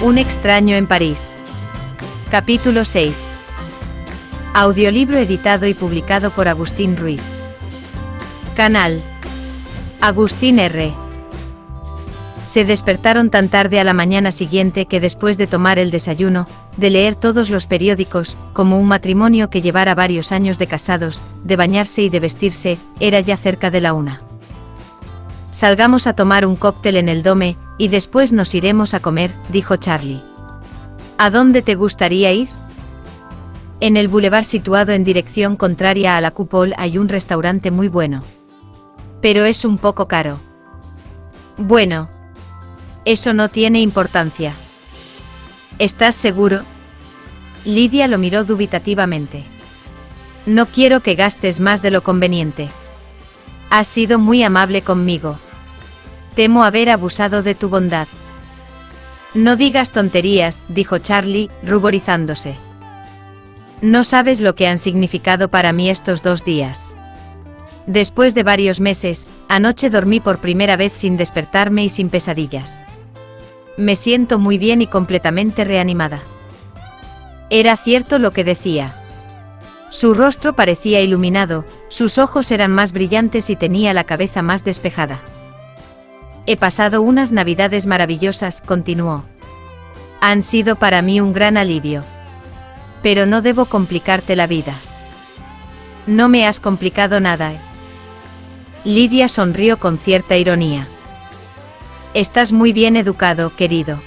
Un extraño en París. Capítulo 6. Audiolibro editado y publicado por Agustín Ruiz. Canal. Agustín R. Se despertaron tan tarde a la mañana siguiente que después de tomar el desayuno, de leer todos los periódicos, como un matrimonio que llevara varios años de casados, de bañarse y de vestirse, era ya cerca de la una. Salgamos a tomar un cóctel en el Dome, y después nos iremos a comer, dijo Charlie. ¿A dónde te gustaría ir? En el bulevar situado en dirección contraria a la cúpula hay un restaurante muy bueno. Pero es un poco caro. Bueno. Eso no tiene importancia. ¿Estás seguro? Lidia lo miró dubitativamente. No quiero que gastes más de lo conveniente. Has sido muy amable conmigo. Temo haber abusado de tu bondad. No digas tonterías, dijo Charlie, ruborizándose. No sabes lo que han significado para mí estos dos días. Después de varios meses, anoche dormí por primera vez sin despertarme y sin pesadillas. Me siento muy bien y completamente reanimada. Era cierto lo que decía. Su rostro parecía iluminado, sus ojos eran más brillantes y tenía la cabeza más despejada. He pasado unas navidades maravillosas, continuó. Han sido para mí un gran alivio. Pero no debo complicarte la vida. No me has complicado nada. Eh. Lidia sonrió con cierta ironía. Estás muy bien educado, querido.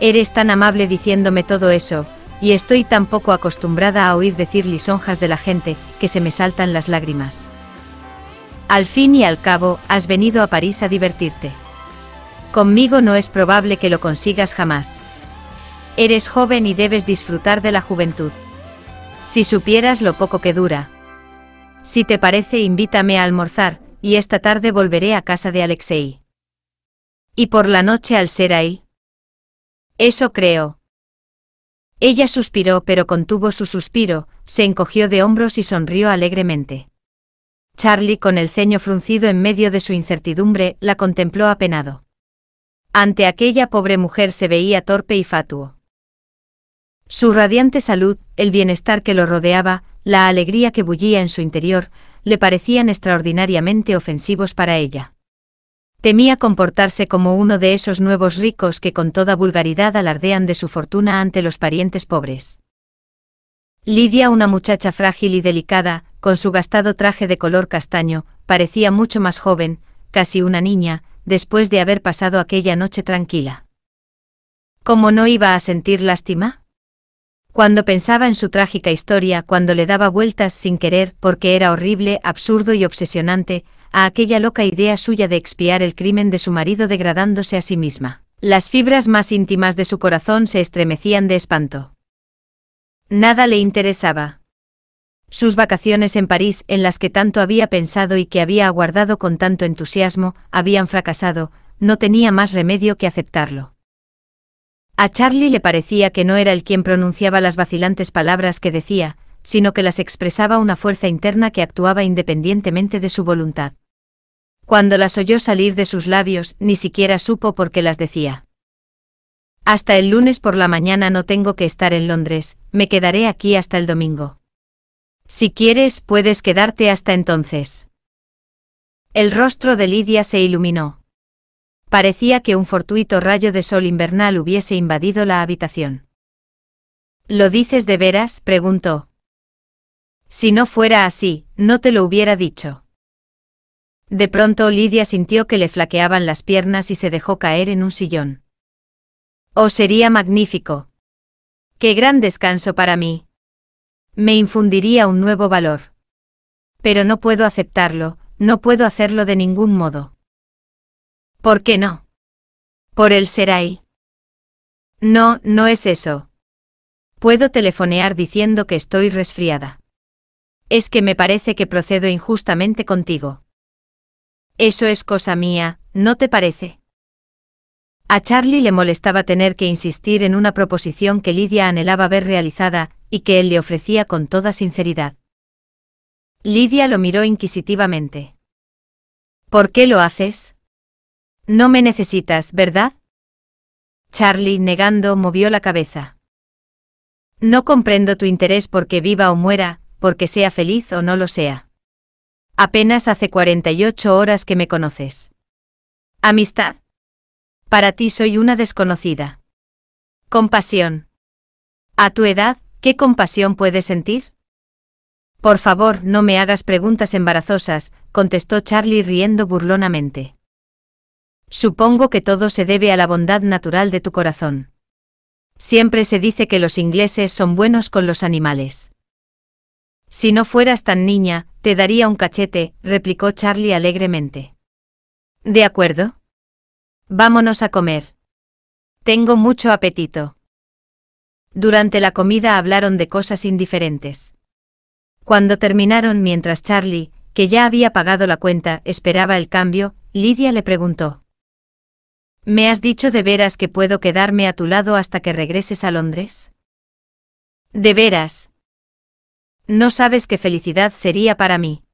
Eres tan amable diciéndome todo eso, y estoy tan poco acostumbrada a oír decir lisonjas de la gente, que se me saltan las lágrimas. Al fin y al cabo, has venido a París a divertirte. Conmigo no es probable que lo consigas jamás. Eres joven y debes disfrutar de la juventud. Si supieras lo poco que dura. Si te parece, invítame a almorzar, y esta tarde volveré a casa de Alexei. Y por la noche al ser ahí. Eso creo, ella suspiró pero contuvo su suspiro, se encogió de hombros y sonrió alegremente. Charlie, con el ceño fruncido en medio de su incertidumbre, la contempló apenado. Ante aquella pobre mujer se veía torpe y fatuo. Su radiante salud, el bienestar que lo rodeaba, la alegría que bullía en su interior, le parecían extraordinariamente ofensivos para ella. Temía comportarse como uno de esos nuevos ricos que con toda vulgaridad alardean de su fortuna ante los parientes pobres. Lidia, una muchacha frágil y delicada, con su gastado traje de color castaño, parecía mucho más joven, casi una niña, después de haber pasado aquella noche tranquila. ¿Cómo no iba a sentir lástima? Cuando pensaba en su trágica historia, cuando le daba vueltas sin querer, porque era horrible, absurdo y obsesionante, a aquella loca idea suya de expiar el crimen de su marido degradándose a sí misma. Las fibras más íntimas de su corazón se estremecían de espanto. Nada le interesaba. Sus vacaciones en París, en las que tanto había pensado y que había aguardado con tanto entusiasmo, habían fracasado, no tenía más remedio que aceptarlo. A Charlie le parecía que no era él quien pronunciaba las vacilantes palabras que decía, sino que las expresaba una fuerza interna que actuaba independientemente de su voluntad. Cuando las oyó salir de sus labios, ni siquiera supo por qué las decía. Hasta el lunes por la mañana no tengo que estar en Londres, me quedaré aquí hasta el domingo. Si quieres, puedes quedarte hasta entonces. El rostro de Lidia se iluminó. Parecía que un fortuito rayo de sol invernal hubiese invadido la habitación. ¿Lo dices de veras? preguntó. Si no fuera así, no te lo hubiera dicho. De pronto Lidia sintió que le flaqueaban las piernas y se dejó caer en un sillón. ¡Oh, sería magnífico! ¡Qué gran descanso para mí! Me infundiría un nuevo valor. Pero no puedo aceptarlo, no puedo hacerlo de ningún modo. ¿Por qué no? Por el ahí? No, no es eso. Puedo telefonear diciendo que estoy resfriada. Es que me parece que procedo injustamente contigo. Eso es cosa mía, ¿no te parece? A Charlie le molestaba tener que insistir en una proposición que Lidia anhelaba ver realizada, y que él le ofrecía con toda sinceridad. Lidia lo miró inquisitivamente. ¿Por qué lo haces? No me necesitas, ¿verdad? Charlie, negando, movió la cabeza. No comprendo tu interés porque viva o muera, porque sea feliz o no lo sea. Apenas hace 48 horas que me conoces. Amistad. Para ti soy una desconocida. Compasión. A tu edad, ¿qué compasión puedes sentir? Por favor, no me hagas preguntas embarazosas, contestó Charlie riendo burlonamente. Supongo que todo se debe a la bondad natural de tu corazón. Siempre se dice que los ingleses son buenos con los animales. Si no fueras tan niña, te daría un cachete, replicó Charlie alegremente. De acuerdo. Vámonos a comer. Tengo mucho apetito. Durante la comida hablaron de cosas indiferentes. Cuando terminaron mientras Charlie, que ya había pagado la cuenta, esperaba el cambio, Lidia le preguntó. ¿Me has dicho de veras que puedo quedarme a tu lado hasta que regreses a Londres? De veras, no sabes qué felicidad sería para mí.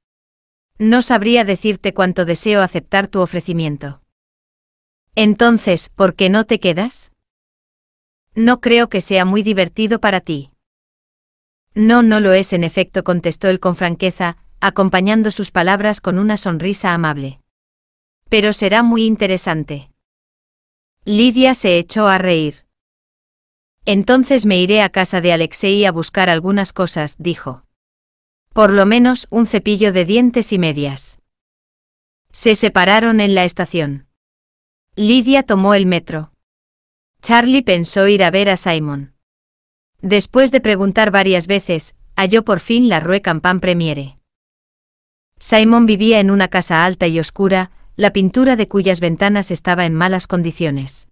No sabría decirte cuánto deseo aceptar tu ofrecimiento. Entonces, ¿por qué no te quedas? No creo que sea muy divertido para ti. No, no lo es, en efecto, contestó él con franqueza, acompañando sus palabras con una sonrisa amable. Pero será muy interesante. Lidia se echó a reír. Entonces me iré a casa de Alexei a buscar algunas cosas, dijo por lo menos un cepillo de dientes y medias. Se separaron en la estación. Lidia tomó el metro. Charlie pensó ir a ver a Simon. Después de preguntar varias veces, halló por fin la Rue Campan Premiere. Simon vivía en una casa alta y oscura, la pintura de cuyas ventanas estaba en malas condiciones.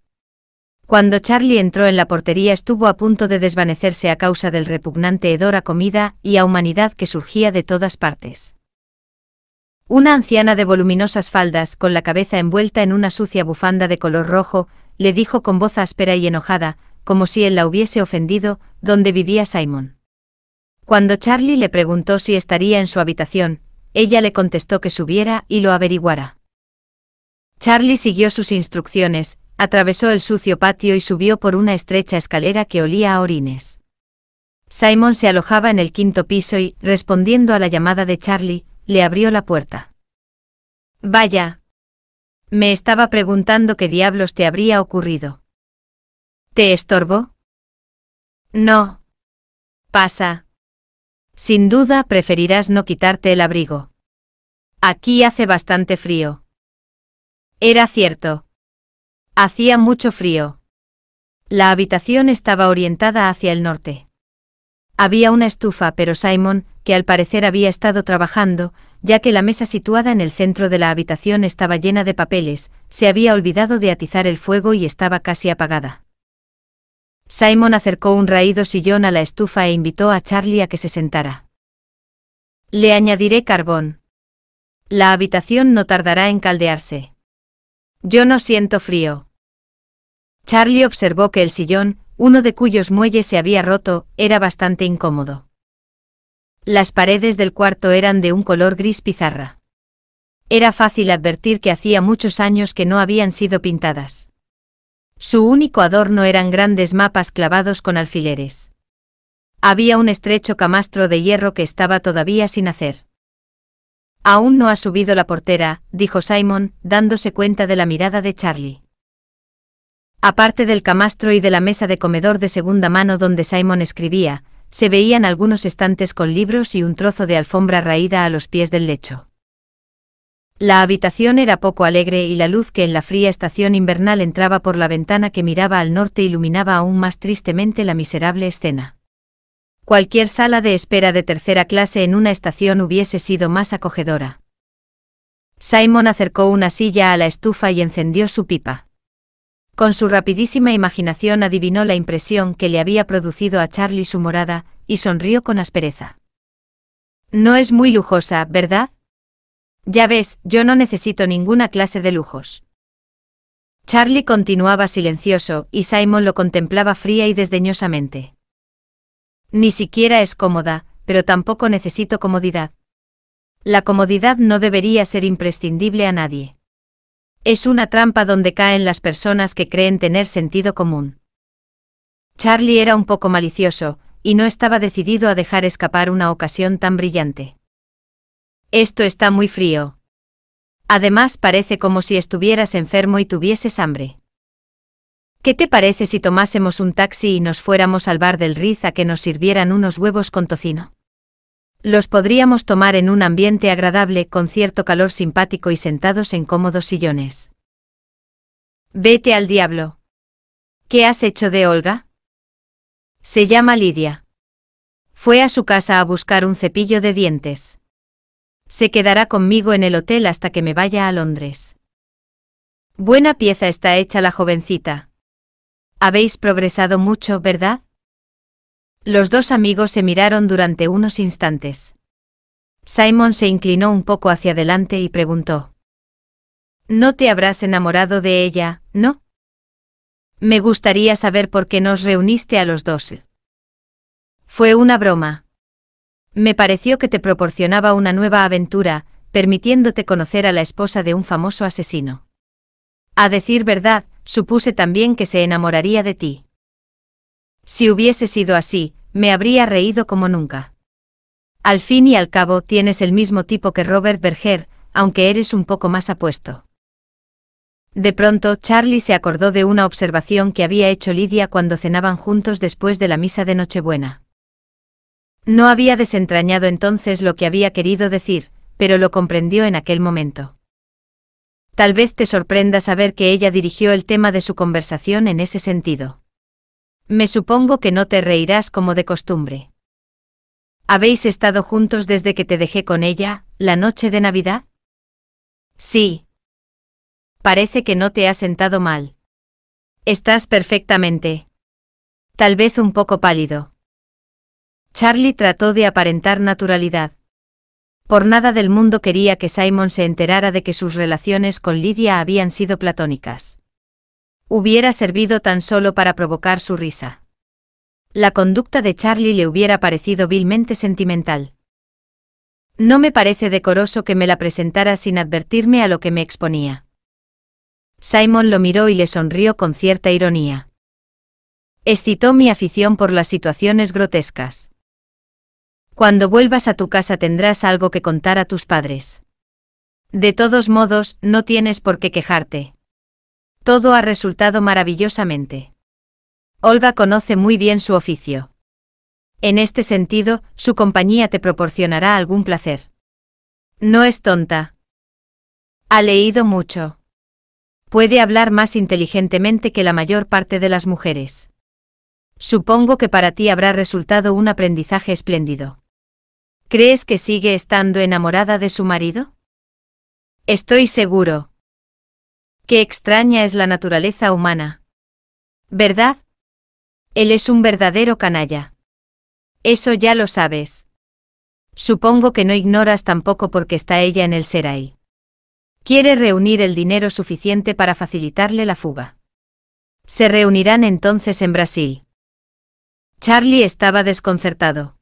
Cuando Charlie entró en la portería estuvo a punto de desvanecerse a causa del repugnante hedor a comida y a humanidad que surgía de todas partes. Una anciana de voluminosas faldas, con la cabeza envuelta en una sucia bufanda de color rojo, le dijo con voz áspera y enojada, como si él la hubiese ofendido, dónde vivía Simon. Cuando Charlie le preguntó si estaría en su habitación, ella le contestó que subiera y lo averiguara. Charlie siguió sus instrucciones, Atravesó el sucio patio y subió por una estrecha escalera que olía a orines. Simon se alojaba en el quinto piso y, respondiendo a la llamada de Charlie, le abrió la puerta. Vaya. Me estaba preguntando qué diablos te habría ocurrido. ¿Te estorbo? No. Pasa. Sin duda preferirás no quitarte el abrigo. Aquí hace bastante frío. Era cierto. Hacía mucho frío. La habitación estaba orientada hacia el norte. Había una estufa, pero Simon, que al parecer había estado trabajando, ya que la mesa situada en el centro de la habitación estaba llena de papeles, se había olvidado de atizar el fuego y estaba casi apagada. Simon acercó un raído sillón a la estufa e invitó a Charlie a que se sentara. Le añadiré carbón. La habitación no tardará en caldearse. Yo no siento frío. Charlie observó que el sillón, uno de cuyos muelles se había roto, era bastante incómodo. Las paredes del cuarto eran de un color gris pizarra. Era fácil advertir que hacía muchos años que no habían sido pintadas. Su único adorno eran grandes mapas clavados con alfileres. Había un estrecho camastro de hierro que estaba todavía sin hacer. Aún no ha subido la portera, dijo Simon, dándose cuenta de la mirada de Charlie. Aparte del camastro y de la mesa de comedor de segunda mano donde Simon escribía, se veían algunos estantes con libros y un trozo de alfombra raída a los pies del lecho. La habitación era poco alegre y la luz que en la fría estación invernal entraba por la ventana que miraba al norte iluminaba aún más tristemente la miserable escena. Cualquier sala de espera de tercera clase en una estación hubiese sido más acogedora. Simon acercó una silla a la estufa y encendió su pipa. Con su rapidísima imaginación adivinó la impresión que le había producido a Charlie su morada, y sonrió con aspereza. No es muy lujosa, ¿verdad? Ya ves, yo no necesito ninguna clase de lujos. Charlie continuaba silencioso, y Simon lo contemplaba fría y desdeñosamente. Ni siquiera es cómoda, pero tampoco necesito comodidad. La comodidad no debería ser imprescindible a nadie. Es una trampa donde caen las personas que creen tener sentido común. Charlie era un poco malicioso, y no estaba decidido a dejar escapar una ocasión tan brillante. Esto está muy frío. Además parece como si estuvieras enfermo y tuvieses hambre. ¿Qué te parece si tomásemos un taxi y nos fuéramos al bar del Riz a que nos sirvieran unos huevos con tocino? Los podríamos tomar en un ambiente agradable, con cierto calor simpático y sentados en cómodos sillones. Vete al diablo. ¿Qué has hecho de Olga? Se llama Lidia. Fue a su casa a buscar un cepillo de dientes. Se quedará conmigo en el hotel hasta que me vaya a Londres. Buena pieza está hecha la jovencita. Habéis progresado mucho, ¿verdad? Los dos amigos se miraron durante unos instantes. Simon se inclinó un poco hacia adelante y preguntó. ¿No te habrás enamorado de ella, no? Me gustaría saber por qué nos reuniste a los dos. Fue una broma. Me pareció que te proporcionaba una nueva aventura, permitiéndote conocer a la esposa de un famoso asesino. A decir verdad, supuse también que se enamoraría de ti. Si hubiese sido así, me habría reído como nunca. Al fin y al cabo tienes el mismo tipo que Robert Berger, aunque eres un poco más apuesto. De pronto, Charlie se acordó de una observación que había hecho Lidia cuando cenaban juntos después de la misa de Nochebuena. No había desentrañado entonces lo que había querido decir, pero lo comprendió en aquel momento. Tal vez te sorprenda saber que ella dirigió el tema de su conversación en ese sentido. Me supongo que no te reirás como de costumbre. ¿Habéis estado juntos desde que te dejé con ella, la noche de Navidad? Sí. Parece que no te has sentado mal. Estás perfectamente. Tal vez un poco pálido. Charlie trató de aparentar naturalidad. Por nada del mundo quería que Simon se enterara de que sus relaciones con Lidia habían sido platónicas. Hubiera servido tan solo para provocar su risa. La conducta de Charlie le hubiera parecido vilmente sentimental. No me parece decoroso que me la presentara sin advertirme a lo que me exponía. Simon lo miró y le sonrió con cierta ironía. Excitó mi afición por las situaciones grotescas. Cuando vuelvas a tu casa tendrás algo que contar a tus padres. De todos modos, no tienes por qué quejarte. Todo ha resultado maravillosamente. Olga conoce muy bien su oficio. En este sentido, su compañía te proporcionará algún placer. No es tonta. Ha leído mucho. Puede hablar más inteligentemente que la mayor parte de las mujeres. Supongo que para ti habrá resultado un aprendizaje espléndido. ¿Crees que sigue estando enamorada de su marido? Estoy seguro. Qué extraña es la naturaleza humana. ¿Verdad? Él es un verdadero canalla. Eso ya lo sabes. Supongo que no ignoras tampoco porque está ella en el Serai. Quiere reunir el dinero suficiente para facilitarle la fuga. Se reunirán entonces en Brasil. Charlie estaba desconcertado.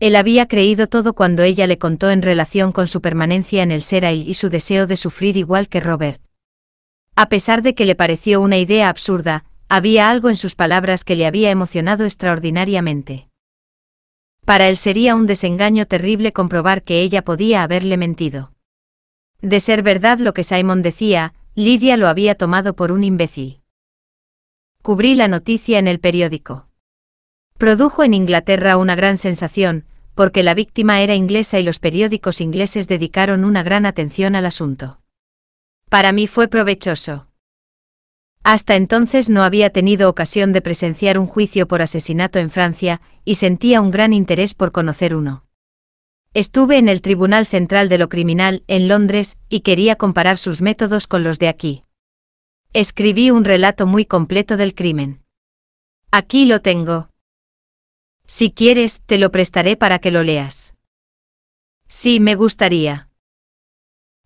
Él había creído todo cuando ella le contó en relación con su permanencia en el Serail y su deseo de sufrir igual que Robert. A pesar de que le pareció una idea absurda, había algo en sus palabras que le había emocionado extraordinariamente. Para él sería un desengaño terrible comprobar que ella podía haberle mentido. De ser verdad lo que Simon decía, Lidia lo había tomado por un imbécil. Cubrí la noticia en el periódico. Produjo en Inglaterra una gran sensación, porque la víctima era inglesa y los periódicos ingleses dedicaron una gran atención al asunto. Para mí fue provechoso. Hasta entonces no había tenido ocasión de presenciar un juicio por asesinato en Francia, y sentía un gran interés por conocer uno. Estuve en el Tribunal Central de lo Criminal, en Londres, y quería comparar sus métodos con los de aquí. Escribí un relato muy completo del crimen. Aquí lo tengo. Si quieres, te lo prestaré para que lo leas. Sí, me gustaría.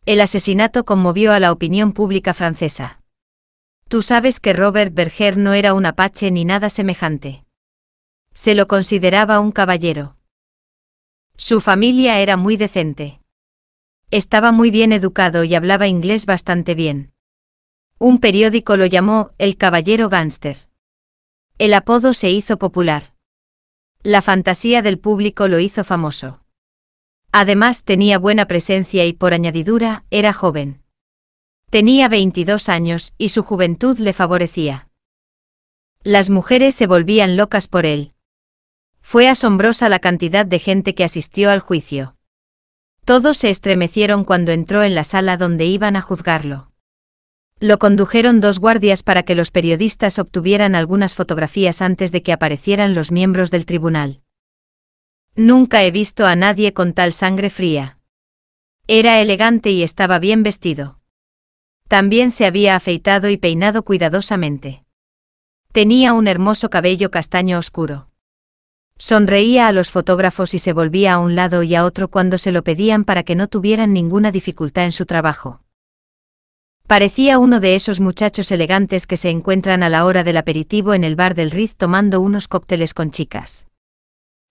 El asesinato conmovió a la opinión pública francesa. Tú sabes que Robert Berger no era un apache ni nada semejante. Se lo consideraba un caballero. Su familia era muy decente. Estaba muy bien educado y hablaba inglés bastante bien. Un periódico lo llamó el caballero gánster. El apodo se hizo popular. La fantasía del público lo hizo famoso. Además tenía buena presencia y por añadidura era joven. Tenía 22 años y su juventud le favorecía. Las mujeres se volvían locas por él. Fue asombrosa la cantidad de gente que asistió al juicio. Todos se estremecieron cuando entró en la sala donde iban a juzgarlo. Lo condujeron dos guardias para que los periodistas obtuvieran algunas fotografías antes de que aparecieran los miembros del tribunal. Nunca he visto a nadie con tal sangre fría. Era elegante y estaba bien vestido. También se había afeitado y peinado cuidadosamente. Tenía un hermoso cabello castaño oscuro. Sonreía a los fotógrafos y se volvía a un lado y a otro cuando se lo pedían para que no tuvieran ninguna dificultad en su trabajo. Parecía uno de esos muchachos elegantes que se encuentran a la hora del aperitivo en el bar del Riz tomando unos cócteles con chicas.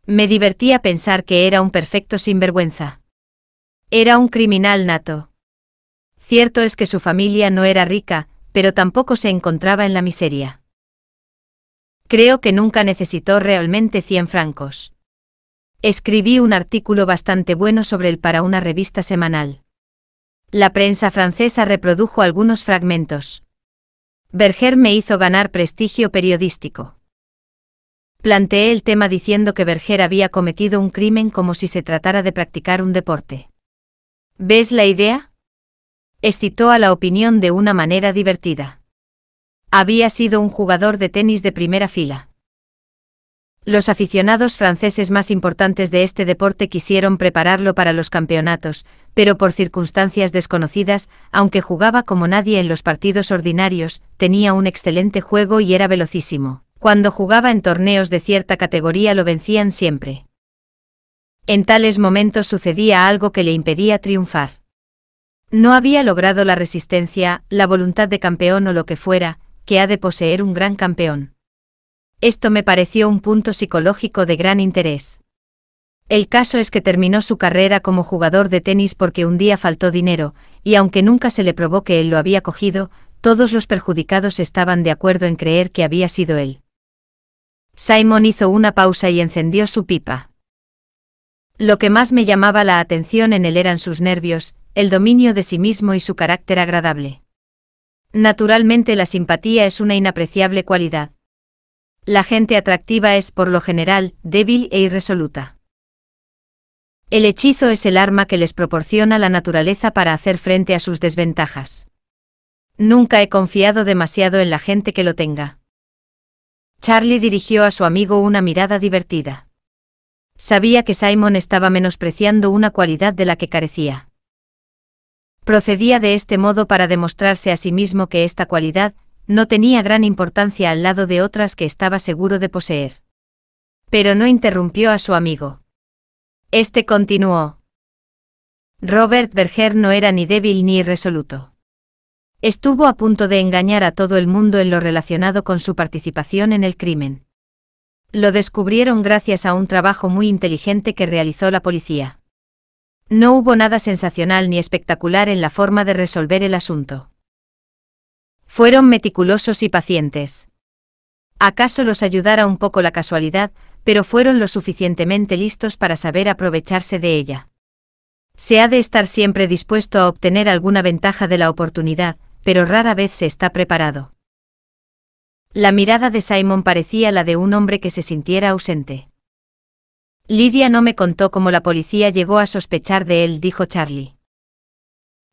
Me divertía pensar que era un perfecto sinvergüenza. Era un criminal nato. Cierto es que su familia no era rica, pero tampoco se encontraba en la miseria. Creo que nunca necesitó realmente 100 francos. Escribí un artículo bastante bueno sobre él para una revista semanal. La prensa francesa reprodujo algunos fragmentos. Berger me hizo ganar prestigio periodístico. Planteé el tema diciendo que Berger había cometido un crimen como si se tratara de practicar un deporte. ¿Ves la idea? Excitó a la opinión de una manera divertida. Había sido un jugador de tenis de primera fila. Los aficionados franceses más importantes de este deporte quisieron prepararlo para los campeonatos, pero por circunstancias desconocidas, aunque jugaba como nadie en los partidos ordinarios, tenía un excelente juego y era velocísimo. Cuando jugaba en torneos de cierta categoría lo vencían siempre. En tales momentos sucedía algo que le impedía triunfar. No había logrado la resistencia, la voluntad de campeón o lo que fuera, que ha de poseer un gran campeón. Esto me pareció un punto psicológico de gran interés. El caso es que terminó su carrera como jugador de tenis porque un día faltó dinero, y aunque nunca se le probó que él lo había cogido, todos los perjudicados estaban de acuerdo en creer que había sido él. Simon hizo una pausa y encendió su pipa. Lo que más me llamaba la atención en él eran sus nervios, el dominio de sí mismo y su carácter agradable. Naturalmente la simpatía es una inapreciable cualidad. La gente atractiva es por lo general débil e irresoluta. El hechizo es el arma que les proporciona la naturaleza para hacer frente a sus desventajas. Nunca he confiado demasiado en la gente que lo tenga. Charlie dirigió a su amigo una mirada divertida. Sabía que Simon estaba menospreciando una cualidad de la que carecía. Procedía de este modo para demostrarse a sí mismo que esta cualidad no tenía gran importancia al lado de otras que estaba seguro de poseer. Pero no interrumpió a su amigo. Este continuó. Robert Berger no era ni débil ni irresoluto. Estuvo a punto de engañar a todo el mundo en lo relacionado con su participación en el crimen. Lo descubrieron gracias a un trabajo muy inteligente que realizó la policía. No hubo nada sensacional ni espectacular en la forma de resolver el asunto. Fueron meticulosos y pacientes. ¿Acaso los ayudara un poco la casualidad, pero fueron lo suficientemente listos para saber aprovecharse de ella? Se ha de estar siempre dispuesto a obtener alguna ventaja de la oportunidad, pero rara vez se está preparado. La mirada de Simon parecía la de un hombre que se sintiera ausente. Lidia no me contó cómo la policía llegó a sospechar de él, dijo Charlie.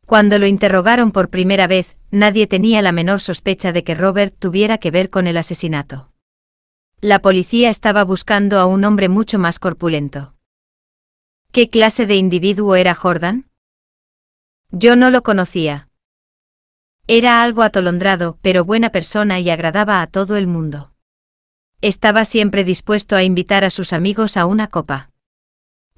Cuando lo interrogaron por primera vez, nadie tenía la menor sospecha de que Robert tuviera que ver con el asesinato. La policía estaba buscando a un hombre mucho más corpulento. ¿Qué clase de individuo era Jordan? Yo no lo conocía. Era algo atolondrado, pero buena persona y agradaba a todo el mundo. Estaba siempre dispuesto a invitar a sus amigos a una copa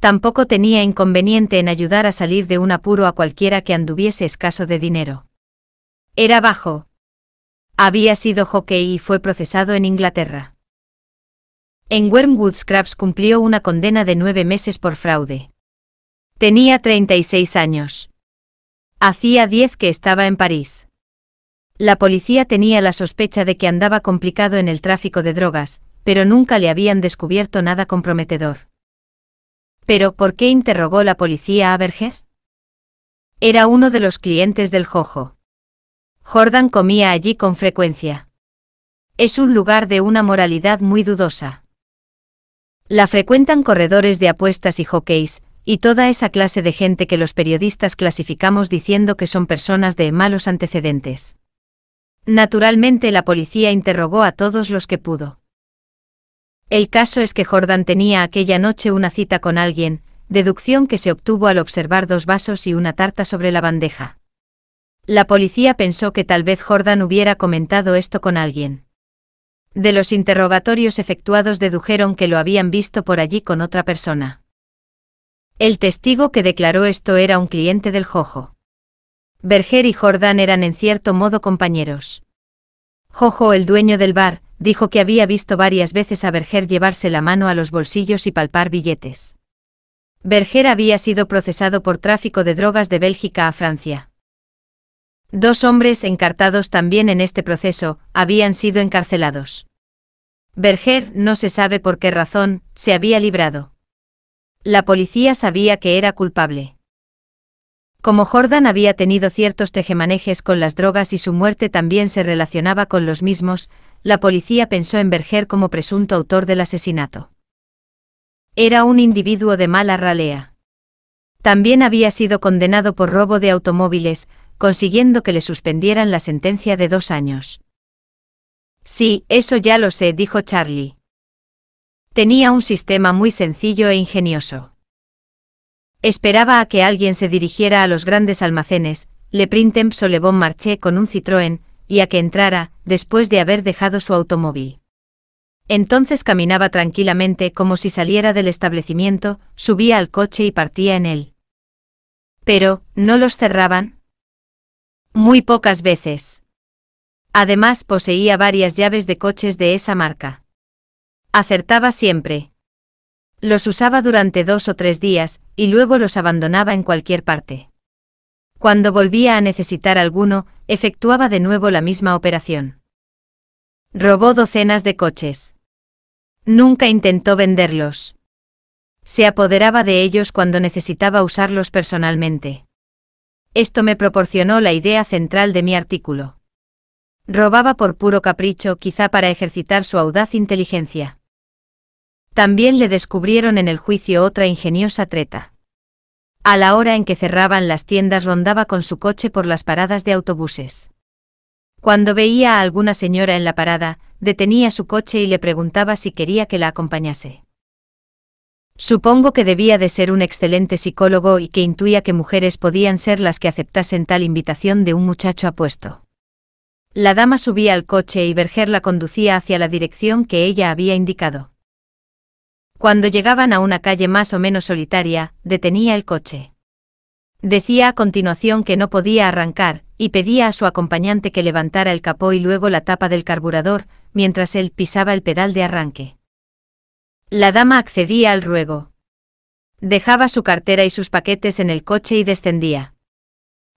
tampoco tenía inconveniente en ayudar a salir de un apuro a cualquiera que anduviese escaso de dinero. Era bajo. Había sido jockey y fue procesado en Inglaterra. En Wormwood Scraps cumplió una condena de nueve meses por fraude. Tenía 36 años. Hacía 10 que estaba en París. La policía tenía la sospecha de que andaba complicado en el tráfico de drogas, pero nunca le habían descubierto nada comprometedor. Pero ¿por qué interrogó la policía a Berger? Era uno de los clientes del Jojo. Jordan comía allí con frecuencia. Es un lugar de una moralidad muy dudosa. La frecuentan corredores de apuestas y hockeys, y toda esa clase de gente que los periodistas clasificamos diciendo que son personas de malos antecedentes. Naturalmente la policía interrogó a todos los que pudo. El caso es que Jordan tenía aquella noche una cita con alguien, deducción que se obtuvo al observar dos vasos y una tarta sobre la bandeja. La policía pensó que tal vez Jordan hubiera comentado esto con alguien. De los interrogatorios efectuados dedujeron que lo habían visto por allí con otra persona. El testigo que declaró esto era un cliente del Jojo. Berger y Jordan eran en cierto modo compañeros. Jojo, el dueño del bar, dijo que había visto varias veces a Berger llevarse la mano a los bolsillos y palpar billetes. Berger había sido procesado por tráfico de drogas de Bélgica a Francia. Dos hombres encartados también en este proceso habían sido encarcelados. Berger, no se sabe por qué razón, se había librado. La policía sabía que era culpable. Como Jordan había tenido ciertos tejemanejes con las drogas y su muerte también se relacionaba con los mismos, la policía pensó en Berger como presunto autor del asesinato. Era un individuo de mala ralea. También había sido condenado por robo de automóviles, consiguiendo que le suspendieran la sentencia de dos años. Sí, eso ya lo sé, dijo Charlie. Tenía un sistema muy sencillo e ingenioso. Esperaba a que alguien se dirigiera a los grandes almacenes, Le Printemps o Le Marché con un Citroën, y a que entrara, después de haber dejado su automóvil. Entonces caminaba tranquilamente como si saliera del establecimiento, subía al coche y partía en él. Pero, ¿no los cerraban? Muy pocas veces. Además poseía varias llaves de coches de esa marca. Acertaba siempre. Los usaba durante dos o tres días, y luego los abandonaba en cualquier parte. Cuando volvía a necesitar alguno, efectuaba de nuevo la misma operación. Robó docenas de coches. Nunca intentó venderlos. Se apoderaba de ellos cuando necesitaba usarlos personalmente. Esto me proporcionó la idea central de mi artículo. Robaba por puro capricho, quizá para ejercitar su audaz inteligencia. También le descubrieron en el juicio otra ingeniosa treta. A la hora en que cerraban las tiendas rondaba con su coche por las paradas de autobuses. Cuando veía a alguna señora en la parada, detenía su coche y le preguntaba si quería que la acompañase. Supongo que debía de ser un excelente psicólogo y que intuía que mujeres podían ser las que aceptasen tal invitación de un muchacho apuesto. La dama subía al coche y Berger la conducía hacia la dirección que ella había indicado. Cuando llegaban a una calle más o menos solitaria, detenía el coche. Decía a continuación que no podía arrancar, y pedía a su acompañante que levantara el capó y luego la tapa del carburador, mientras él pisaba el pedal de arranque. La dama accedía al ruego. Dejaba su cartera y sus paquetes en el coche y descendía.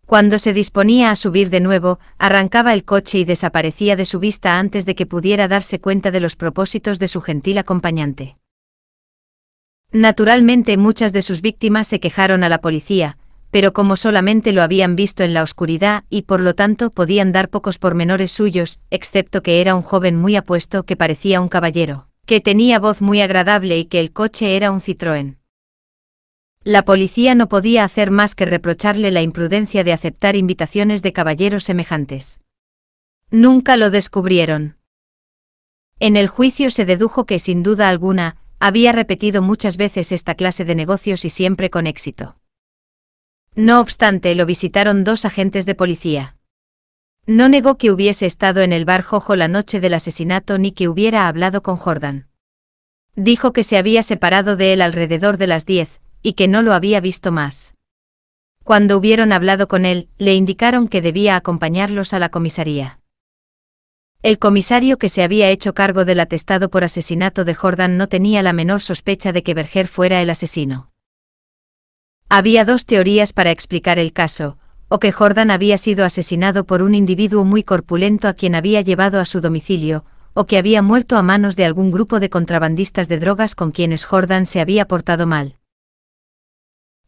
Cuando se disponía a subir de nuevo, arrancaba el coche y desaparecía de su vista antes de que pudiera darse cuenta de los propósitos de su gentil acompañante. Naturalmente muchas de sus víctimas se quejaron a la policía, pero como solamente lo habían visto en la oscuridad y por lo tanto podían dar pocos pormenores suyos, excepto que era un joven muy apuesto que parecía un caballero, que tenía voz muy agradable y que el coche era un Citroën. La policía no podía hacer más que reprocharle la imprudencia de aceptar invitaciones de caballeros semejantes. Nunca lo descubrieron. En el juicio se dedujo que sin duda alguna, había repetido muchas veces esta clase de negocios y siempre con éxito. No obstante, lo visitaron dos agentes de policía. No negó que hubiese estado en el bar Jojo la noche del asesinato ni que hubiera hablado con Jordan. Dijo que se había separado de él alrededor de las diez, y que no lo había visto más. Cuando hubieron hablado con él, le indicaron que debía acompañarlos a la comisaría. El comisario que se había hecho cargo del atestado por asesinato de Jordan no tenía la menor sospecha de que Berger fuera el asesino. Había dos teorías para explicar el caso, o que Jordan había sido asesinado por un individuo muy corpulento a quien había llevado a su domicilio, o que había muerto a manos de algún grupo de contrabandistas de drogas con quienes Jordan se había portado mal.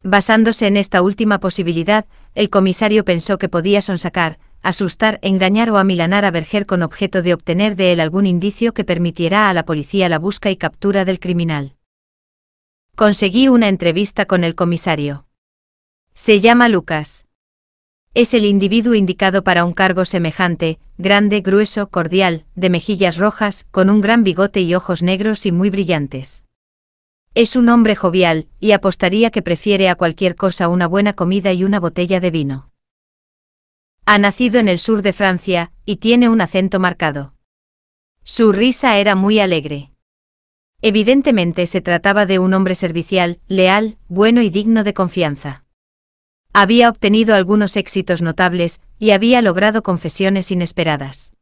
Basándose en esta última posibilidad, el comisario pensó que podía sonsacar, asustar, e engañar o amilanar a Berger con objeto de obtener de él algún indicio que permitiera a la policía la busca y captura del criminal. Conseguí una entrevista con el comisario. Se llama Lucas. Es el individuo indicado para un cargo semejante, grande, grueso, cordial, de mejillas rojas, con un gran bigote y ojos negros y muy brillantes. Es un hombre jovial, y apostaría que prefiere a cualquier cosa una buena comida y una botella de vino. Ha nacido en el sur de Francia, y tiene un acento marcado. Su risa era muy alegre. Evidentemente se trataba de un hombre servicial, leal, bueno y digno de confianza. Había obtenido algunos éxitos notables, y había logrado confesiones inesperadas.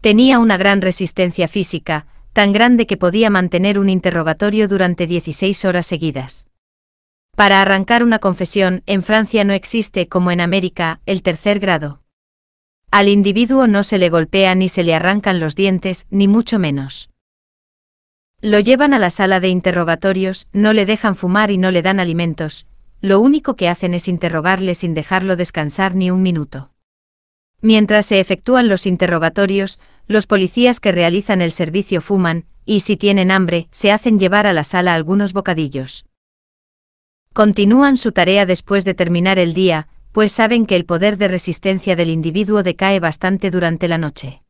Tenía una gran resistencia física, tan grande que podía mantener un interrogatorio durante 16 horas seguidas. Para arrancar una confesión, en Francia no existe, como en América, el tercer grado. Al individuo no se le golpea ni se le arrancan los dientes, ni mucho menos. Lo llevan a la sala de interrogatorios, no le dejan fumar y no le dan alimentos, lo único que hacen es interrogarle sin dejarlo descansar ni un minuto. Mientras se efectúan los interrogatorios, los policías que realizan el servicio fuman, y si tienen hambre, se hacen llevar a la sala algunos bocadillos. Continúan su tarea después de terminar el día, pues saben que el poder de resistencia del individuo decae bastante durante la noche.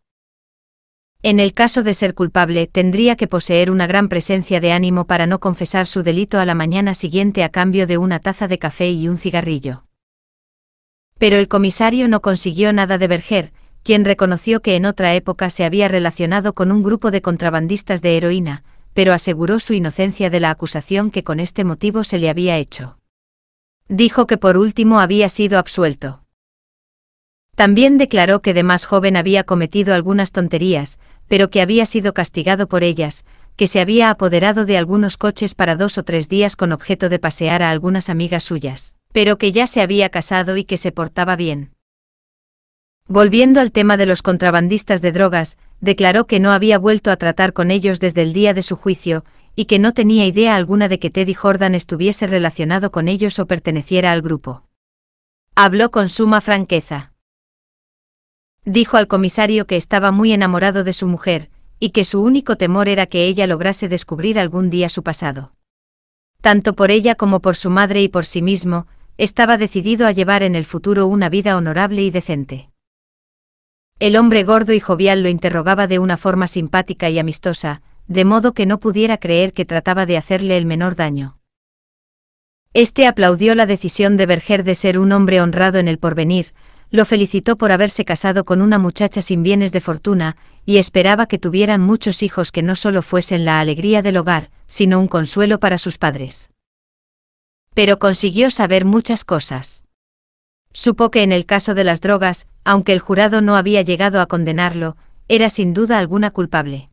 En el caso de ser culpable, tendría que poseer una gran presencia de ánimo para no confesar su delito a la mañana siguiente a cambio de una taza de café y un cigarrillo. Pero el comisario no consiguió nada de Berger, quien reconoció que en otra época se había relacionado con un grupo de contrabandistas de heroína, pero aseguró su inocencia de la acusación que con este motivo se le había hecho. Dijo que por último había sido absuelto. También declaró que de más joven había cometido algunas tonterías, pero que había sido castigado por ellas, que se había apoderado de algunos coches para dos o tres días con objeto de pasear a algunas amigas suyas, pero que ya se había casado y que se portaba bien. Volviendo al tema de los contrabandistas de drogas, declaró que no había vuelto a tratar con ellos desde el día de su juicio, y que no tenía idea alguna de que Teddy Jordan estuviese relacionado con ellos o perteneciera al grupo. Habló con suma franqueza. Dijo al comisario que estaba muy enamorado de su mujer, y que su único temor era que ella lograse descubrir algún día su pasado. Tanto por ella como por su madre y por sí mismo, estaba decidido a llevar en el futuro una vida honorable y decente. El hombre gordo y jovial lo interrogaba de una forma simpática y amistosa, de modo que no pudiera creer que trataba de hacerle el menor daño. Este aplaudió la decisión de Berger de ser un hombre honrado en el porvenir, lo felicitó por haberse casado con una muchacha sin bienes de fortuna, y esperaba que tuvieran muchos hijos que no solo fuesen la alegría del hogar, sino un consuelo para sus padres. Pero consiguió saber muchas cosas. Supo que en el caso de las drogas, aunque el jurado no había llegado a condenarlo, era sin duda alguna culpable.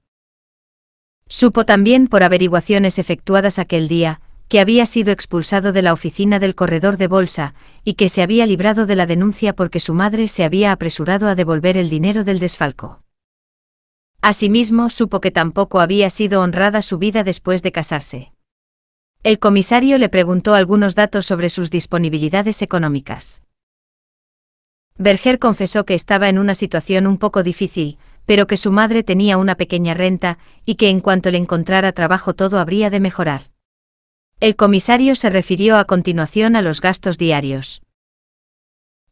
Supo también por averiguaciones efectuadas aquel día, que había sido expulsado de la oficina del corredor de bolsa, y que se había librado de la denuncia porque su madre se había apresurado a devolver el dinero del desfalco. Asimismo, supo que tampoco había sido honrada su vida después de casarse. El comisario le preguntó algunos datos sobre sus disponibilidades económicas. Berger confesó que estaba en una situación un poco difícil, pero que su madre tenía una pequeña renta y que en cuanto le encontrara trabajo todo habría de mejorar. El comisario se refirió a continuación a los gastos diarios.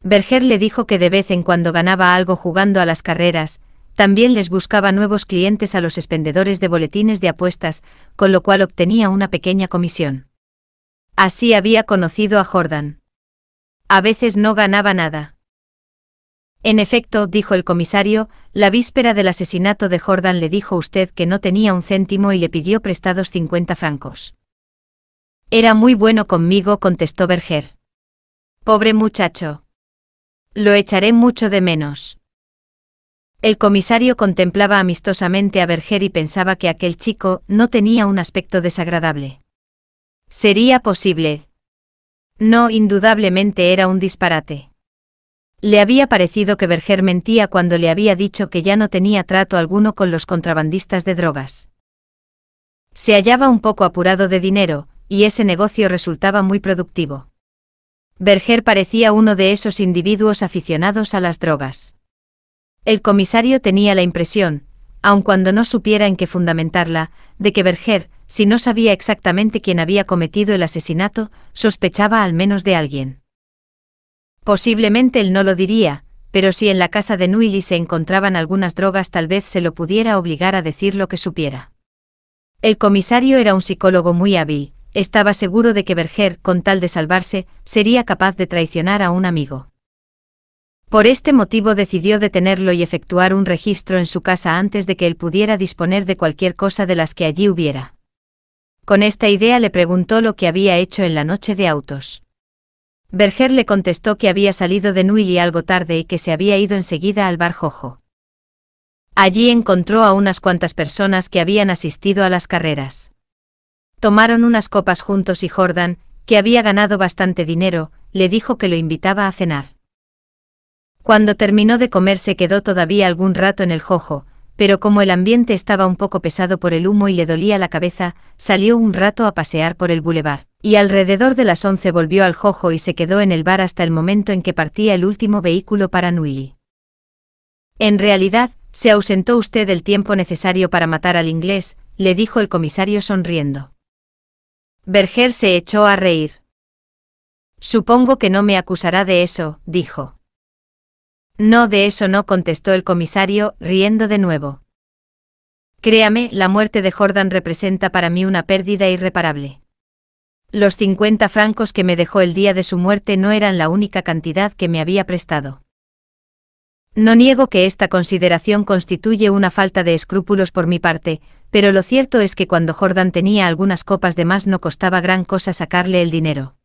Berger le dijo que de vez en cuando ganaba algo jugando a las carreras, también les buscaba nuevos clientes a los expendedores de boletines de apuestas, con lo cual obtenía una pequeña comisión. Así había conocido a Jordan. A veces no ganaba nada. En efecto, dijo el comisario, la víspera del asesinato de Jordan le dijo usted que no tenía un céntimo y le pidió prestados 50 francos. Era muy bueno conmigo, contestó Berger. Pobre muchacho. Lo echaré mucho de menos. El comisario contemplaba amistosamente a Berger y pensaba que aquel chico no tenía un aspecto desagradable. Sería posible. No, indudablemente era un disparate. Le había parecido que Berger mentía cuando le había dicho que ya no tenía trato alguno con los contrabandistas de drogas. Se hallaba un poco apurado de dinero, y ese negocio resultaba muy productivo. Berger parecía uno de esos individuos aficionados a las drogas. El comisario tenía la impresión, aun cuando no supiera en qué fundamentarla, de que Berger, si no sabía exactamente quién había cometido el asesinato, sospechaba al menos de alguien. Posiblemente él no lo diría, pero si en la casa de Nuili se encontraban algunas drogas tal vez se lo pudiera obligar a decir lo que supiera. El comisario era un psicólogo muy hábil, estaba seguro de que Berger, con tal de salvarse, sería capaz de traicionar a un amigo. Por este motivo decidió detenerlo y efectuar un registro en su casa antes de que él pudiera disponer de cualquier cosa de las que allí hubiera. Con esta idea le preguntó lo que había hecho en la noche de autos. Berger le contestó que había salido de Nuili algo tarde y que se había ido enseguida al bar Jojo. Allí encontró a unas cuantas personas que habían asistido a las carreras. Tomaron unas copas juntos y Jordan, que había ganado bastante dinero, le dijo que lo invitaba a cenar. Cuando terminó de comer se quedó todavía algún rato en el jojo, pero como el ambiente estaba un poco pesado por el humo y le dolía la cabeza, salió un rato a pasear por el bulevar y alrededor de las once volvió al Jojo y se quedó en el bar hasta el momento en que partía el último vehículo para Nui. En realidad, se ausentó usted el tiempo necesario para matar al inglés, le dijo el comisario sonriendo. Berger se echó a reír. Supongo que no me acusará de eso, dijo. No, de eso no, contestó el comisario, riendo de nuevo. Créame, la muerte de Jordan representa para mí una pérdida irreparable. Los 50 francos que me dejó el día de su muerte no eran la única cantidad que me había prestado. No niego que esta consideración constituye una falta de escrúpulos por mi parte, pero lo cierto es que cuando Jordan tenía algunas copas de más no costaba gran cosa sacarle el dinero.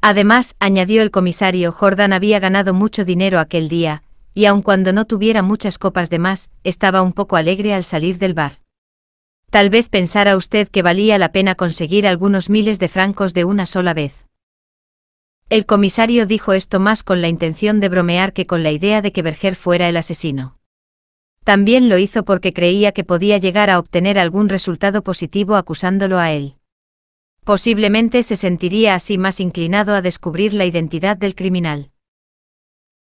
Además, añadió el comisario, Jordan había ganado mucho dinero aquel día, y aun cuando no tuviera muchas copas de más, estaba un poco alegre al salir del bar. Tal vez pensara usted que valía la pena conseguir algunos miles de francos de una sola vez. El comisario dijo esto más con la intención de bromear que con la idea de que Berger fuera el asesino. También lo hizo porque creía que podía llegar a obtener algún resultado positivo acusándolo a él. Posiblemente se sentiría así más inclinado a descubrir la identidad del criminal.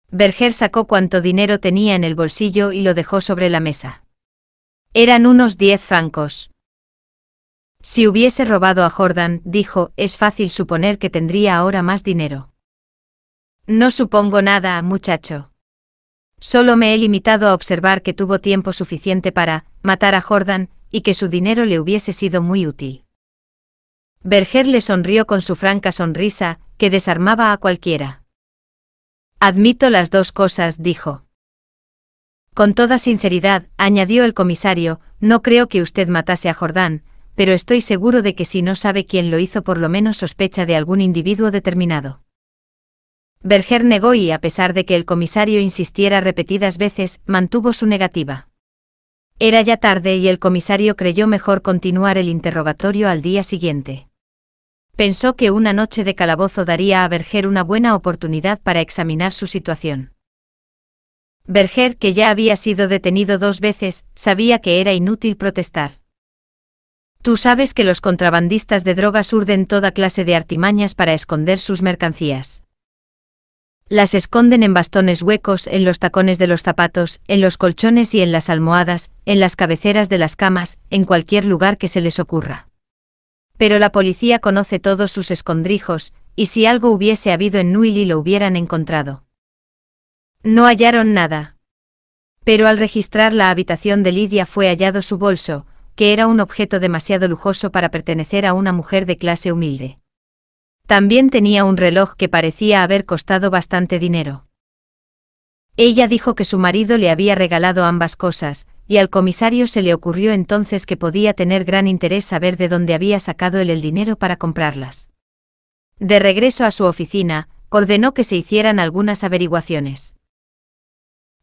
Berger sacó cuanto dinero tenía en el bolsillo y lo dejó sobre la mesa. Eran unos diez francos. Si hubiese robado a Jordan, dijo, es fácil suponer que tendría ahora más dinero. No supongo nada, muchacho. Solo me he limitado a observar que tuvo tiempo suficiente para matar a Jordan, y que su dinero le hubiese sido muy útil. Berger le sonrió con su franca sonrisa, que desarmaba a cualquiera. Admito las dos cosas, dijo. Con toda sinceridad, añadió el comisario, no creo que usted matase a Jordán, pero estoy seguro de que si no sabe quién lo hizo por lo menos sospecha de algún individuo determinado. Berger negó y, a pesar de que el comisario insistiera repetidas veces, mantuvo su negativa. Era ya tarde y el comisario creyó mejor continuar el interrogatorio al día siguiente. Pensó que una noche de calabozo daría a Berger una buena oportunidad para examinar su situación. Berger, que ya había sido detenido dos veces, sabía que era inútil protestar. Tú sabes que los contrabandistas de drogas urden toda clase de artimañas para esconder sus mercancías. Las esconden en bastones huecos, en los tacones de los zapatos, en los colchones y en las almohadas, en las cabeceras de las camas, en cualquier lugar que se les ocurra. Pero la policía conoce todos sus escondrijos, y si algo hubiese habido en Nuili lo hubieran encontrado. No hallaron nada. Pero al registrar la habitación de Lidia fue hallado su bolso, que era un objeto demasiado lujoso para pertenecer a una mujer de clase humilde. También tenía un reloj que parecía haber costado bastante dinero. Ella dijo que su marido le había regalado ambas cosas, y al comisario se le ocurrió entonces que podía tener gran interés saber de dónde había sacado él el dinero para comprarlas. De regreso a su oficina, ordenó que se hicieran algunas averiguaciones.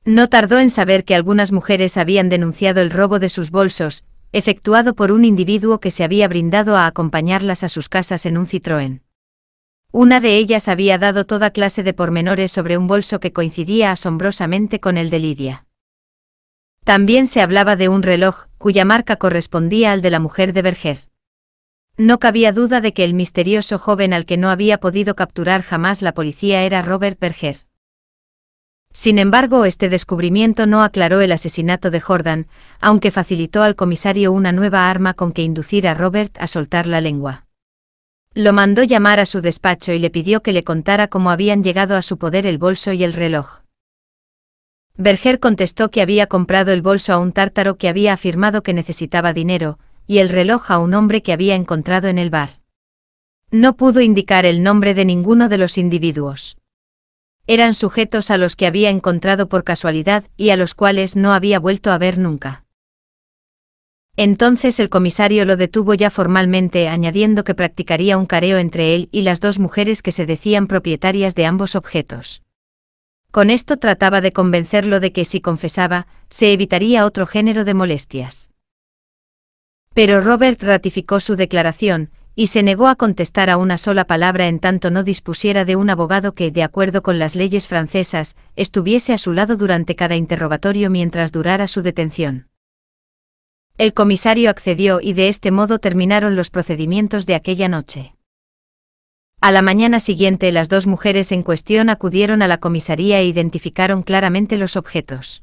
No tardó en saber que algunas mujeres habían denunciado el robo de sus bolsos, efectuado por un individuo que se había brindado a acompañarlas a sus casas en un Citroën. Una de ellas había dado toda clase de pormenores sobre un bolso que coincidía asombrosamente con el de Lidia. También se hablaba de un reloj, cuya marca correspondía al de la mujer de Berger. No cabía duda de que el misterioso joven al que no había podido capturar jamás la policía era Robert Berger. Sin embargo, este descubrimiento no aclaró el asesinato de Jordan, aunque facilitó al comisario una nueva arma con que inducir a Robert a soltar la lengua. Lo mandó llamar a su despacho y le pidió que le contara cómo habían llegado a su poder el bolso y el reloj. Berger contestó que había comprado el bolso a un tártaro que había afirmado que necesitaba dinero, y el reloj a un hombre que había encontrado en el bar. No pudo indicar el nombre de ninguno de los individuos eran sujetos a los que había encontrado por casualidad y a los cuales no había vuelto a ver nunca. Entonces el comisario lo detuvo ya formalmente, añadiendo que practicaría un careo entre él y las dos mujeres que se decían propietarias de ambos objetos. Con esto trataba de convencerlo de que si confesaba, se evitaría otro género de molestias. Pero Robert ratificó su declaración, y se negó a contestar a una sola palabra en tanto no dispusiera de un abogado que, de acuerdo con las leyes francesas, estuviese a su lado durante cada interrogatorio mientras durara su detención. El comisario accedió y de este modo terminaron los procedimientos de aquella noche. A la mañana siguiente las dos mujeres en cuestión acudieron a la comisaría e identificaron claramente los objetos.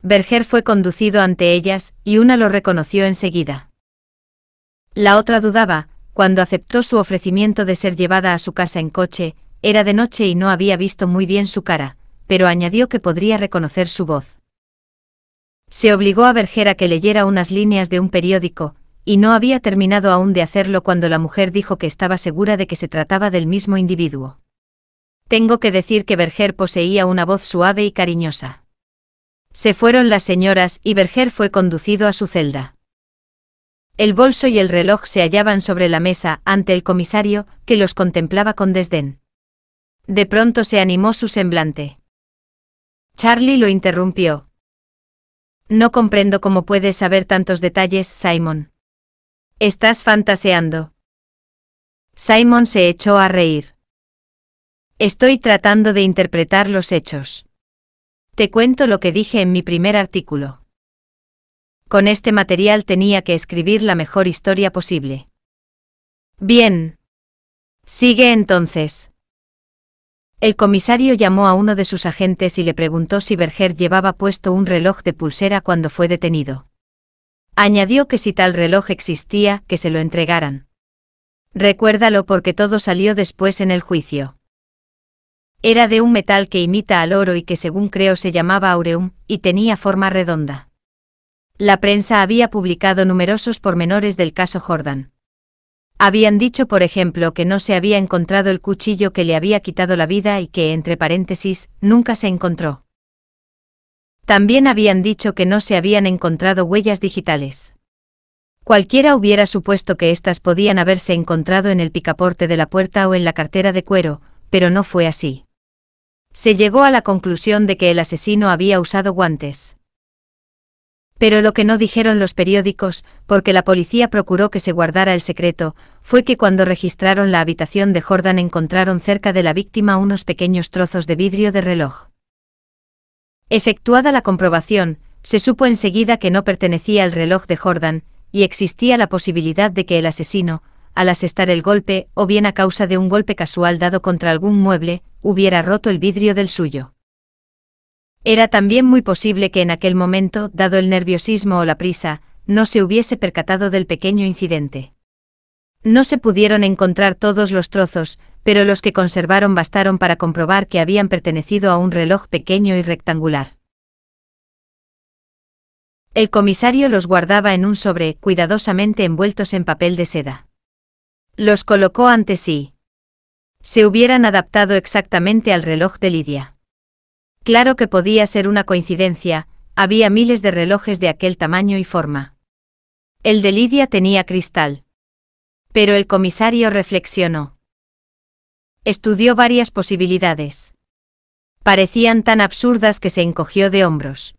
Berger fue conducido ante ellas, y una lo reconoció enseguida. La otra dudaba, cuando aceptó su ofrecimiento de ser llevada a su casa en coche, era de noche y no había visto muy bien su cara, pero añadió que podría reconocer su voz. Se obligó a a que leyera unas líneas de un periódico, y no había terminado aún de hacerlo cuando la mujer dijo que estaba segura de que se trataba del mismo individuo. Tengo que decir que Berger poseía una voz suave y cariñosa. Se fueron las señoras y Berger fue conducido a su celda. El bolso y el reloj se hallaban sobre la mesa ante el comisario, que los contemplaba con desdén. De pronto se animó su semblante. Charlie lo interrumpió. No comprendo cómo puedes saber tantos detalles, Simon. Estás fantaseando. Simon se echó a reír. Estoy tratando de interpretar los hechos. Te cuento lo que dije en mi primer artículo. Con este material tenía que escribir la mejor historia posible. Bien. Sigue entonces. El comisario llamó a uno de sus agentes y le preguntó si Berger llevaba puesto un reloj de pulsera cuando fue detenido. Añadió que si tal reloj existía, que se lo entregaran. Recuérdalo porque todo salió después en el juicio. Era de un metal que imita al oro y que según creo se llamaba aureum, y tenía forma redonda. La prensa había publicado numerosos pormenores del caso Jordan. Habían dicho, por ejemplo, que no se había encontrado el cuchillo que le había quitado la vida y que, entre paréntesis, nunca se encontró. También habían dicho que no se habían encontrado huellas digitales. Cualquiera hubiera supuesto que éstas podían haberse encontrado en el picaporte de la puerta o en la cartera de cuero, pero no fue así. Se llegó a la conclusión de que el asesino había usado guantes. Pero lo que no dijeron los periódicos, porque la policía procuró que se guardara el secreto, fue que cuando registraron la habitación de Jordan encontraron cerca de la víctima unos pequeños trozos de vidrio de reloj. Efectuada la comprobación, se supo enseguida que no pertenecía al reloj de Jordan, y existía la posibilidad de que el asesino, al asestar el golpe, o bien a causa de un golpe casual dado contra algún mueble, hubiera roto el vidrio del suyo. Era también muy posible que en aquel momento, dado el nerviosismo o la prisa, no se hubiese percatado del pequeño incidente. No se pudieron encontrar todos los trozos, pero los que conservaron bastaron para comprobar que habían pertenecido a un reloj pequeño y rectangular. El comisario los guardaba en un sobre, cuidadosamente envueltos en papel de seda. Los colocó ante sí. Se hubieran adaptado exactamente al reloj de Lidia. Claro que podía ser una coincidencia, había miles de relojes de aquel tamaño y forma. El de Lidia tenía cristal. Pero el comisario reflexionó. Estudió varias posibilidades. Parecían tan absurdas que se encogió de hombros.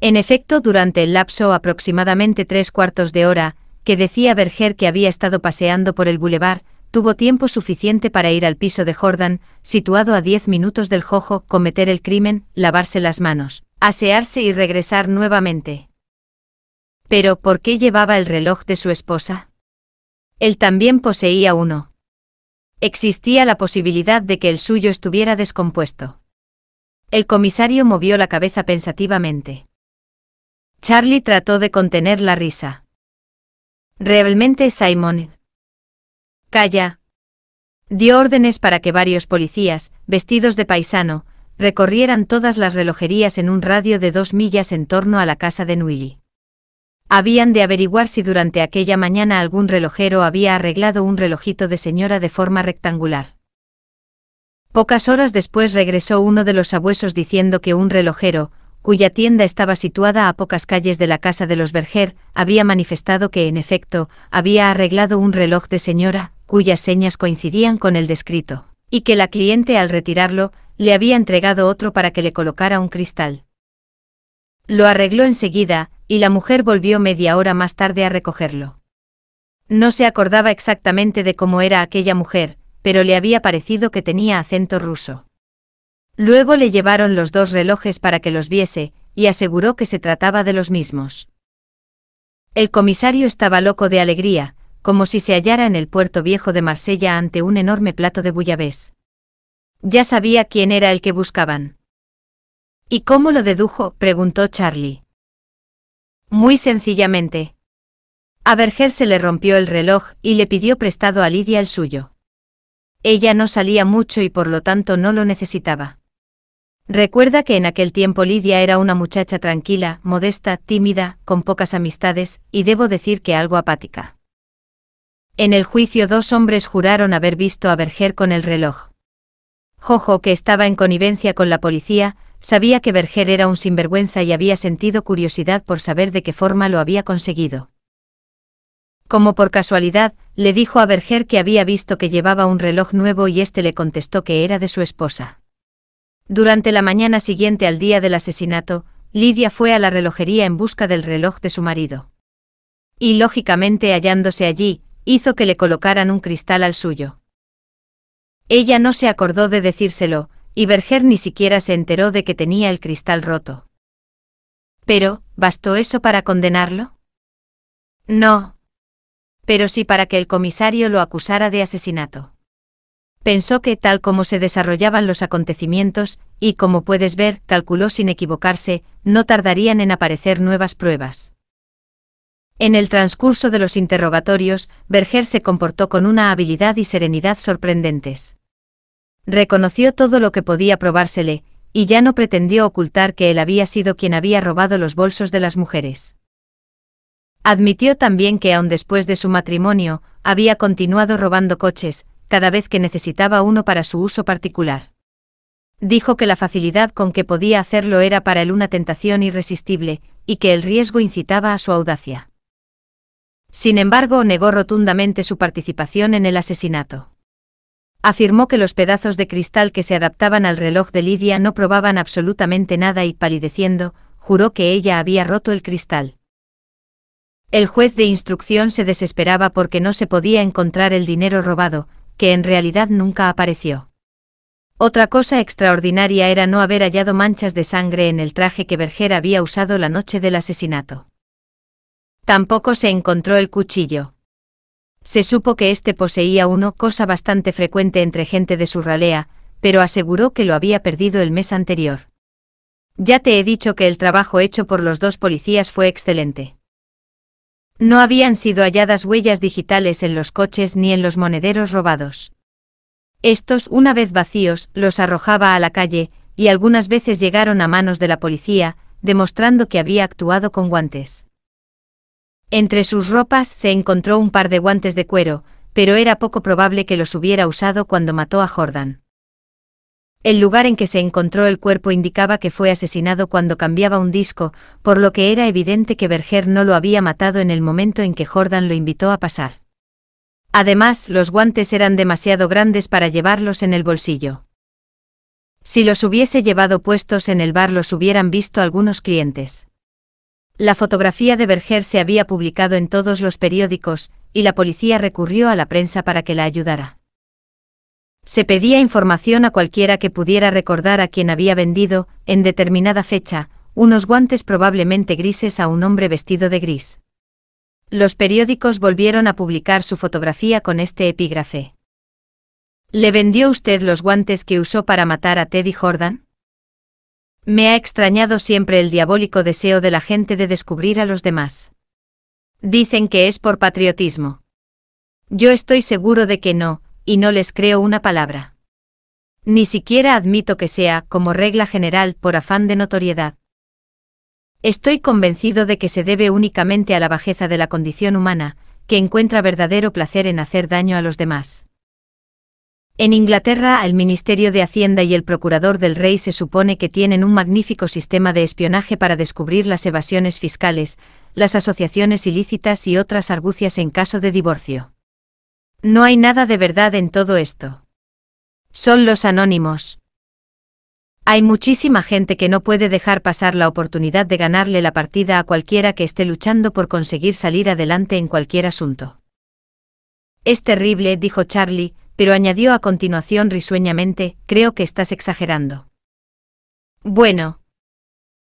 En efecto, durante el lapso aproximadamente tres cuartos de hora, que decía Berger que había estado paseando por el bulevar, tuvo tiempo suficiente para ir al piso de Jordan, situado a diez minutos del jojo, cometer el crimen, lavarse las manos, asearse y regresar nuevamente. Pero, ¿por qué llevaba el reloj de su esposa? Él también poseía uno. Existía la posibilidad de que el suyo estuviera descompuesto. El comisario movió la cabeza pensativamente. Charlie trató de contener la risa. Realmente Simon, Calla. Dio órdenes para que varios policías, vestidos de paisano, recorrieran todas las relojerías en un radio de dos millas en torno a la casa de Nuili. Habían de averiguar si durante aquella mañana algún relojero había arreglado un relojito de señora de forma rectangular. Pocas horas después regresó uno de los sabuesos diciendo que un relojero, cuya tienda estaba situada a pocas calles de la casa de los Berger, había manifestado que, en efecto, había arreglado un reloj de señora, cuyas señas coincidían con el descrito, y que la cliente al retirarlo, le había entregado otro para que le colocara un cristal. Lo arregló enseguida, y la mujer volvió media hora más tarde a recogerlo. No se acordaba exactamente de cómo era aquella mujer, pero le había parecido que tenía acento ruso. Luego le llevaron los dos relojes para que los viese, y aseguró que se trataba de los mismos. El comisario estaba loco de alegría, como si se hallara en el puerto viejo de Marsella ante un enorme plato de bullabés. Ya sabía quién era el que buscaban. ¿Y cómo lo dedujo? preguntó Charlie. Muy sencillamente. A Berger se le rompió el reloj y le pidió prestado a Lidia el suyo. Ella no salía mucho y por lo tanto no lo necesitaba. Recuerda que en aquel tiempo Lidia era una muchacha tranquila, modesta, tímida, con pocas amistades, y debo decir que algo apática. En el juicio dos hombres juraron haber visto a Berger con el reloj. Jojo, que estaba en connivencia con la policía, sabía que Berger era un sinvergüenza y había sentido curiosidad por saber de qué forma lo había conseguido. Como por casualidad, le dijo a Berger que había visto que llevaba un reloj nuevo y éste le contestó que era de su esposa. Durante la mañana siguiente al día del asesinato, Lidia fue a la relojería en busca del reloj de su marido. Y lógicamente hallándose allí, hizo que le colocaran un cristal al suyo. Ella no se acordó de decírselo, y Berger ni siquiera se enteró de que tenía el cristal roto. Pero, ¿bastó eso para condenarlo? No. Pero sí para que el comisario lo acusara de asesinato. Pensó que, tal como se desarrollaban los acontecimientos, y como puedes ver, calculó sin equivocarse, no tardarían en aparecer nuevas pruebas. En el transcurso de los interrogatorios, Berger se comportó con una habilidad y serenidad sorprendentes. Reconoció todo lo que podía probársele, y ya no pretendió ocultar que él había sido quien había robado los bolsos de las mujeres. Admitió también que aun después de su matrimonio, había continuado robando coches, cada vez que necesitaba uno para su uso particular. Dijo que la facilidad con que podía hacerlo era para él una tentación irresistible, y que el riesgo incitaba a su audacia. Sin embargo, negó rotundamente su participación en el asesinato. Afirmó que los pedazos de cristal que se adaptaban al reloj de Lidia no probaban absolutamente nada y, palideciendo, juró que ella había roto el cristal. El juez de instrucción se desesperaba porque no se podía encontrar el dinero robado, que en realidad nunca apareció. Otra cosa extraordinaria era no haber hallado manchas de sangre en el traje que Berger había usado la noche del asesinato. Tampoco se encontró el cuchillo. Se supo que éste poseía uno, cosa bastante frecuente entre gente de su ralea, pero aseguró que lo había perdido el mes anterior. Ya te he dicho que el trabajo hecho por los dos policías fue excelente. No habían sido halladas huellas digitales en los coches ni en los monederos robados. Estos, una vez vacíos, los arrojaba a la calle, y algunas veces llegaron a manos de la policía, demostrando que había actuado con guantes. Entre sus ropas se encontró un par de guantes de cuero, pero era poco probable que los hubiera usado cuando mató a Jordan. El lugar en que se encontró el cuerpo indicaba que fue asesinado cuando cambiaba un disco, por lo que era evidente que Berger no lo había matado en el momento en que Jordan lo invitó a pasar. Además, los guantes eran demasiado grandes para llevarlos en el bolsillo. Si los hubiese llevado puestos en el bar los hubieran visto algunos clientes. La fotografía de Berger se había publicado en todos los periódicos, y la policía recurrió a la prensa para que la ayudara. Se pedía información a cualquiera que pudiera recordar a quien había vendido, en determinada fecha, unos guantes probablemente grises a un hombre vestido de gris. Los periódicos volvieron a publicar su fotografía con este epígrafe. ¿Le vendió usted los guantes que usó para matar a Teddy Jordan? Me ha extrañado siempre el diabólico deseo de la gente de descubrir a los demás. Dicen que es por patriotismo. Yo estoy seguro de que no, y no les creo una palabra. Ni siquiera admito que sea, como regla general, por afán de notoriedad. Estoy convencido de que se debe únicamente a la bajeza de la condición humana, que encuentra verdadero placer en hacer daño a los demás. En Inglaterra, el Ministerio de Hacienda y el Procurador del Rey se supone que tienen un magnífico sistema de espionaje para descubrir las evasiones fiscales, las asociaciones ilícitas y otras argucias en caso de divorcio. No hay nada de verdad en todo esto. Son los anónimos. Hay muchísima gente que no puede dejar pasar la oportunidad de ganarle la partida a cualquiera que esté luchando por conseguir salir adelante en cualquier asunto. Es terrible, dijo Charlie, pero añadió a continuación risueñamente, creo que estás exagerando. Bueno.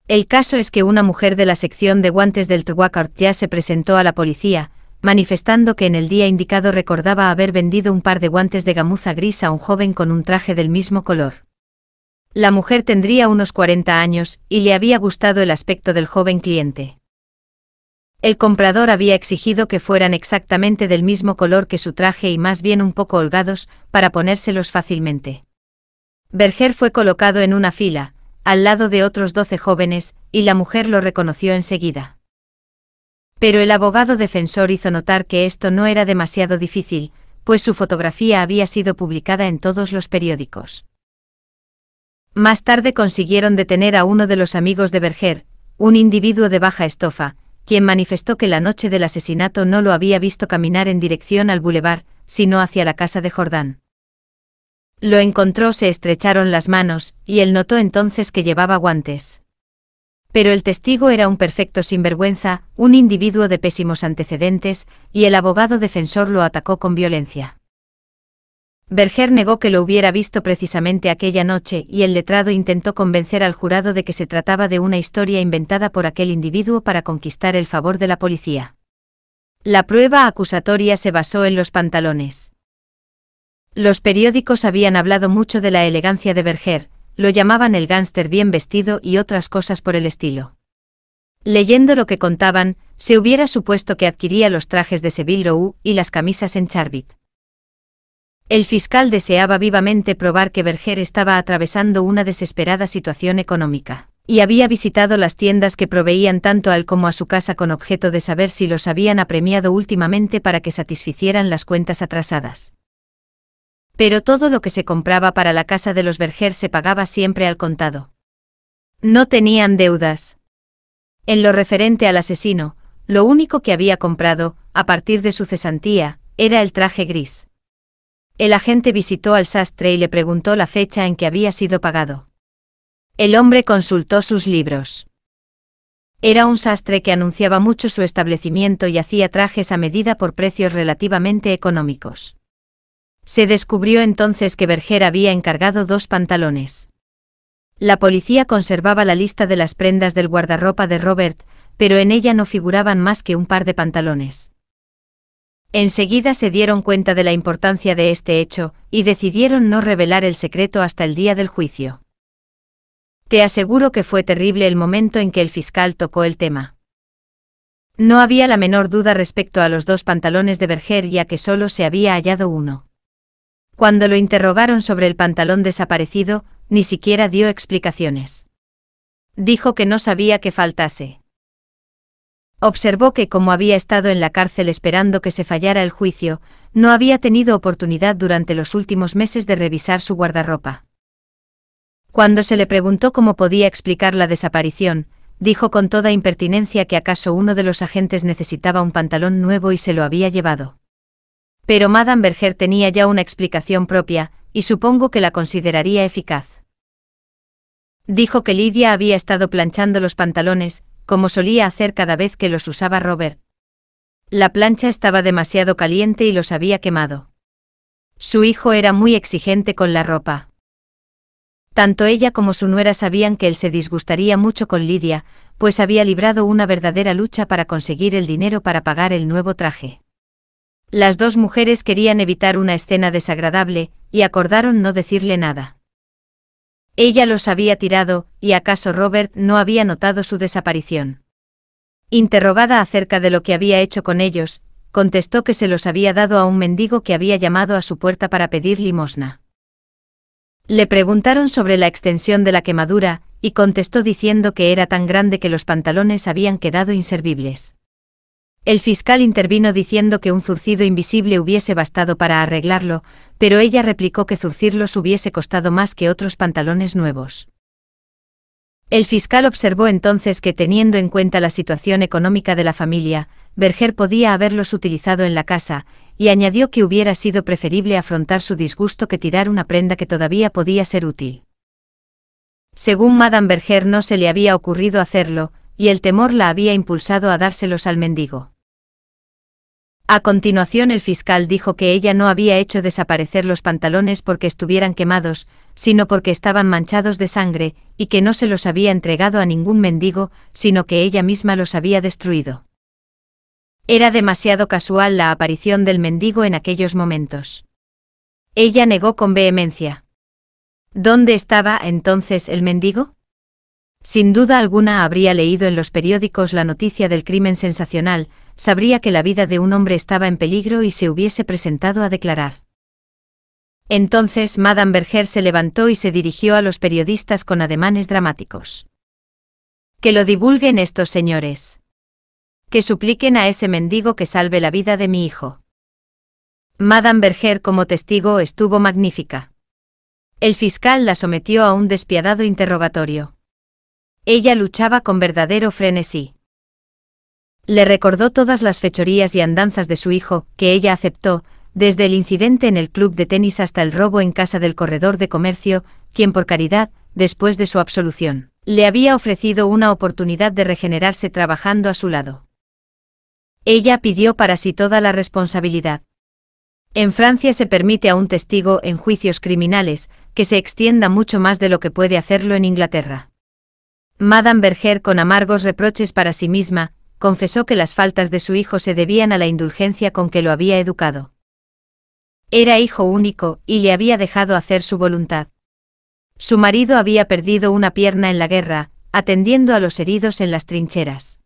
El caso es que una mujer de la sección de guantes del Truacort ya se presentó a la policía, manifestando que en el día indicado recordaba haber vendido un par de guantes de gamuza gris a un joven con un traje del mismo color. La mujer tendría unos 40 años, y le había gustado el aspecto del joven cliente. El comprador había exigido que fueran exactamente del mismo color que su traje y más bien un poco holgados, para ponérselos fácilmente. Berger fue colocado en una fila, al lado de otros doce jóvenes, y la mujer lo reconoció enseguida. Pero el abogado defensor hizo notar que esto no era demasiado difícil, pues su fotografía había sido publicada en todos los periódicos. Más tarde consiguieron detener a uno de los amigos de Berger, un individuo de baja estofa, quien manifestó que la noche del asesinato no lo había visto caminar en dirección al bulevar, sino hacia la casa de Jordán. Lo encontró, se estrecharon las manos, y él notó entonces que llevaba guantes. Pero el testigo era un perfecto sinvergüenza, un individuo de pésimos antecedentes, y el abogado defensor lo atacó con violencia. Berger negó que lo hubiera visto precisamente aquella noche y el letrado intentó convencer al jurado de que se trataba de una historia inventada por aquel individuo para conquistar el favor de la policía. La prueba acusatoria se basó en los pantalones. Los periódicos habían hablado mucho de la elegancia de Berger, lo llamaban el gánster bien vestido y otras cosas por el estilo. Leyendo lo que contaban, se hubiera supuesto que adquiría los trajes de Seville Roux y las camisas en Charbit. El fiscal deseaba vivamente probar que Berger estaba atravesando una desesperada situación económica, y había visitado las tiendas que proveían tanto a él como a su casa con objeto de saber si los habían apremiado últimamente para que satisficieran las cuentas atrasadas. Pero todo lo que se compraba para la casa de los Berger se pagaba siempre al contado. No tenían deudas. En lo referente al asesino, lo único que había comprado, a partir de su cesantía, era el traje gris. El agente visitó al sastre y le preguntó la fecha en que había sido pagado. El hombre consultó sus libros. Era un sastre que anunciaba mucho su establecimiento y hacía trajes a medida por precios relativamente económicos. Se descubrió entonces que Berger había encargado dos pantalones. La policía conservaba la lista de las prendas del guardarropa de Robert, pero en ella no figuraban más que un par de pantalones. Enseguida se dieron cuenta de la importancia de este hecho, y decidieron no revelar el secreto hasta el día del juicio. Te aseguro que fue terrible el momento en que el fiscal tocó el tema. No había la menor duda respecto a los dos pantalones de Berger ya que solo se había hallado uno. Cuando lo interrogaron sobre el pantalón desaparecido, ni siquiera dio explicaciones. Dijo que no sabía que faltase. Observó que como había estado en la cárcel esperando que se fallara el juicio, no había tenido oportunidad durante los últimos meses de revisar su guardarropa. Cuando se le preguntó cómo podía explicar la desaparición, dijo con toda impertinencia que acaso uno de los agentes necesitaba un pantalón nuevo y se lo había llevado. Pero Madame Berger tenía ya una explicación propia, y supongo que la consideraría eficaz. Dijo que Lidia había estado planchando los pantalones, como solía hacer cada vez que los usaba Robert. La plancha estaba demasiado caliente y los había quemado. Su hijo era muy exigente con la ropa. Tanto ella como su nuera sabían que él se disgustaría mucho con Lidia, pues había librado una verdadera lucha para conseguir el dinero para pagar el nuevo traje. Las dos mujeres querían evitar una escena desagradable, y acordaron no decirle nada. Ella los había tirado, y acaso Robert no había notado su desaparición. Interrogada acerca de lo que había hecho con ellos, contestó que se los había dado a un mendigo que había llamado a su puerta para pedir limosna. Le preguntaron sobre la extensión de la quemadura, y contestó diciendo que era tan grande que los pantalones habían quedado inservibles. El fiscal intervino diciendo que un zurcido invisible hubiese bastado para arreglarlo, pero ella replicó que zurcirlos hubiese costado más que otros pantalones nuevos. El fiscal observó entonces que teniendo en cuenta la situación económica de la familia, Berger podía haberlos utilizado en la casa, y añadió que hubiera sido preferible afrontar su disgusto que tirar una prenda que todavía podía ser útil. Según Madame Berger no se le había ocurrido hacerlo, y el temor la había impulsado a dárselos al mendigo. A continuación el fiscal dijo que ella no había hecho desaparecer los pantalones porque estuvieran quemados, sino porque estaban manchados de sangre, y que no se los había entregado a ningún mendigo, sino que ella misma los había destruido. Era demasiado casual la aparición del mendigo en aquellos momentos. Ella negó con vehemencia. ¿Dónde estaba entonces el mendigo? Sin duda alguna habría leído en los periódicos la noticia del crimen sensacional, sabría que la vida de un hombre estaba en peligro y se hubiese presentado a declarar. Entonces Madame Berger se levantó y se dirigió a los periodistas con ademanes dramáticos. Que lo divulguen estos señores. Que supliquen a ese mendigo que salve la vida de mi hijo. Madame Berger como testigo estuvo magnífica. El fiscal la sometió a un despiadado interrogatorio. Ella luchaba con verdadero frenesí. Le recordó todas las fechorías y andanzas de su hijo, que ella aceptó, desde el incidente en el club de tenis hasta el robo en casa del corredor de comercio, quien por caridad, después de su absolución, le había ofrecido una oportunidad de regenerarse trabajando a su lado. Ella pidió para sí toda la responsabilidad. En Francia se permite a un testigo en juicios criminales que se extienda mucho más de lo que puede hacerlo en Inglaterra. Madame Berger con amargos reproches para sí misma, confesó que las faltas de su hijo se debían a la indulgencia con que lo había educado. Era hijo único, y le había dejado hacer su voluntad. Su marido había perdido una pierna en la guerra, atendiendo a los heridos en las trincheras.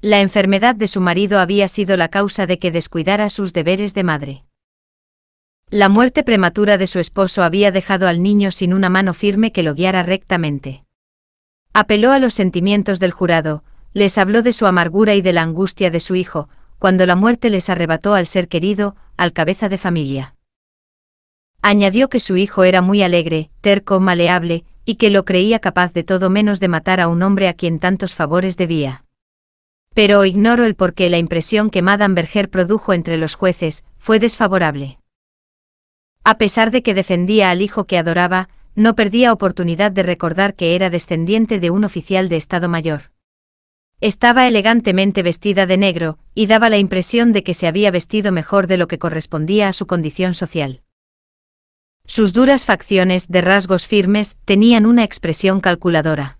La enfermedad de su marido había sido la causa de que descuidara sus deberes de madre. La muerte prematura de su esposo había dejado al niño sin una mano firme que lo guiara rectamente. Apeló a los sentimientos del jurado, les habló de su amargura y de la angustia de su hijo, cuando la muerte les arrebató al ser querido, al cabeza de familia. Añadió que su hijo era muy alegre, terco, maleable, y que lo creía capaz de todo menos de matar a un hombre a quien tantos favores debía. Pero ignoro el por qué la impresión que Madame Berger produjo entre los jueces fue desfavorable. A pesar de que defendía al hijo que adoraba, no perdía oportunidad de recordar que era descendiente de un oficial de Estado Mayor. Estaba elegantemente vestida de negro, y daba la impresión de que se había vestido mejor de lo que correspondía a su condición social. Sus duras facciones, de rasgos firmes, tenían una expresión calculadora.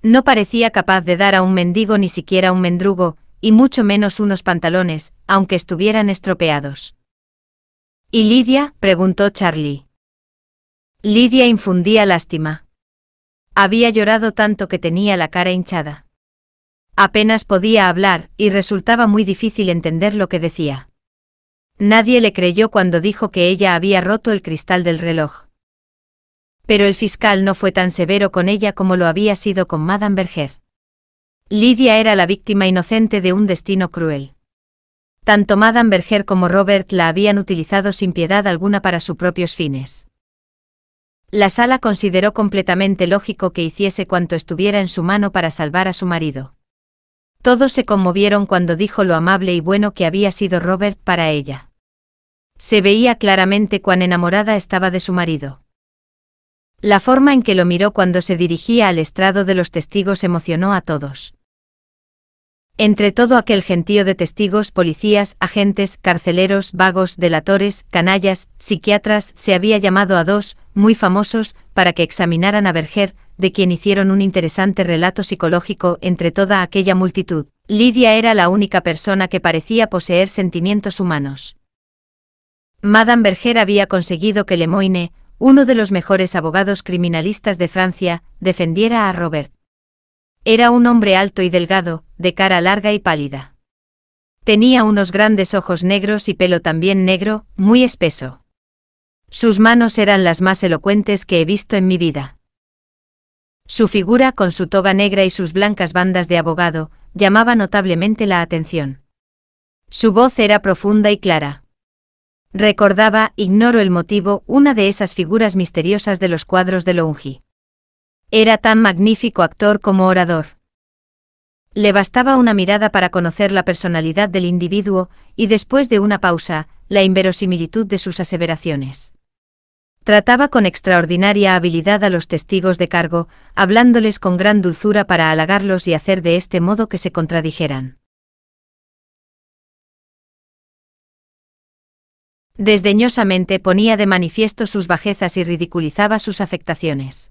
No parecía capaz de dar a un mendigo ni siquiera un mendrugo, y mucho menos unos pantalones, aunque estuvieran estropeados. ¿Y Lidia? preguntó Charlie. Lidia infundía lástima. Había llorado tanto que tenía la cara hinchada. Apenas podía hablar, y resultaba muy difícil entender lo que decía. Nadie le creyó cuando dijo que ella había roto el cristal del reloj. Pero el fiscal no fue tan severo con ella como lo había sido con Madame Berger. Lidia era la víctima inocente de un destino cruel. Tanto Madame Berger como Robert la habían utilizado sin piedad alguna para sus propios fines. La sala consideró completamente lógico que hiciese cuanto estuviera en su mano para salvar a su marido. Todos se conmovieron cuando dijo lo amable y bueno que había sido Robert para ella. Se veía claramente cuán enamorada estaba de su marido. La forma en que lo miró cuando se dirigía al estrado de los testigos emocionó a todos. Entre todo aquel gentío de testigos, policías, agentes, carceleros, vagos, delatores, canallas, psiquiatras, se había llamado a dos, muy famosos, para que examinaran a Berger, de quien hicieron un interesante relato psicológico entre toda aquella multitud. Lidia era la única persona que parecía poseer sentimientos humanos. Madame Berger había conseguido que Lemoyne, uno de los mejores abogados criminalistas de Francia, defendiera a Robert. Era un hombre alto y delgado, de cara larga y pálida. Tenía unos grandes ojos negros y pelo también negro, muy espeso. Sus manos eran las más elocuentes que he visto en mi vida. Su figura con su toga negra y sus blancas bandas de abogado, llamaba notablemente la atención. Su voz era profunda y clara. Recordaba, ignoro el motivo, una de esas figuras misteriosas de los cuadros de Longhi. Era tan magnífico actor como orador. Le bastaba una mirada para conocer la personalidad del individuo, y después de una pausa, la inverosimilitud de sus aseveraciones. Trataba con extraordinaria habilidad a los testigos de cargo, hablándoles con gran dulzura para halagarlos y hacer de este modo que se contradijeran. Desdeñosamente ponía de manifiesto sus bajezas y ridiculizaba sus afectaciones.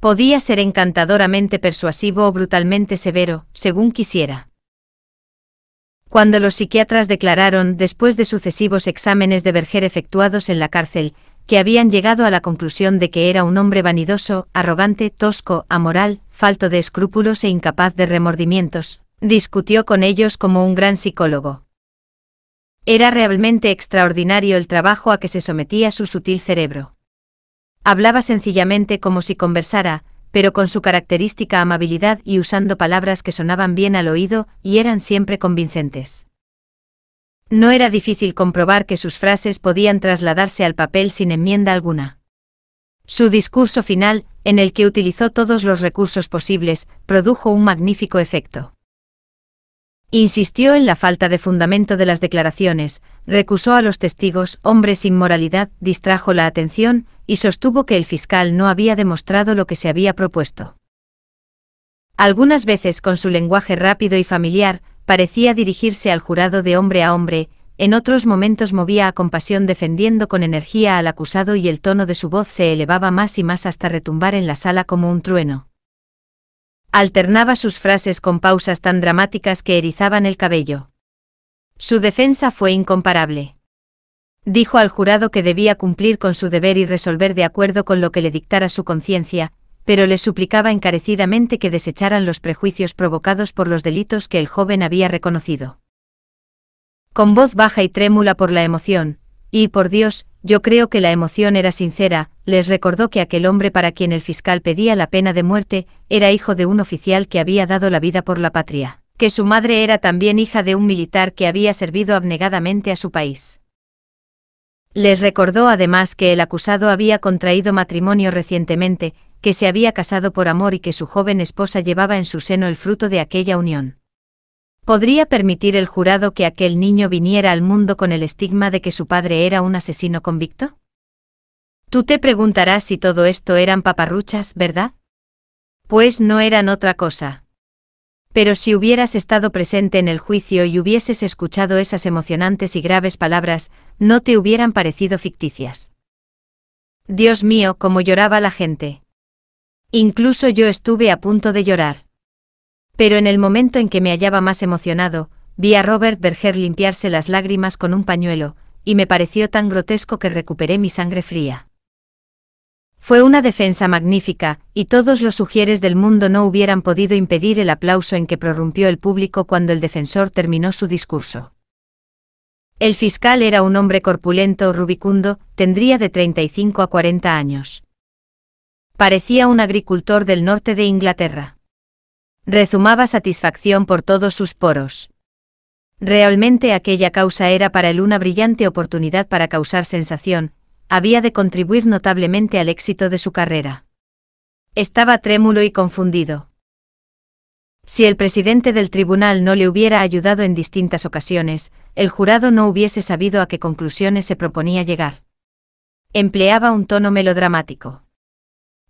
Podía ser encantadoramente persuasivo o brutalmente severo, según quisiera. Cuando los psiquiatras declararon, después de sucesivos exámenes de Berger efectuados en la cárcel, que habían llegado a la conclusión de que era un hombre vanidoso, arrogante, tosco, amoral, falto de escrúpulos e incapaz de remordimientos, discutió con ellos como un gran psicólogo. Era realmente extraordinario el trabajo a que se sometía su sutil cerebro. Hablaba sencillamente como si conversara, pero con su característica amabilidad y usando palabras que sonaban bien al oído y eran siempre convincentes. No era difícil comprobar que sus frases podían trasladarse al papel sin enmienda alguna. Su discurso final, en el que utilizó todos los recursos posibles, produjo un magnífico efecto. Insistió en la falta de fundamento de las declaraciones, recusó a los testigos, hombres sin moralidad, distrajo la atención, y sostuvo que el fiscal no había demostrado lo que se había propuesto. Algunas veces con su lenguaje rápido y familiar, parecía dirigirse al jurado de hombre a hombre, en otros momentos movía a compasión defendiendo con energía al acusado y el tono de su voz se elevaba más y más hasta retumbar en la sala como un trueno. Alternaba sus frases con pausas tan dramáticas que erizaban el cabello. Su defensa fue incomparable. Dijo al jurado que debía cumplir con su deber y resolver de acuerdo con lo que le dictara su conciencia, pero les suplicaba encarecidamente que desecharan los prejuicios provocados por los delitos que el joven había reconocido. Con voz baja y trémula por la emoción, y por Dios, yo creo que la emoción era sincera, les recordó que aquel hombre para quien el fiscal pedía la pena de muerte, era hijo de un oficial que había dado la vida por la patria, que su madre era también hija de un militar que había servido abnegadamente a su país. Les recordó además que el acusado había contraído matrimonio recientemente, que se había casado por amor y que su joven esposa llevaba en su seno el fruto de aquella unión. ¿Podría permitir el jurado que aquel niño viniera al mundo con el estigma de que su padre era un asesino convicto? Tú te preguntarás si todo esto eran paparruchas, ¿verdad? Pues no eran otra cosa. Pero si hubieras estado presente en el juicio y hubieses escuchado esas emocionantes y graves palabras, no te hubieran parecido ficticias. Dios mío, cómo lloraba la gente. Incluso yo estuve a punto de llorar. Pero en el momento en que me hallaba más emocionado, vi a Robert Berger limpiarse las lágrimas con un pañuelo, y me pareció tan grotesco que recuperé mi sangre fría. Fue una defensa magnífica, y todos los sugieres del mundo no hubieran podido impedir el aplauso en que prorrumpió el público cuando el defensor terminó su discurso. El fiscal era un hombre corpulento, rubicundo, tendría de 35 a 40 años. Parecía un agricultor del norte de Inglaterra. Rezumaba satisfacción por todos sus poros. Realmente aquella causa era para él una brillante oportunidad para causar sensación, había de contribuir notablemente al éxito de su carrera. Estaba trémulo y confundido. Si el presidente del tribunal no le hubiera ayudado en distintas ocasiones, el jurado no hubiese sabido a qué conclusiones se proponía llegar. Empleaba un tono melodramático.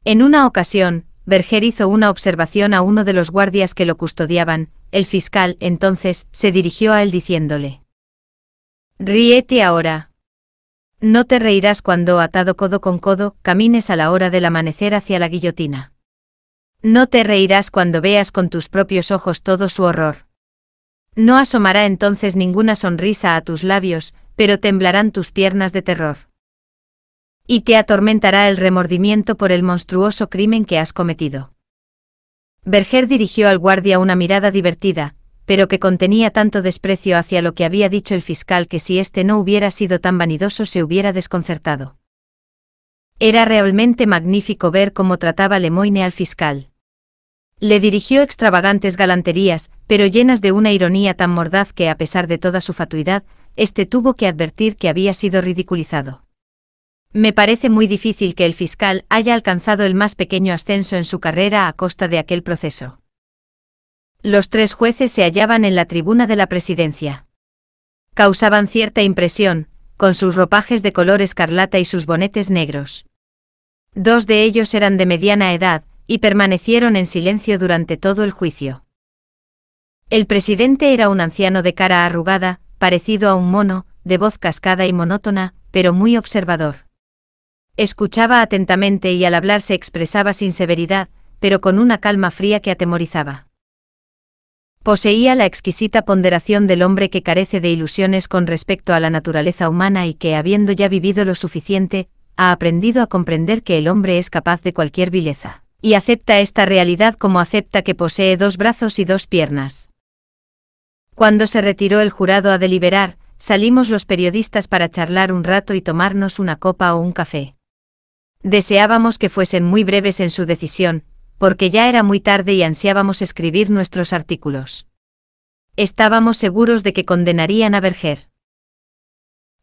En una ocasión, Berger hizo una observación a uno de los guardias que lo custodiaban, el fiscal entonces se dirigió a él diciéndole. Ríete ahora. No te reirás cuando, atado codo con codo, camines a la hora del amanecer hacia la guillotina. No te reirás cuando veas con tus propios ojos todo su horror. No asomará entonces ninguna sonrisa a tus labios, pero temblarán tus piernas de terror y te atormentará el remordimiento por el monstruoso crimen que has cometido. Berger dirigió al guardia una mirada divertida, pero que contenía tanto desprecio hacia lo que había dicho el fiscal que si éste no hubiera sido tan vanidoso se hubiera desconcertado. Era realmente magnífico ver cómo trataba Lemoine al fiscal. Le dirigió extravagantes galanterías, pero llenas de una ironía tan mordaz que a pesar de toda su fatuidad, éste tuvo que advertir que había sido ridiculizado. Me parece muy difícil que el fiscal haya alcanzado el más pequeño ascenso en su carrera a costa de aquel proceso. Los tres jueces se hallaban en la tribuna de la presidencia. Causaban cierta impresión, con sus ropajes de color escarlata y sus bonetes negros. Dos de ellos eran de mediana edad, y permanecieron en silencio durante todo el juicio. El presidente era un anciano de cara arrugada, parecido a un mono, de voz cascada y monótona, pero muy observador. Escuchaba atentamente y al hablar se expresaba sin severidad, pero con una calma fría que atemorizaba. Poseía la exquisita ponderación del hombre que carece de ilusiones con respecto a la naturaleza humana y que, habiendo ya vivido lo suficiente, ha aprendido a comprender que el hombre es capaz de cualquier vileza, y acepta esta realidad como acepta que posee dos brazos y dos piernas. Cuando se retiró el jurado a deliberar, salimos los periodistas para charlar un rato y tomarnos una copa o un café. Deseábamos que fuesen muy breves en su decisión, porque ya era muy tarde y ansiábamos escribir nuestros artículos. Estábamos seguros de que condenarían a Berger.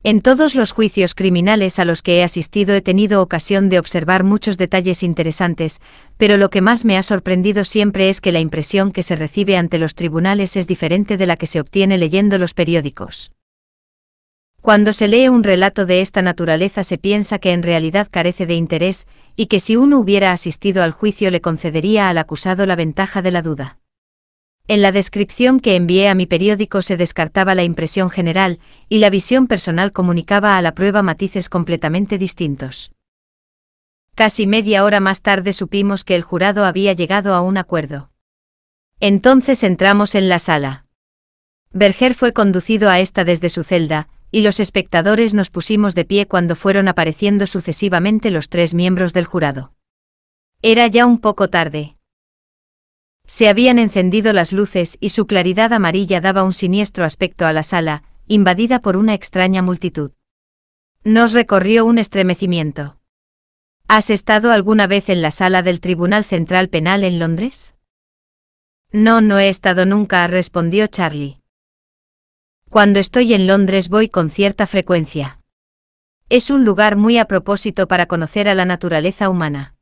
En todos los juicios criminales a los que he asistido he tenido ocasión de observar muchos detalles interesantes, pero lo que más me ha sorprendido siempre es que la impresión que se recibe ante los tribunales es diferente de la que se obtiene leyendo los periódicos. Cuando se lee un relato de esta naturaleza se piensa que en realidad carece de interés, y que si uno hubiera asistido al juicio le concedería al acusado la ventaja de la duda. En la descripción que envié a mi periódico se descartaba la impresión general, y la visión personal comunicaba a la prueba matices completamente distintos. Casi media hora más tarde supimos que el jurado había llegado a un acuerdo. Entonces entramos en la sala. Berger fue conducido a esta desde su celda, y los espectadores nos pusimos de pie cuando fueron apareciendo sucesivamente los tres miembros del jurado. Era ya un poco tarde. Se habían encendido las luces y su claridad amarilla daba un siniestro aspecto a la sala, invadida por una extraña multitud. Nos recorrió un estremecimiento. ¿Has estado alguna vez en la sala del Tribunal Central Penal en Londres? No, no he estado nunca, respondió Charlie. Cuando estoy en Londres voy con cierta frecuencia. Es un lugar muy a propósito para conocer a la naturaleza humana.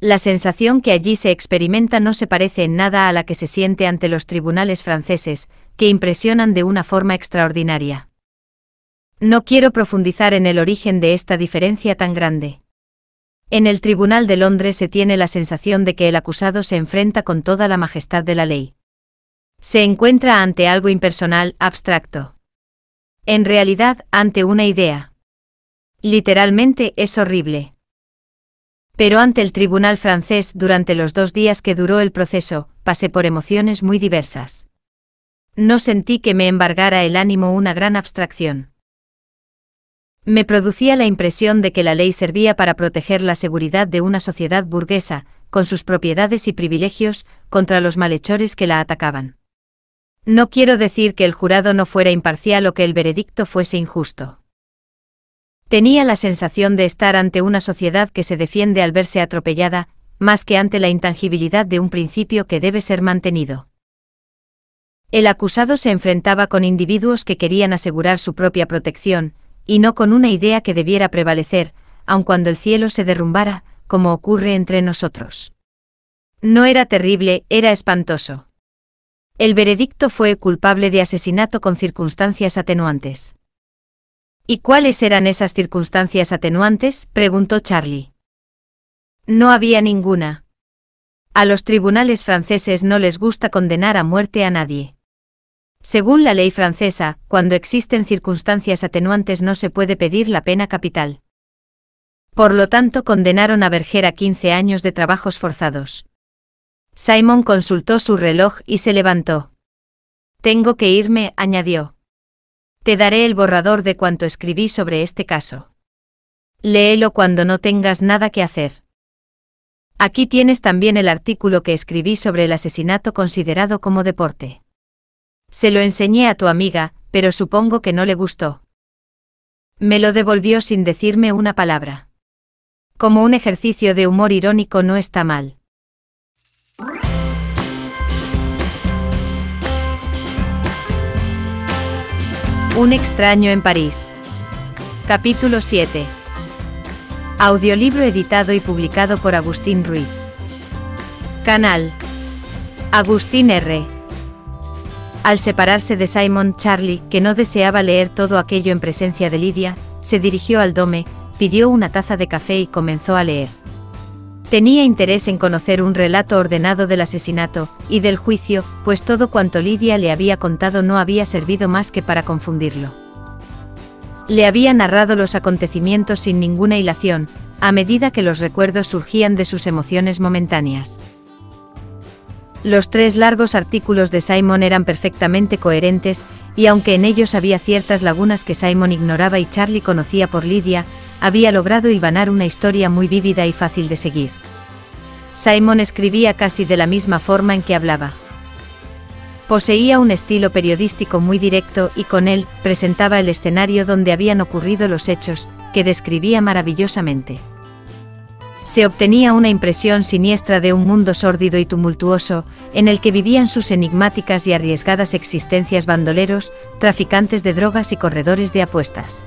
La sensación que allí se experimenta no se parece en nada a la que se siente ante los tribunales franceses, que impresionan de una forma extraordinaria. No quiero profundizar en el origen de esta diferencia tan grande. En el Tribunal de Londres se tiene la sensación de que el acusado se enfrenta con toda la majestad de la ley se encuentra ante algo impersonal, abstracto. En realidad, ante una idea. Literalmente es horrible. Pero ante el tribunal francés durante los dos días que duró el proceso, pasé por emociones muy diversas. No sentí que me embargara el ánimo una gran abstracción. Me producía la impresión de que la ley servía para proteger la seguridad de una sociedad burguesa, con sus propiedades y privilegios, contra los malhechores que la atacaban. No quiero decir que el jurado no fuera imparcial o que el veredicto fuese injusto. Tenía la sensación de estar ante una sociedad que se defiende al verse atropellada, más que ante la intangibilidad de un principio que debe ser mantenido. El acusado se enfrentaba con individuos que querían asegurar su propia protección, y no con una idea que debiera prevalecer, aun cuando el cielo se derrumbara, como ocurre entre nosotros. No era terrible, era espantoso. El veredicto fue culpable de asesinato con circunstancias atenuantes. ¿Y cuáles eran esas circunstancias atenuantes? preguntó Charlie. No había ninguna. A los tribunales franceses no les gusta condenar a muerte a nadie. Según la ley francesa, cuando existen circunstancias atenuantes no se puede pedir la pena capital. Por lo tanto, condenaron a Berger a 15 años de trabajos forzados. Simon consultó su reloj y se levantó. Tengo que irme, añadió. Te daré el borrador de cuanto escribí sobre este caso. Léelo cuando no tengas nada que hacer. Aquí tienes también el artículo que escribí sobre el asesinato considerado como deporte. Se lo enseñé a tu amiga, pero supongo que no le gustó. Me lo devolvió sin decirme una palabra. Como un ejercicio de humor irónico no está mal. Un extraño en París. Capítulo 7. Audiolibro editado y publicado por Agustín Ruiz. Canal. Agustín R. Al separarse de Simon Charlie, que no deseaba leer todo aquello en presencia de Lidia, se dirigió al dome, pidió una taza de café y comenzó a leer. Tenía interés en conocer un relato ordenado del asesinato y del juicio, pues todo cuanto Lidia le había contado no había servido más que para confundirlo. Le había narrado los acontecimientos sin ninguna hilación, a medida que los recuerdos surgían de sus emociones momentáneas. Los tres largos artículos de Simon eran perfectamente coherentes, y aunque en ellos había ciertas lagunas que Simon ignoraba y Charlie conocía por Lidia, había logrado ibanar una historia muy vívida y fácil de seguir. Simon escribía casi de la misma forma en que hablaba. Poseía un estilo periodístico muy directo y con él presentaba el escenario donde habían ocurrido los hechos, que describía maravillosamente. Se obtenía una impresión siniestra de un mundo sórdido y tumultuoso, en el que vivían sus enigmáticas y arriesgadas existencias bandoleros, traficantes de drogas y corredores de apuestas.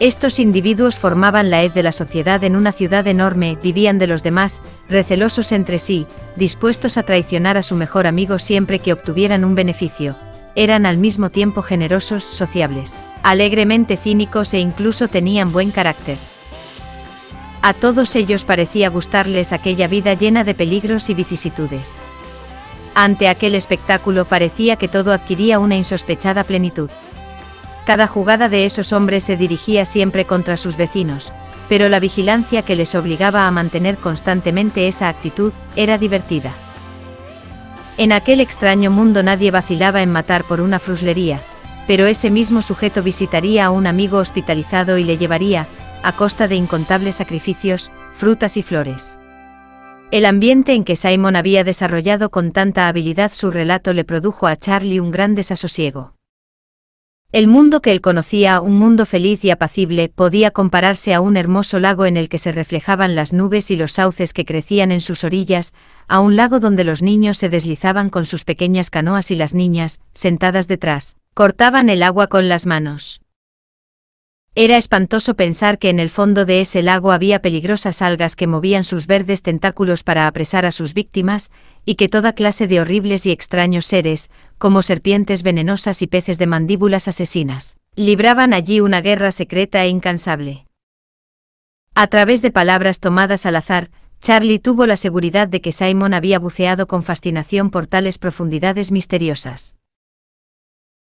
Estos individuos formaban la ed de la sociedad en una ciudad enorme, vivían de los demás, recelosos entre sí, dispuestos a traicionar a su mejor amigo siempre que obtuvieran un beneficio. Eran al mismo tiempo generosos, sociables, alegremente cínicos e incluso tenían buen carácter. A todos ellos parecía gustarles aquella vida llena de peligros y vicisitudes. Ante aquel espectáculo parecía que todo adquiría una insospechada plenitud. Cada jugada de esos hombres se dirigía siempre contra sus vecinos, pero la vigilancia que les obligaba a mantener constantemente esa actitud era divertida. En aquel extraño mundo nadie vacilaba en matar por una fruslería, pero ese mismo sujeto visitaría a un amigo hospitalizado y le llevaría, a costa de incontables sacrificios, frutas y flores. El ambiente en que Simon había desarrollado con tanta habilidad su relato le produjo a Charlie un gran desasosiego. El mundo que él conocía, un mundo feliz y apacible, podía compararse a un hermoso lago en el que se reflejaban las nubes y los sauces que crecían en sus orillas, a un lago donde los niños se deslizaban con sus pequeñas canoas y las niñas, sentadas detrás, cortaban el agua con las manos. Era espantoso pensar que en el fondo de ese lago había peligrosas algas que movían sus verdes tentáculos para apresar a sus víctimas, y que toda clase de horribles y extraños seres, como serpientes venenosas y peces de mandíbulas asesinas, libraban allí una guerra secreta e incansable. A través de palabras tomadas al azar, Charlie tuvo la seguridad de que Simon había buceado con fascinación por tales profundidades misteriosas.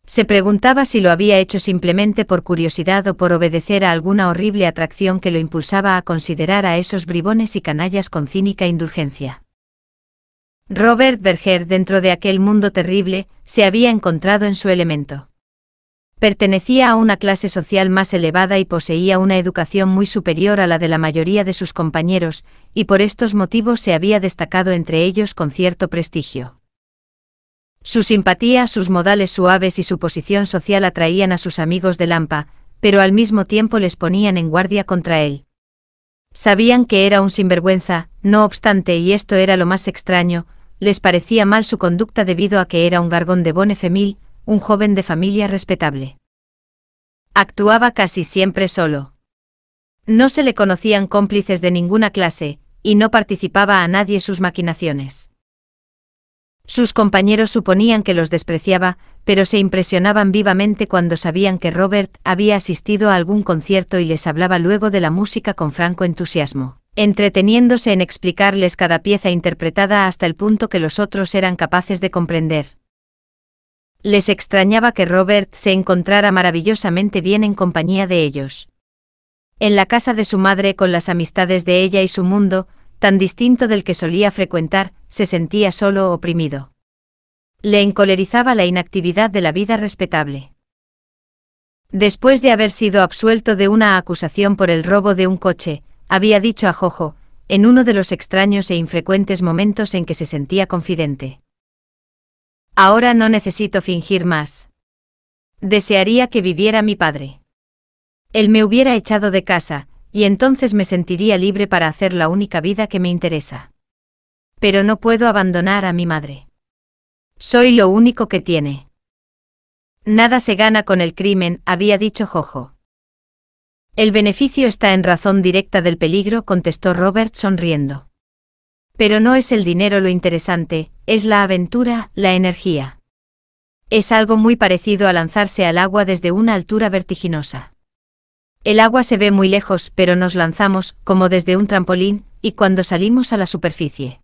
Se preguntaba si lo había hecho simplemente por curiosidad o por obedecer a alguna horrible atracción que lo impulsaba a considerar a esos bribones y canallas con cínica indulgencia. Robert Berger dentro de aquel mundo terrible, se había encontrado en su elemento. Pertenecía a una clase social más elevada y poseía una educación muy superior a la de la mayoría de sus compañeros, y por estos motivos se había destacado entre ellos con cierto prestigio. Su simpatía, sus modales suaves y su posición social atraían a sus amigos de Lampa, pero al mismo tiempo les ponían en guardia contra él. Sabían que era un sinvergüenza, no obstante, y esto era lo más extraño, les parecía mal su conducta debido a que era un gargón de bone un joven de familia respetable. Actuaba casi siempre solo. No se le conocían cómplices de ninguna clase, y no participaba a nadie sus maquinaciones. Sus compañeros suponían que los despreciaba, pero se impresionaban vivamente cuando sabían que Robert había asistido a algún concierto y les hablaba luego de la música con franco entusiasmo, entreteniéndose en explicarles cada pieza interpretada hasta el punto que los otros eran capaces de comprender. Les extrañaba que Robert se encontrara maravillosamente bien en compañía de ellos. En la casa de su madre con las amistades de ella y su mundo, tan distinto del que solía frecuentar, se sentía solo oprimido. Le encolerizaba la inactividad de la vida respetable. Después de haber sido absuelto de una acusación por el robo de un coche, había dicho a Jojo, en uno de los extraños e infrecuentes momentos en que se sentía confidente. Ahora no necesito fingir más. Desearía que viviera mi padre. Él me hubiera echado de casa, y entonces me sentiría libre para hacer la única vida que me interesa. Pero no puedo abandonar a mi madre. Soy lo único que tiene. Nada se gana con el crimen, había dicho Jojo. El beneficio está en razón directa del peligro, contestó Robert sonriendo. Pero no es el dinero lo interesante, es la aventura, la energía. Es algo muy parecido a lanzarse al agua desde una altura vertiginosa. El agua se ve muy lejos, pero nos lanzamos, como desde un trampolín, y cuando salimos a la superficie.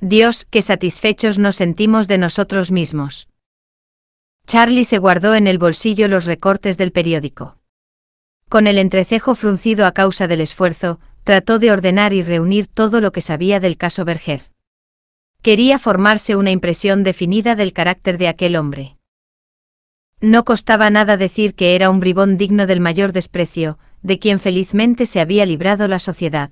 Dios, qué satisfechos nos sentimos de nosotros mismos. Charlie se guardó en el bolsillo los recortes del periódico. Con el entrecejo fruncido a causa del esfuerzo, trató de ordenar y reunir todo lo que sabía del caso Berger. Quería formarse una impresión definida del carácter de aquel hombre. No costaba nada decir que era un bribón digno del mayor desprecio, de quien felizmente se había librado la sociedad.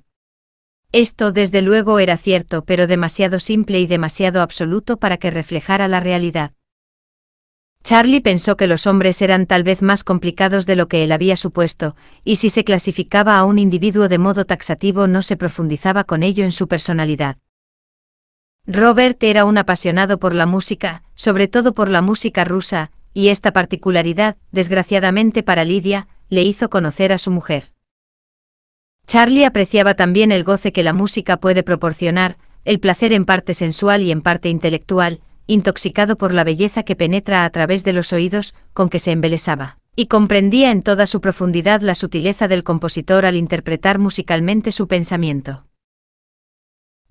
Esto desde luego era cierto, pero demasiado simple y demasiado absoluto para que reflejara la realidad. Charlie pensó que los hombres eran tal vez más complicados de lo que él había supuesto, y si se clasificaba a un individuo de modo taxativo no se profundizaba con ello en su personalidad. Robert era un apasionado por la música, sobre todo por la música rusa, y esta particularidad, desgraciadamente para Lidia, le hizo conocer a su mujer. Charlie apreciaba también el goce que la música puede proporcionar, el placer en parte sensual y en parte intelectual, intoxicado por la belleza que penetra a través de los oídos con que se embelesaba, y comprendía en toda su profundidad la sutileza del compositor al interpretar musicalmente su pensamiento.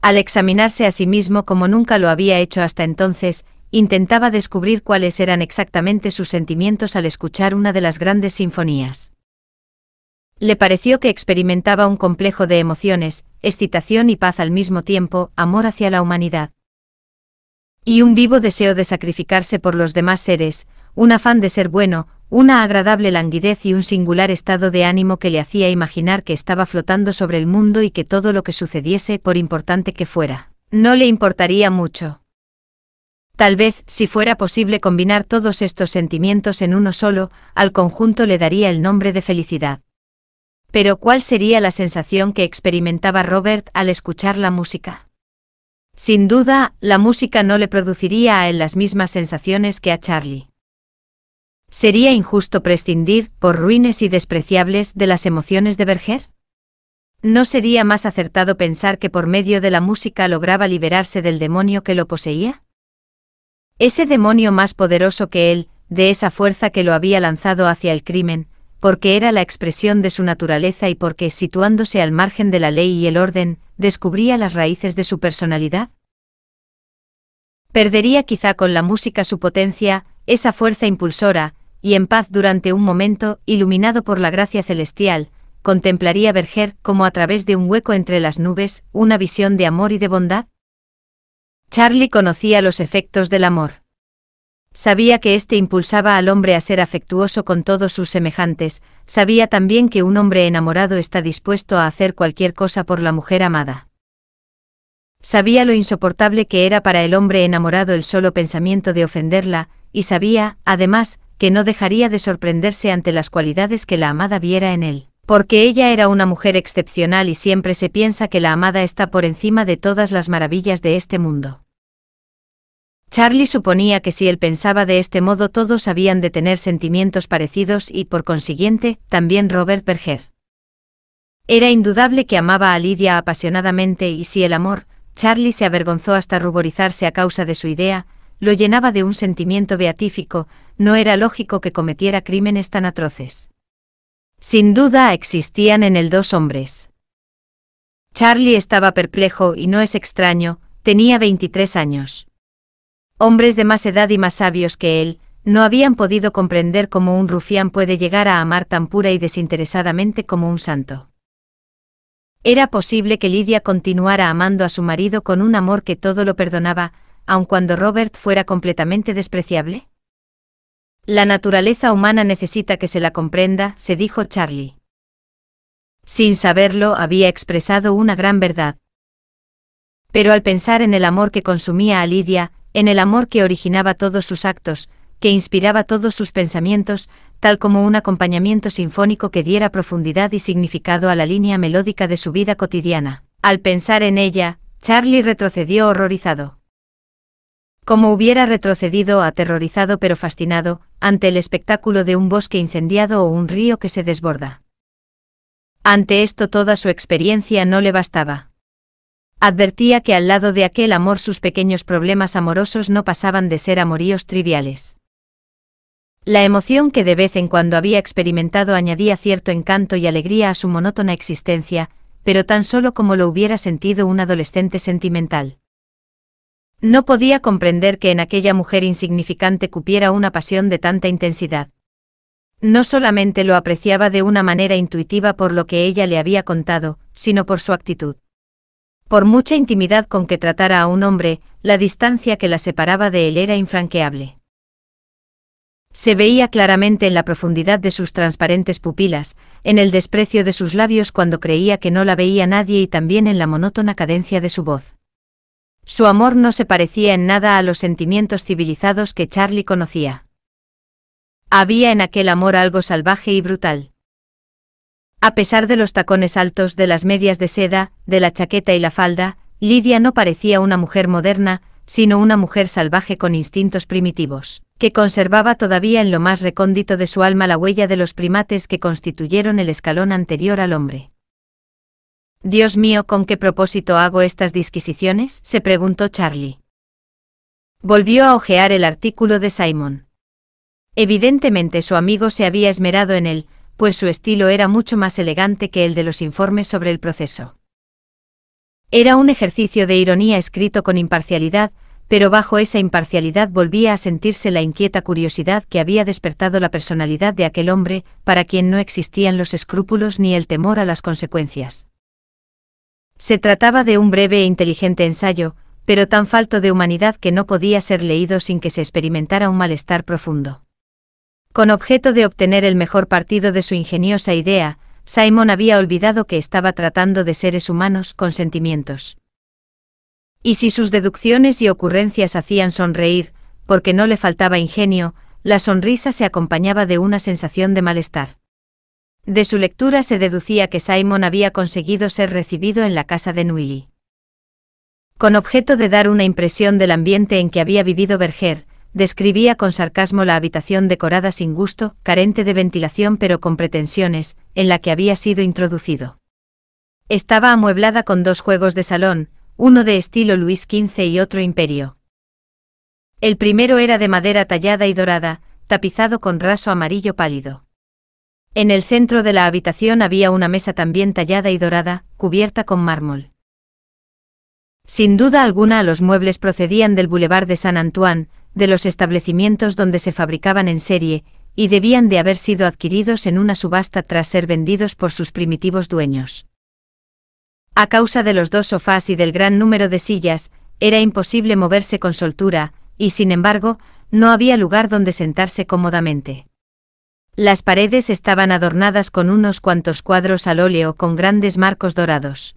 Al examinarse a sí mismo como nunca lo había hecho hasta entonces, intentaba descubrir cuáles eran exactamente sus sentimientos al escuchar una de las grandes sinfonías. Le pareció que experimentaba un complejo de emociones, excitación y paz al mismo tiempo, amor hacia la humanidad. Y un vivo deseo de sacrificarse por los demás seres, un afán de ser bueno, una agradable languidez y un singular estado de ánimo que le hacía imaginar que estaba flotando sobre el mundo y que todo lo que sucediese, por importante que fuera, no le importaría mucho. Tal vez, si fuera posible combinar todos estos sentimientos en uno solo, al conjunto le daría el nombre de felicidad. Pero ¿cuál sería la sensación que experimentaba Robert al escuchar la música? Sin duda, la música no le produciría a él las mismas sensaciones que a Charlie. ¿Sería injusto prescindir, por ruines y despreciables, de las emociones de Berger? ¿No sería más acertado pensar que por medio de la música lograba liberarse del demonio que lo poseía? Ese demonio más poderoso que él, de esa fuerza que lo había lanzado hacia el crimen, porque era la expresión de su naturaleza y porque, situándose al margen de la ley y el orden, descubría las raíces de su personalidad? Perdería quizá con la música su potencia, esa fuerza impulsora, y en paz durante un momento, iluminado por la gracia celestial, contemplaría verger, como a través de un hueco entre las nubes, una visión de amor y de bondad? Charlie conocía los efectos del amor. Sabía que éste impulsaba al hombre a ser afectuoso con todos sus semejantes, sabía también que un hombre enamorado está dispuesto a hacer cualquier cosa por la mujer amada. Sabía lo insoportable que era para el hombre enamorado el solo pensamiento de ofenderla, y sabía, además, que no dejaría de sorprenderse ante las cualidades que la amada viera en él. Porque ella era una mujer excepcional y siempre se piensa que la amada está por encima de todas las maravillas de este mundo. Charlie suponía que si él pensaba de este modo todos habían de tener sentimientos parecidos y, por consiguiente, también Robert Berger. Era indudable que amaba a Lidia apasionadamente y si el amor, Charlie se avergonzó hasta ruborizarse a causa de su idea, lo llenaba de un sentimiento beatífico, no era lógico que cometiera crímenes tan atroces. Sin duda existían en el dos hombres. Charlie estaba perplejo y no es extraño, tenía 23 años. Hombres de más edad y más sabios que él, no habían podido comprender cómo un rufián puede llegar a amar tan pura y desinteresadamente como un santo. Era posible que Lidia continuara amando a su marido con un amor que todo lo perdonaba, aun cuando Robert fuera completamente despreciable? La naturaleza humana necesita que se la comprenda, se dijo Charlie. Sin saberlo había expresado una gran verdad. Pero al pensar en el amor que consumía a Lidia, en el amor que originaba todos sus actos, que inspiraba todos sus pensamientos, tal como un acompañamiento sinfónico que diera profundidad y significado a la línea melódica de su vida cotidiana. Al pensar en ella, Charlie retrocedió horrorizado. Como hubiera retrocedido aterrorizado pero fascinado, ante el espectáculo de un bosque incendiado o un río que se desborda. Ante esto toda su experiencia no le bastaba. Advertía que al lado de aquel amor sus pequeños problemas amorosos no pasaban de ser amoríos triviales. La emoción que de vez en cuando había experimentado añadía cierto encanto y alegría a su monótona existencia, pero tan solo como lo hubiera sentido un adolescente sentimental. No podía comprender que en aquella mujer insignificante cupiera una pasión de tanta intensidad. No solamente lo apreciaba de una manera intuitiva por lo que ella le había contado, sino por su actitud. Por mucha intimidad con que tratara a un hombre, la distancia que la separaba de él era infranqueable. Se veía claramente en la profundidad de sus transparentes pupilas, en el desprecio de sus labios cuando creía que no la veía nadie y también en la monótona cadencia de su voz. Su amor no se parecía en nada a los sentimientos civilizados que Charlie conocía. Había en aquel amor algo salvaje y brutal. A pesar de los tacones altos, de las medias de seda, de la chaqueta y la falda, Lidia no parecía una mujer moderna, sino una mujer salvaje con instintos primitivos, que conservaba todavía en lo más recóndito de su alma la huella de los primates que constituyeron el escalón anterior al hombre. Dios mío, ¿con qué propósito hago estas disquisiciones? se preguntó Charlie. Volvió a hojear el artículo de Simon. Evidentemente su amigo se había esmerado en él, pues su estilo era mucho más elegante que el de los informes sobre el proceso. Era un ejercicio de ironía escrito con imparcialidad, pero bajo esa imparcialidad volvía a sentirse la inquieta curiosidad que había despertado la personalidad de aquel hombre, para quien no existían los escrúpulos ni el temor a las consecuencias. Se trataba de un breve e inteligente ensayo, pero tan falto de humanidad que no podía ser leído sin que se experimentara un malestar profundo. Con objeto de obtener el mejor partido de su ingeniosa idea, Simon había olvidado que estaba tratando de seres humanos con sentimientos. Y si sus deducciones y ocurrencias hacían sonreír, porque no le faltaba ingenio, la sonrisa se acompañaba de una sensación de malestar. De su lectura se deducía que Simon había conseguido ser recibido en la casa de Nuili. Con objeto de dar una impresión del ambiente en que había vivido Berger, describía con sarcasmo la habitación decorada sin gusto, carente de ventilación pero con pretensiones, en la que había sido introducido. Estaba amueblada con dos juegos de salón, uno de estilo Luis XV y otro imperio. El primero era de madera tallada y dorada, tapizado con raso amarillo pálido. En el centro de la habitación había una mesa también tallada y dorada, cubierta con mármol. Sin duda alguna los muebles procedían del Boulevard de San Antoine, de los establecimientos donde se fabricaban en serie, y debían de haber sido adquiridos en una subasta tras ser vendidos por sus primitivos dueños. A causa de los dos sofás y del gran número de sillas, era imposible moverse con soltura, y sin embargo, no había lugar donde sentarse cómodamente. Las paredes estaban adornadas con unos cuantos cuadros al óleo con grandes marcos dorados.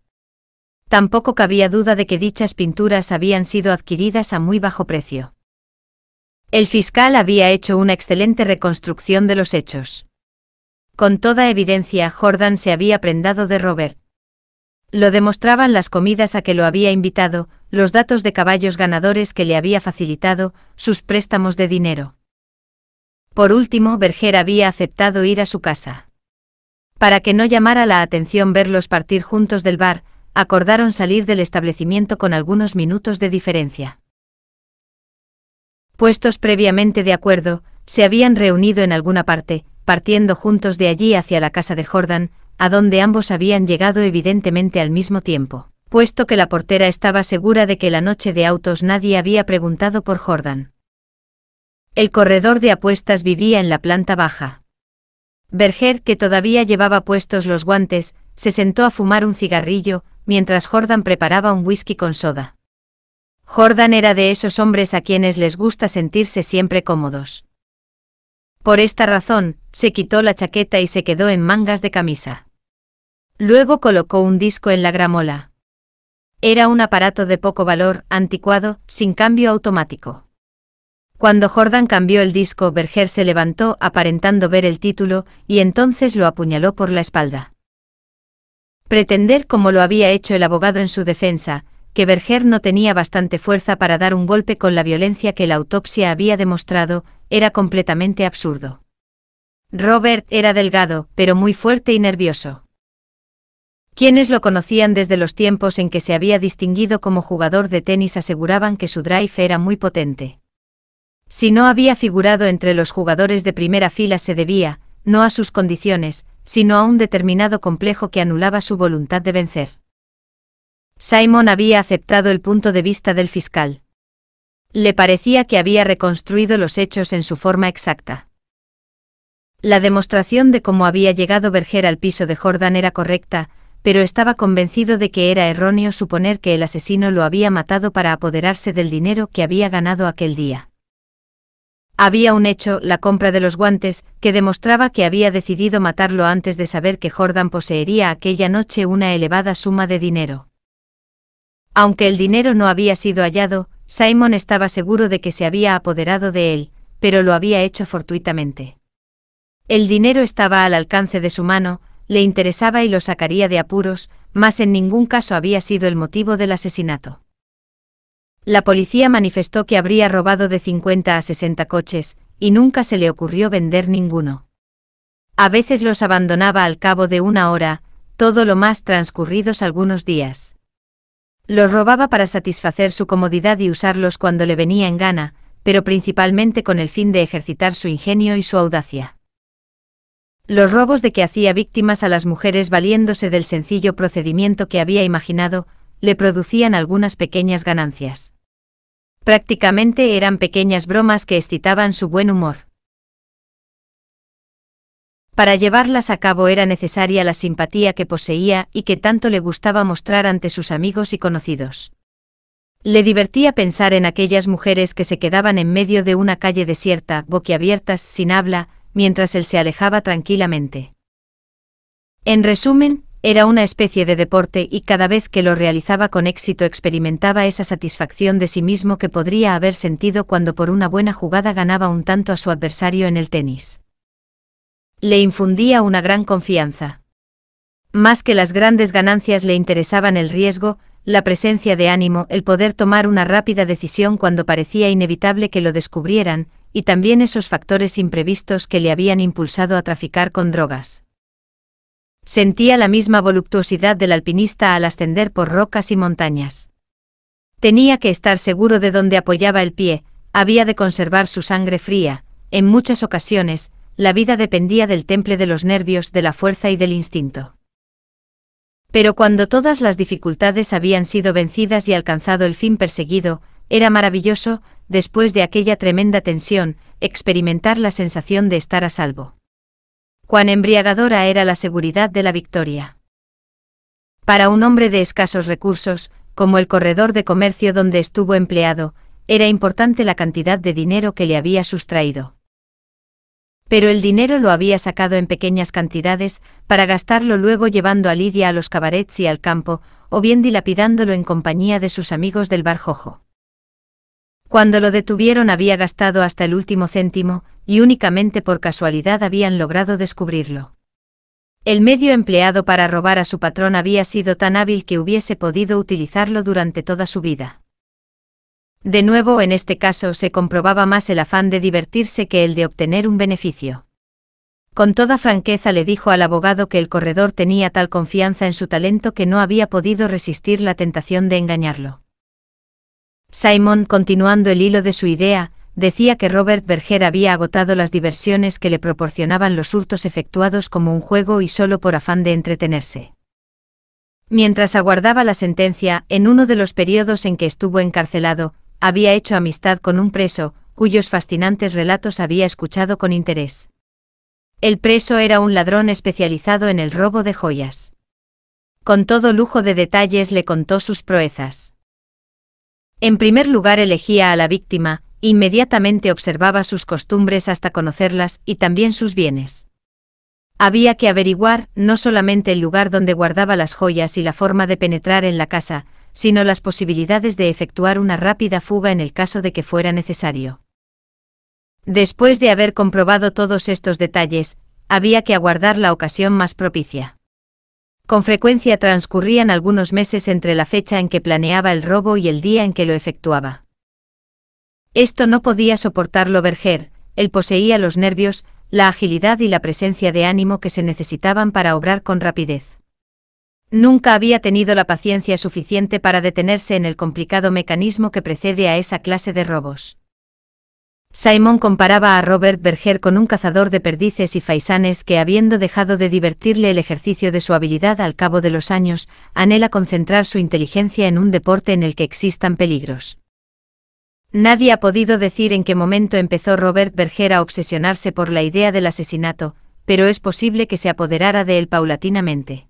Tampoco cabía duda de que dichas pinturas habían sido adquiridas a muy bajo precio. El fiscal había hecho una excelente reconstrucción de los hechos. Con toda evidencia, Jordan se había prendado de Robert. Lo demostraban las comidas a que lo había invitado, los datos de caballos ganadores que le había facilitado, sus préstamos de dinero. Por último, Berger había aceptado ir a su casa. Para que no llamara la atención verlos partir juntos del bar, acordaron salir del establecimiento con algunos minutos de diferencia. Puestos previamente de acuerdo, se habían reunido en alguna parte, partiendo juntos de allí hacia la casa de Jordan, a donde ambos habían llegado evidentemente al mismo tiempo, puesto que la portera estaba segura de que la noche de autos nadie había preguntado por Jordan. El corredor de apuestas vivía en la planta baja. Berger, que todavía llevaba puestos los guantes, se sentó a fumar un cigarrillo, mientras Jordan preparaba un whisky con soda. Jordan era de esos hombres a quienes les gusta sentirse siempre cómodos. Por esta razón, se quitó la chaqueta y se quedó en mangas de camisa. Luego colocó un disco en la gramola. Era un aparato de poco valor, anticuado, sin cambio automático. Cuando Jordan cambió el disco, Berger se levantó aparentando ver el título, y entonces lo apuñaló por la espalda. Pretender, como lo había hecho el abogado en su defensa, que Berger no tenía bastante fuerza para dar un golpe con la violencia que la autopsia había demostrado, era completamente absurdo. Robert era delgado, pero muy fuerte y nervioso. Quienes lo conocían desde los tiempos en que se había distinguido como jugador de tenis aseguraban que su drive era muy potente. Si no había figurado entre los jugadores de primera fila se debía, no a sus condiciones, sino a un determinado complejo que anulaba su voluntad de vencer. Simon había aceptado el punto de vista del fiscal. Le parecía que había reconstruido los hechos en su forma exacta. La demostración de cómo había llegado Berger al piso de Jordan era correcta, pero estaba convencido de que era erróneo suponer que el asesino lo había matado para apoderarse del dinero que había ganado aquel día. Había un hecho, la compra de los guantes, que demostraba que había decidido matarlo antes de saber que Jordan poseería aquella noche una elevada suma de dinero. Aunque el dinero no había sido hallado, Simon estaba seguro de que se había apoderado de él, pero lo había hecho fortuitamente. El dinero estaba al alcance de su mano, le interesaba y lo sacaría de apuros, mas en ningún caso había sido el motivo del asesinato. La policía manifestó que habría robado de 50 a 60 coches, y nunca se le ocurrió vender ninguno. A veces los abandonaba al cabo de una hora, todo lo más transcurridos algunos días. Los robaba para satisfacer su comodidad y usarlos cuando le venía en gana, pero principalmente con el fin de ejercitar su ingenio y su audacia. Los robos de que hacía víctimas a las mujeres valiéndose del sencillo procedimiento que había imaginado, le producían algunas pequeñas ganancias. Prácticamente eran pequeñas bromas que excitaban su buen humor. Para llevarlas a cabo era necesaria la simpatía que poseía y que tanto le gustaba mostrar ante sus amigos y conocidos. Le divertía pensar en aquellas mujeres que se quedaban en medio de una calle desierta, boquiabiertas, sin habla, mientras él se alejaba tranquilamente. En resumen, era una especie de deporte y cada vez que lo realizaba con éxito experimentaba esa satisfacción de sí mismo que podría haber sentido cuando por una buena jugada ganaba un tanto a su adversario en el tenis. Le infundía una gran confianza. Más que las grandes ganancias le interesaban el riesgo, la presencia de ánimo, el poder tomar una rápida decisión cuando parecía inevitable que lo descubrieran, y también esos factores imprevistos que le habían impulsado a traficar con drogas. Sentía la misma voluptuosidad del alpinista al ascender por rocas y montañas. Tenía que estar seguro de dónde apoyaba el pie, había de conservar su sangre fría, en muchas ocasiones, la vida dependía del temple de los nervios, de la fuerza y del instinto. Pero cuando todas las dificultades habían sido vencidas y alcanzado el fin perseguido, era maravilloso, después de aquella tremenda tensión, experimentar la sensación de estar a salvo. Cuán embriagadora era la seguridad de la victoria. Para un hombre de escasos recursos, como el corredor de comercio donde estuvo empleado, era importante la cantidad de dinero que le había sustraído. Pero el dinero lo había sacado en pequeñas cantidades, para gastarlo luego llevando a Lidia a los cabarets y al campo, o bien dilapidándolo en compañía de sus amigos del Barjojo. Cuando lo detuvieron había gastado hasta el último céntimo, y únicamente por casualidad habían logrado descubrirlo. El medio empleado para robar a su patrón había sido tan hábil que hubiese podido utilizarlo durante toda su vida. De nuevo, en este caso se comprobaba más el afán de divertirse que el de obtener un beneficio. Con toda franqueza le dijo al abogado que el corredor tenía tal confianza en su talento que no había podido resistir la tentación de engañarlo. Simon, continuando el hilo de su idea, decía que Robert Berger había agotado las diversiones que le proporcionaban los hurtos efectuados como un juego y solo por afán de entretenerse. Mientras aguardaba la sentencia, en uno de los periodos en que estuvo encarcelado, había hecho amistad con un preso, cuyos fascinantes relatos había escuchado con interés. El preso era un ladrón especializado en el robo de joyas. Con todo lujo de detalles le contó sus proezas. En primer lugar elegía a la víctima, inmediatamente observaba sus costumbres hasta conocerlas y también sus bienes. Había que averiguar no solamente el lugar donde guardaba las joyas y la forma de penetrar en la casa, sino las posibilidades de efectuar una rápida fuga en el caso de que fuera necesario. Después de haber comprobado todos estos detalles, había que aguardar la ocasión más propicia. Con frecuencia transcurrían algunos meses entre la fecha en que planeaba el robo y el día en que lo efectuaba. Esto no podía soportarlo Berger, él poseía los nervios, la agilidad y la presencia de ánimo que se necesitaban para obrar con rapidez. Nunca había tenido la paciencia suficiente para detenerse en el complicado mecanismo que precede a esa clase de robos. Simon comparaba a Robert Berger con un cazador de perdices y faisanes que, habiendo dejado de divertirle el ejercicio de su habilidad al cabo de los años, anhela concentrar su inteligencia en un deporte en el que existan peligros. Nadie ha podido decir en qué momento empezó Robert Berger a obsesionarse por la idea del asesinato, pero es posible que se apoderara de él paulatinamente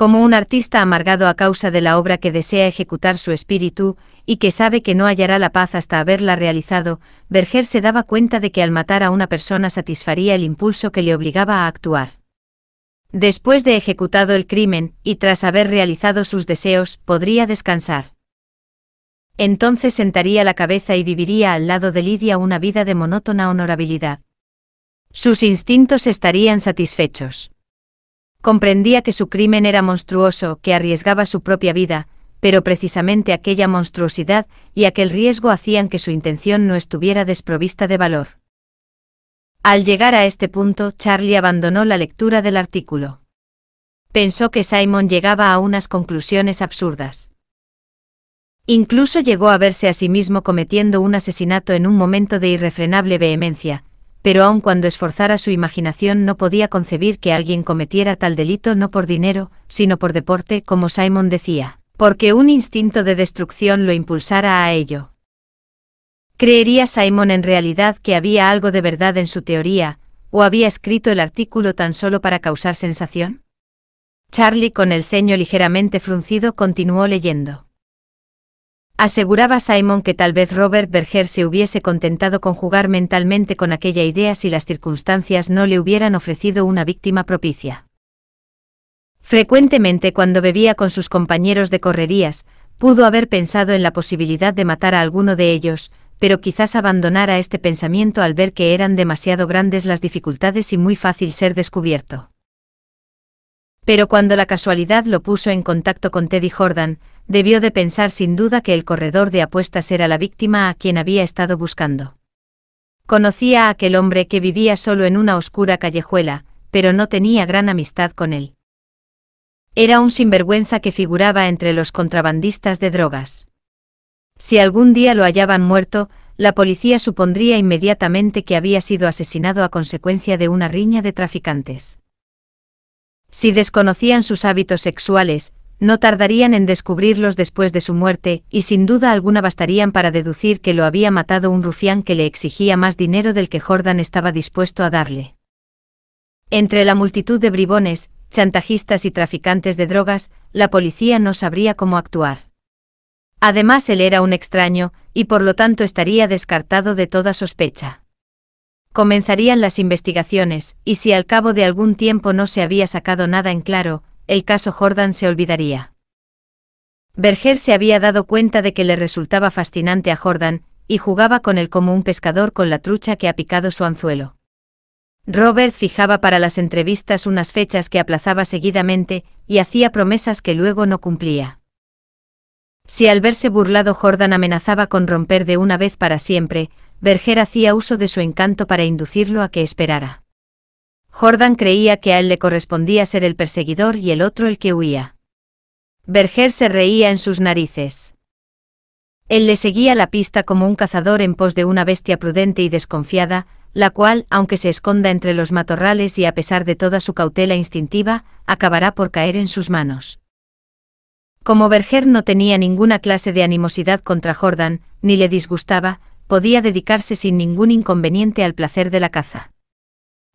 como un artista amargado a causa de la obra que desea ejecutar su espíritu, y que sabe que no hallará la paz hasta haberla realizado, Berger se daba cuenta de que al matar a una persona satisfaría el impulso que le obligaba a actuar. Después de ejecutado el crimen, y tras haber realizado sus deseos, podría descansar. Entonces sentaría la cabeza y viviría al lado de Lidia una vida de monótona honorabilidad. Sus instintos estarían satisfechos. Comprendía que su crimen era monstruoso, que arriesgaba su propia vida, pero precisamente aquella monstruosidad y aquel riesgo hacían que su intención no estuviera desprovista de valor. Al llegar a este punto, Charlie abandonó la lectura del artículo. Pensó que Simon llegaba a unas conclusiones absurdas. Incluso llegó a verse a sí mismo cometiendo un asesinato en un momento de irrefrenable vehemencia, pero aun cuando esforzara su imaginación no podía concebir que alguien cometiera tal delito no por dinero, sino por deporte, como Simon decía, porque un instinto de destrucción lo impulsara a ello. ¿Creería Simon en realidad que había algo de verdad en su teoría, o había escrito el artículo tan solo para causar sensación? Charlie con el ceño ligeramente fruncido continuó leyendo. Aseguraba Simon que tal vez Robert Berger se hubiese contentado con jugar mentalmente con aquella idea si las circunstancias no le hubieran ofrecido una víctima propicia. Frecuentemente cuando bebía con sus compañeros de correrías, pudo haber pensado en la posibilidad de matar a alguno de ellos, pero quizás abandonara este pensamiento al ver que eran demasiado grandes las dificultades y muy fácil ser descubierto. Pero cuando la casualidad lo puso en contacto con Teddy Jordan, debió de pensar sin duda que el corredor de apuestas era la víctima a quien había estado buscando. Conocía a aquel hombre que vivía solo en una oscura callejuela, pero no tenía gran amistad con él. Era un sinvergüenza que figuraba entre los contrabandistas de drogas. Si algún día lo hallaban muerto, la policía supondría inmediatamente que había sido asesinado a consecuencia de una riña de traficantes. Si desconocían sus hábitos sexuales, no tardarían en descubrirlos después de su muerte, y sin duda alguna bastarían para deducir que lo había matado un rufián que le exigía más dinero del que Jordan estaba dispuesto a darle. Entre la multitud de bribones, chantajistas y traficantes de drogas, la policía no sabría cómo actuar. Además él era un extraño, y por lo tanto estaría descartado de toda sospecha. Comenzarían las investigaciones, y si al cabo de algún tiempo no se había sacado nada en claro, el caso Jordan se olvidaría. Berger se había dado cuenta de que le resultaba fascinante a Jordan, y jugaba con él como un pescador con la trucha que ha picado su anzuelo. Robert fijaba para las entrevistas unas fechas que aplazaba seguidamente, y hacía promesas que luego no cumplía. Si al verse burlado Jordan amenazaba con romper de una vez para siempre, Berger hacía uso de su encanto para inducirlo a que esperara. Jordan creía que a él le correspondía ser el perseguidor y el otro el que huía. Berger se reía en sus narices. Él le seguía la pista como un cazador en pos de una bestia prudente y desconfiada, la cual, aunque se esconda entre los matorrales y a pesar de toda su cautela instintiva, acabará por caer en sus manos. Como Berger no tenía ninguna clase de animosidad contra Jordan, ni le disgustaba, podía dedicarse sin ningún inconveniente al placer de la caza.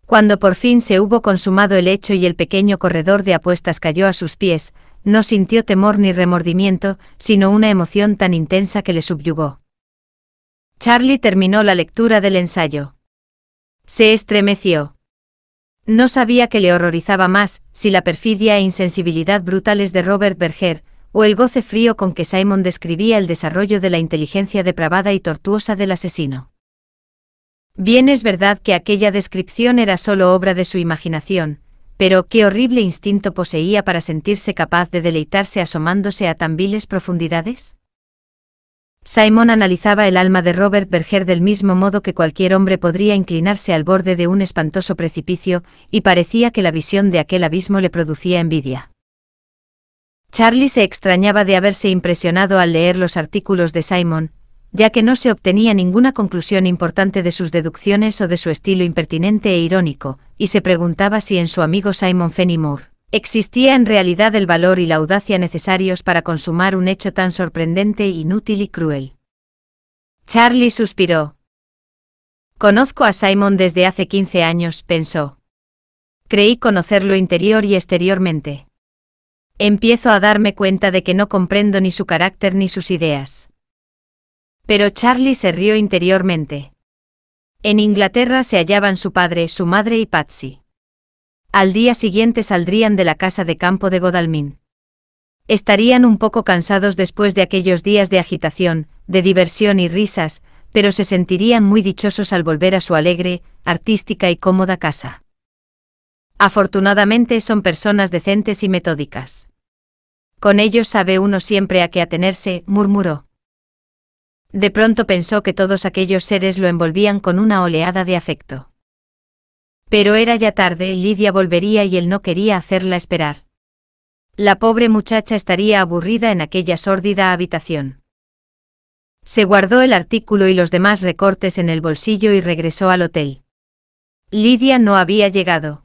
Cuando por fin se hubo consumado el hecho y el pequeño corredor de apuestas cayó a sus pies, no sintió temor ni remordimiento, sino una emoción tan intensa que le subyugó. Charlie terminó la lectura del ensayo. Se estremeció. No sabía que le horrorizaba más, si la perfidia e insensibilidad brutales de Robert Berger, o el goce frío con que Simon describía el desarrollo de la inteligencia depravada y tortuosa del asesino. Bien es verdad que aquella descripción era solo obra de su imaginación, pero qué horrible instinto poseía para sentirse capaz de deleitarse asomándose a tan viles profundidades? Simon analizaba el alma de Robert Berger del mismo modo que cualquier hombre podría inclinarse al borde de un espantoso precipicio, y parecía que la visión de aquel abismo le producía envidia. Charlie se extrañaba de haberse impresionado al leer los artículos de Simon, ya que no se obtenía ninguna conclusión importante de sus deducciones o de su estilo impertinente e irónico, y se preguntaba si en su amigo Simon Fenimore existía en realidad el valor y la audacia necesarios para consumar un hecho tan sorprendente, inútil y cruel. Charlie suspiró. Conozco a Simon desde hace 15 años, pensó. Creí conocerlo interior y exteriormente. Empiezo a darme cuenta de que no comprendo ni su carácter ni sus ideas. Pero Charlie se rió interiormente. En Inglaterra se hallaban su padre, su madre y Patsy. Al día siguiente saldrían de la casa de campo de Godalmín. Estarían un poco cansados después de aquellos días de agitación, de diversión y risas, pero se sentirían muy dichosos al volver a su alegre, artística y cómoda casa. Afortunadamente son personas decentes y metódicas. Con ellos sabe uno siempre a qué atenerse, murmuró. De pronto pensó que todos aquellos seres lo envolvían con una oleada de afecto. Pero era ya tarde, Lidia volvería y él no quería hacerla esperar. La pobre muchacha estaría aburrida en aquella sórdida habitación. Se guardó el artículo y los demás recortes en el bolsillo y regresó al hotel. Lidia no había llegado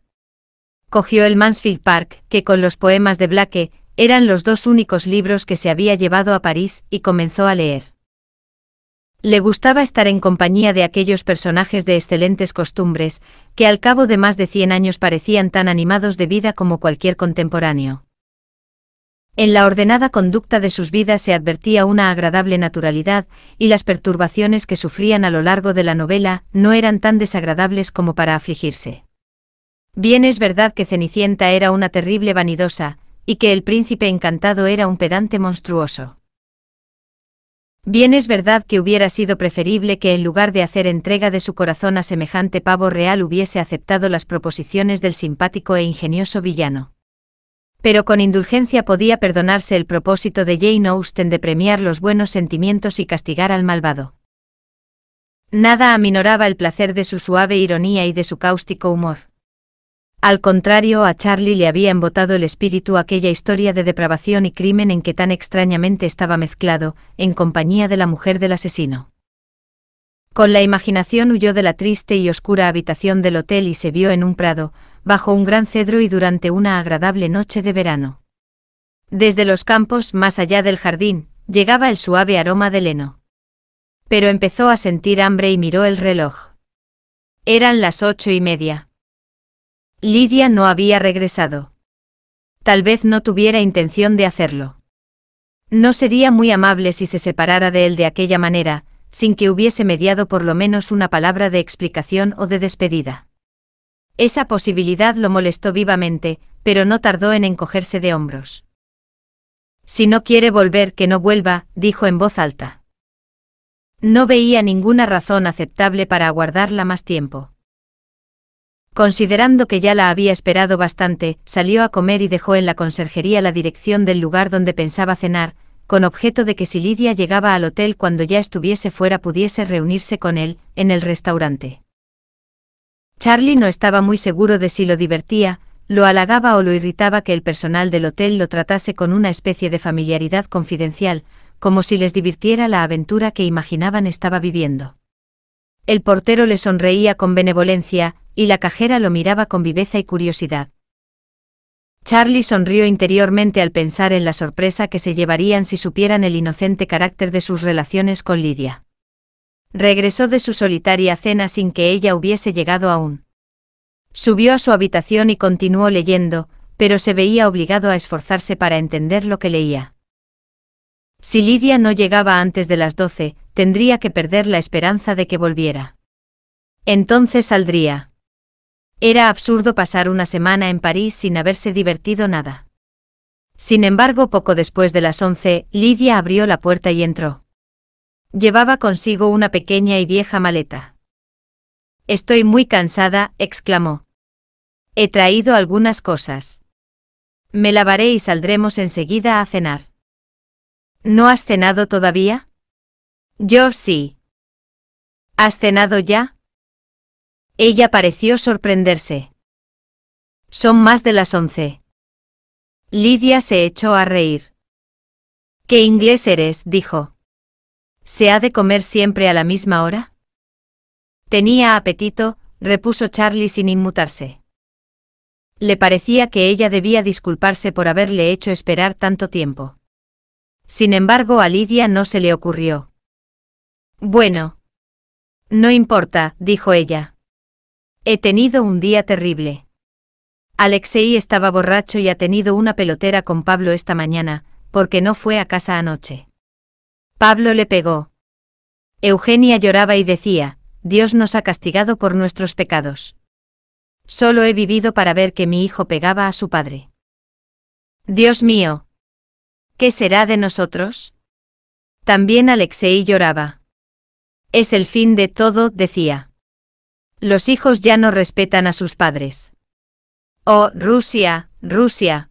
cogió el Mansfield Park, que con los poemas de Blake, eran los dos únicos libros que se había llevado a París, y comenzó a leer. Le gustaba estar en compañía de aquellos personajes de excelentes costumbres, que al cabo de más de cien años parecían tan animados de vida como cualquier contemporáneo. En la ordenada conducta de sus vidas se advertía una agradable naturalidad, y las perturbaciones que sufrían a lo largo de la novela no eran tan desagradables como para afligirse. Bien es verdad que Cenicienta era una terrible vanidosa, y que el príncipe encantado era un pedante monstruoso. Bien es verdad que hubiera sido preferible que en lugar de hacer entrega de su corazón a semejante pavo real hubiese aceptado las proposiciones del simpático e ingenioso villano. Pero con indulgencia podía perdonarse el propósito de Jane Austen de premiar los buenos sentimientos y castigar al malvado. Nada aminoraba el placer de su suave ironía y de su cáustico humor. Al contrario, a Charlie le había embotado el espíritu aquella historia de depravación y crimen en que tan extrañamente estaba mezclado, en compañía de la mujer del asesino. Con la imaginación huyó de la triste y oscura habitación del hotel y se vio en un prado, bajo un gran cedro y durante una agradable noche de verano. Desde los campos, más allá del jardín, llegaba el suave aroma del heno. Pero empezó a sentir hambre y miró el reloj. Eran las ocho y media. Lidia no había regresado. Tal vez no tuviera intención de hacerlo. No sería muy amable si se separara de él de aquella manera, sin que hubiese mediado por lo menos una palabra de explicación o de despedida. Esa posibilidad lo molestó vivamente, pero no tardó en encogerse de hombros. Si no quiere volver, que no vuelva, dijo en voz alta. No veía ninguna razón aceptable para aguardarla más tiempo. Considerando que ya la había esperado bastante, salió a comer y dejó en la conserjería la dirección del lugar donde pensaba cenar, con objeto de que si Lidia llegaba al hotel cuando ya estuviese fuera pudiese reunirse con él, en el restaurante. Charlie no estaba muy seguro de si lo divertía, lo halagaba o lo irritaba que el personal del hotel lo tratase con una especie de familiaridad confidencial, como si les divirtiera la aventura que imaginaban estaba viviendo. El portero le sonreía con benevolencia, y la cajera lo miraba con viveza y curiosidad. Charlie sonrió interiormente al pensar en la sorpresa que se llevarían si supieran el inocente carácter de sus relaciones con Lidia. Regresó de su solitaria cena sin que ella hubiese llegado aún. Subió a su habitación y continuó leyendo, pero se veía obligado a esforzarse para entender lo que leía. Si Lidia no llegaba antes de las doce, tendría que perder la esperanza de que volviera. Entonces saldría. Era absurdo pasar una semana en París sin haberse divertido nada. Sin embargo, poco después de las once, Lidia abrió la puerta y entró. Llevaba consigo una pequeña y vieja maleta. Estoy muy cansada, exclamó. He traído algunas cosas. Me lavaré y saldremos enseguida a cenar. ¿No has cenado todavía? Yo sí. ¿Has cenado ya? Ella pareció sorprenderse. Son más de las once. Lidia se echó a reír. ¿Qué inglés eres? dijo. ¿Se ha de comer siempre a la misma hora? Tenía apetito, repuso Charlie sin inmutarse. Le parecía que ella debía disculparse por haberle hecho esperar tanto tiempo. Sin embargo, a Lidia no se le ocurrió. Bueno. No importa, dijo ella. He tenido un día terrible. Alexei estaba borracho y ha tenido una pelotera con Pablo esta mañana, porque no fue a casa anoche. Pablo le pegó. Eugenia lloraba y decía, Dios nos ha castigado por nuestros pecados. Solo he vivido para ver que mi hijo pegaba a su padre. Dios mío. ¿Qué será de nosotros? También Alexei lloraba. Es el fin de todo, decía. Los hijos ya no respetan a sus padres. Oh, Rusia, Rusia.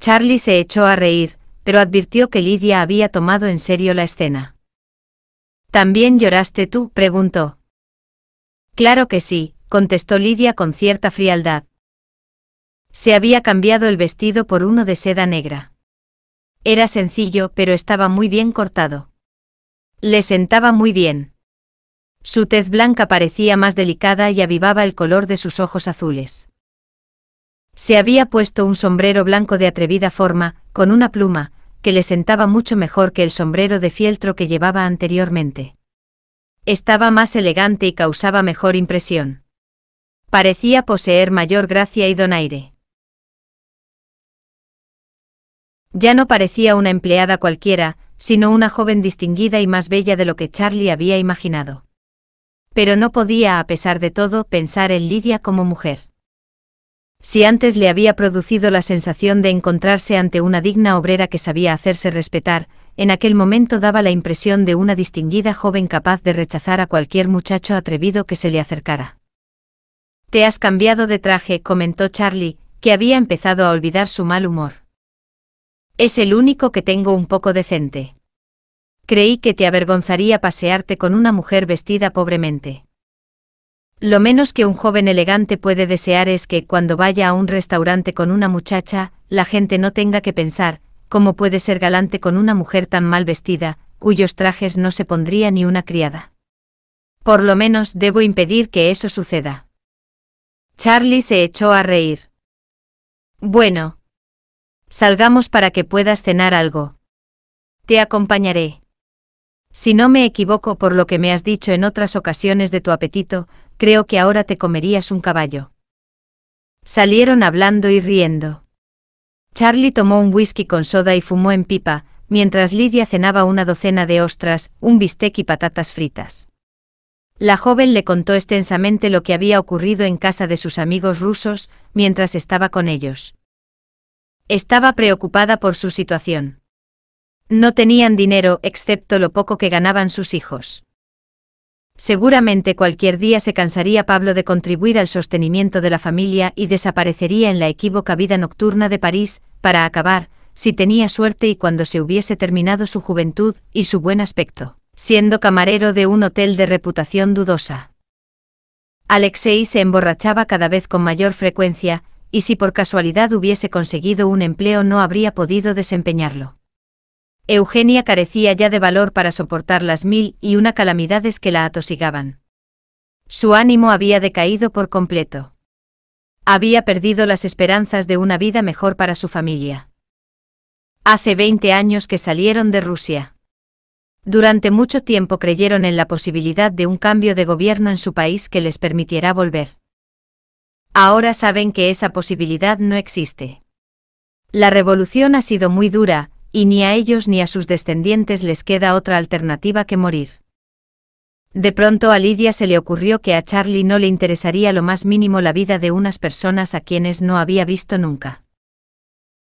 Charlie se echó a reír, pero advirtió que Lidia había tomado en serio la escena. ¿También lloraste tú? preguntó. Claro que sí, contestó Lidia con cierta frialdad. Se había cambiado el vestido por uno de seda negra. Era sencillo, pero estaba muy bien cortado. Le sentaba muy bien. Su tez blanca parecía más delicada y avivaba el color de sus ojos azules. Se había puesto un sombrero blanco de atrevida forma, con una pluma, que le sentaba mucho mejor que el sombrero de fieltro que llevaba anteriormente. Estaba más elegante y causaba mejor impresión. Parecía poseer mayor gracia y donaire. Ya no parecía una empleada cualquiera, sino una joven distinguida y más bella de lo que Charlie había imaginado. Pero no podía, a pesar de todo, pensar en Lidia como mujer. Si antes le había producido la sensación de encontrarse ante una digna obrera que sabía hacerse respetar, en aquel momento daba la impresión de una distinguida joven capaz de rechazar a cualquier muchacho atrevido que se le acercara. Te has cambiado de traje, comentó Charlie, que había empezado a olvidar su mal humor. Es el único que tengo un poco decente creí que te avergonzaría pasearte con una mujer vestida pobremente. Lo menos que un joven elegante puede desear es que, cuando vaya a un restaurante con una muchacha, la gente no tenga que pensar, ¿cómo puede ser galante con una mujer tan mal vestida, cuyos trajes no se pondría ni una criada? Por lo menos debo impedir que eso suceda. Charlie se echó a reír. Bueno. Salgamos para que puedas cenar algo. Te acompañaré. Si no me equivoco por lo que me has dicho en otras ocasiones de tu apetito, creo que ahora te comerías un caballo. Salieron hablando y riendo. Charlie tomó un whisky con soda y fumó en pipa, mientras Lidia cenaba una docena de ostras, un bistec y patatas fritas. La joven le contó extensamente lo que había ocurrido en casa de sus amigos rusos, mientras estaba con ellos. Estaba preocupada por su situación. No tenían dinero excepto lo poco que ganaban sus hijos. Seguramente cualquier día se cansaría Pablo de contribuir al sostenimiento de la familia y desaparecería en la equívoca vida nocturna de París, para acabar, si tenía suerte y cuando se hubiese terminado su juventud y su buen aspecto, siendo camarero de un hotel de reputación dudosa. Alexei se emborrachaba cada vez con mayor frecuencia, y si por casualidad hubiese conseguido un empleo no habría podido desempeñarlo. Eugenia carecía ya de valor para soportar las mil y una calamidades que la atosigaban. Su ánimo había decaído por completo. Había perdido las esperanzas de una vida mejor para su familia. Hace 20 años que salieron de Rusia. Durante mucho tiempo creyeron en la posibilidad de un cambio de gobierno en su país que les permitiera volver. Ahora saben que esa posibilidad no existe. La revolución ha sido muy dura, y ni a ellos ni a sus descendientes les queda otra alternativa que morir. De pronto a Lidia se le ocurrió que a Charlie no le interesaría lo más mínimo la vida de unas personas a quienes no había visto nunca.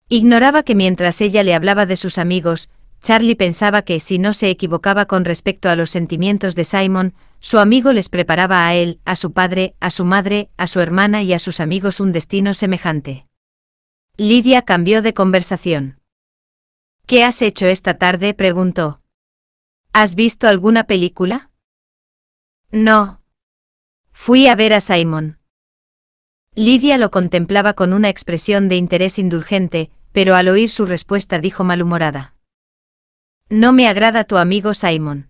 Ignoraba que mientras ella le hablaba de sus amigos, Charlie pensaba que si no se equivocaba con respecto a los sentimientos de Simon, su amigo les preparaba a él, a su padre, a su madre, a su hermana y a sus amigos un destino semejante. Lidia cambió de conversación. ¿Qué has hecho esta tarde? preguntó. ¿Has visto alguna película? No. Fui a ver a Simon. Lidia lo contemplaba con una expresión de interés indulgente, pero al oír su respuesta dijo malhumorada. No me agrada tu amigo Simon.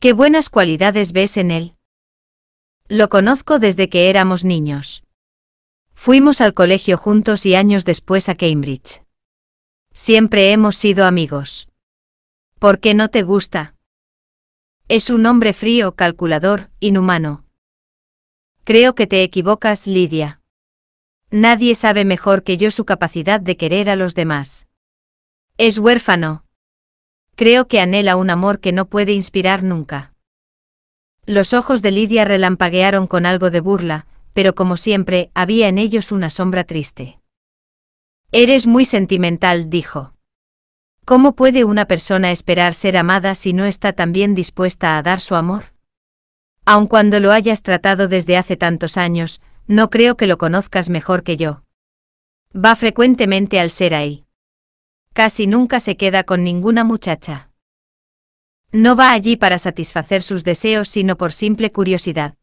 ¿Qué buenas cualidades ves en él? Lo conozco desde que éramos niños. Fuimos al colegio juntos y años después a Cambridge. Siempre hemos sido amigos. ¿Por qué no te gusta? Es un hombre frío, calculador, inhumano. Creo que te equivocas, Lidia. Nadie sabe mejor que yo su capacidad de querer a los demás. Es huérfano. Creo que anhela un amor que no puede inspirar nunca. Los ojos de Lidia relampaguearon con algo de burla, pero como siempre, había en ellos una sombra triste. Eres muy sentimental, dijo. ¿Cómo puede una persona esperar ser amada si no está también dispuesta a dar su amor? Aun cuando lo hayas tratado desde hace tantos años, no creo que lo conozcas mejor que yo. Va frecuentemente al ser ahí. Casi nunca se queda con ninguna muchacha. No va allí para satisfacer sus deseos sino por simple curiosidad.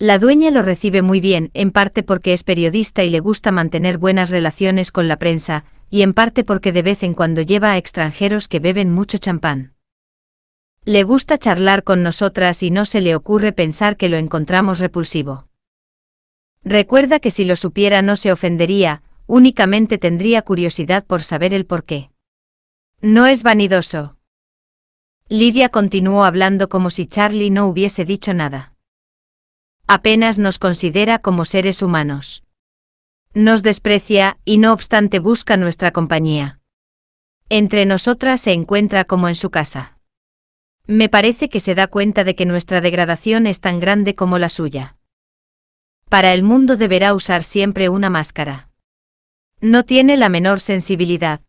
La dueña lo recibe muy bien, en parte porque es periodista y le gusta mantener buenas relaciones con la prensa, y en parte porque de vez en cuando lleva a extranjeros que beben mucho champán. Le gusta charlar con nosotras y no se le ocurre pensar que lo encontramos repulsivo. Recuerda que si lo supiera no se ofendería, únicamente tendría curiosidad por saber el porqué. No es vanidoso. Lidia continuó hablando como si Charlie no hubiese dicho nada apenas nos considera como seres humanos. Nos desprecia, y no obstante busca nuestra compañía. Entre nosotras se encuentra como en su casa. Me parece que se da cuenta de que nuestra degradación es tan grande como la suya. Para el mundo deberá usar siempre una máscara. No tiene la menor sensibilidad.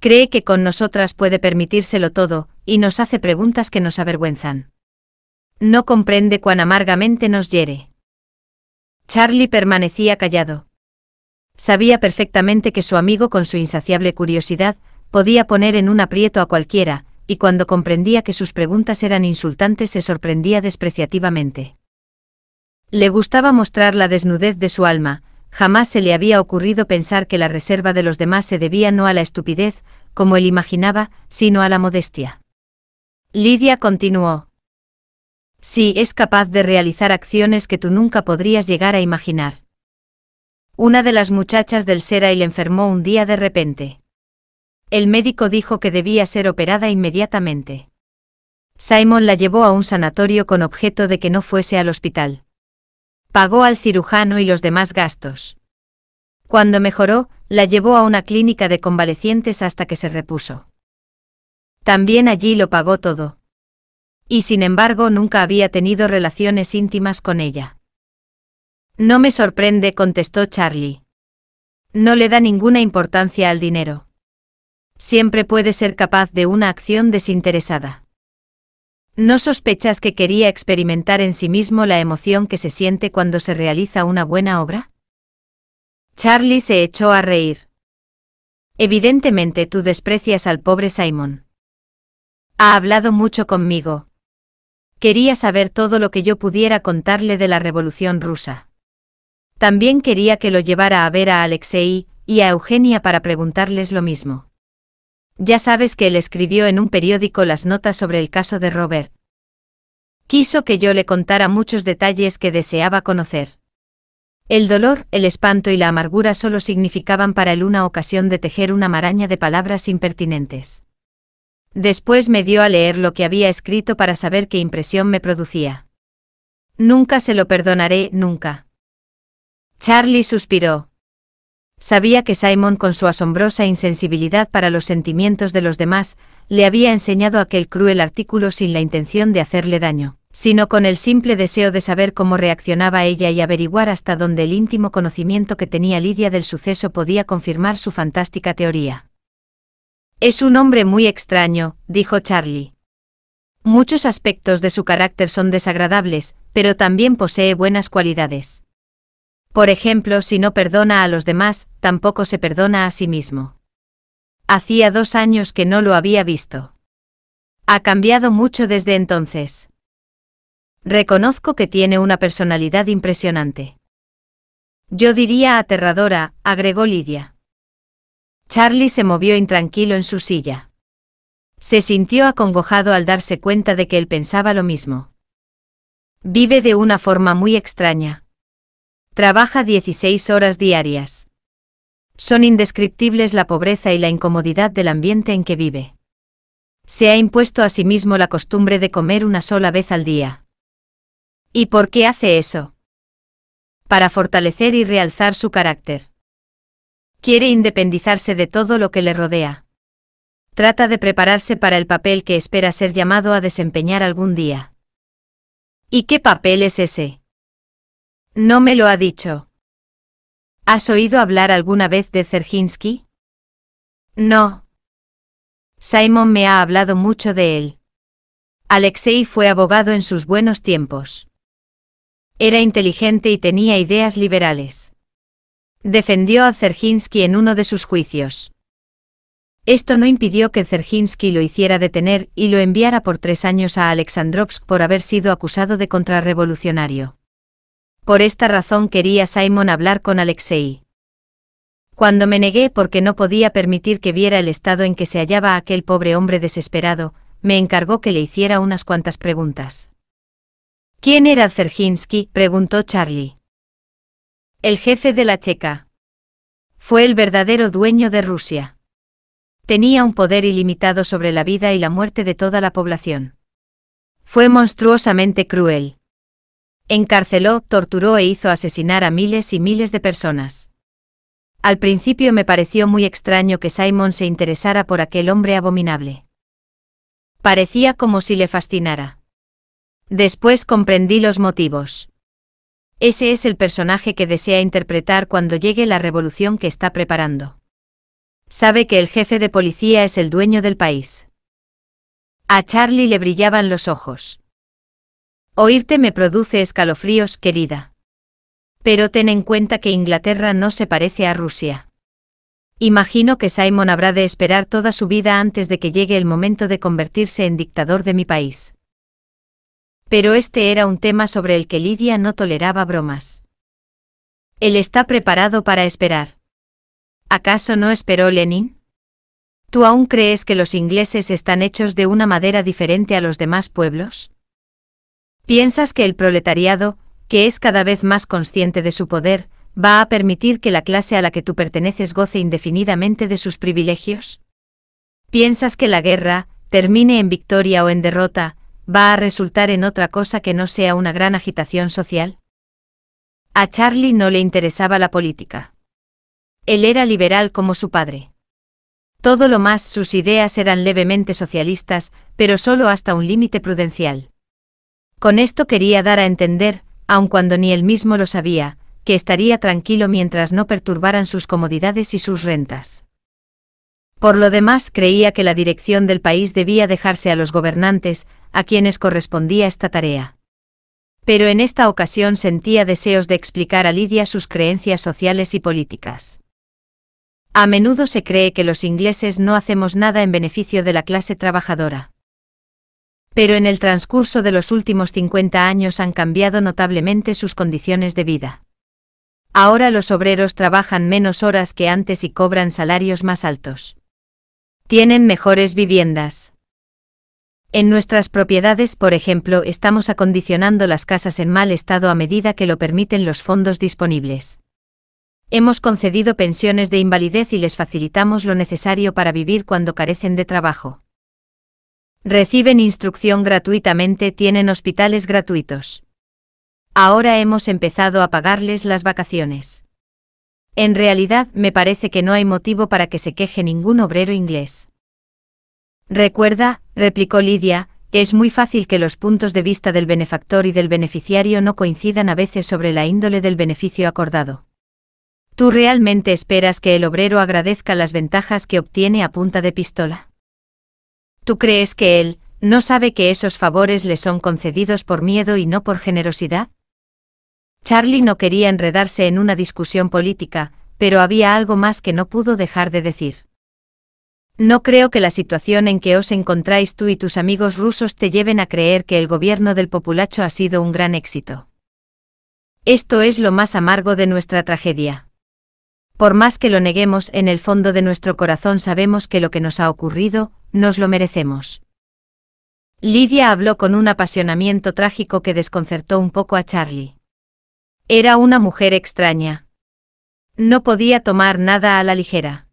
Cree que con nosotras puede permitírselo todo, y nos hace preguntas que nos avergüenzan no comprende cuán amargamente nos hiere. Charlie permanecía callado. Sabía perfectamente que su amigo con su insaciable curiosidad podía poner en un aprieto a cualquiera, y cuando comprendía que sus preguntas eran insultantes se sorprendía despreciativamente. Le gustaba mostrar la desnudez de su alma, jamás se le había ocurrido pensar que la reserva de los demás se debía no a la estupidez, como él imaginaba, sino a la modestia. Lidia continuó. Sí, es capaz de realizar acciones que tú nunca podrías llegar a imaginar. Una de las muchachas del le enfermó un día de repente. El médico dijo que debía ser operada inmediatamente. Simon la llevó a un sanatorio con objeto de que no fuese al hospital. Pagó al cirujano y los demás gastos. Cuando mejoró, la llevó a una clínica de convalecientes hasta que se repuso. También allí lo pagó todo, y sin embargo nunca había tenido relaciones íntimas con ella. No me sorprende, contestó Charlie. No le da ninguna importancia al dinero. Siempre puede ser capaz de una acción desinteresada. ¿No sospechas que quería experimentar en sí mismo la emoción que se siente cuando se realiza una buena obra? Charlie se echó a reír. Evidentemente tú desprecias al pobre Simon. Ha hablado mucho conmigo, Quería saber todo lo que yo pudiera contarle de la Revolución rusa. También quería que lo llevara a ver a Alexei y a Eugenia para preguntarles lo mismo. Ya sabes que él escribió en un periódico las notas sobre el caso de Robert. Quiso que yo le contara muchos detalles que deseaba conocer. El dolor, el espanto y la amargura solo significaban para él una ocasión de tejer una maraña de palabras impertinentes. Después me dio a leer lo que había escrito para saber qué impresión me producía. Nunca se lo perdonaré, nunca. Charlie suspiró. Sabía que Simon, con su asombrosa insensibilidad para los sentimientos de los demás, le había enseñado aquel cruel artículo sin la intención de hacerle daño, sino con el simple deseo de saber cómo reaccionaba ella y averiguar hasta dónde el íntimo conocimiento que tenía Lidia del suceso podía confirmar su fantástica teoría. Es un hombre muy extraño, dijo Charlie. Muchos aspectos de su carácter son desagradables, pero también posee buenas cualidades. Por ejemplo, si no perdona a los demás, tampoco se perdona a sí mismo. Hacía dos años que no lo había visto. Ha cambiado mucho desde entonces. Reconozco que tiene una personalidad impresionante. Yo diría aterradora, agregó Lidia. Charlie se movió intranquilo en su silla. Se sintió acongojado al darse cuenta de que él pensaba lo mismo. Vive de una forma muy extraña. Trabaja 16 horas diarias. Son indescriptibles la pobreza y la incomodidad del ambiente en que vive. Se ha impuesto a sí mismo la costumbre de comer una sola vez al día. ¿Y por qué hace eso? Para fortalecer y realzar su carácter. Quiere independizarse de todo lo que le rodea. Trata de prepararse para el papel que espera ser llamado a desempeñar algún día. ¿Y qué papel es ese? No me lo ha dicho. ¿Has oído hablar alguna vez de Zerginsky? No. Simon me ha hablado mucho de él. Alexei fue abogado en sus buenos tiempos. Era inteligente y tenía ideas liberales. Defendió a Zerginsky en uno de sus juicios. Esto no impidió que Zerginsky lo hiciera detener y lo enviara por tres años a Alexandrovsk por haber sido acusado de contrarrevolucionario. Por esta razón quería Simon hablar con Alexei. Cuando me negué porque no podía permitir que viera el estado en que se hallaba aquel pobre hombre desesperado, me encargó que le hiciera unas cuantas preguntas. ¿Quién era Zerginsky? preguntó Charlie el jefe de la Checa. Fue el verdadero dueño de Rusia. Tenía un poder ilimitado sobre la vida y la muerte de toda la población. Fue monstruosamente cruel. Encarceló, torturó e hizo asesinar a miles y miles de personas. Al principio me pareció muy extraño que Simon se interesara por aquel hombre abominable. Parecía como si le fascinara. Después comprendí los motivos. Ese es el personaje que desea interpretar cuando llegue la revolución que está preparando. Sabe que el jefe de policía es el dueño del país. A Charlie le brillaban los ojos. Oírte me produce escalofríos, querida. Pero ten en cuenta que Inglaterra no se parece a Rusia. Imagino que Simon habrá de esperar toda su vida antes de que llegue el momento de convertirse en dictador de mi país. Pero este era un tema sobre el que Lidia no toleraba bromas. Él está preparado para esperar. ¿Acaso no esperó Lenin? ¿Tú aún crees que los ingleses están hechos de una madera diferente a los demás pueblos? ¿Piensas que el proletariado, que es cada vez más consciente de su poder, va a permitir que la clase a la que tú perteneces goce indefinidamente de sus privilegios? ¿Piensas que la guerra, termine en victoria o en derrota, va a resultar en otra cosa que no sea una gran agitación social? A Charlie no le interesaba la política. Él era liberal como su padre. Todo lo más sus ideas eran levemente socialistas, pero solo hasta un límite prudencial. Con esto quería dar a entender, aun cuando ni él mismo lo sabía, que estaría tranquilo mientras no perturbaran sus comodidades y sus rentas. Por lo demás creía que la dirección del país debía dejarse a los gobernantes, a quienes correspondía esta tarea. Pero en esta ocasión sentía deseos de explicar a Lidia sus creencias sociales y políticas. A menudo se cree que los ingleses no hacemos nada en beneficio de la clase trabajadora. Pero en el transcurso de los últimos 50 años han cambiado notablemente sus condiciones de vida. Ahora los obreros trabajan menos horas que antes y cobran salarios más altos tienen mejores viviendas. En nuestras propiedades, por ejemplo, estamos acondicionando las casas en mal estado a medida que lo permiten los fondos disponibles. Hemos concedido pensiones de invalidez y les facilitamos lo necesario para vivir cuando carecen de trabajo. Reciben instrucción gratuitamente, tienen hospitales gratuitos. Ahora hemos empezado a pagarles las vacaciones. En realidad me parece que no hay motivo para que se queje ningún obrero inglés. Recuerda, replicó Lidia, es muy fácil que los puntos de vista del benefactor y del beneficiario no coincidan a veces sobre la índole del beneficio acordado. Tú realmente esperas que el obrero agradezca las ventajas que obtiene a punta de pistola. Tú crees que él, no sabe que esos favores le son concedidos por miedo y no por generosidad? Charlie no quería enredarse en una discusión política, pero había algo más que no pudo dejar de decir. No creo que la situación en que os encontráis tú y tus amigos rusos te lleven a creer que el gobierno del populacho ha sido un gran éxito. Esto es lo más amargo de nuestra tragedia. Por más que lo neguemos, en el fondo de nuestro corazón sabemos que lo que nos ha ocurrido, nos lo merecemos. Lidia habló con un apasionamiento trágico que desconcertó un poco a Charlie. Era una mujer extraña. No podía tomar nada a la ligera.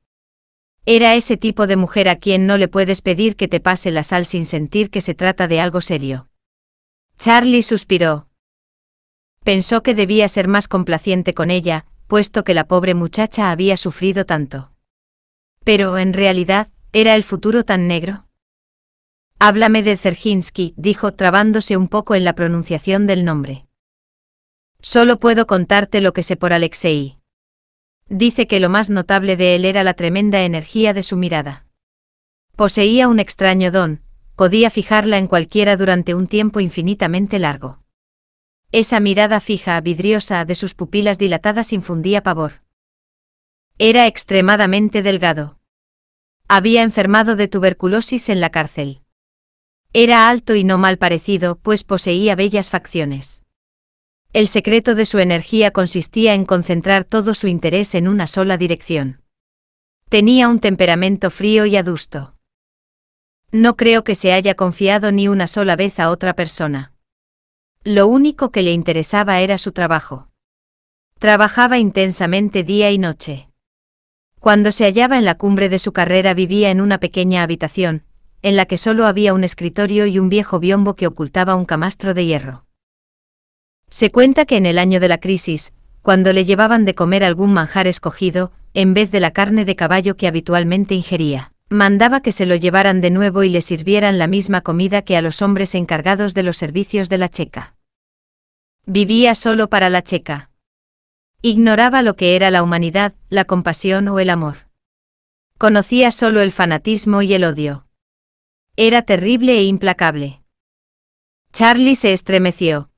Era ese tipo de mujer a quien no le puedes pedir que te pase la sal sin sentir que se trata de algo serio. Charlie suspiró. Pensó que debía ser más complaciente con ella, puesto que la pobre muchacha había sufrido tanto. Pero, en realidad, ¿era el futuro tan negro? Háblame de Zerginsky, dijo trabándose un poco en la pronunciación del nombre. Solo puedo contarte lo que sé por Alexei. Dice que lo más notable de él era la tremenda energía de su mirada. Poseía un extraño don, podía fijarla en cualquiera durante un tiempo infinitamente largo. Esa mirada fija, vidriosa, de sus pupilas dilatadas infundía pavor. Era extremadamente delgado. Había enfermado de tuberculosis en la cárcel. Era alto y no mal parecido, pues poseía bellas facciones. El secreto de su energía consistía en concentrar todo su interés en una sola dirección. Tenía un temperamento frío y adusto. No creo que se haya confiado ni una sola vez a otra persona. Lo único que le interesaba era su trabajo. Trabajaba intensamente día y noche. Cuando se hallaba en la cumbre de su carrera vivía en una pequeña habitación, en la que solo había un escritorio y un viejo biombo que ocultaba un camastro de hierro. Se cuenta que en el año de la crisis, cuando le llevaban de comer algún manjar escogido, en vez de la carne de caballo que habitualmente ingería, mandaba que se lo llevaran de nuevo y le sirvieran la misma comida que a los hombres encargados de los servicios de la checa. Vivía solo para la checa. Ignoraba lo que era la humanidad, la compasión o el amor. Conocía solo el fanatismo y el odio. Era terrible e implacable. Charlie se estremeció.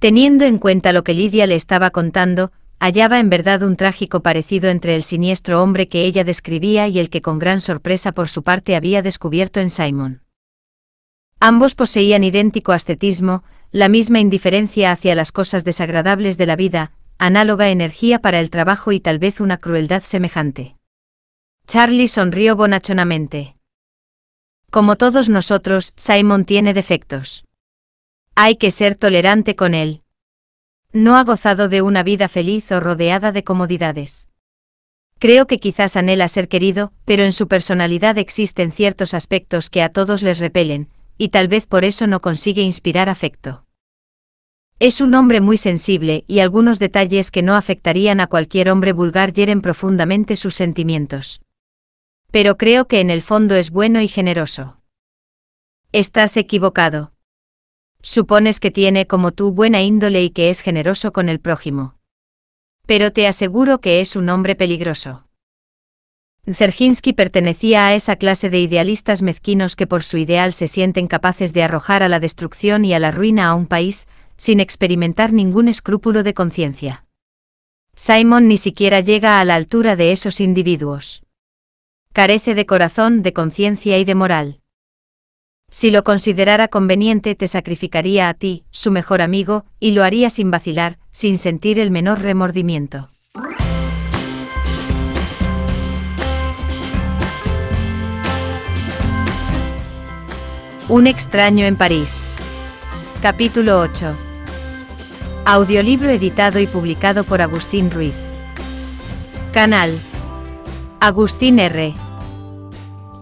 Teniendo en cuenta lo que Lidia le estaba contando, hallaba en verdad un trágico parecido entre el siniestro hombre que ella describía y el que con gran sorpresa por su parte había descubierto en Simon. Ambos poseían idéntico ascetismo, la misma indiferencia hacia las cosas desagradables de la vida, análoga energía para el trabajo y tal vez una crueldad semejante. Charlie sonrió bonachonamente. Como todos nosotros, Simon tiene defectos. Hay que ser tolerante con él. No ha gozado de una vida feliz o rodeada de comodidades. Creo que quizás anhela ser querido, pero en su personalidad existen ciertos aspectos que a todos les repelen, y tal vez por eso no consigue inspirar afecto. Es un hombre muy sensible y algunos detalles que no afectarían a cualquier hombre vulgar hieren profundamente sus sentimientos. Pero creo que en el fondo es bueno y generoso. Estás equivocado. Supones que tiene como tú buena índole y que es generoso con el prójimo. Pero te aseguro que es un hombre peligroso. Zerginsky pertenecía a esa clase de idealistas mezquinos que por su ideal se sienten capaces de arrojar a la destrucción y a la ruina a un país, sin experimentar ningún escrúpulo de conciencia. Simon ni siquiera llega a la altura de esos individuos. Carece de corazón, de conciencia y de moral. Si lo considerara conveniente te sacrificaría a ti, su mejor amigo, y lo haría sin vacilar, sin sentir el menor remordimiento. Un extraño en París. Capítulo 8. Audiolibro editado y publicado por Agustín Ruiz. Canal. Agustín R.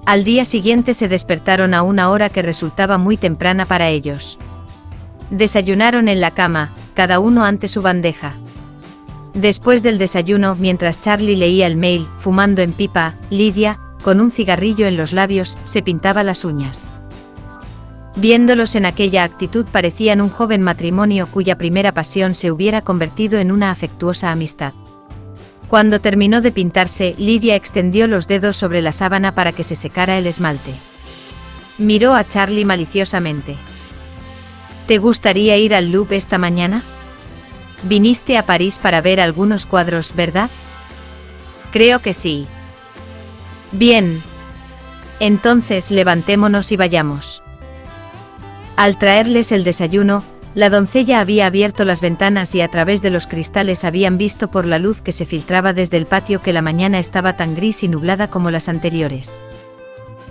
Al día siguiente se despertaron a una hora que resultaba muy temprana para ellos. Desayunaron en la cama, cada uno ante su bandeja. Después del desayuno, mientras Charlie leía el mail, fumando en pipa, Lidia, con un cigarrillo en los labios, se pintaba las uñas. Viéndolos en aquella actitud parecían un joven matrimonio cuya primera pasión se hubiera convertido en una afectuosa amistad. Cuando terminó de pintarse, Lidia extendió los dedos sobre la sábana para que se secara el esmalte. Miró a Charlie maliciosamente. ¿Te gustaría ir al Louvre esta mañana? Viniste a París para ver algunos cuadros, ¿verdad? Creo que sí. Bien. Entonces levantémonos y vayamos. Al traerles el desayuno, la doncella había abierto las ventanas y a través de los cristales habían visto por la luz que se filtraba desde el patio que la mañana estaba tan gris y nublada como las anteriores.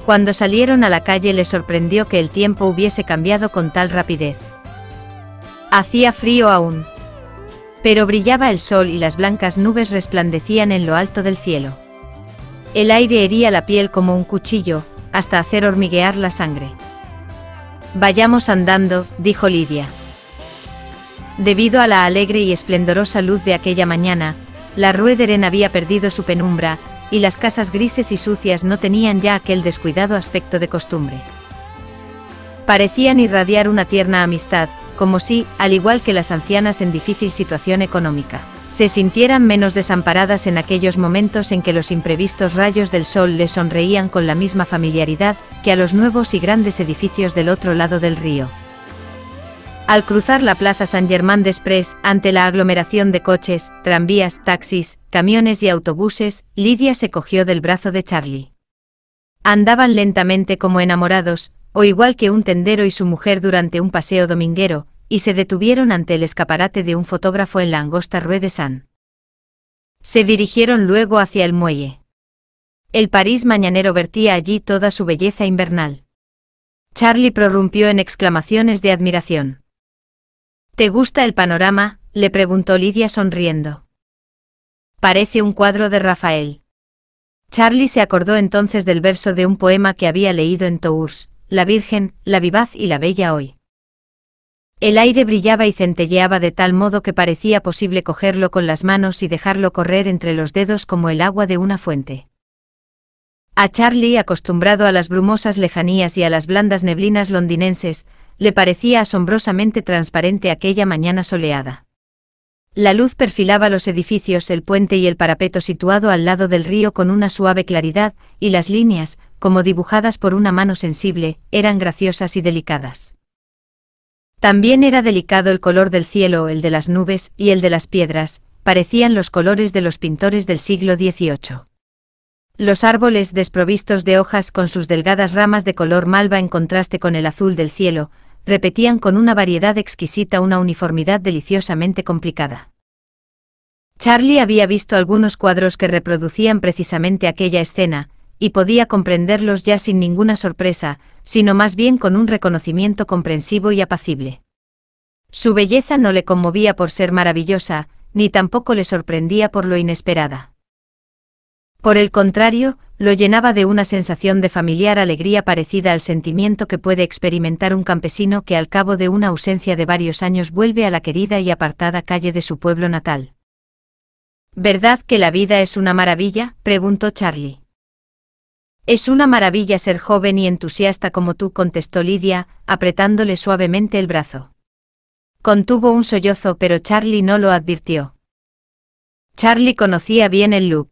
Cuando salieron a la calle les sorprendió que el tiempo hubiese cambiado con tal rapidez. Hacía frío aún. Pero brillaba el sol y las blancas nubes resplandecían en lo alto del cielo. El aire hería la piel como un cuchillo, hasta hacer hormiguear la sangre. Vayamos andando, dijo Lidia. Debido a la alegre y esplendorosa luz de aquella mañana, la Rue Ren había perdido su penumbra, y las casas grises y sucias no tenían ya aquel descuidado aspecto de costumbre. Parecían irradiar una tierna amistad, como si, al igual que las ancianas en difícil situación económica, se sintieran menos desamparadas en aquellos momentos en que los imprevistos rayos del sol les sonreían con la misma familiaridad que a los nuevos y grandes edificios del otro lado del río. Al cruzar la Plaza San Germán Desprez, ante la aglomeración de coches, tranvías, taxis, camiones y autobuses, Lidia se cogió del brazo de Charlie. Andaban lentamente como enamorados, o igual que un tendero y su mujer durante un paseo dominguero, y se detuvieron ante el escaparate de un fotógrafo en la angosta Rue de San. Se dirigieron luego hacia el muelle. El París mañanero vertía allí toda su belleza invernal. Charlie prorrumpió en exclamaciones de admiración. ¿Te gusta el panorama? le preguntó Lidia sonriendo. Parece un cuadro de Rafael. Charlie se acordó entonces del verso de un poema que había leído en Tours, La Virgen, la vivaz y la bella hoy. El aire brillaba y centelleaba de tal modo que parecía posible cogerlo con las manos y dejarlo correr entre los dedos como el agua de una fuente. A Charlie, acostumbrado a las brumosas lejanías y a las blandas neblinas londinenses, le parecía asombrosamente transparente aquella mañana soleada. La luz perfilaba los edificios, el puente y el parapeto situado al lado del río con una suave claridad, y las líneas, como dibujadas por una mano sensible, eran graciosas y delicadas. También era delicado el color del cielo, el de las nubes y el de las piedras, parecían los colores de los pintores del siglo XVIII. Los árboles desprovistos de hojas con sus delgadas ramas de color malva en contraste con el azul del cielo, repetían con una variedad exquisita una uniformidad deliciosamente complicada. Charlie había visto algunos cuadros que reproducían precisamente aquella escena, y podía comprenderlos ya sin ninguna sorpresa, sino más bien con un reconocimiento comprensivo y apacible. Su belleza no le conmovía por ser maravillosa, ni tampoco le sorprendía por lo inesperada. Por el contrario, lo llenaba de una sensación de familiar alegría parecida al sentimiento que puede experimentar un campesino que al cabo de una ausencia de varios años vuelve a la querida y apartada calle de su pueblo natal. ¿Verdad que la vida es una maravilla? preguntó Charlie. Es una maravilla ser joven y entusiasta como tú, contestó Lidia, apretándole suavemente el brazo. Contuvo un sollozo, pero Charlie no lo advirtió. Charlie conocía bien el look.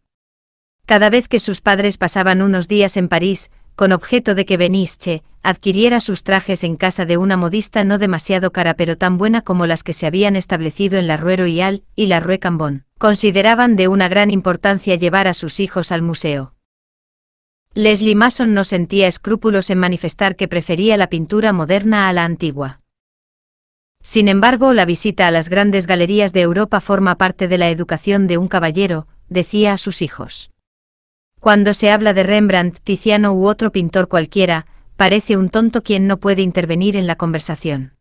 Cada vez que sus padres pasaban unos días en París, con objeto de que Beniche adquiriera sus trajes en casa de una modista no demasiado cara pero tan buena como las que se habían establecido en la Rue Royal y la Rue Cambon, consideraban de una gran importancia llevar a sus hijos al museo. Leslie Mason no sentía escrúpulos en manifestar que prefería la pintura moderna a la antigua. Sin embargo, la visita a las grandes galerías de Europa forma parte de la educación de un caballero, decía a sus hijos. Cuando se habla de Rembrandt, Tiziano u otro pintor cualquiera, parece un tonto quien no puede intervenir en la conversación.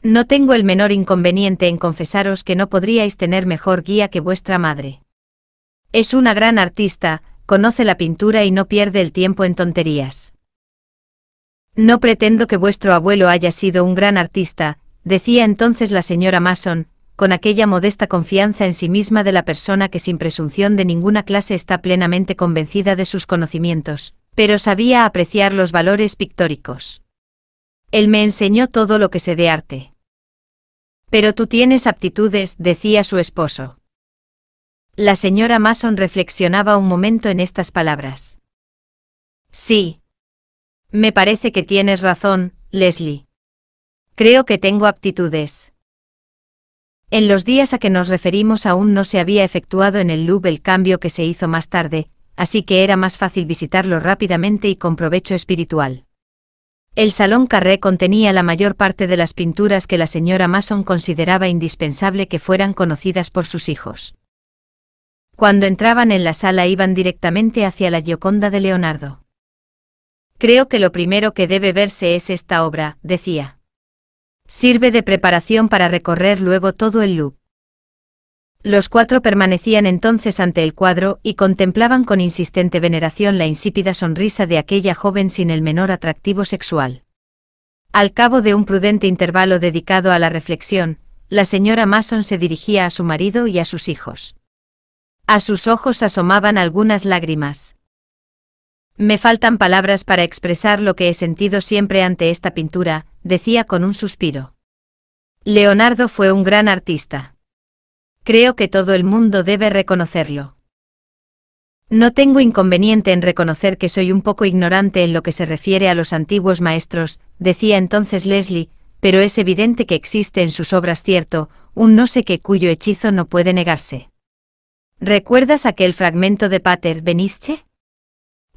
No tengo el menor inconveniente en confesaros que no podríais tener mejor guía que vuestra madre. Es una gran artista, conoce la pintura y no pierde el tiempo en tonterías. No pretendo que vuestro abuelo haya sido un gran artista, decía entonces la señora Mason, con aquella modesta confianza en sí misma de la persona que sin presunción de ninguna clase está plenamente convencida de sus conocimientos, pero sabía apreciar los valores pictóricos. Él me enseñó todo lo que sé de arte. Pero tú tienes aptitudes, decía su esposo. La señora Mason reflexionaba un momento en estas palabras. Sí. Me parece que tienes razón, Leslie. Creo que tengo aptitudes. En los días a que nos referimos aún no se había efectuado en el Louvre el cambio que se hizo más tarde, así que era más fácil visitarlo rápidamente y con provecho espiritual. El Salón Carré contenía la mayor parte de las pinturas que la señora Mason consideraba indispensable que fueran conocidas por sus hijos. Cuando entraban en la sala iban directamente hacia la Gioconda de Leonardo. Creo que lo primero que debe verse es esta obra, decía. Sirve de preparación para recorrer luego todo el loop. Los cuatro permanecían entonces ante el cuadro y contemplaban con insistente veneración la insípida sonrisa de aquella joven sin el menor atractivo sexual. Al cabo de un prudente intervalo dedicado a la reflexión, la señora Mason se dirigía a su marido y a sus hijos. A sus ojos asomaban algunas lágrimas. Me faltan palabras para expresar lo que he sentido siempre ante esta pintura, decía con un suspiro. Leonardo fue un gran artista. Creo que todo el mundo debe reconocerlo. No tengo inconveniente en reconocer que soy un poco ignorante en lo que se refiere a los antiguos maestros, decía entonces Leslie, pero es evidente que existe en sus obras cierto, un no sé qué cuyo hechizo no puede negarse. ¿Recuerdas aquel fragmento de Pater Benische?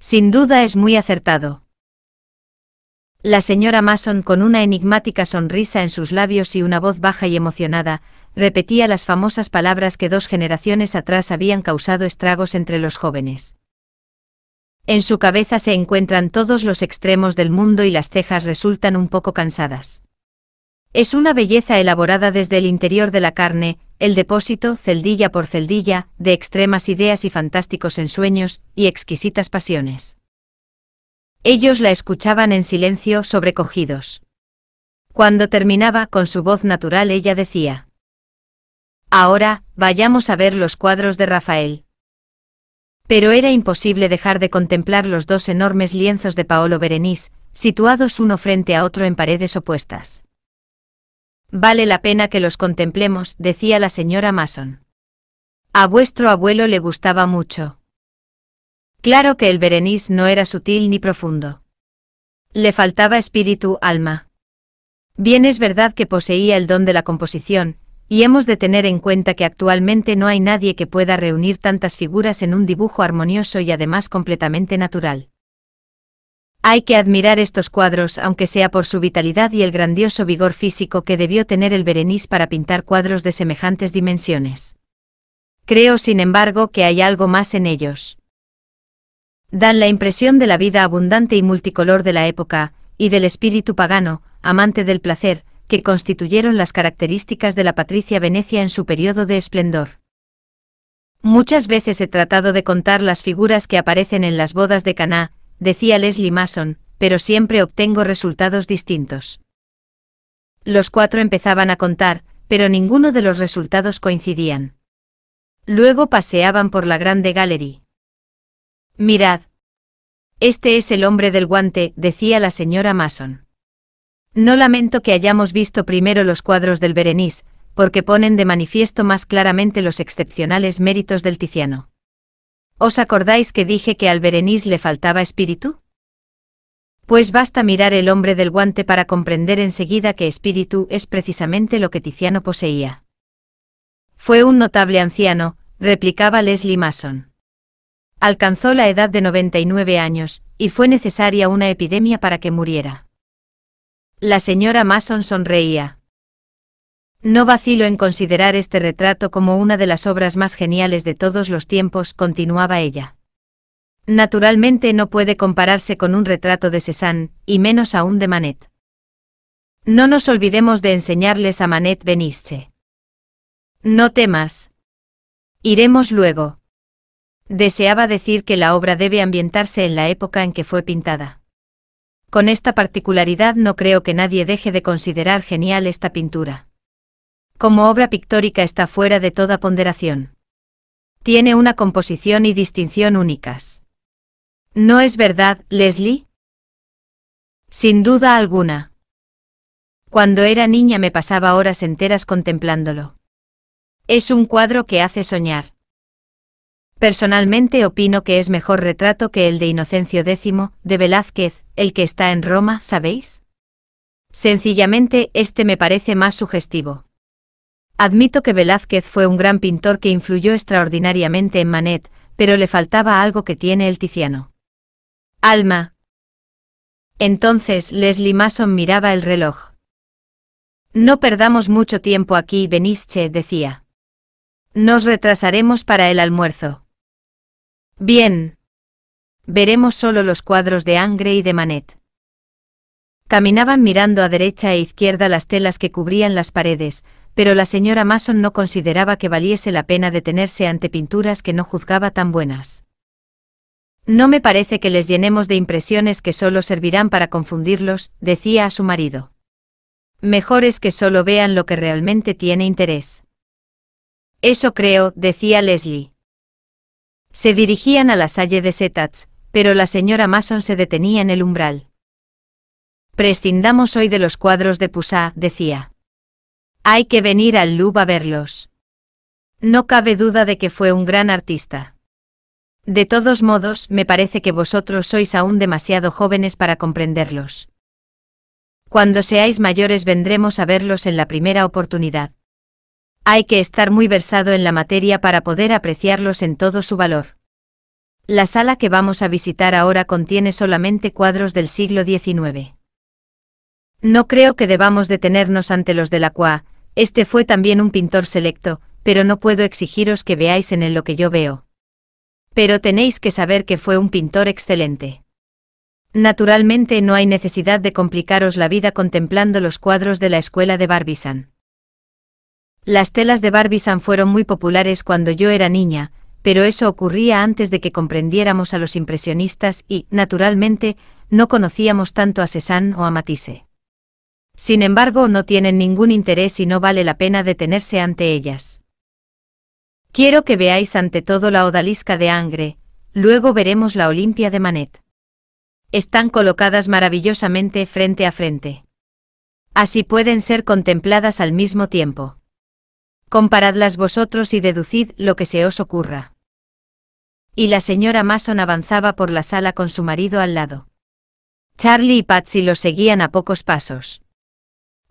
Sin duda es muy acertado. La señora Mason, con una enigmática sonrisa en sus labios y una voz baja y emocionada, repetía las famosas palabras que dos generaciones atrás habían causado estragos entre los jóvenes. En su cabeza se encuentran todos los extremos del mundo y las cejas resultan un poco cansadas. Es una belleza elaborada desde el interior de la carne, el depósito, celdilla por celdilla, de extremas ideas y fantásticos ensueños, y exquisitas pasiones. Ellos la escuchaban en silencio, sobrecogidos. Cuando terminaba con su voz natural ella decía, Ahora, vayamos a ver los cuadros de Rafael. Pero era imposible dejar de contemplar los dos enormes lienzos de Paolo Berenice, situados uno frente a otro en paredes opuestas. Vale la pena que los contemplemos, decía la señora Mason. A vuestro abuelo le gustaba mucho. Claro que el Berenice no era sutil ni profundo. Le faltaba espíritu alma. Bien es verdad que poseía el don de la composición, y hemos de tener en cuenta que actualmente no hay nadie que pueda reunir tantas figuras en un dibujo armonioso y además completamente natural. Hay que admirar estos cuadros aunque sea por su vitalidad y el grandioso vigor físico que debió tener el Berenice para pintar cuadros de semejantes dimensiones. Creo sin embargo que hay algo más en ellos. Dan la impresión de la vida abundante y multicolor de la época, y del espíritu pagano, amante del placer, que constituyeron las características de la patricia Venecia en su periodo de esplendor. Muchas veces he tratado de contar las figuras que aparecen en las bodas de Caná, decía Leslie Mason, pero siempre obtengo resultados distintos. Los cuatro empezaban a contar, pero ninguno de los resultados coincidían. Luego paseaban por la grande gallery. Mirad. Este es el hombre del guante, decía la señora Mason. No lamento que hayamos visto primero los cuadros del Berenice, porque ponen de manifiesto más claramente los excepcionales méritos del Tiziano. ¿Os acordáis que dije que al Berenice le faltaba espíritu? Pues basta mirar el hombre del guante para comprender enseguida que espíritu es precisamente lo que Tiziano poseía. Fue un notable anciano, replicaba Leslie Mason. Alcanzó la edad de 99 años, y fue necesaria una epidemia para que muriera. La señora Mason sonreía. No vacilo en considerar este retrato como una de las obras más geniales de todos los tiempos, continuaba ella. Naturalmente no puede compararse con un retrato de Cézanne, y menos aún de Manet. No nos olvidemos de enseñarles a Manet Benisse. No temas. Iremos luego. Deseaba decir que la obra debe ambientarse en la época en que fue pintada. Con esta particularidad no creo que nadie deje de considerar genial esta pintura. Como obra pictórica está fuera de toda ponderación. Tiene una composición y distinción únicas. ¿No es verdad, Leslie? Sin duda alguna. Cuando era niña me pasaba horas enteras contemplándolo. Es un cuadro que hace soñar. Personalmente opino que es mejor retrato que el de Inocencio X, de Velázquez, el que está en Roma, ¿sabéis? Sencillamente, este me parece más sugestivo. Admito que Velázquez fue un gran pintor que influyó extraordinariamente en Manet, pero le faltaba algo que tiene el Tiziano. Alma. Entonces Leslie Mason miraba el reloj. No perdamos mucho tiempo aquí, Beniche decía. Nos retrasaremos para el almuerzo. Bien. Veremos solo los cuadros de Angre y de Manet. Caminaban mirando a derecha e izquierda las telas que cubrían las paredes, pero la señora Mason no consideraba que valiese la pena detenerse ante pinturas que no juzgaba tan buenas. No me parece que les llenemos de impresiones que solo servirán para confundirlos, decía a su marido. Mejor es que solo vean lo que realmente tiene interés. Eso creo, decía Leslie. Se dirigían a la salle de Setats, pero la señora Mason se detenía en el umbral. Prescindamos hoy de los cuadros de Poussin, decía. Hay que venir al Louvre a verlos. No cabe duda de que fue un gran artista. De todos modos, me parece que vosotros sois aún demasiado jóvenes para comprenderlos. Cuando seáis mayores vendremos a verlos en la primera oportunidad. Hay que estar muy versado en la materia para poder apreciarlos en todo su valor. La sala que vamos a visitar ahora contiene solamente cuadros del siglo XIX. No creo que debamos detenernos ante los de la cua. Este fue también un pintor selecto, pero no puedo exigiros que veáis en él lo que yo veo. Pero tenéis que saber que fue un pintor excelente. Naturalmente no hay necesidad de complicaros la vida contemplando los cuadros de la escuela de Barbizan. Las telas de Barbizan fueron muy populares cuando yo era niña, pero eso ocurría antes de que comprendiéramos a los impresionistas y, naturalmente, no conocíamos tanto a Cézanne o a Matisse. Sin embargo, no tienen ningún interés y no vale la pena detenerse ante ellas. Quiero que veáis ante todo la odalisca de Angre, luego veremos la Olimpia de Manet. Están colocadas maravillosamente frente a frente. Así pueden ser contempladas al mismo tiempo. Comparadlas vosotros y deducid lo que se os ocurra. Y la señora Mason avanzaba por la sala con su marido al lado. Charlie y Patsy lo seguían a pocos pasos.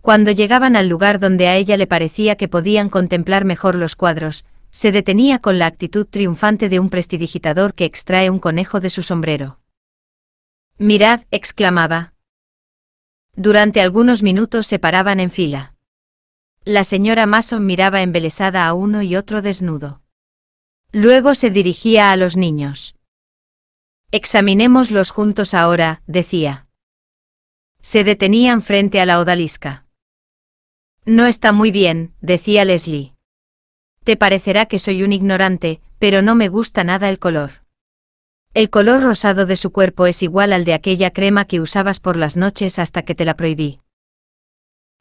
Cuando llegaban al lugar donde a ella le parecía que podían contemplar mejor los cuadros, se detenía con la actitud triunfante de un prestidigitador que extrae un conejo de su sombrero. Mirad, exclamaba. Durante algunos minutos se paraban en fila. La señora Mason miraba embelesada a uno y otro desnudo. Luego se dirigía a los niños. Examinémoslos juntos ahora, decía. Se detenían frente a la odalisca. No está muy bien, decía Leslie. Te parecerá que soy un ignorante, pero no me gusta nada el color. El color rosado de su cuerpo es igual al de aquella crema que usabas por las noches hasta que te la prohibí.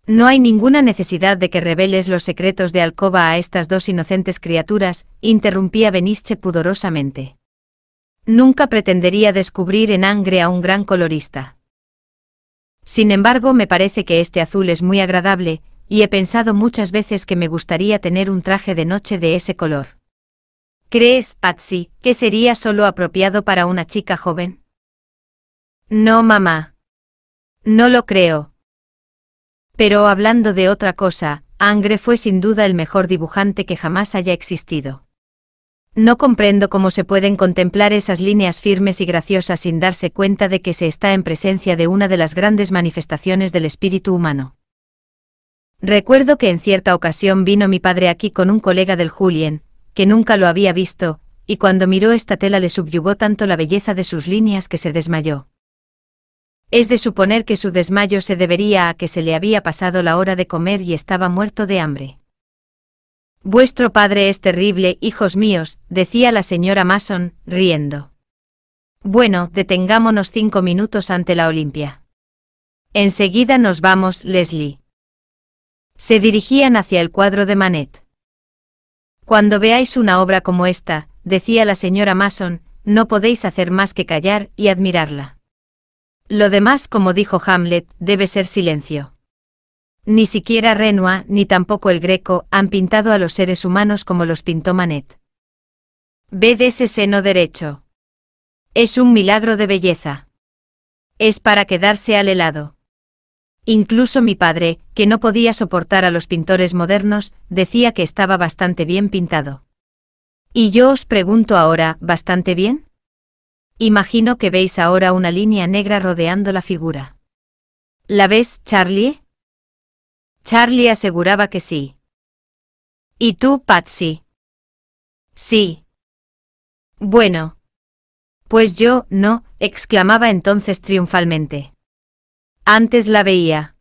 No hay ninguna necesidad de que reveles los secretos de alcoba a estas dos inocentes criaturas, interrumpía Beniche pudorosamente. Nunca pretendería descubrir en Angre a un gran colorista. Sin embargo, me parece que este azul es muy agradable, y he pensado muchas veces que me gustaría tener un traje de noche de ese color. ¿Crees, Patsy, que sería solo apropiado para una chica joven? No, mamá. No lo creo. Pero hablando de otra cosa, Angre fue sin duda el mejor dibujante que jamás haya existido. No comprendo cómo se pueden contemplar esas líneas firmes y graciosas sin darse cuenta de que se está en presencia de una de las grandes manifestaciones del espíritu humano. Recuerdo que en cierta ocasión vino mi padre aquí con un colega del Julien, que nunca lo había visto, y cuando miró esta tela le subyugó tanto la belleza de sus líneas que se desmayó. Es de suponer que su desmayo se debería a que se le había pasado la hora de comer y estaba muerto de hambre. Vuestro padre es terrible, hijos míos, decía la señora Mason, riendo. Bueno, detengámonos cinco minutos ante la Olimpia. Enseguida nos vamos, Leslie se dirigían hacia el cuadro de Manet. Cuando veáis una obra como esta, decía la señora Mason, no podéis hacer más que callar y admirarla. Lo demás, como dijo Hamlet, debe ser silencio. Ni siquiera Renoir ni tampoco el Greco han pintado a los seres humanos como los pintó Manet. Ved ese seno derecho. Es un milagro de belleza. Es para quedarse al helado. Incluso mi padre, que no podía soportar a los pintores modernos, decía que estaba bastante bien pintado. Y yo os pregunto ahora, ¿bastante bien? Imagino que veis ahora una línea negra rodeando la figura. ¿La ves, Charlie? Charlie aseguraba que sí. ¿Y tú, Patsy? Sí. Bueno. Pues yo, no, exclamaba entonces triunfalmente. Antes la veía.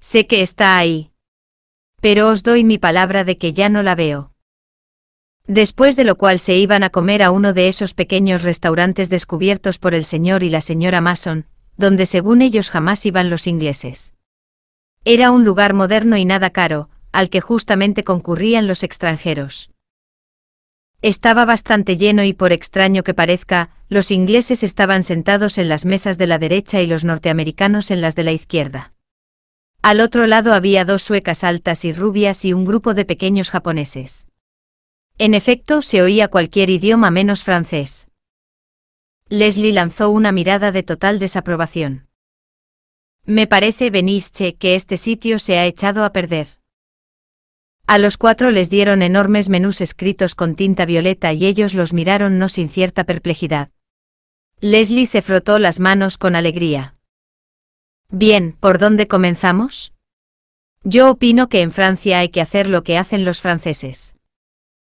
Sé que está ahí. Pero os doy mi palabra de que ya no la veo. Después de lo cual se iban a comer a uno de esos pequeños restaurantes descubiertos por el señor y la señora Mason, donde según ellos jamás iban los ingleses. Era un lugar moderno y nada caro, al que justamente concurrían los extranjeros. Estaba bastante lleno y por extraño que parezca, los ingleses estaban sentados en las mesas de la derecha y los norteamericanos en las de la izquierda. Al otro lado había dos suecas altas y rubias y un grupo de pequeños japoneses. En efecto, se oía cualquier idioma menos francés. Leslie lanzó una mirada de total desaprobación. Me parece, Beniche, que este sitio se ha echado a perder. A los cuatro les dieron enormes menús escritos con tinta violeta y ellos los miraron no sin cierta perplejidad. Leslie se frotó las manos con alegría. Bien, ¿por dónde comenzamos? Yo opino que en Francia hay que hacer lo que hacen los franceses.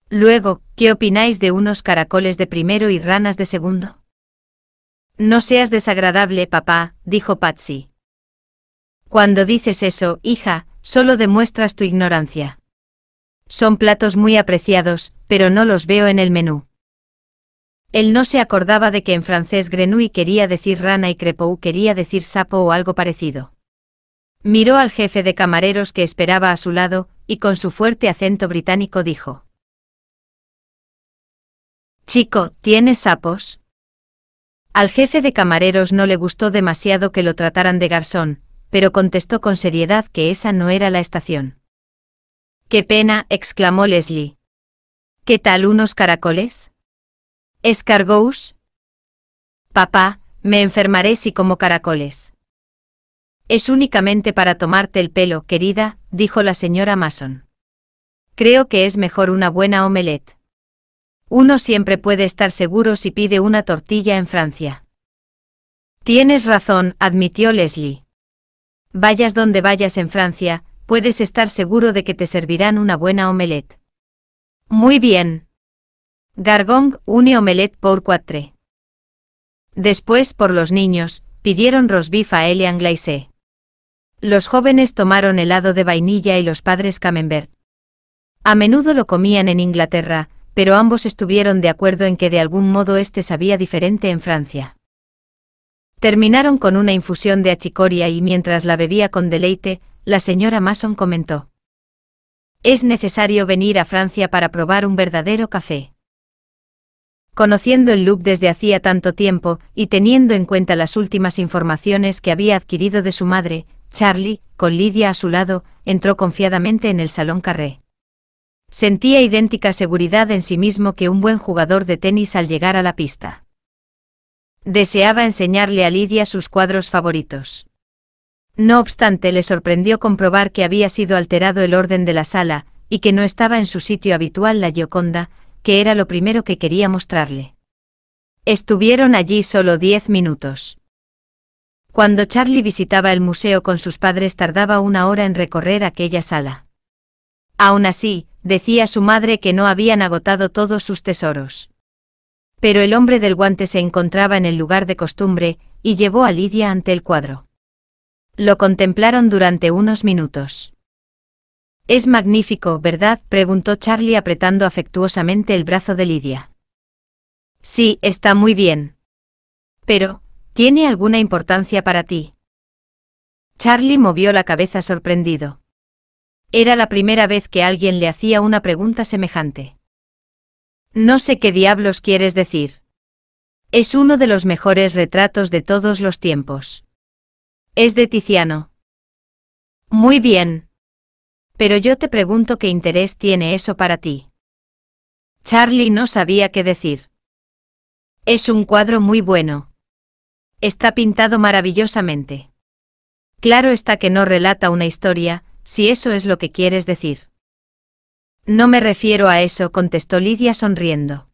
Luego, ¿qué opináis de unos caracoles de primero y ranas de segundo? No seas desagradable, papá, dijo Patsy. Cuando dices eso, hija, solo demuestras tu ignorancia. Son platos muy apreciados, pero no los veo en el menú. Él no se acordaba de que en francés grenouille quería decir rana y crepou quería decir sapo o algo parecido. Miró al jefe de camareros que esperaba a su lado, y con su fuerte acento británico dijo. Chico, ¿tienes sapos? Al jefe de camareros no le gustó demasiado que lo trataran de garzón, pero contestó con seriedad que esa no era la estación. ¡Qué pena! exclamó Leslie. ¿Qué tal unos caracoles? Escargous. Papá, me enfermaré si como caracoles. Es únicamente para tomarte el pelo, querida, dijo la señora Mason. Creo que es mejor una buena omelette. Uno siempre puede estar seguro si pide una tortilla en Francia. Tienes razón, admitió Leslie. Vayas donde vayas en Francia, puedes estar seguro de que te servirán una buena omelette. Muy bien, Gargong, une omelette pour quatre. Después, por los niños, pidieron rosbif a Elian Los jóvenes tomaron helado de vainilla y los padres camembert. A menudo lo comían en Inglaterra, pero ambos estuvieron de acuerdo en que de algún modo este sabía diferente en Francia. Terminaron con una infusión de achicoria y mientras la bebía con deleite, la señora Mason comentó. Es necesario venir a Francia para probar un verdadero café. Conociendo el loop desde hacía tanto tiempo, y teniendo en cuenta las últimas informaciones que había adquirido de su madre, Charlie, con Lidia a su lado, entró confiadamente en el salón carré. Sentía idéntica seguridad en sí mismo que un buen jugador de tenis al llegar a la pista. Deseaba enseñarle a Lidia sus cuadros favoritos. No obstante, le sorprendió comprobar que había sido alterado el orden de la sala, y que no estaba en su sitio habitual la Gioconda, que era lo primero que quería mostrarle. Estuvieron allí solo diez minutos. Cuando Charlie visitaba el museo con sus padres tardaba una hora en recorrer aquella sala. Aún así, decía su madre que no habían agotado todos sus tesoros. Pero el hombre del guante se encontraba en el lugar de costumbre, y llevó a Lidia ante el cuadro. Lo contemplaron durante unos minutos. Es magnífico, ¿verdad? preguntó Charlie apretando afectuosamente el brazo de Lidia. Sí, está muy bien. Pero, ¿tiene alguna importancia para ti? Charlie movió la cabeza sorprendido. Era la primera vez que alguien le hacía una pregunta semejante. No sé qué diablos quieres decir. Es uno de los mejores retratos de todos los tiempos. Es de Tiziano. Muy bien, pero yo te pregunto qué interés tiene eso para ti. Charlie no sabía qué decir. Es un cuadro muy bueno. Está pintado maravillosamente. Claro está que no relata una historia, si eso es lo que quieres decir. No me refiero a eso, contestó Lidia sonriendo.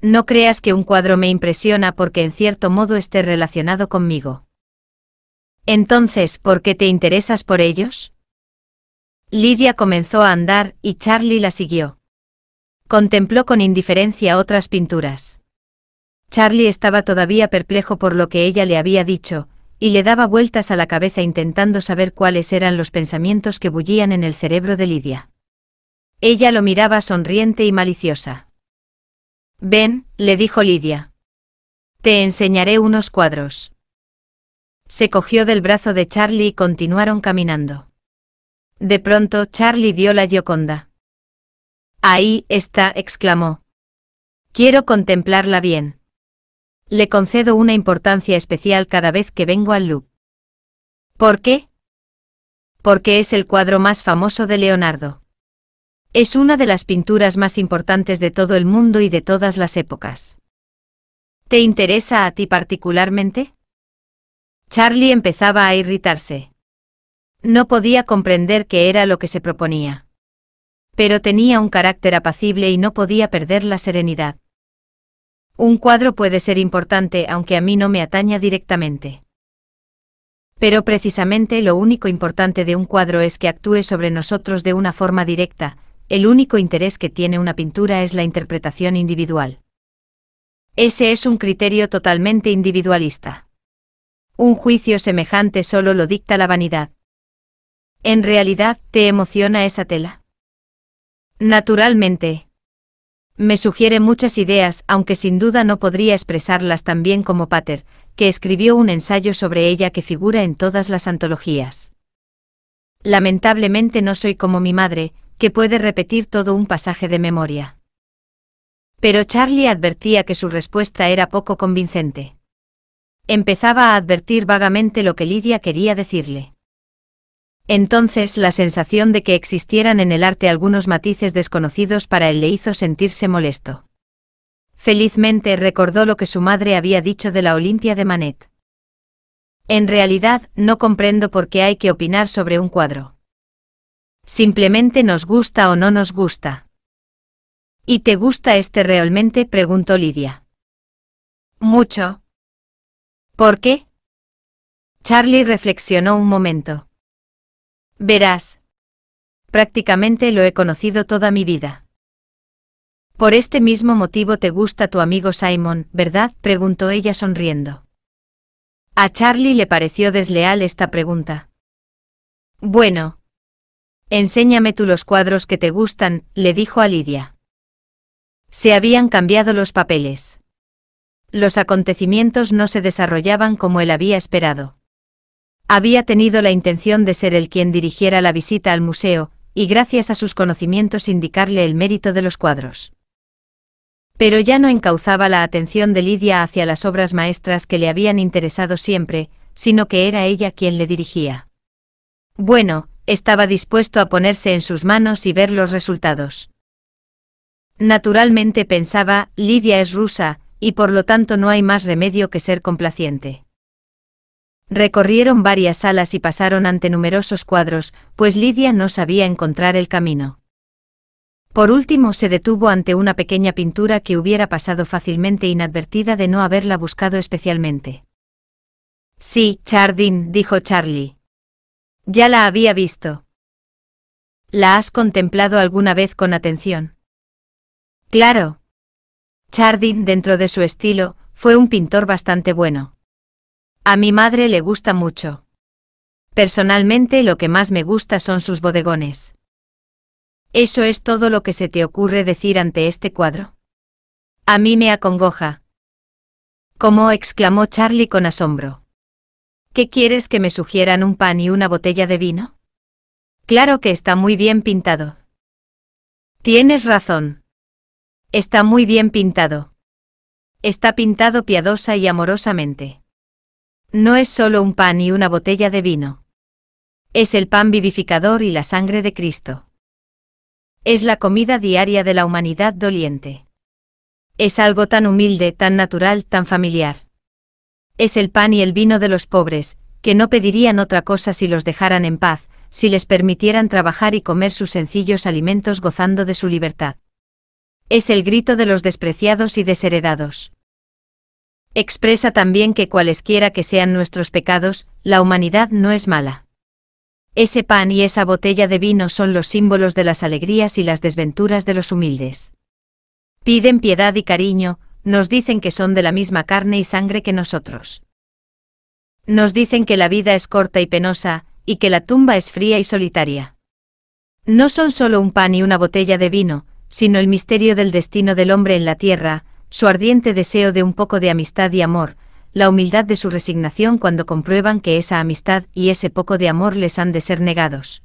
No creas que un cuadro me impresiona porque en cierto modo esté relacionado conmigo. Entonces, ¿por qué te interesas por ellos? Lidia comenzó a andar y Charlie la siguió. Contempló con indiferencia otras pinturas. Charlie estaba todavía perplejo por lo que ella le había dicho, y le daba vueltas a la cabeza intentando saber cuáles eran los pensamientos que bullían en el cerebro de Lidia. Ella lo miraba sonriente y maliciosa. Ven, le dijo Lidia. Te enseñaré unos cuadros. Se cogió del brazo de Charlie y continuaron caminando. De pronto Charlie vio la Gioconda. Ahí está, exclamó. Quiero contemplarla bien. Le concedo una importancia especial cada vez que vengo al Louvre. ¿Por qué? Porque es el cuadro más famoso de Leonardo. Es una de las pinturas más importantes de todo el mundo y de todas las épocas. ¿Te interesa a ti particularmente? Charlie empezaba a irritarse. No podía comprender qué era lo que se proponía. Pero tenía un carácter apacible y no podía perder la serenidad. Un cuadro puede ser importante aunque a mí no me ataña directamente. Pero precisamente lo único importante de un cuadro es que actúe sobre nosotros de una forma directa, el único interés que tiene una pintura es la interpretación individual. Ese es un criterio totalmente individualista. Un juicio semejante solo lo dicta la vanidad. En realidad, te emociona esa tela. Naturalmente. Me sugiere muchas ideas, aunque sin duda no podría expresarlas tan bien como Pater, que escribió un ensayo sobre ella que figura en todas las antologías. Lamentablemente no soy como mi madre, que puede repetir todo un pasaje de memoria. Pero Charlie advertía que su respuesta era poco convincente. Empezaba a advertir vagamente lo que Lidia quería decirle. Entonces la sensación de que existieran en el arte algunos matices desconocidos para él le hizo sentirse molesto. Felizmente recordó lo que su madre había dicho de la Olimpia de Manet. En realidad, no comprendo por qué hay que opinar sobre un cuadro. Simplemente nos gusta o no nos gusta. ¿Y te gusta este realmente? preguntó Lidia. Mucho. ¿Por qué? Charlie reflexionó un momento. Verás. Prácticamente lo he conocido toda mi vida. Por este mismo motivo te gusta tu amigo Simon, ¿verdad? preguntó ella sonriendo. A Charlie le pareció desleal esta pregunta. Bueno. Enséñame tú los cuadros que te gustan, le dijo a Lidia. Se habían cambiado los papeles. Los acontecimientos no se desarrollaban como él había esperado. Había tenido la intención de ser el quien dirigiera la visita al museo, y gracias a sus conocimientos indicarle el mérito de los cuadros. Pero ya no encauzaba la atención de Lidia hacia las obras maestras que le habían interesado siempre, sino que era ella quien le dirigía. Bueno, estaba dispuesto a ponerse en sus manos y ver los resultados. Naturalmente pensaba, Lidia es rusa, y por lo tanto no hay más remedio que ser complaciente. Recorrieron varias salas y pasaron ante numerosos cuadros, pues Lidia no sabía encontrar el camino. Por último se detuvo ante una pequeña pintura que hubiera pasado fácilmente inadvertida de no haberla buscado especialmente. Sí, Chardin, dijo Charlie. Ya la había visto. ¿La has contemplado alguna vez con atención? Claro. Chardin, dentro de su estilo, fue un pintor bastante bueno. A mi madre le gusta mucho. Personalmente lo que más me gusta son sus bodegones. Eso es todo lo que se te ocurre decir ante este cuadro. A mí me acongoja. ¿Cómo? exclamó Charlie con asombro. ¿Qué quieres que me sugieran un pan y una botella de vino? Claro que está muy bien pintado. Tienes razón. Está muy bien pintado. Está pintado piadosa y amorosamente. No es solo un pan y una botella de vino. Es el pan vivificador y la sangre de Cristo. Es la comida diaria de la humanidad doliente. Es algo tan humilde, tan natural, tan familiar. Es el pan y el vino de los pobres, que no pedirían otra cosa si los dejaran en paz, si les permitieran trabajar y comer sus sencillos alimentos gozando de su libertad. Es el grito de los despreciados y desheredados. Expresa también que cualesquiera que sean nuestros pecados, la humanidad no es mala. Ese pan y esa botella de vino son los símbolos de las alegrías y las desventuras de los humildes. Piden piedad y cariño, nos dicen que son de la misma carne y sangre que nosotros. Nos dicen que la vida es corta y penosa, y que la tumba es fría y solitaria. No son solo un pan y una botella de vino, sino el misterio del destino del hombre en la tierra, su ardiente deseo de un poco de amistad y amor, la humildad de su resignación cuando comprueban que esa amistad y ese poco de amor les han de ser negados.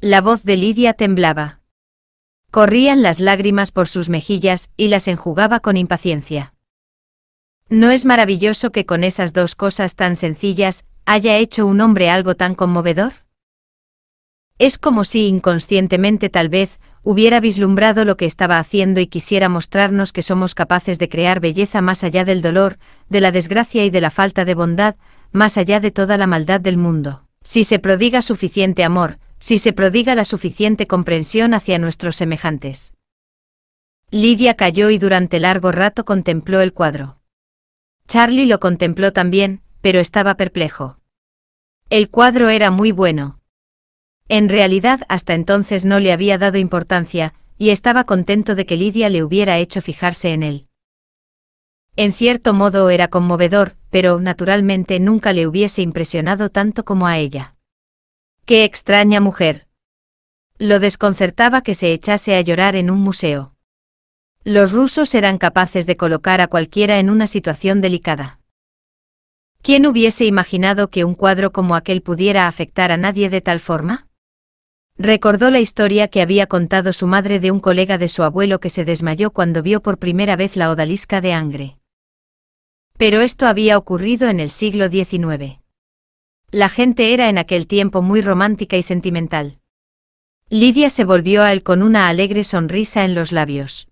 La voz de Lidia temblaba. Corrían las lágrimas por sus mejillas y las enjugaba con impaciencia. ¿No es maravilloso que con esas dos cosas tan sencillas haya hecho un hombre algo tan conmovedor? Es como si inconscientemente tal vez hubiera vislumbrado lo que estaba haciendo y quisiera mostrarnos que somos capaces de crear belleza más allá del dolor, de la desgracia y de la falta de bondad, más allá de toda la maldad del mundo. Si se prodiga suficiente amor, si se prodiga la suficiente comprensión hacia nuestros semejantes. Lidia cayó y durante largo rato contempló el cuadro. Charlie lo contempló también, pero estaba perplejo. El cuadro era muy bueno, en realidad hasta entonces no le había dado importancia, y estaba contento de que Lidia le hubiera hecho fijarse en él. En cierto modo era conmovedor, pero naturalmente nunca le hubiese impresionado tanto como a ella. ¡Qué extraña mujer! Lo desconcertaba que se echase a llorar en un museo. Los rusos eran capaces de colocar a cualquiera en una situación delicada. ¿Quién hubiese imaginado que un cuadro como aquel pudiera afectar a nadie de tal forma? Recordó la historia que había contado su madre de un colega de su abuelo que se desmayó cuando vio por primera vez la odalisca de Angre. Pero esto había ocurrido en el siglo XIX. La gente era en aquel tiempo muy romántica y sentimental. Lidia se volvió a él con una alegre sonrisa en los labios.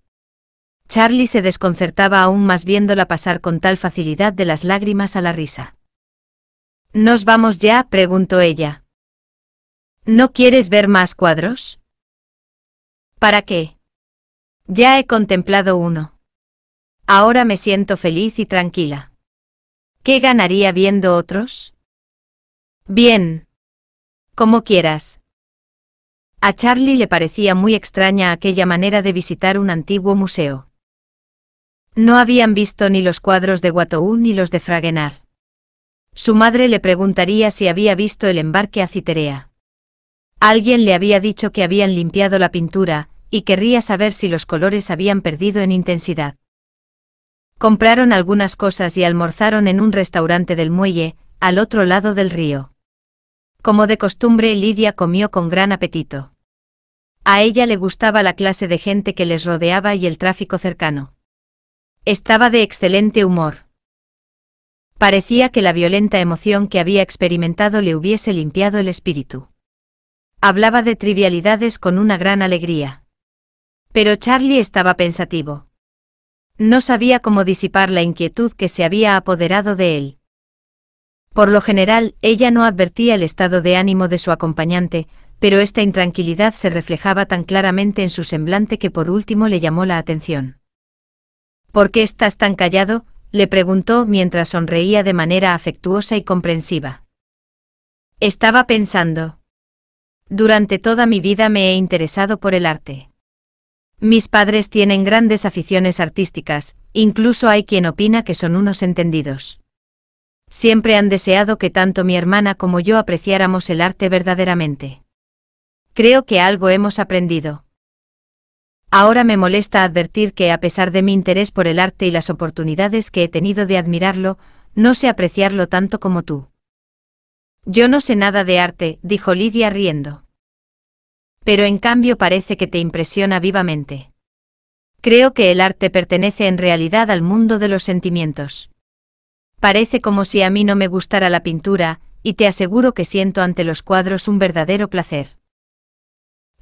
Charlie se desconcertaba aún más viéndola pasar con tal facilidad de las lágrimas a la risa. ¿Nos vamos ya? preguntó ella. ¿No quieres ver más cuadros? ¿Para qué? Ya he contemplado uno. Ahora me siento feliz y tranquila. ¿Qué ganaría viendo otros? Bien. Como quieras. A Charlie le parecía muy extraña aquella manera de visitar un antiguo museo. No habían visto ni los cuadros de Watteau ni los de fraguenar Su madre le preguntaría si había visto el embarque a Citerea. Alguien le había dicho que habían limpiado la pintura, y querría saber si los colores habían perdido en intensidad. Compraron algunas cosas y almorzaron en un restaurante del muelle, al otro lado del río. Como de costumbre, Lidia comió con gran apetito. A ella le gustaba la clase de gente que les rodeaba y el tráfico cercano. Estaba de excelente humor. Parecía que la violenta emoción que había experimentado le hubiese limpiado el espíritu. Hablaba de trivialidades con una gran alegría. Pero Charlie estaba pensativo. No sabía cómo disipar la inquietud que se había apoderado de él. Por lo general, ella no advertía el estado de ánimo de su acompañante, pero esta intranquilidad se reflejaba tan claramente en su semblante que por último le llamó la atención. ¿Por qué estás tan callado? le preguntó mientras sonreía de manera afectuosa y comprensiva. Estaba pensando. Durante toda mi vida me he interesado por el arte. Mis padres tienen grandes aficiones artísticas, incluso hay quien opina que son unos entendidos. Siempre han deseado que tanto mi hermana como yo apreciáramos el arte verdaderamente. Creo que algo hemos aprendido. Ahora me molesta advertir que a pesar de mi interés por el arte y las oportunidades que he tenido de admirarlo, no sé apreciarlo tanto como tú. Yo no sé nada de arte, dijo Lidia riendo. Pero en cambio parece que te impresiona vivamente. Creo que el arte pertenece en realidad al mundo de los sentimientos. Parece como si a mí no me gustara la pintura, y te aseguro que siento ante los cuadros un verdadero placer.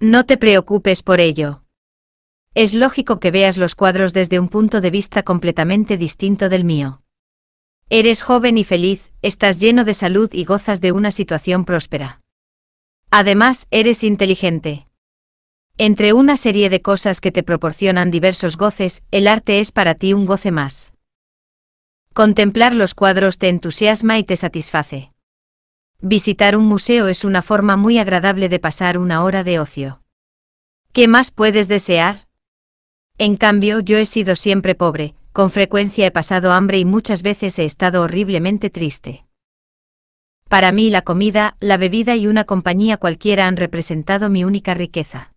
No te preocupes por ello. Es lógico que veas los cuadros desde un punto de vista completamente distinto del mío. Eres joven y feliz, estás lleno de salud y gozas de una situación próspera. Además, eres inteligente. Entre una serie de cosas que te proporcionan diversos goces, el arte es para ti un goce más. Contemplar los cuadros te entusiasma y te satisface. Visitar un museo es una forma muy agradable de pasar una hora de ocio. ¿Qué más puedes desear? En cambio, yo he sido siempre pobre, con frecuencia he pasado hambre y muchas veces he estado horriblemente triste. Para mí la comida, la bebida y una compañía cualquiera han representado mi única riqueza.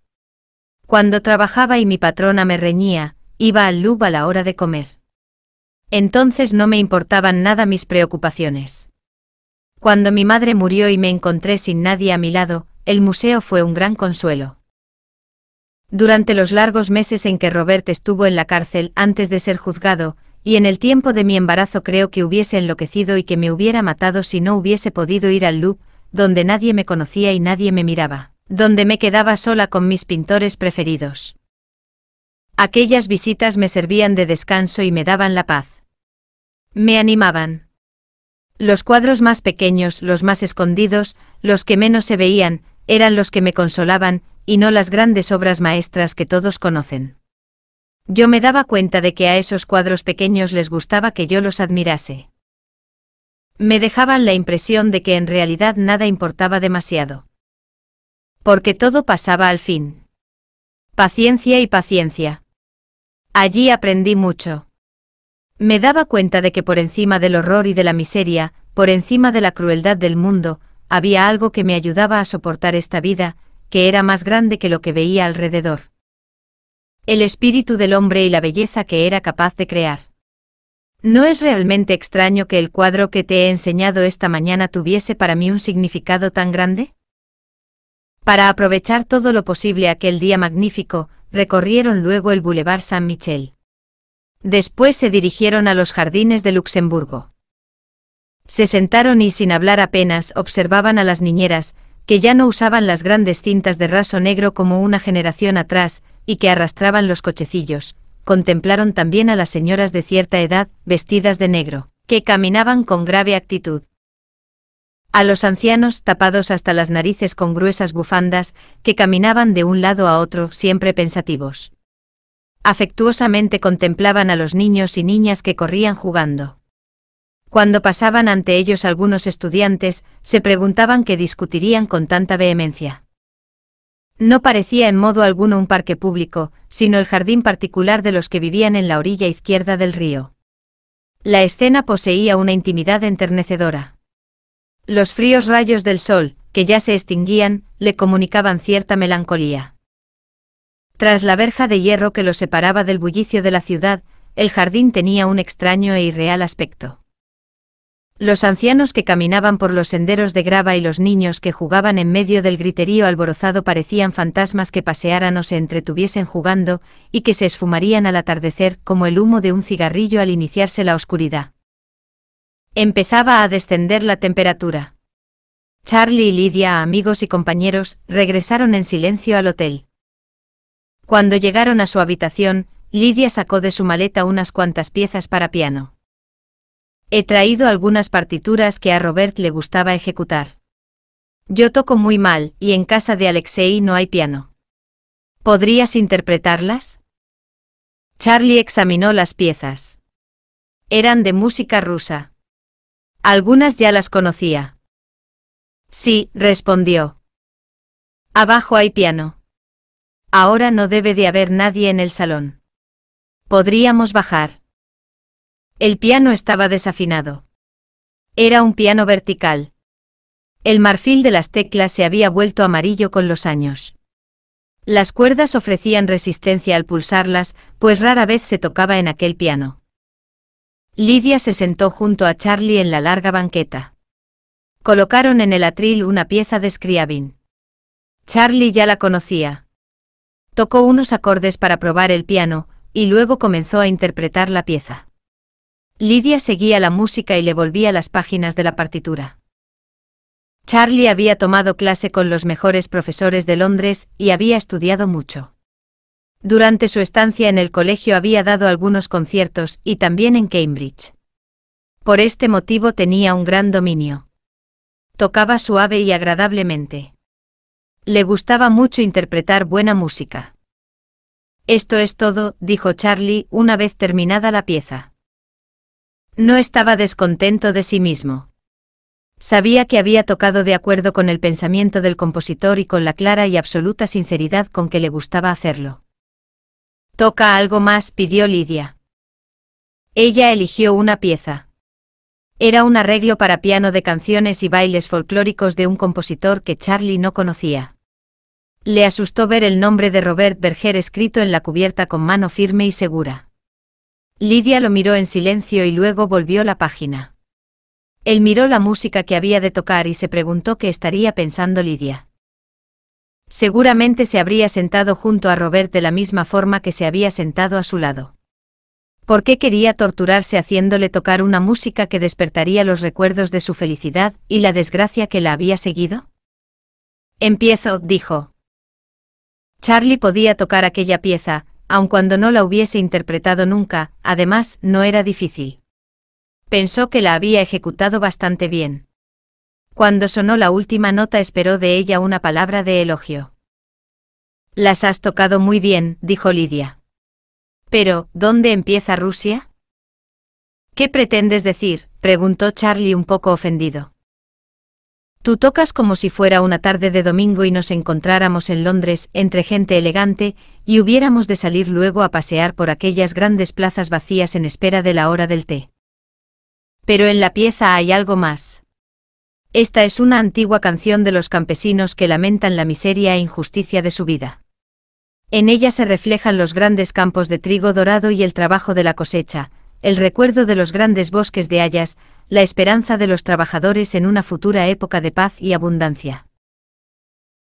Cuando trabajaba y mi patrona me reñía, iba al Louvre a la hora de comer. Entonces no me importaban nada mis preocupaciones. Cuando mi madre murió y me encontré sin nadie a mi lado, el museo fue un gran consuelo. Durante los largos meses en que Robert estuvo en la cárcel antes de ser juzgado, y en el tiempo de mi embarazo creo que hubiese enloquecido y que me hubiera matado si no hubiese podido ir al Louvre, donde nadie me conocía y nadie me miraba, donde me quedaba sola con mis pintores preferidos. Aquellas visitas me servían de descanso y me daban la paz. Me animaban. Los cuadros más pequeños, los más escondidos, los que menos se veían, eran los que me consolaban, y no las grandes obras maestras que todos conocen. Yo me daba cuenta de que a esos cuadros pequeños les gustaba que yo los admirase. Me dejaban la impresión de que en realidad nada importaba demasiado. Porque todo pasaba al fin. Paciencia y paciencia. Allí aprendí mucho. Me daba cuenta de que por encima del horror y de la miseria, por encima de la crueldad del mundo, había algo que me ayudaba a soportar esta vida, que era más grande que lo que veía alrededor. El espíritu del hombre y la belleza que era capaz de crear. No es realmente extraño que el cuadro que te he enseñado esta mañana tuviese para mí un significado tan grande. Para aprovechar todo lo posible aquel día magnífico, recorrieron luego el Boulevard San Michel. Después se dirigieron a los jardines de Luxemburgo. Se sentaron y sin hablar apenas observaban a las niñeras, que ya no usaban las grandes cintas de raso negro como una generación atrás, y que arrastraban los cochecillos, contemplaron también a las señoras de cierta edad, vestidas de negro, que caminaban con grave actitud. A los ancianos, tapados hasta las narices con gruesas bufandas, que caminaban de un lado a otro, siempre pensativos. Afectuosamente contemplaban a los niños y niñas que corrían jugando. Cuando pasaban ante ellos algunos estudiantes, se preguntaban qué discutirían con tanta vehemencia. No parecía en modo alguno un parque público, sino el jardín particular de los que vivían en la orilla izquierda del río. La escena poseía una intimidad enternecedora. Los fríos rayos del sol, que ya se extinguían, le comunicaban cierta melancolía. Tras la verja de hierro que lo separaba del bullicio de la ciudad, el jardín tenía un extraño e irreal aspecto. Los ancianos que caminaban por los senderos de grava y los niños que jugaban en medio del griterío alborozado parecían fantasmas que pasearan o se entretuviesen jugando, y que se esfumarían al atardecer como el humo de un cigarrillo al iniciarse la oscuridad. Empezaba a descender la temperatura. Charlie y Lidia, amigos y compañeros, regresaron en silencio al hotel. Cuando llegaron a su habitación, Lidia sacó de su maleta unas cuantas piezas para piano. He traído algunas partituras que a Robert le gustaba ejecutar. Yo toco muy mal, y en casa de Alexei no hay piano. ¿Podrías interpretarlas? Charlie examinó las piezas. Eran de música rusa. Algunas ya las conocía. Sí, respondió. Abajo hay piano. Ahora no debe de haber nadie en el salón. Podríamos bajar. El piano estaba desafinado. Era un piano vertical. El marfil de las teclas se había vuelto amarillo con los años. Las cuerdas ofrecían resistencia al pulsarlas, pues rara vez se tocaba en aquel piano. Lidia se sentó junto a Charlie en la larga banqueta. Colocaron en el atril una pieza de Scriabin. Charlie ya la conocía. Tocó unos acordes para probar el piano, y luego comenzó a interpretar la pieza. Lidia seguía la música y le volvía las páginas de la partitura. Charlie había tomado clase con los mejores profesores de Londres y había estudiado mucho. Durante su estancia en el colegio había dado algunos conciertos y también en Cambridge. Por este motivo tenía un gran dominio. Tocaba suave y agradablemente. Le gustaba mucho interpretar buena música. Esto es todo, dijo Charlie una vez terminada la pieza. No estaba descontento de sí mismo. Sabía que había tocado de acuerdo con el pensamiento del compositor y con la clara y absoluta sinceridad con que le gustaba hacerlo. Toca algo más, pidió Lidia. Ella eligió una pieza. Era un arreglo para piano de canciones y bailes folclóricos de un compositor que Charlie no conocía. Le asustó ver el nombre de Robert Berger escrito en la cubierta con mano firme y segura. Lidia lo miró en silencio y luego volvió la página. Él miró la música que había de tocar y se preguntó qué estaría pensando Lidia. Seguramente se habría sentado junto a Robert de la misma forma que se había sentado a su lado. ¿Por qué quería torturarse haciéndole tocar una música que despertaría los recuerdos de su felicidad y la desgracia que la había seguido? Empiezo, dijo. Charlie podía tocar aquella pieza, aun cuando no la hubiese interpretado nunca, además, no era difícil. Pensó que la había ejecutado bastante bien. Cuando sonó la última nota esperó de ella una palabra de elogio. Las has tocado muy bien, dijo Lidia. Pero, ¿dónde empieza Rusia? ¿Qué pretendes decir? preguntó Charlie un poco ofendido. Tú tocas como si fuera una tarde de domingo y nos encontráramos en Londres entre gente elegante, y hubiéramos de salir luego a pasear por aquellas grandes plazas vacías en espera de la hora del té. Pero en la pieza hay algo más. Esta es una antigua canción de los campesinos que lamentan la miseria e injusticia de su vida. En ella se reflejan los grandes campos de trigo dorado y el trabajo de la cosecha, el recuerdo de los grandes bosques de hayas, la esperanza de los trabajadores en una futura época de paz y abundancia.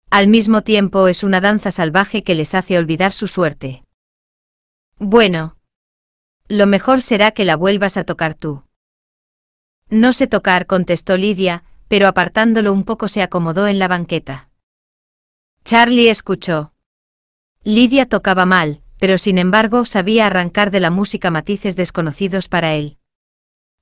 Al mismo tiempo es una danza salvaje que les hace olvidar su suerte. Bueno. Lo mejor será que la vuelvas a tocar tú. No sé tocar, contestó Lidia, pero apartándolo un poco se acomodó en la banqueta. Charlie escuchó. Lidia tocaba mal, pero sin embargo sabía arrancar de la música matices desconocidos para él.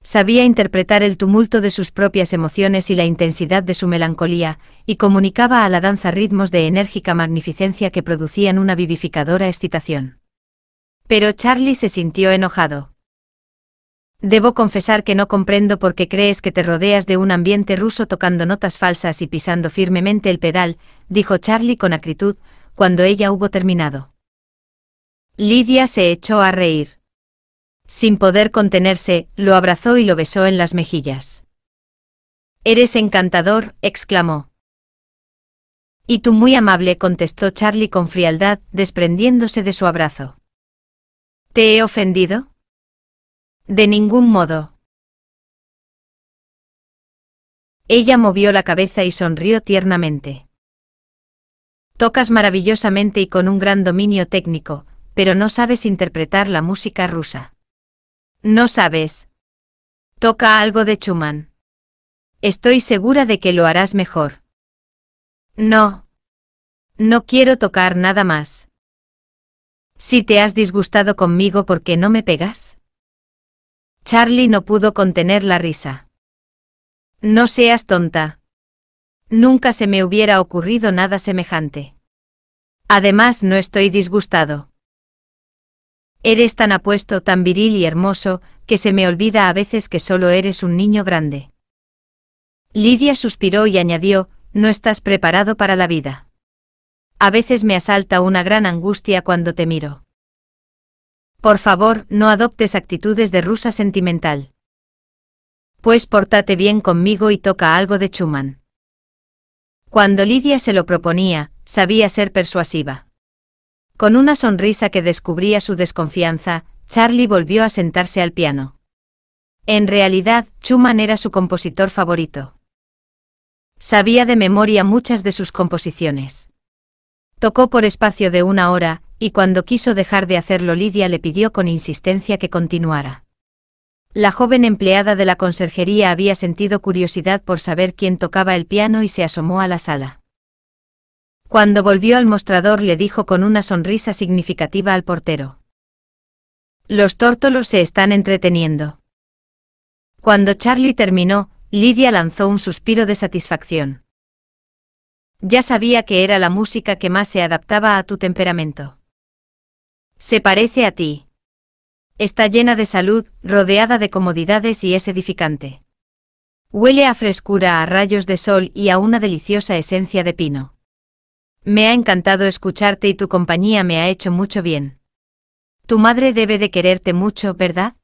Sabía interpretar el tumulto de sus propias emociones y la intensidad de su melancolía, y comunicaba a la danza ritmos de enérgica magnificencia que producían una vivificadora excitación. Pero Charlie se sintió enojado. Debo confesar que no comprendo por qué crees que te rodeas de un ambiente ruso tocando notas falsas y pisando firmemente el pedal, dijo Charlie con acritud, cuando ella hubo terminado. Lidia se echó a reír. Sin poder contenerse, lo abrazó y lo besó en las mejillas. Eres encantador, exclamó. Y tú muy amable, contestó Charlie con frialdad, desprendiéndose de su abrazo. ¿Te he ofendido? De ningún modo. Ella movió la cabeza y sonrió tiernamente. Tocas maravillosamente y con un gran dominio técnico, pero no sabes interpretar la música rusa. No sabes. Toca algo de Schumann. Estoy segura de que lo harás mejor. No. No quiero tocar nada más. Si te has disgustado conmigo porque no me pegas. Charlie no pudo contener la risa. No seas tonta. Nunca se me hubiera ocurrido nada semejante. Además, no estoy disgustado. Eres tan apuesto, tan viril y hermoso, que se me olvida a veces que solo eres un niño grande. Lidia suspiró y añadió, no estás preparado para la vida. A veces me asalta una gran angustia cuando te miro. Por favor, no adoptes actitudes de rusa sentimental. Pues pórtate bien conmigo y toca algo de Schumann. Cuando Lidia se lo proponía, sabía ser persuasiva. Con una sonrisa que descubría su desconfianza, Charlie volvió a sentarse al piano. En realidad, Schumann era su compositor favorito. Sabía de memoria muchas de sus composiciones. Tocó por espacio de una hora, y cuando quiso dejar de hacerlo Lidia le pidió con insistencia que continuara. La joven empleada de la conserjería había sentido curiosidad por saber quién tocaba el piano y se asomó a la sala. Cuando volvió al mostrador le dijo con una sonrisa significativa al portero. Los tórtolos se están entreteniendo. Cuando Charlie terminó, Lidia lanzó un suspiro de satisfacción. Ya sabía que era la música que más se adaptaba a tu temperamento. Se parece a ti. Está llena de salud, rodeada de comodidades y es edificante. Huele a frescura, a rayos de sol y a una deliciosa esencia de pino. Me ha encantado escucharte y tu compañía me ha hecho mucho bien. Tu madre debe de quererte mucho, ¿verdad?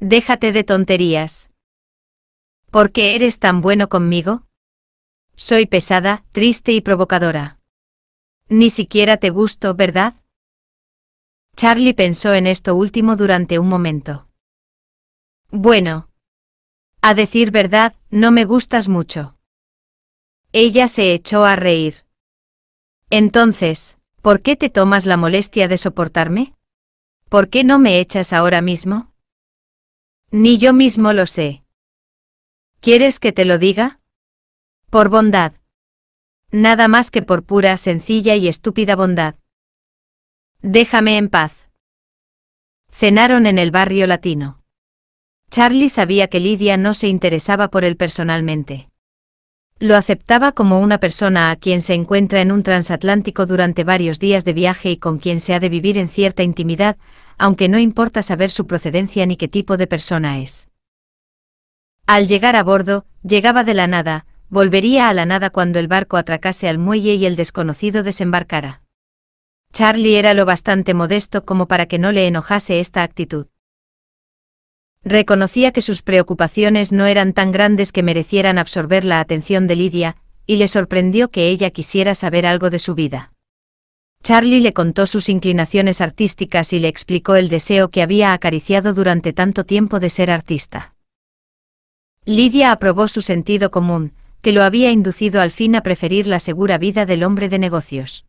Déjate de tonterías. ¿Por qué eres tan bueno conmigo? Soy pesada, triste y provocadora. Ni siquiera te gusto, ¿verdad? Charlie pensó en esto último durante un momento. Bueno. A decir verdad, no me gustas mucho. Ella se echó a reír. Entonces, ¿por qué te tomas la molestia de soportarme? ¿Por qué no me echas ahora mismo? Ni yo mismo lo sé. ¿Quieres que te lo diga? Por bondad. Nada más que por pura, sencilla y estúpida bondad. Déjame en paz. Cenaron en el barrio latino. Charlie sabía que Lidia no se interesaba por él personalmente. Lo aceptaba como una persona a quien se encuentra en un transatlántico durante varios días de viaje y con quien se ha de vivir en cierta intimidad, aunque no importa saber su procedencia ni qué tipo de persona es. Al llegar a bordo, llegaba de la nada, volvería a la nada cuando el barco atracase al muelle y el desconocido desembarcara. Charlie era lo bastante modesto como para que no le enojase esta actitud. Reconocía que sus preocupaciones no eran tan grandes que merecieran absorber la atención de Lidia, y le sorprendió que ella quisiera saber algo de su vida. Charlie le contó sus inclinaciones artísticas y le explicó el deseo que había acariciado durante tanto tiempo de ser artista. Lidia aprobó su sentido común, que lo había inducido al fin a preferir la segura vida del hombre de negocios.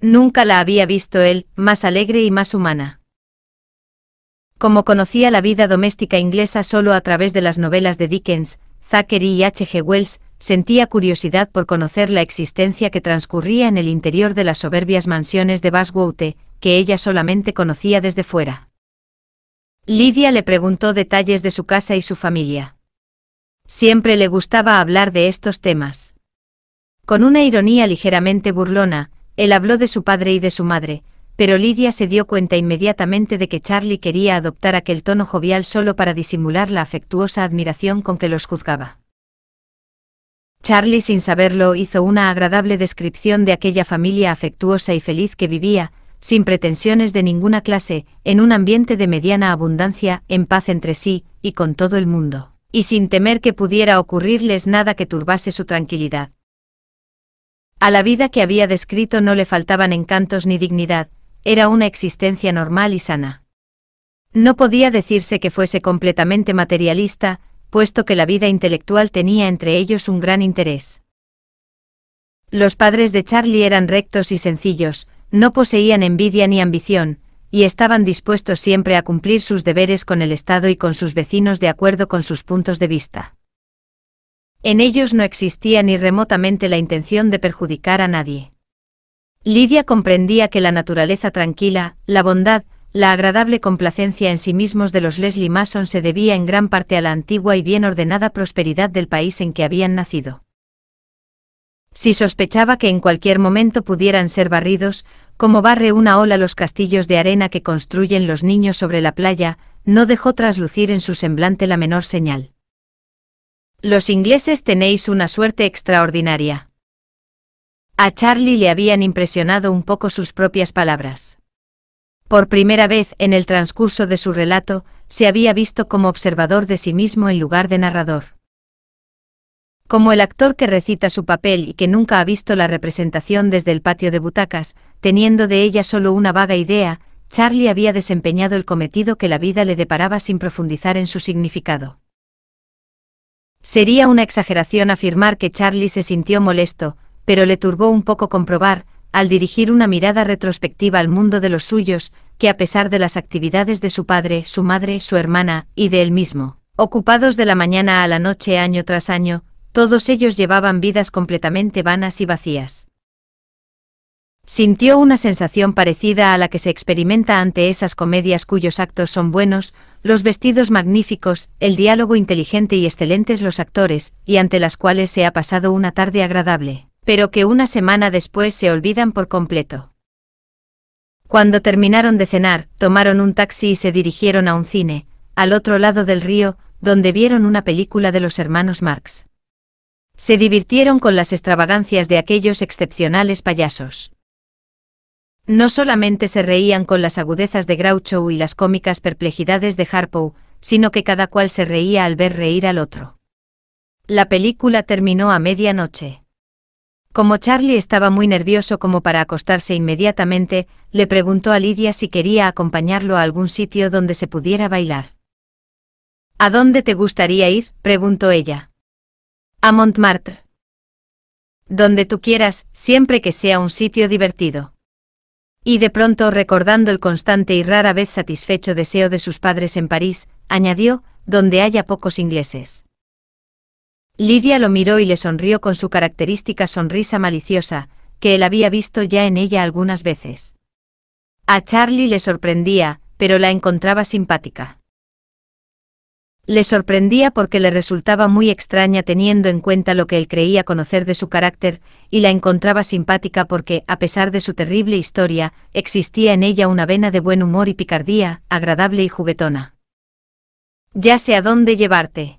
Nunca la había visto él, más alegre y más humana. Como conocía la vida doméstica inglesa solo a través de las novelas de Dickens, Thackeray y H. G. Wells, sentía curiosidad por conocer la existencia que transcurría en el interior de las soberbias mansiones de Basgoute, que ella solamente conocía desde fuera. Lidia le preguntó detalles de su casa y su familia. Siempre le gustaba hablar de estos temas. Con una ironía ligeramente burlona, él habló de su padre y de su madre, pero Lidia se dio cuenta inmediatamente de que Charlie quería adoptar aquel tono jovial solo para disimular la afectuosa admiración con que los juzgaba. Charlie sin saberlo hizo una agradable descripción de aquella familia afectuosa y feliz que vivía, sin pretensiones de ninguna clase, en un ambiente de mediana abundancia, en paz entre sí, y con todo el mundo, y sin temer que pudiera ocurrirles nada que turbase su tranquilidad. A la vida que había descrito no le faltaban encantos ni dignidad, era una existencia normal y sana. No podía decirse que fuese completamente materialista, puesto que la vida intelectual tenía entre ellos un gran interés. Los padres de Charlie eran rectos y sencillos, no poseían envidia ni ambición, y estaban dispuestos siempre a cumplir sus deberes con el Estado y con sus vecinos de acuerdo con sus puntos de vista. En ellos no existía ni remotamente la intención de perjudicar a nadie. Lidia comprendía que la naturaleza tranquila, la bondad, la agradable complacencia en sí mismos de los Leslie Mason se debía en gran parte a la antigua y bien ordenada prosperidad del país en que habían nacido. Si sospechaba que en cualquier momento pudieran ser barridos, como barre una ola los castillos de arena que construyen los niños sobre la playa, no dejó traslucir en su semblante la menor señal. Los ingleses tenéis una suerte extraordinaria. A Charlie le habían impresionado un poco sus propias palabras. Por primera vez en el transcurso de su relato, se había visto como observador de sí mismo en lugar de narrador. Como el actor que recita su papel y que nunca ha visto la representación desde el patio de butacas, teniendo de ella solo una vaga idea, Charlie había desempeñado el cometido que la vida le deparaba sin profundizar en su significado. Sería una exageración afirmar que Charlie se sintió molesto, pero le turbó un poco comprobar, al dirigir una mirada retrospectiva al mundo de los suyos, que a pesar de las actividades de su padre, su madre, su hermana, y de él mismo, ocupados de la mañana a la noche año tras año, todos ellos llevaban vidas completamente vanas y vacías. Sintió una sensación parecida a la que se experimenta ante esas comedias cuyos actos son buenos, los vestidos magníficos, el diálogo inteligente y excelentes los actores, y ante las cuales se ha pasado una tarde agradable pero que una semana después se olvidan por completo. Cuando terminaron de cenar, tomaron un taxi y se dirigieron a un cine, al otro lado del río, donde vieron una película de los hermanos Marx. Se divirtieron con las extravagancias de aquellos excepcionales payasos. No solamente se reían con las agudezas de Groucho y las cómicas perplejidades de Harpo, sino que cada cual se reía al ver reír al otro. La película terminó a medianoche. Como Charlie estaba muy nervioso como para acostarse inmediatamente, le preguntó a Lidia si quería acompañarlo a algún sitio donde se pudiera bailar. ¿A dónde te gustaría ir? preguntó ella. A Montmartre. Donde tú quieras, siempre que sea un sitio divertido. Y de pronto, recordando el constante y rara vez satisfecho deseo de sus padres en París, añadió, donde haya pocos ingleses. Lidia lo miró y le sonrió con su característica sonrisa maliciosa, que él había visto ya en ella algunas veces. A Charlie le sorprendía, pero la encontraba simpática. Le sorprendía porque le resultaba muy extraña teniendo en cuenta lo que él creía conocer de su carácter, y la encontraba simpática porque, a pesar de su terrible historia, existía en ella una vena de buen humor y picardía, agradable y juguetona. Ya sé a dónde llevarte.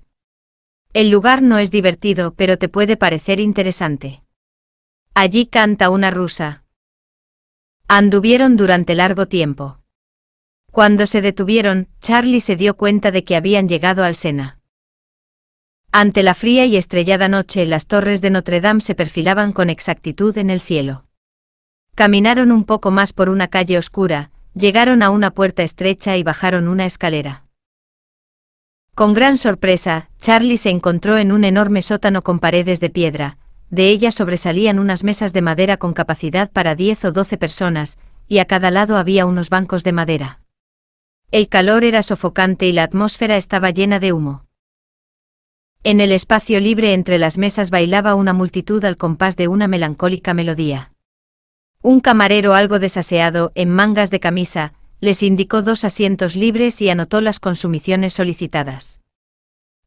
El lugar no es divertido, pero te puede parecer interesante. Allí canta una rusa. Anduvieron durante largo tiempo. Cuando se detuvieron, Charlie se dio cuenta de que habían llegado al Sena. Ante la fría y estrellada noche, las torres de Notre Dame se perfilaban con exactitud en el cielo. Caminaron un poco más por una calle oscura, llegaron a una puerta estrecha y bajaron una escalera. Con gran sorpresa, Charlie se encontró en un enorme sótano con paredes de piedra, de ella sobresalían unas mesas de madera con capacidad para 10 o 12 personas, y a cada lado había unos bancos de madera. El calor era sofocante y la atmósfera estaba llena de humo. En el espacio libre entre las mesas bailaba una multitud al compás de una melancólica melodía. Un camarero algo desaseado, en mangas de camisa, les indicó dos asientos libres y anotó las consumiciones solicitadas.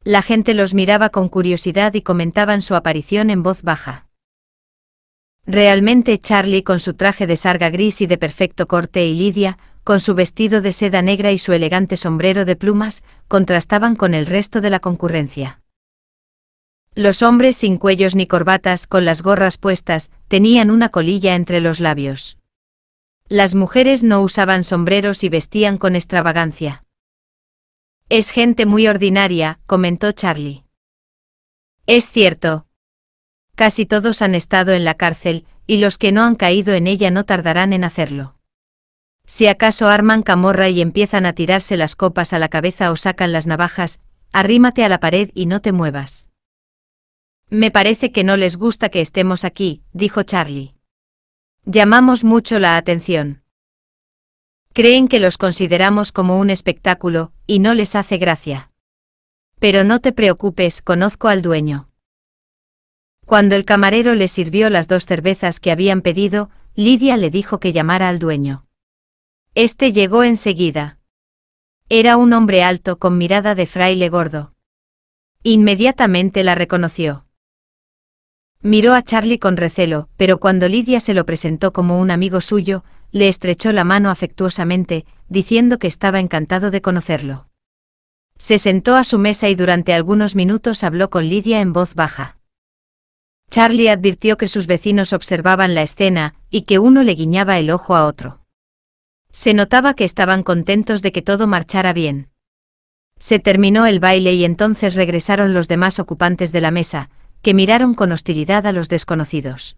La gente los miraba con curiosidad y comentaban su aparición en voz baja. Realmente Charlie con su traje de sarga gris y de perfecto corte y Lidia, con su vestido de seda negra y su elegante sombrero de plumas, contrastaban con el resto de la concurrencia. Los hombres sin cuellos ni corbatas, con las gorras puestas, tenían una colilla entre los labios. Las mujeres no usaban sombreros y vestían con extravagancia. Es gente muy ordinaria, comentó Charlie. Es cierto. Casi todos han estado en la cárcel, y los que no han caído en ella no tardarán en hacerlo. Si acaso arman camorra y empiezan a tirarse las copas a la cabeza o sacan las navajas, arrímate a la pared y no te muevas. Me parece que no les gusta que estemos aquí, dijo Charlie llamamos mucho la atención. Creen que los consideramos como un espectáculo, y no les hace gracia. Pero no te preocupes, conozco al dueño. Cuando el camarero le sirvió las dos cervezas que habían pedido, Lidia le dijo que llamara al dueño. Este llegó enseguida. Era un hombre alto con mirada de fraile gordo. Inmediatamente la reconoció. Miró a Charlie con recelo, pero cuando Lidia se lo presentó como un amigo suyo, le estrechó la mano afectuosamente, diciendo que estaba encantado de conocerlo. Se sentó a su mesa y durante algunos minutos habló con Lidia en voz baja. Charlie advirtió que sus vecinos observaban la escena, y que uno le guiñaba el ojo a otro. Se notaba que estaban contentos de que todo marchara bien. Se terminó el baile y entonces regresaron los demás ocupantes de la mesa, que miraron con hostilidad a los desconocidos.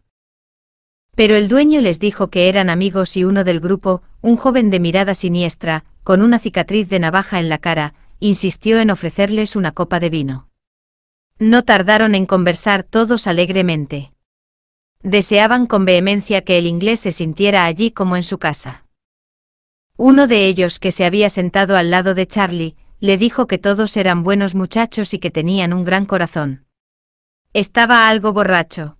Pero el dueño les dijo que eran amigos y uno del grupo, un joven de mirada siniestra, con una cicatriz de navaja en la cara, insistió en ofrecerles una copa de vino. No tardaron en conversar todos alegremente. Deseaban con vehemencia que el inglés se sintiera allí como en su casa. Uno de ellos que se había sentado al lado de Charlie, le dijo que todos eran buenos muchachos y que tenían un gran corazón. Estaba algo borracho.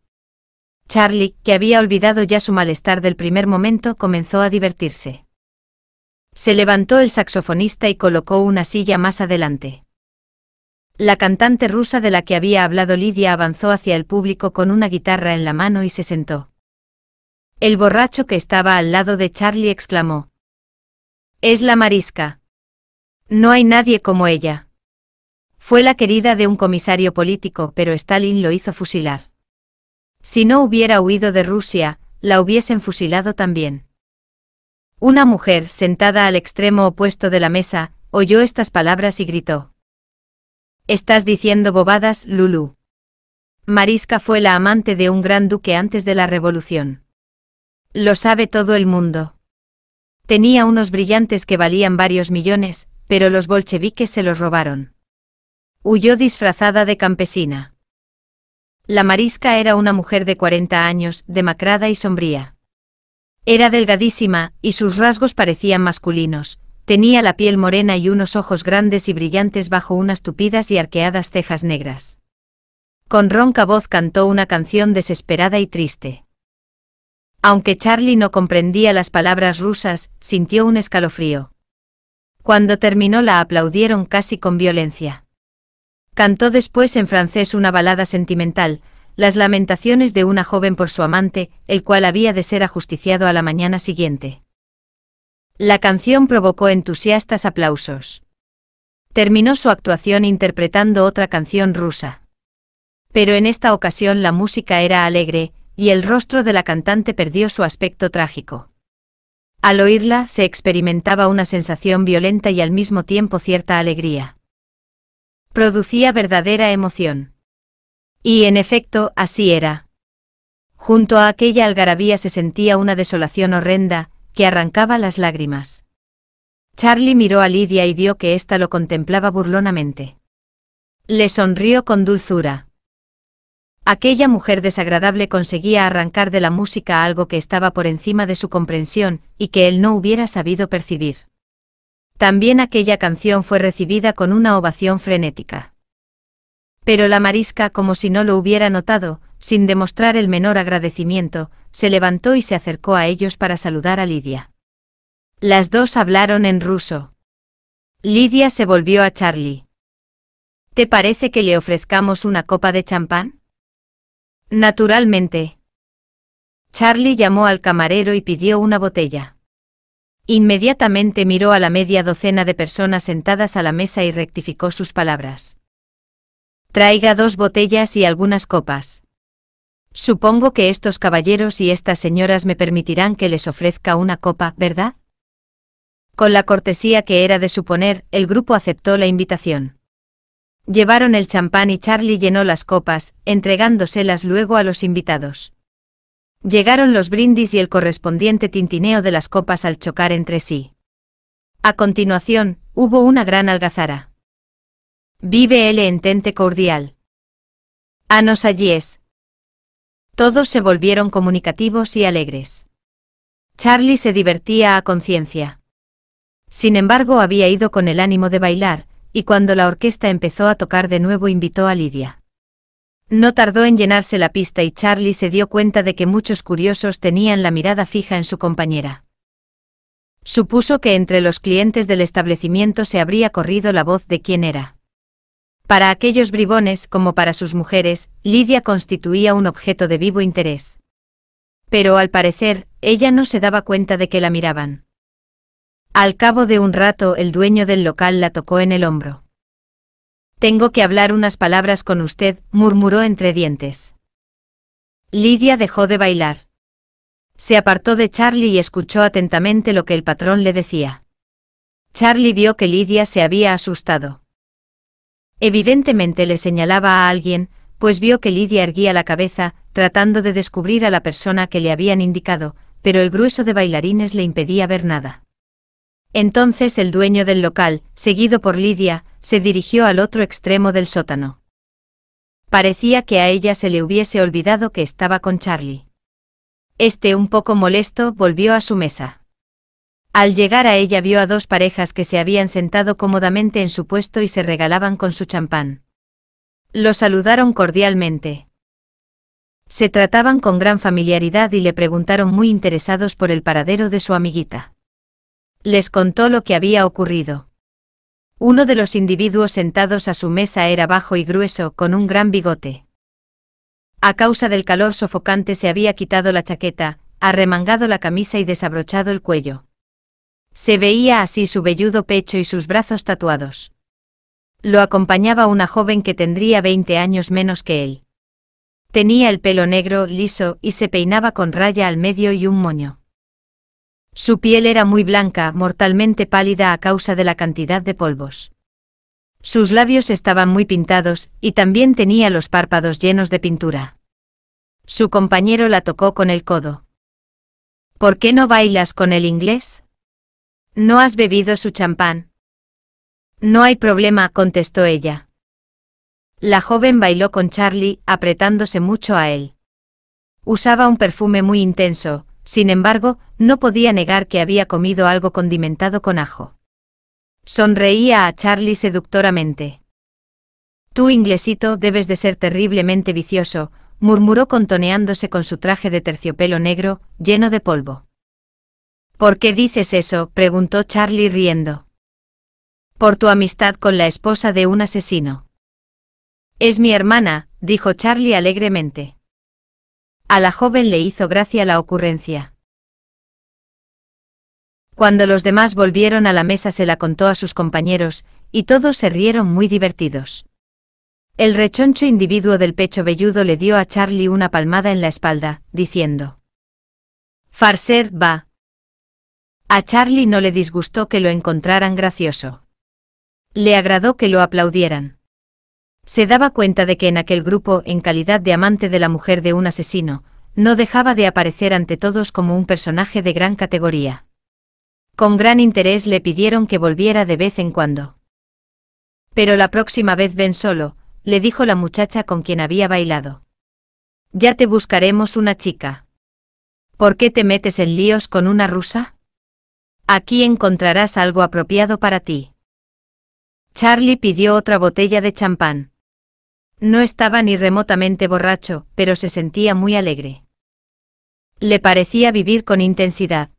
Charlie, que había olvidado ya su malestar del primer momento, comenzó a divertirse. Se levantó el saxofonista y colocó una silla más adelante. La cantante rusa de la que había hablado Lidia avanzó hacia el público con una guitarra en la mano y se sentó. El borracho que estaba al lado de Charlie exclamó. Es la marisca. No hay nadie como ella. Fue la querida de un comisario político, pero Stalin lo hizo fusilar. Si no hubiera huido de Rusia, la hubiesen fusilado también. Una mujer, sentada al extremo opuesto de la mesa, oyó estas palabras y gritó. Estás diciendo bobadas, Lulu. Mariska fue la amante de un gran duque antes de la revolución. Lo sabe todo el mundo. Tenía unos brillantes que valían varios millones, pero los bolcheviques se los robaron. Huyó disfrazada de campesina. La marisca era una mujer de 40 años, demacrada y sombría. Era delgadísima, y sus rasgos parecían masculinos. Tenía la piel morena y unos ojos grandes y brillantes bajo unas tupidas y arqueadas cejas negras. Con ronca voz cantó una canción desesperada y triste. Aunque Charlie no comprendía las palabras rusas, sintió un escalofrío. Cuando terminó la aplaudieron casi con violencia. Cantó después en francés una balada sentimental, Las lamentaciones de una joven por su amante, el cual había de ser ajusticiado a la mañana siguiente. La canción provocó entusiastas aplausos. Terminó su actuación interpretando otra canción rusa. Pero en esta ocasión la música era alegre, y el rostro de la cantante perdió su aspecto trágico. Al oírla se experimentaba una sensación violenta y al mismo tiempo cierta alegría producía verdadera emoción. Y en efecto, así era. Junto a aquella algarabía se sentía una desolación horrenda, que arrancaba las lágrimas. Charlie miró a Lidia y vio que ésta lo contemplaba burlonamente. Le sonrió con dulzura. Aquella mujer desagradable conseguía arrancar de la música algo que estaba por encima de su comprensión, y que él no hubiera sabido percibir. También aquella canción fue recibida con una ovación frenética. Pero la marisca, como si no lo hubiera notado, sin demostrar el menor agradecimiento, se levantó y se acercó a ellos para saludar a Lidia. Las dos hablaron en ruso. Lidia se volvió a Charlie. ¿Te parece que le ofrezcamos una copa de champán? Naturalmente. Charlie llamó al camarero y pidió una botella. Inmediatamente miró a la media docena de personas sentadas a la mesa y rectificó sus palabras. Traiga dos botellas y algunas copas. Supongo que estos caballeros y estas señoras me permitirán que les ofrezca una copa, ¿verdad? Con la cortesía que era de suponer, el grupo aceptó la invitación. Llevaron el champán y Charlie llenó las copas, entregándoselas luego a los invitados. Llegaron los brindis y el correspondiente tintineo de las copas al chocar entre sí. A continuación, hubo una gran algazara. Vive el entente cordial. A nos allí es. Todos se volvieron comunicativos y alegres. Charlie se divertía a conciencia. Sin embargo, había ido con el ánimo de bailar, y cuando la orquesta empezó a tocar de nuevo invitó a Lidia. No tardó en llenarse la pista y Charlie se dio cuenta de que muchos curiosos tenían la mirada fija en su compañera. Supuso que entre los clientes del establecimiento se habría corrido la voz de quién era. Para aquellos bribones como para sus mujeres, Lidia constituía un objeto de vivo interés. Pero al parecer, ella no se daba cuenta de que la miraban. Al cabo de un rato el dueño del local la tocó en el hombro. Tengo que hablar unas palabras con usted, murmuró entre dientes. Lidia dejó de bailar. Se apartó de Charlie y escuchó atentamente lo que el patrón le decía. Charlie vio que Lidia se había asustado. Evidentemente le señalaba a alguien, pues vio que Lidia erguía la cabeza, tratando de descubrir a la persona que le habían indicado, pero el grueso de bailarines le impedía ver nada. Entonces el dueño del local, seguido por Lidia, se dirigió al otro extremo del sótano. Parecía que a ella se le hubiese olvidado que estaba con Charlie. Este, un poco molesto, volvió a su mesa. Al llegar a ella vio a dos parejas que se habían sentado cómodamente en su puesto y se regalaban con su champán. Lo saludaron cordialmente. Se trataban con gran familiaridad y le preguntaron muy interesados por el paradero de su amiguita. Les contó lo que había ocurrido. Uno de los individuos sentados a su mesa era bajo y grueso, con un gran bigote. A causa del calor sofocante se había quitado la chaqueta, arremangado la camisa y desabrochado el cuello. Se veía así su velludo pecho y sus brazos tatuados. Lo acompañaba una joven que tendría 20 años menos que él. Tenía el pelo negro, liso, y se peinaba con raya al medio y un moño. Su piel era muy blanca, mortalmente pálida a causa de la cantidad de polvos. Sus labios estaban muy pintados, y también tenía los párpados llenos de pintura. Su compañero la tocó con el codo. ¿Por qué no bailas con el inglés? ¿No has bebido su champán? No hay problema, contestó ella. La joven bailó con Charlie, apretándose mucho a él. Usaba un perfume muy intenso, sin embargo, no podía negar que había comido algo condimentado con ajo. Sonreía a Charlie seductoramente. Tú, inglesito, debes de ser terriblemente vicioso, murmuró contoneándose con su traje de terciopelo negro, lleno de polvo. ¿Por qué dices eso? preguntó Charlie riendo. Por tu amistad con la esposa de un asesino. Es mi hermana, dijo Charlie alegremente. A la joven le hizo gracia la ocurrencia. Cuando los demás volvieron a la mesa se la contó a sus compañeros, y todos se rieron muy divertidos. El rechoncho individuo del pecho velludo le dio a Charlie una palmada en la espalda, diciendo. Farser va. A Charlie no le disgustó que lo encontraran gracioso. Le agradó que lo aplaudieran. Se daba cuenta de que en aquel grupo, en calidad de amante de la mujer de un asesino, no dejaba de aparecer ante todos como un personaje de gran categoría. Con gran interés le pidieron que volviera de vez en cuando. Pero la próxima vez ven solo, le dijo la muchacha con quien había bailado. Ya te buscaremos una chica. ¿Por qué te metes en líos con una rusa? Aquí encontrarás algo apropiado para ti. Charlie pidió otra botella de champán. No estaba ni remotamente borracho, pero se sentía muy alegre. Le parecía vivir con intensidad.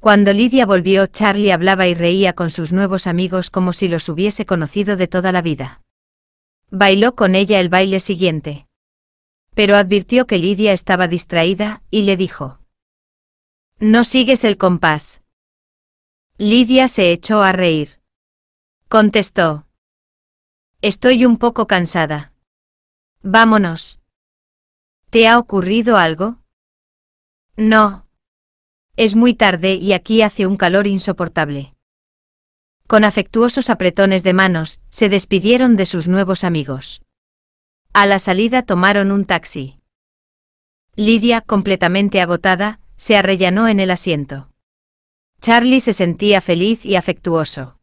Cuando Lidia volvió, Charlie hablaba y reía con sus nuevos amigos como si los hubiese conocido de toda la vida. Bailó con ella el baile siguiente. Pero advirtió que Lidia estaba distraída, y le dijo. No sigues el compás. Lidia se echó a reír. Contestó. Estoy un poco cansada. Vámonos. ¿Te ha ocurrido algo? No, es muy tarde y aquí hace un calor insoportable. Con afectuosos apretones de manos, se despidieron de sus nuevos amigos. A la salida tomaron un taxi. Lidia, completamente agotada, se arrellanó en el asiento. Charlie se sentía feliz y afectuoso.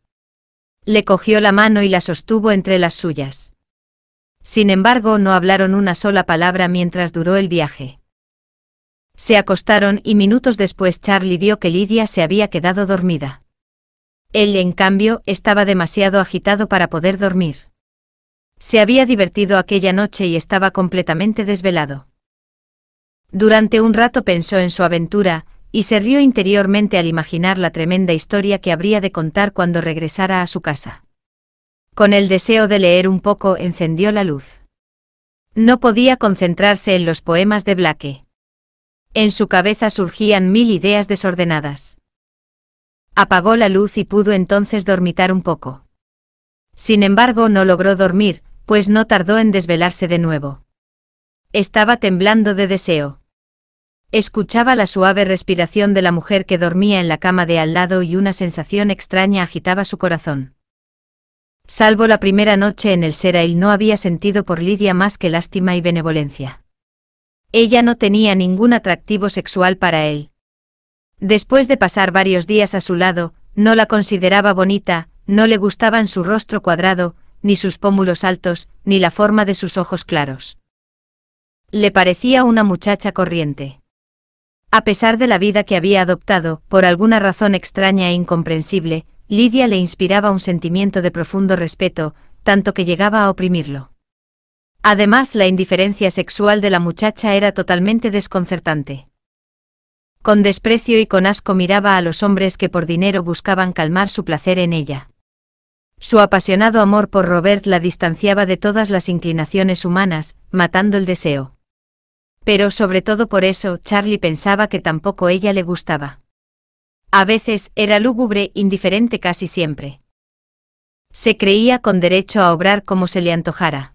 Le cogió la mano y la sostuvo entre las suyas. Sin embargo, no hablaron una sola palabra mientras duró el viaje. Se acostaron y minutos después Charlie vio que Lidia se había quedado dormida. Él, en cambio, estaba demasiado agitado para poder dormir. Se había divertido aquella noche y estaba completamente desvelado. Durante un rato pensó en su aventura, y se rió interiormente al imaginar la tremenda historia que habría de contar cuando regresara a su casa. Con el deseo de leer un poco encendió la luz. No podía concentrarse en los poemas de Blake. En su cabeza surgían mil ideas desordenadas. Apagó la luz y pudo entonces dormitar un poco. Sin embargo, no logró dormir, pues no tardó en desvelarse de nuevo. Estaba temblando de deseo. Escuchaba la suave respiración de la mujer que dormía en la cama de al lado y una sensación extraña agitaba su corazón. Salvo la primera noche en el Serail no había sentido por Lidia más que lástima y benevolencia. Ella no tenía ningún atractivo sexual para él. Después de pasar varios días a su lado, no la consideraba bonita, no le gustaban su rostro cuadrado, ni sus pómulos altos, ni la forma de sus ojos claros. Le parecía una muchacha corriente. A pesar de la vida que había adoptado, por alguna razón extraña e incomprensible, Lidia le inspiraba un sentimiento de profundo respeto, tanto que llegaba a oprimirlo. Además, la indiferencia sexual de la muchacha era totalmente desconcertante. Con desprecio y con asco miraba a los hombres que por dinero buscaban calmar su placer en ella. Su apasionado amor por Robert la distanciaba de todas las inclinaciones humanas, matando el deseo. Pero sobre todo por eso, Charlie pensaba que tampoco ella le gustaba. A veces era lúgubre, indiferente casi siempre. Se creía con derecho a obrar como se le antojara.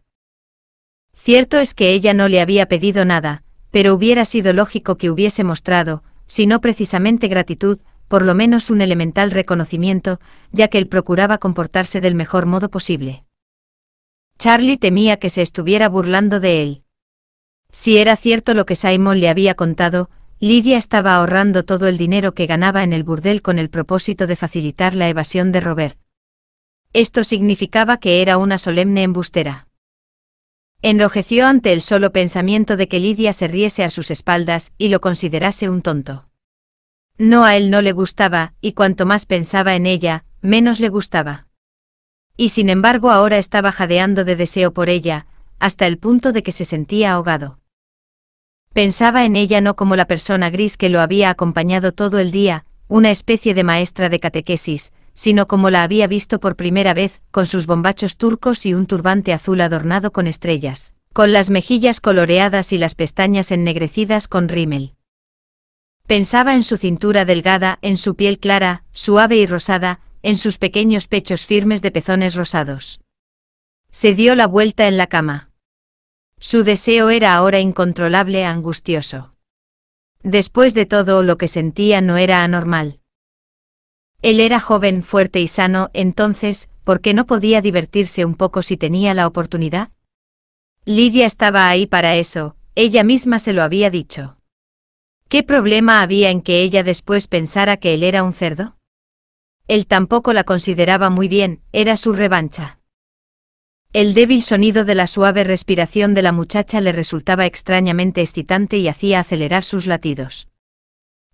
Cierto es que ella no le había pedido nada, pero hubiera sido lógico que hubiese mostrado, si no precisamente gratitud, por lo menos un elemental reconocimiento, ya que él procuraba comportarse del mejor modo posible. Charlie temía que se estuviera burlando de él. Si era cierto lo que Simon le había contado, Lidia estaba ahorrando todo el dinero que ganaba en el burdel con el propósito de facilitar la evasión de Robert. Esto significaba que era una solemne embustera. Enrojeció ante el solo pensamiento de que Lidia se riese a sus espaldas y lo considerase un tonto. No a él no le gustaba, y cuanto más pensaba en ella, menos le gustaba. Y sin embargo ahora estaba jadeando de deseo por ella, hasta el punto de que se sentía ahogado. Pensaba en ella no como la persona gris que lo había acompañado todo el día, una especie de maestra de catequesis, sino como la había visto por primera vez, con sus bombachos turcos y un turbante azul adornado con estrellas, con las mejillas coloreadas y las pestañas ennegrecidas con rímel. Pensaba en su cintura delgada, en su piel clara, suave y rosada, en sus pequeños pechos firmes de pezones rosados. Se dio la vuelta en la cama. Su deseo era ahora incontrolable angustioso. Después de todo lo que sentía no era anormal. Él era joven, fuerte y sano, entonces, ¿por qué no podía divertirse un poco si tenía la oportunidad? Lidia estaba ahí para eso, ella misma se lo había dicho. ¿Qué problema había en que ella después pensara que él era un cerdo? Él tampoco la consideraba muy bien, era su revancha. El débil sonido de la suave respiración de la muchacha le resultaba extrañamente excitante y hacía acelerar sus latidos.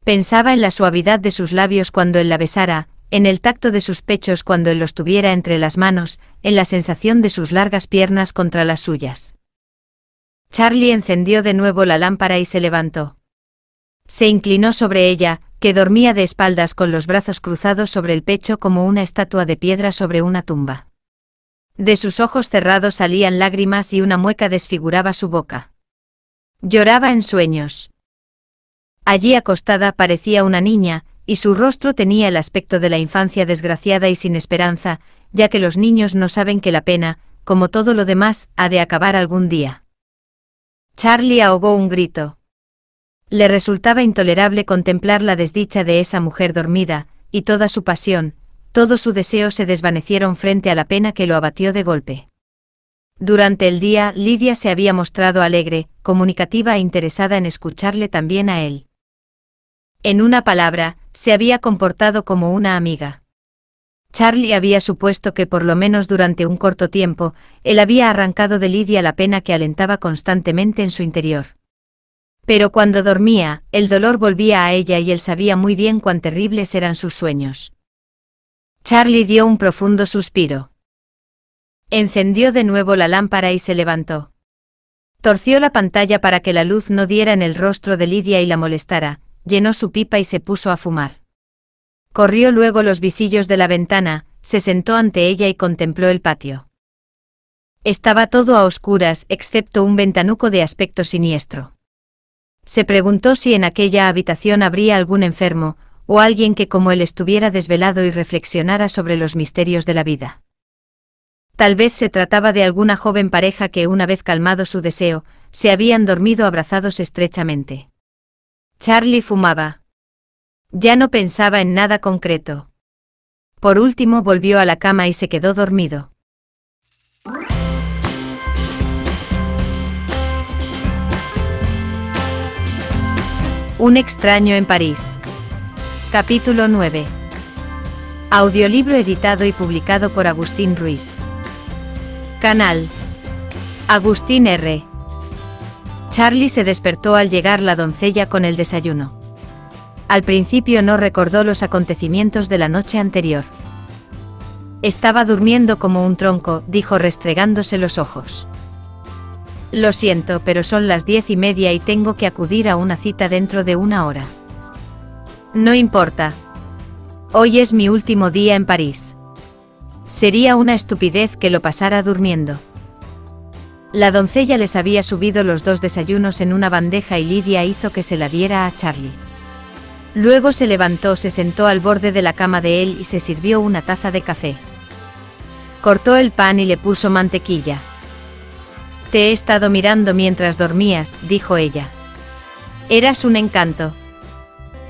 Pensaba en la suavidad de sus labios cuando él la besara, en el tacto de sus pechos cuando él los tuviera entre las manos, en la sensación de sus largas piernas contra las suyas. Charlie encendió de nuevo la lámpara y se levantó. Se inclinó sobre ella, que dormía de espaldas con los brazos cruzados sobre el pecho como una estatua de piedra sobre una tumba. De sus ojos cerrados salían lágrimas y una mueca desfiguraba su boca. Lloraba en sueños. Allí acostada parecía una niña, y su rostro tenía el aspecto de la infancia desgraciada y sin esperanza, ya que los niños no saben que la pena, como todo lo demás, ha de acabar algún día. Charlie ahogó un grito. Le resultaba intolerable contemplar la desdicha de esa mujer dormida, y toda su pasión, todo su deseo se desvanecieron frente a la pena que lo abatió de golpe. Durante el día, Lidia se había mostrado alegre, comunicativa e interesada en escucharle también a él. En una palabra, se había comportado como una amiga. Charlie había supuesto que por lo menos durante un corto tiempo, él había arrancado de Lidia la pena que alentaba constantemente en su interior. Pero cuando dormía, el dolor volvía a ella y él sabía muy bien cuán terribles eran sus sueños. Charlie dio un profundo suspiro. Encendió de nuevo la lámpara y se levantó. Torció la pantalla para que la luz no diera en el rostro de Lidia y la molestara, llenó su pipa y se puso a fumar. Corrió luego los visillos de la ventana, se sentó ante ella y contempló el patio. Estaba todo a oscuras, excepto un ventanuco de aspecto siniestro. Se preguntó si en aquella habitación habría algún enfermo, o alguien que como él estuviera desvelado y reflexionara sobre los misterios de la vida. Tal vez se trataba de alguna joven pareja que una vez calmado su deseo, se habían dormido abrazados estrechamente. Charlie fumaba. Ya no pensaba en nada concreto. Por último volvió a la cama y se quedó dormido. Un extraño en París. Capítulo 9. Audiolibro editado y publicado por Agustín Ruiz. Canal. Agustín R. Charlie se despertó al llegar la doncella con el desayuno. Al principio no recordó los acontecimientos de la noche anterior. Estaba durmiendo como un tronco, dijo restregándose los ojos. Lo siento, pero son las diez y media y tengo que acudir a una cita dentro de una hora. No importa. Hoy es mi último día en París. Sería una estupidez que lo pasara durmiendo. La doncella les había subido los dos desayunos en una bandeja y Lidia hizo que se la diera a Charlie. Luego se levantó, se sentó al borde de la cama de él y se sirvió una taza de café. Cortó el pan y le puso mantequilla. Te he estado mirando mientras dormías, dijo ella. Eras un encanto.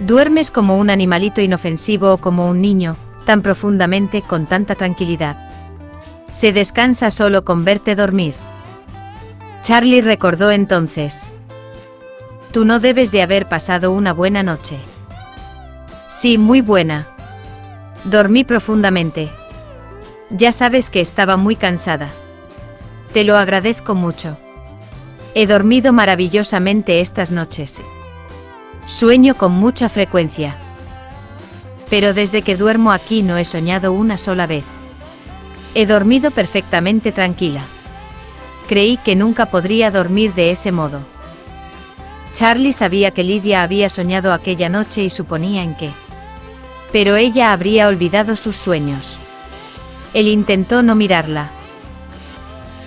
Duermes como un animalito inofensivo o como un niño, tan profundamente, con tanta tranquilidad. Se descansa solo con verte dormir. Charlie recordó entonces. Tú no debes de haber pasado una buena noche. Sí, muy buena. Dormí profundamente. Ya sabes que estaba muy cansada. Te lo agradezco mucho. He dormido maravillosamente estas noches. Sueño con mucha frecuencia. Pero desde que duermo aquí no he soñado una sola vez. He dormido perfectamente tranquila. Creí que nunca podría dormir de ese modo. Charlie sabía que Lidia había soñado aquella noche y suponía en qué. Pero ella habría olvidado sus sueños. Él intentó no mirarla.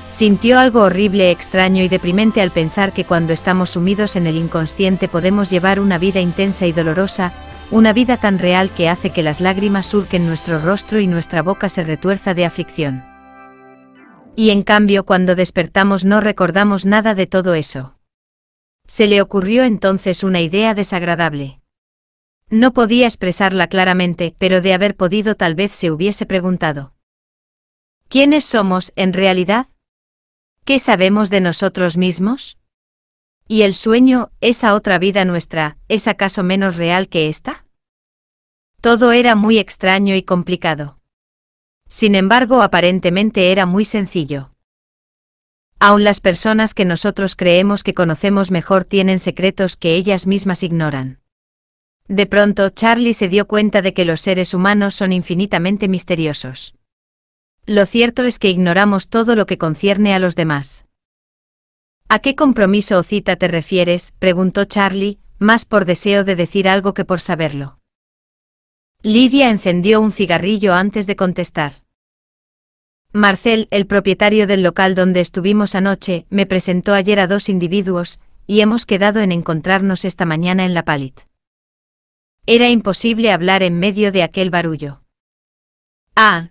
Sintió algo horrible, extraño y deprimente al pensar que cuando estamos sumidos en el inconsciente podemos llevar una vida intensa y dolorosa, una vida tan real que hace que las lágrimas surquen nuestro rostro y nuestra boca se retuerza de aflicción. Y en cambio cuando despertamos no recordamos nada de todo eso. Se le ocurrió entonces una idea desagradable. No podía expresarla claramente, pero de haber podido tal vez se hubiese preguntado. ¿Quiénes somos, en realidad? ¿Qué sabemos de nosotros mismos? ¿Y el sueño, esa otra vida nuestra, es acaso menos real que esta? Todo era muy extraño y complicado. Sin embargo, aparentemente era muy sencillo. Aún las personas que nosotros creemos que conocemos mejor tienen secretos que ellas mismas ignoran. De pronto Charlie se dio cuenta de que los seres humanos son infinitamente misteriosos. Lo cierto es que ignoramos todo lo que concierne a los demás. ¿A qué compromiso o cita te refieres? preguntó Charlie, más por deseo de decir algo que por saberlo. Lidia encendió un cigarrillo antes de contestar. Marcel, el propietario del local donde estuvimos anoche, me presentó ayer a dos individuos, y hemos quedado en encontrarnos esta mañana en la Palit. Era imposible hablar en medio de aquel barullo. Ah.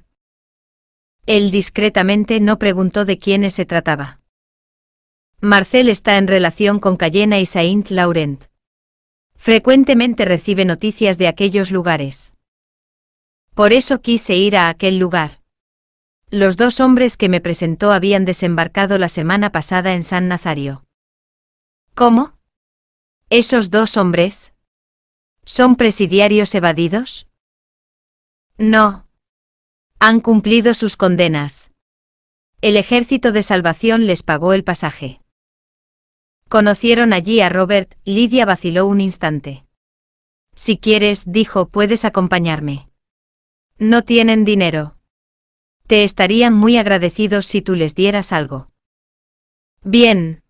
Él discretamente no preguntó de quiénes se trataba. Marcel está en relación con Cayena y Saint Laurent. Frecuentemente recibe noticias de aquellos lugares. Por eso quise ir a aquel lugar. Los dos hombres que me presentó habían desembarcado la semana pasada en San Nazario. ¿Cómo? ¿Esos dos hombres? ¿Son presidiarios evadidos? No. Han cumplido sus condenas. El ejército de salvación les pagó el pasaje. Conocieron allí a Robert, Lidia vaciló un instante. Si quieres, dijo, puedes acompañarme. No tienen dinero. Te estarían muy agradecidos si tú les dieras algo. Bien.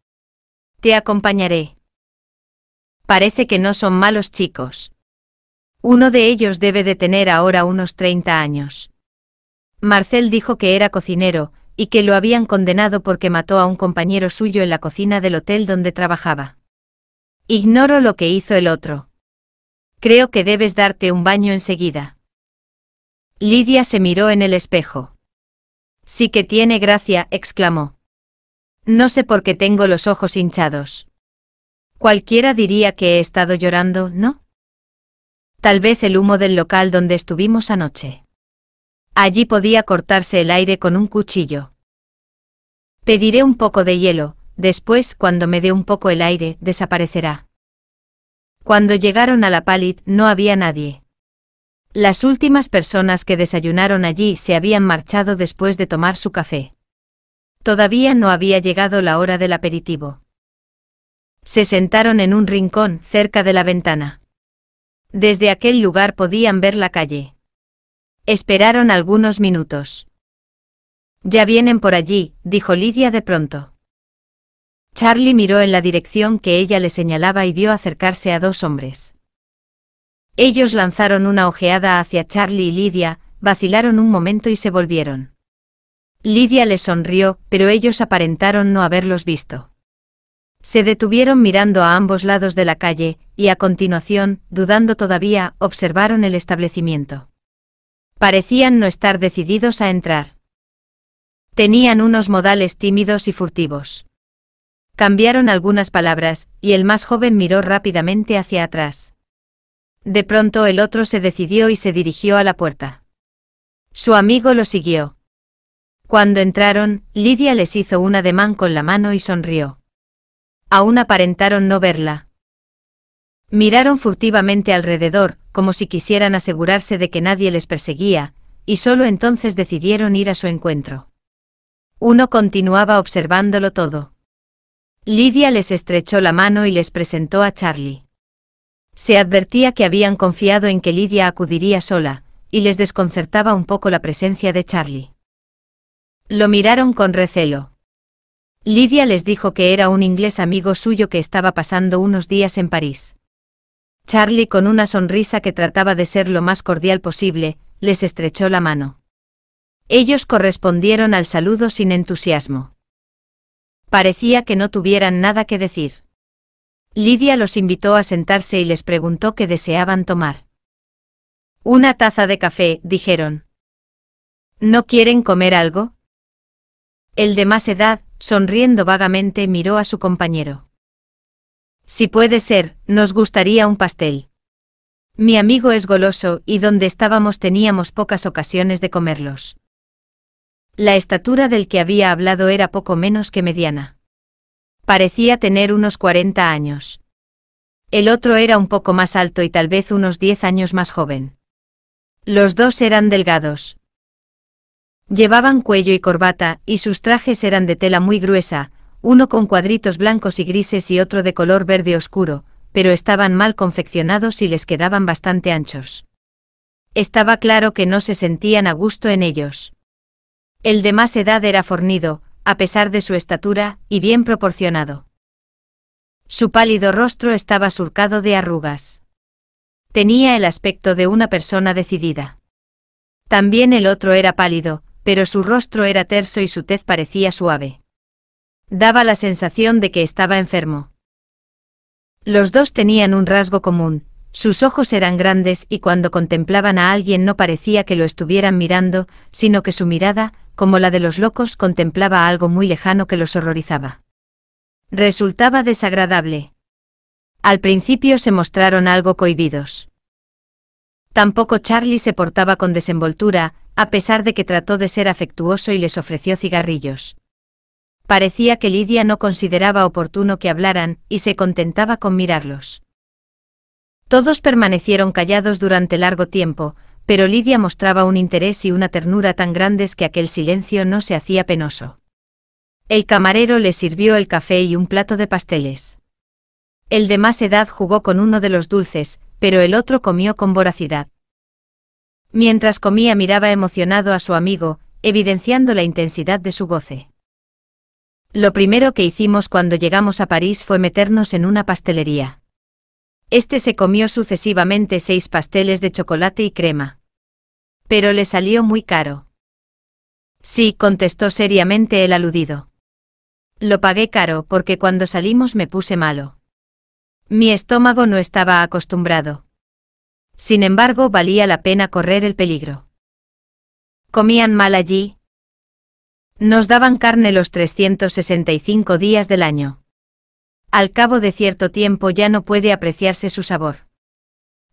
Te acompañaré. Parece que no son malos chicos. Uno de ellos debe de tener ahora unos 30 años. Marcel dijo que era cocinero, y que lo habían condenado porque mató a un compañero suyo en la cocina del hotel donde trabajaba. Ignoro lo que hizo el otro. Creo que debes darte un baño enseguida. Lidia se miró en el espejo. Sí que tiene gracia, exclamó. No sé por qué tengo los ojos hinchados. Cualquiera diría que he estado llorando, ¿no? Tal vez el humo del local donde estuvimos anoche. Allí podía cortarse el aire con un cuchillo. Pediré un poco de hielo, después cuando me dé un poco el aire, desaparecerá. Cuando llegaron a la Palit no había nadie. Las últimas personas que desayunaron allí se habían marchado después de tomar su café. Todavía no había llegado la hora del aperitivo. Se sentaron en un rincón cerca de la ventana. Desde aquel lugar podían ver la calle. Esperaron algunos minutos. Ya vienen por allí, dijo Lidia de pronto. Charlie miró en la dirección que ella le señalaba y vio acercarse a dos hombres. Ellos lanzaron una ojeada hacia Charlie y Lidia, vacilaron un momento y se volvieron. Lidia les sonrió, pero ellos aparentaron no haberlos visto. Se detuvieron mirando a ambos lados de la calle, y a continuación, dudando todavía, observaron el establecimiento. Parecían no estar decididos a entrar. Tenían unos modales tímidos y furtivos. Cambiaron algunas palabras, y el más joven miró rápidamente hacia atrás. De pronto el otro se decidió y se dirigió a la puerta. Su amigo lo siguió. Cuando entraron, Lidia les hizo un ademán con la mano y sonrió. Aún aparentaron no verla. Miraron furtivamente alrededor, como si quisieran asegurarse de que nadie les perseguía, y solo entonces decidieron ir a su encuentro. Uno continuaba observándolo todo. Lidia les estrechó la mano y les presentó a Charlie. Se advertía que habían confiado en que Lidia acudiría sola, y les desconcertaba un poco la presencia de Charlie. Lo miraron con recelo. Lidia les dijo que era un inglés amigo suyo que estaba pasando unos días en París. Charlie, con una sonrisa que trataba de ser lo más cordial posible, les estrechó la mano. Ellos correspondieron al saludo sin entusiasmo. Parecía que no tuvieran nada que decir. Lidia los invitó a sentarse y les preguntó qué deseaban tomar. Una taza de café, dijeron. ¿No quieren comer algo? El de más edad, sonriendo vagamente, miró a su compañero. Si puede ser, nos gustaría un pastel. Mi amigo es goloso y donde estábamos teníamos pocas ocasiones de comerlos. La estatura del que había hablado era poco menos que mediana. Parecía tener unos 40 años. El otro era un poco más alto y tal vez unos 10 años más joven. Los dos eran delgados. Llevaban cuello y corbata, y sus trajes eran de tela muy gruesa, uno con cuadritos blancos y grises y otro de color verde oscuro, pero estaban mal confeccionados y les quedaban bastante anchos. Estaba claro que no se sentían a gusto en ellos. El de más edad era fornido, a pesar de su estatura, y bien proporcionado. Su pálido rostro estaba surcado de arrugas. Tenía el aspecto de una persona decidida. También el otro era pálido, pero su rostro era terso y su tez parecía suave. Daba la sensación de que estaba enfermo. Los dos tenían un rasgo común, sus ojos eran grandes y cuando contemplaban a alguien no parecía que lo estuvieran mirando, sino que su mirada, como la de los locos, contemplaba algo muy lejano que los horrorizaba. Resultaba desagradable. Al principio se mostraron algo cohibidos. Tampoco Charlie se portaba con desenvoltura, a pesar de que trató de ser afectuoso y les ofreció cigarrillos. Parecía que Lidia no consideraba oportuno que hablaran, y se contentaba con mirarlos. Todos permanecieron callados durante largo tiempo, pero Lidia mostraba un interés y una ternura tan grandes que aquel silencio no se hacía penoso. El camarero le sirvió el café y un plato de pasteles. El de más edad jugó con uno de los dulces, pero el otro comió con voracidad. Mientras comía miraba emocionado a su amigo, evidenciando la intensidad de su goce. Lo primero que hicimos cuando llegamos a París fue meternos en una pastelería. Este se comió sucesivamente seis pasteles de chocolate y crema. Pero le salió muy caro. Sí, contestó seriamente el aludido. Lo pagué caro porque cuando salimos me puse malo. Mi estómago no estaba acostumbrado. Sin embargo, valía la pena correr el peligro. ¿Comían mal allí? Nos daban carne los 365 días del año. Al cabo de cierto tiempo ya no puede apreciarse su sabor.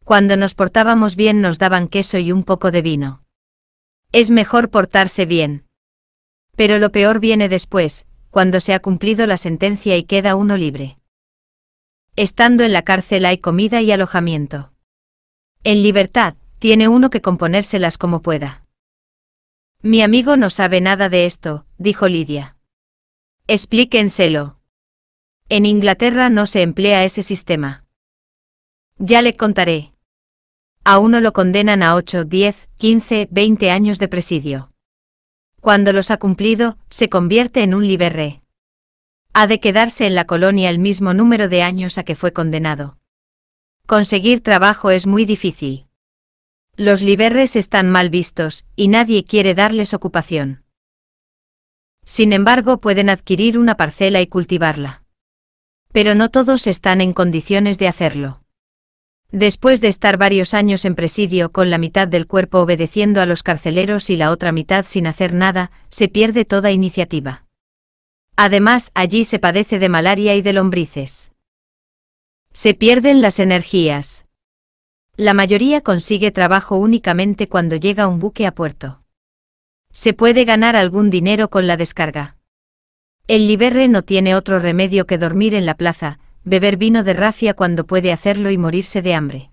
Cuando nos portábamos bien nos daban queso y un poco de vino. Es mejor portarse bien. Pero lo peor viene después, cuando se ha cumplido la sentencia y queda uno libre. Estando en la cárcel hay comida y alojamiento. En libertad, tiene uno que componérselas como pueda. Mi amigo no sabe nada de esto, dijo Lidia. Explíquenselo. En Inglaterra no se emplea ese sistema. Ya le contaré a uno lo condenan a 8, 10, 15, 20 años de presidio. Cuando los ha cumplido, se convierte en un liberre. Ha de quedarse en la colonia el mismo número de años a que fue condenado. Conseguir trabajo es muy difícil. Los liberres están mal vistos, y nadie quiere darles ocupación. Sin embargo, pueden adquirir una parcela y cultivarla. Pero no todos están en condiciones de hacerlo. Después de estar varios años en presidio con la mitad del cuerpo obedeciendo a los carceleros y la otra mitad sin hacer nada, se pierde toda iniciativa. Además, allí se padece de malaria y de lombrices. Se pierden las energías. La mayoría consigue trabajo únicamente cuando llega un buque a puerto. Se puede ganar algún dinero con la descarga. El liberre no tiene otro remedio que dormir en la plaza, beber vino de rafia cuando puede hacerlo y morirse de hambre.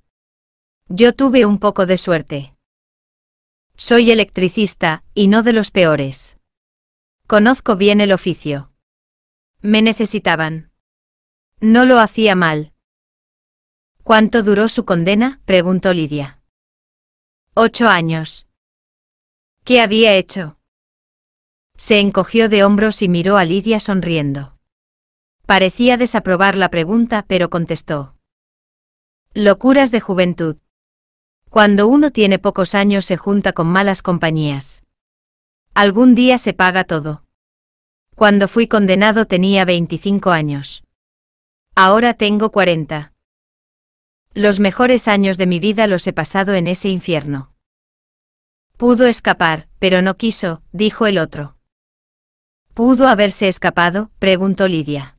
Yo tuve un poco de suerte. Soy electricista, y no de los peores. Conozco bien el oficio. Me necesitaban. No lo hacía mal. ¿Cuánto duró su condena? preguntó Lidia. Ocho años. ¿Qué había hecho? Se encogió de hombros y miró a Lidia sonriendo. Parecía desaprobar la pregunta, pero contestó. Locuras de juventud. Cuando uno tiene pocos años se junta con malas compañías. Algún día se paga todo. Cuando fui condenado tenía 25 años. Ahora tengo 40. Los mejores años de mi vida los he pasado en ese infierno. Pudo escapar, pero no quiso, dijo el otro. ¿Pudo haberse escapado? preguntó Lidia.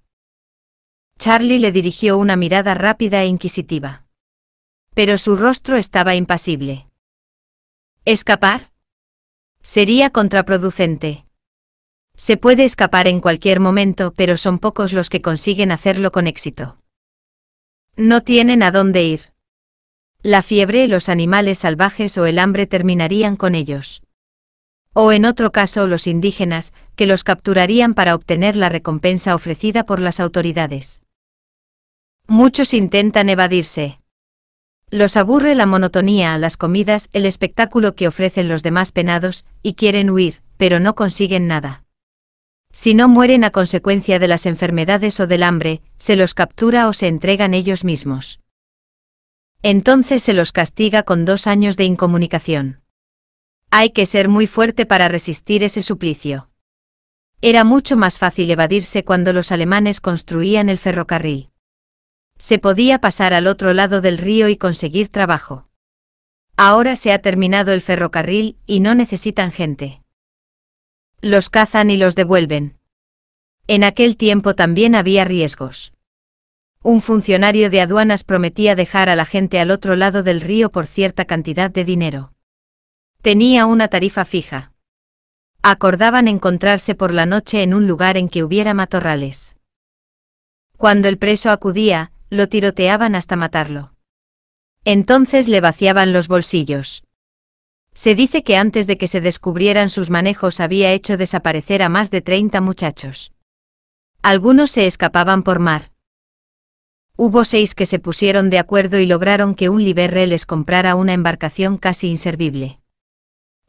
Charlie le dirigió una mirada rápida e inquisitiva. Pero su rostro estaba impasible. ¿Escapar? Sería contraproducente. Se puede escapar en cualquier momento, pero son pocos los que consiguen hacerlo con éxito. No tienen a dónde ir. La fiebre, los animales salvajes o el hambre terminarían con ellos. O en otro caso los indígenas, que los capturarían para obtener la recompensa ofrecida por las autoridades. Muchos intentan evadirse. Los aburre la monotonía, las comidas, el espectáculo que ofrecen los demás penados, y quieren huir, pero no consiguen nada. Si no mueren a consecuencia de las enfermedades o del hambre, se los captura o se entregan ellos mismos. Entonces se los castiga con dos años de incomunicación. Hay que ser muy fuerte para resistir ese suplicio. Era mucho más fácil evadirse cuando los alemanes construían el ferrocarril se podía pasar al otro lado del río y conseguir trabajo. Ahora se ha terminado el ferrocarril y no necesitan gente. Los cazan y los devuelven. En aquel tiempo también había riesgos. Un funcionario de aduanas prometía dejar a la gente al otro lado del río por cierta cantidad de dinero. Tenía una tarifa fija. Acordaban encontrarse por la noche en un lugar en que hubiera matorrales. Cuando el preso acudía, lo tiroteaban hasta matarlo. Entonces le vaciaban los bolsillos. Se dice que antes de que se descubrieran sus manejos había hecho desaparecer a más de 30 muchachos. Algunos se escapaban por mar. Hubo seis que se pusieron de acuerdo y lograron que un liberre les comprara una embarcación casi inservible.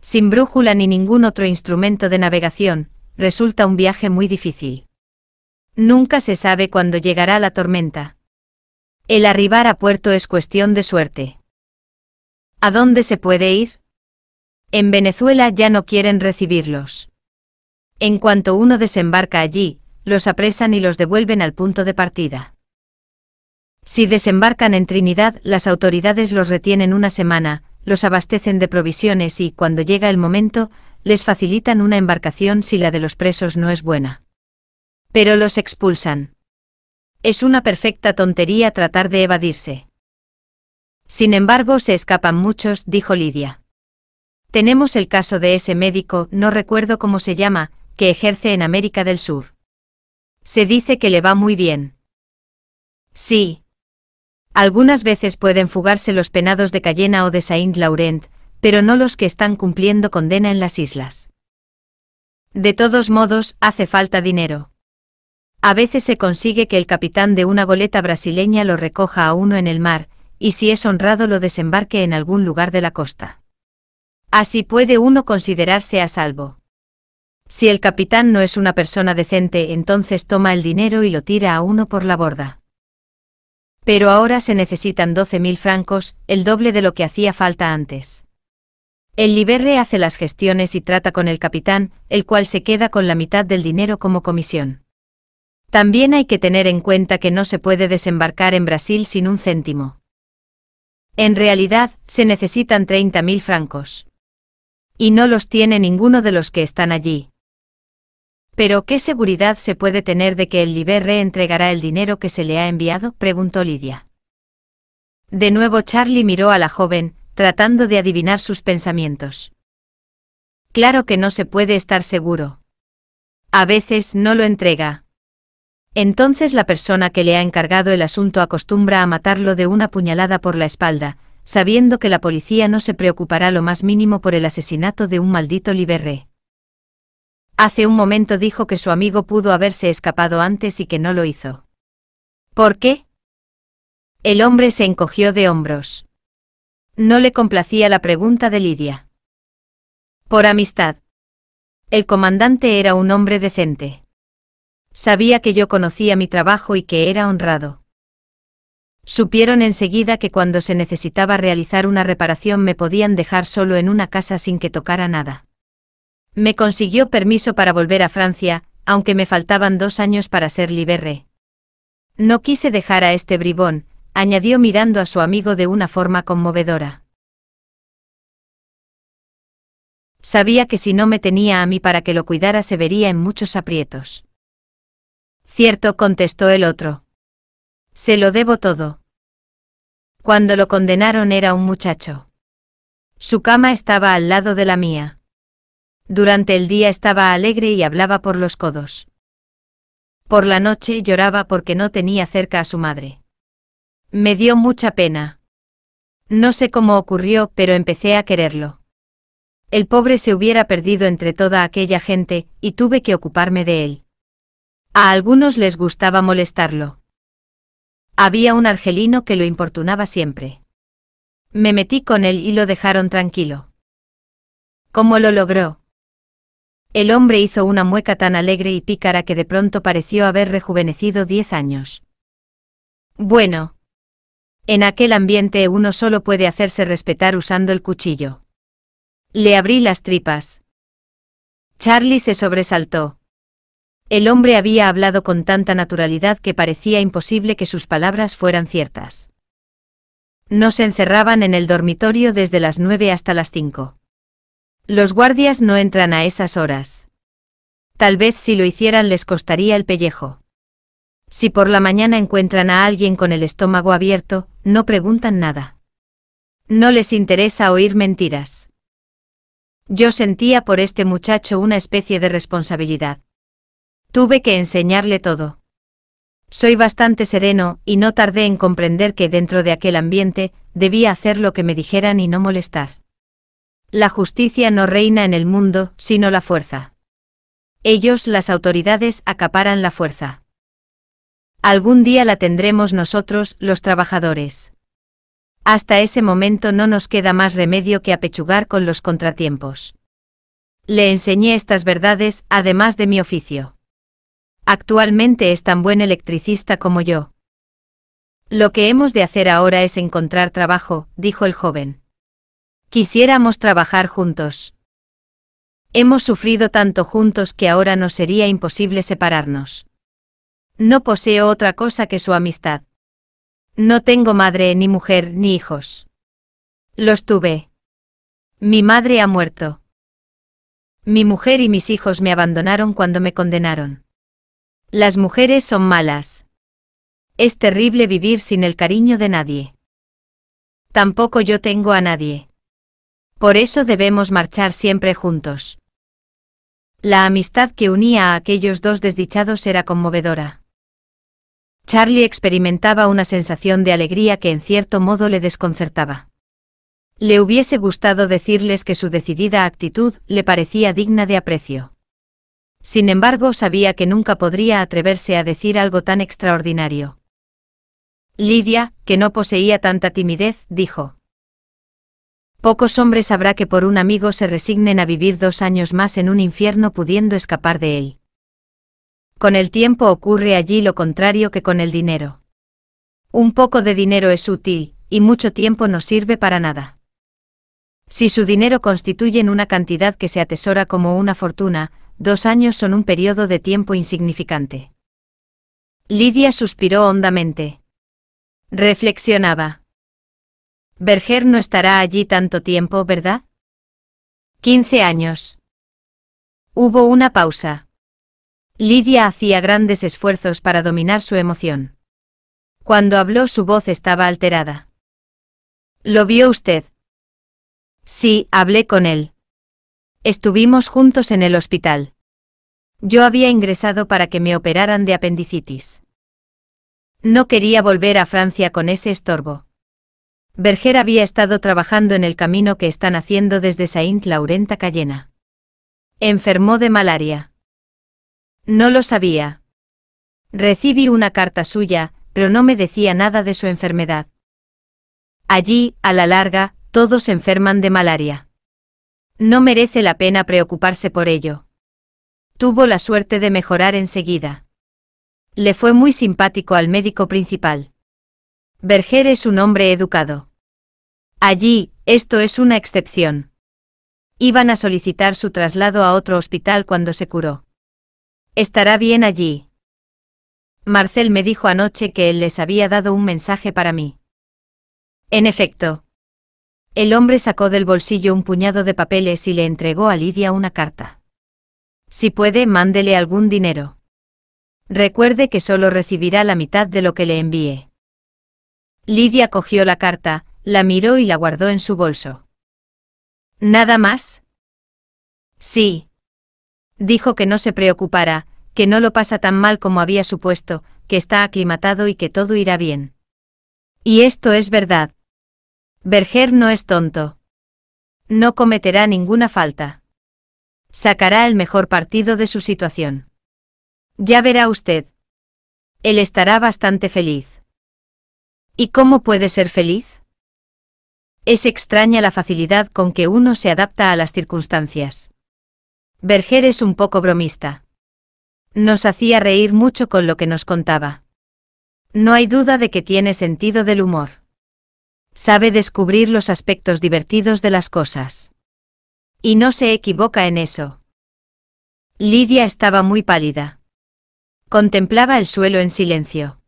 Sin brújula ni ningún otro instrumento de navegación, resulta un viaje muy difícil. Nunca se sabe cuándo llegará la tormenta, el arribar a puerto es cuestión de suerte. ¿A dónde se puede ir? En Venezuela ya no quieren recibirlos. En cuanto uno desembarca allí, los apresan y los devuelven al punto de partida. Si desembarcan en Trinidad, las autoridades los retienen una semana, los abastecen de provisiones y, cuando llega el momento, les facilitan una embarcación si la de los presos no es buena. Pero los expulsan. Es una perfecta tontería tratar de evadirse. Sin embargo, se escapan muchos, dijo Lidia. Tenemos el caso de ese médico, no recuerdo cómo se llama, que ejerce en América del Sur. Se dice que le va muy bien. Sí. Algunas veces pueden fugarse los penados de Cayena o de Saint Laurent, pero no los que están cumpliendo condena en las islas. De todos modos, hace falta dinero. A veces se consigue que el capitán de una goleta brasileña lo recoja a uno en el mar, y si es honrado lo desembarque en algún lugar de la costa. Así puede uno considerarse a salvo. Si el capitán no es una persona decente, entonces toma el dinero y lo tira a uno por la borda. Pero ahora se necesitan mil francos, el doble de lo que hacía falta antes. El Liberre hace las gestiones y trata con el capitán, el cual se queda con la mitad del dinero como comisión. También hay que tener en cuenta que no se puede desembarcar en Brasil sin un céntimo. En realidad, se necesitan 30.000 francos. Y no los tiene ninguno de los que están allí. ¿Pero qué seguridad se puede tener de que el Liberre entregará el dinero que se le ha enviado? preguntó Lidia. De nuevo Charlie miró a la joven, tratando de adivinar sus pensamientos. Claro que no se puede estar seguro. A veces no lo entrega, entonces la persona que le ha encargado el asunto acostumbra a matarlo de una puñalada por la espalda, sabiendo que la policía no se preocupará lo más mínimo por el asesinato de un maldito liberré. Hace un momento dijo que su amigo pudo haberse escapado antes y que no lo hizo. ¿Por qué? El hombre se encogió de hombros. No le complacía la pregunta de Lidia. Por amistad. El comandante era un hombre decente. Sabía que yo conocía mi trabajo y que era honrado. Supieron enseguida que cuando se necesitaba realizar una reparación me podían dejar solo en una casa sin que tocara nada. Me consiguió permiso para volver a Francia, aunque me faltaban dos años para ser liberre. No quise dejar a este bribón, añadió mirando a su amigo de una forma conmovedora. Sabía que si no me tenía a mí para que lo cuidara se vería en muchos aprietos. Cierto, contestó el otro. Se lo debo todo. Cuando lo condenaron era un muchacho. Su cama estaba al lado de la mía. Durante el día estaba alegre y hablaba por los codos. Por la noche lloraba porque no tenía cerca a su madre. Me dio mucha pena. No sé cómo ocurrió, pero empecé a quererlo. El pobre se hubiera perdido entre toda aquella gente, y tuve que ocuparme de él. A algunos les gustaba molestarlo. Había un argelino que lo importunaba siempre. Me metí con él y lo dejaron tranquilo. ¿Cómo lo logró? El hombre hizo una mueca tan alegre y pícara que de pronto pareció haber rejuvenecido diez años. Bueno. En aquel ambiente uno solo puede hacerse respetar usando el cuchillo. Le abrí las tripas. Charlie se sobresaltó. El hombre había hablado con tanta naturalidad que parecía imposible que sus palabras fueran ciertas. No se encerraban en el dormitorio desde las nueve hasta las cinco. Los guardias no entran a esas horas. Tal vez si lo hicieran les costaría el pellejo. Si por la mañana encuentran a alguien con el estómago abierto, no preguntan nada. No les interesa oír mentiras. Yo sentía por este muchacho una especie de responsabilidad. Tuve que enseñarle todo. Soy bastante sereno, y no tardé en comprender que dentro de aquel ambiente, debía hacer lo que me dijeran y no molestar. La justicia no reina en el mundo, sino la fuerza. Ellos, las autoridades, acaparan la fuerza. Algún día la tendremos nosotros, los trabajadores. Hasta ese momento no nos queda más remedio que apechugar con los contratiempos. Le enseñé estas verdades, además de mi oficio. Actualmente es tan buen electricista como yo. Lo que hemos de hacer ahora es encontrar trabajo, dijo el joven. Quisiéramos trabajar juntos. Hemos sufrido tanto juntos que ahora no sería imposible separarnos. No poseo otra cosa que su amistad. No tengo madre, ni mujer, ni hijos. Los tuve. Mi madre ha muerto. Mi mujer y mis hijos me abandonaron cuando me condenaron. Las mujeres son malas. Es terrible vivir sin el cariño de nadie. Tampoco yo tengo a nadie. Por eso debemos marchar siempre juntos. La amistad que unía a aquellos dos desdichados era conmovedora. Charlie experimentaba una sensación de alegría que en cierto modo le desconcertaba. Le hubiese gustado decirles que su decidida actitud le parecía digna de aprecio. Sin embargo, sabía que nunca podría atreverse a decir algo tan extraordinario. Lidia, que no poseía tanta timidez, dijo. Pocos hombres habrá que por un amigo se resignen a vivir dos años más en un infierno pudiendo escapar de él. Con el tiempo ocurre allí lo contrario que con el dinero. Un poco de dinero es útil, y mucho tiempo no sirve para nada. Si su dinero en una cantidad que se atesora como una fortuna, dos años son un periodo de tiempo insignificante. Lidia suspiró hondamente. Reflexionaba. Berger no estará allí tanto tiempo, ¿verdad? Quince años. Hubo una pausa. Lidia hacía grandes esfuerzos para dominar su emoción. Cuando habló su voz estaba alterada. ¿Lo vio usted? Sí, hablé con él. Estuvimos juntos en el hospital. Yo había ingresado para que me operaran de apendicitis. No quería volver a Francia con ese estorbo. Berger había estado trabajando en el camino que están haciendo desde Saint-Laurent a Cayena. Enfermó de malaria. No lo sabía. Recibí una carta suya, pero no me decía nada de su enfermedad. Allí, a la larga, todos enferman de malaria. No merece la pena preocuparse por ello. Tuvo la suerte de mejorar enseguida. Le fue muy simpático al médico principal. Berger es un hombre educado. Allí, esto es una excepción. Iban a solicitar su traslado a otro hospital cuando se curó. Estará bien allí. Marcel me dijo anoche que él les había dado un mensaje para mí. En efecto, el hombre sacó del bolsillo un puñado de papeles y le entregó a Lidia una carta. Si puede, mándele algún dinero. Recuerde que solo recibirá la mitad de lo que le envíe. Lidia cogió la carta, la miró y la guardó en su bolso. ¿Nada más? Sí. Dijo que no se preocupara, que no lo pasa tan mal como había supuesto, que está aclimatado y que todo irá bien. Y esto es verdad, Berger no es tonto. No cometerá ninguna falta. Sacará el mejor partido de su situación. Ya verá usted. Él estará bastante feliz. ¿Y cómo puede ser feliz? Es extraña la facilidad con que uno se adapta a las circunstancias. Berger es un poco bromista. Nos hacía reír mucho con lo que nos contaba. No hay duda de que tiene sentido del humor. Sabe descubrir los aspectos divertidos de las cosas. Y no se equivoca en eso. Lidia estaba muy pálida. Contemplaba el suelo en silencio.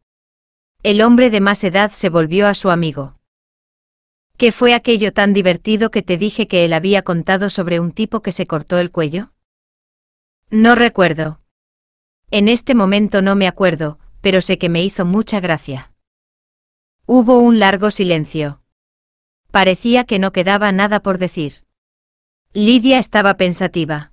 El hombre de más edad se volvió a su amigo. ¿Qué fue aquello tan divertido que te dije que él había contado sobre un tipo que se cortó el cuello? No recuerdo. En este momento no me acuerdo, pero sé que me hizo mucha gracia. Hubo un largo silencio. Parecía que no quedaba nada por decir. Lidia estaba pensativa.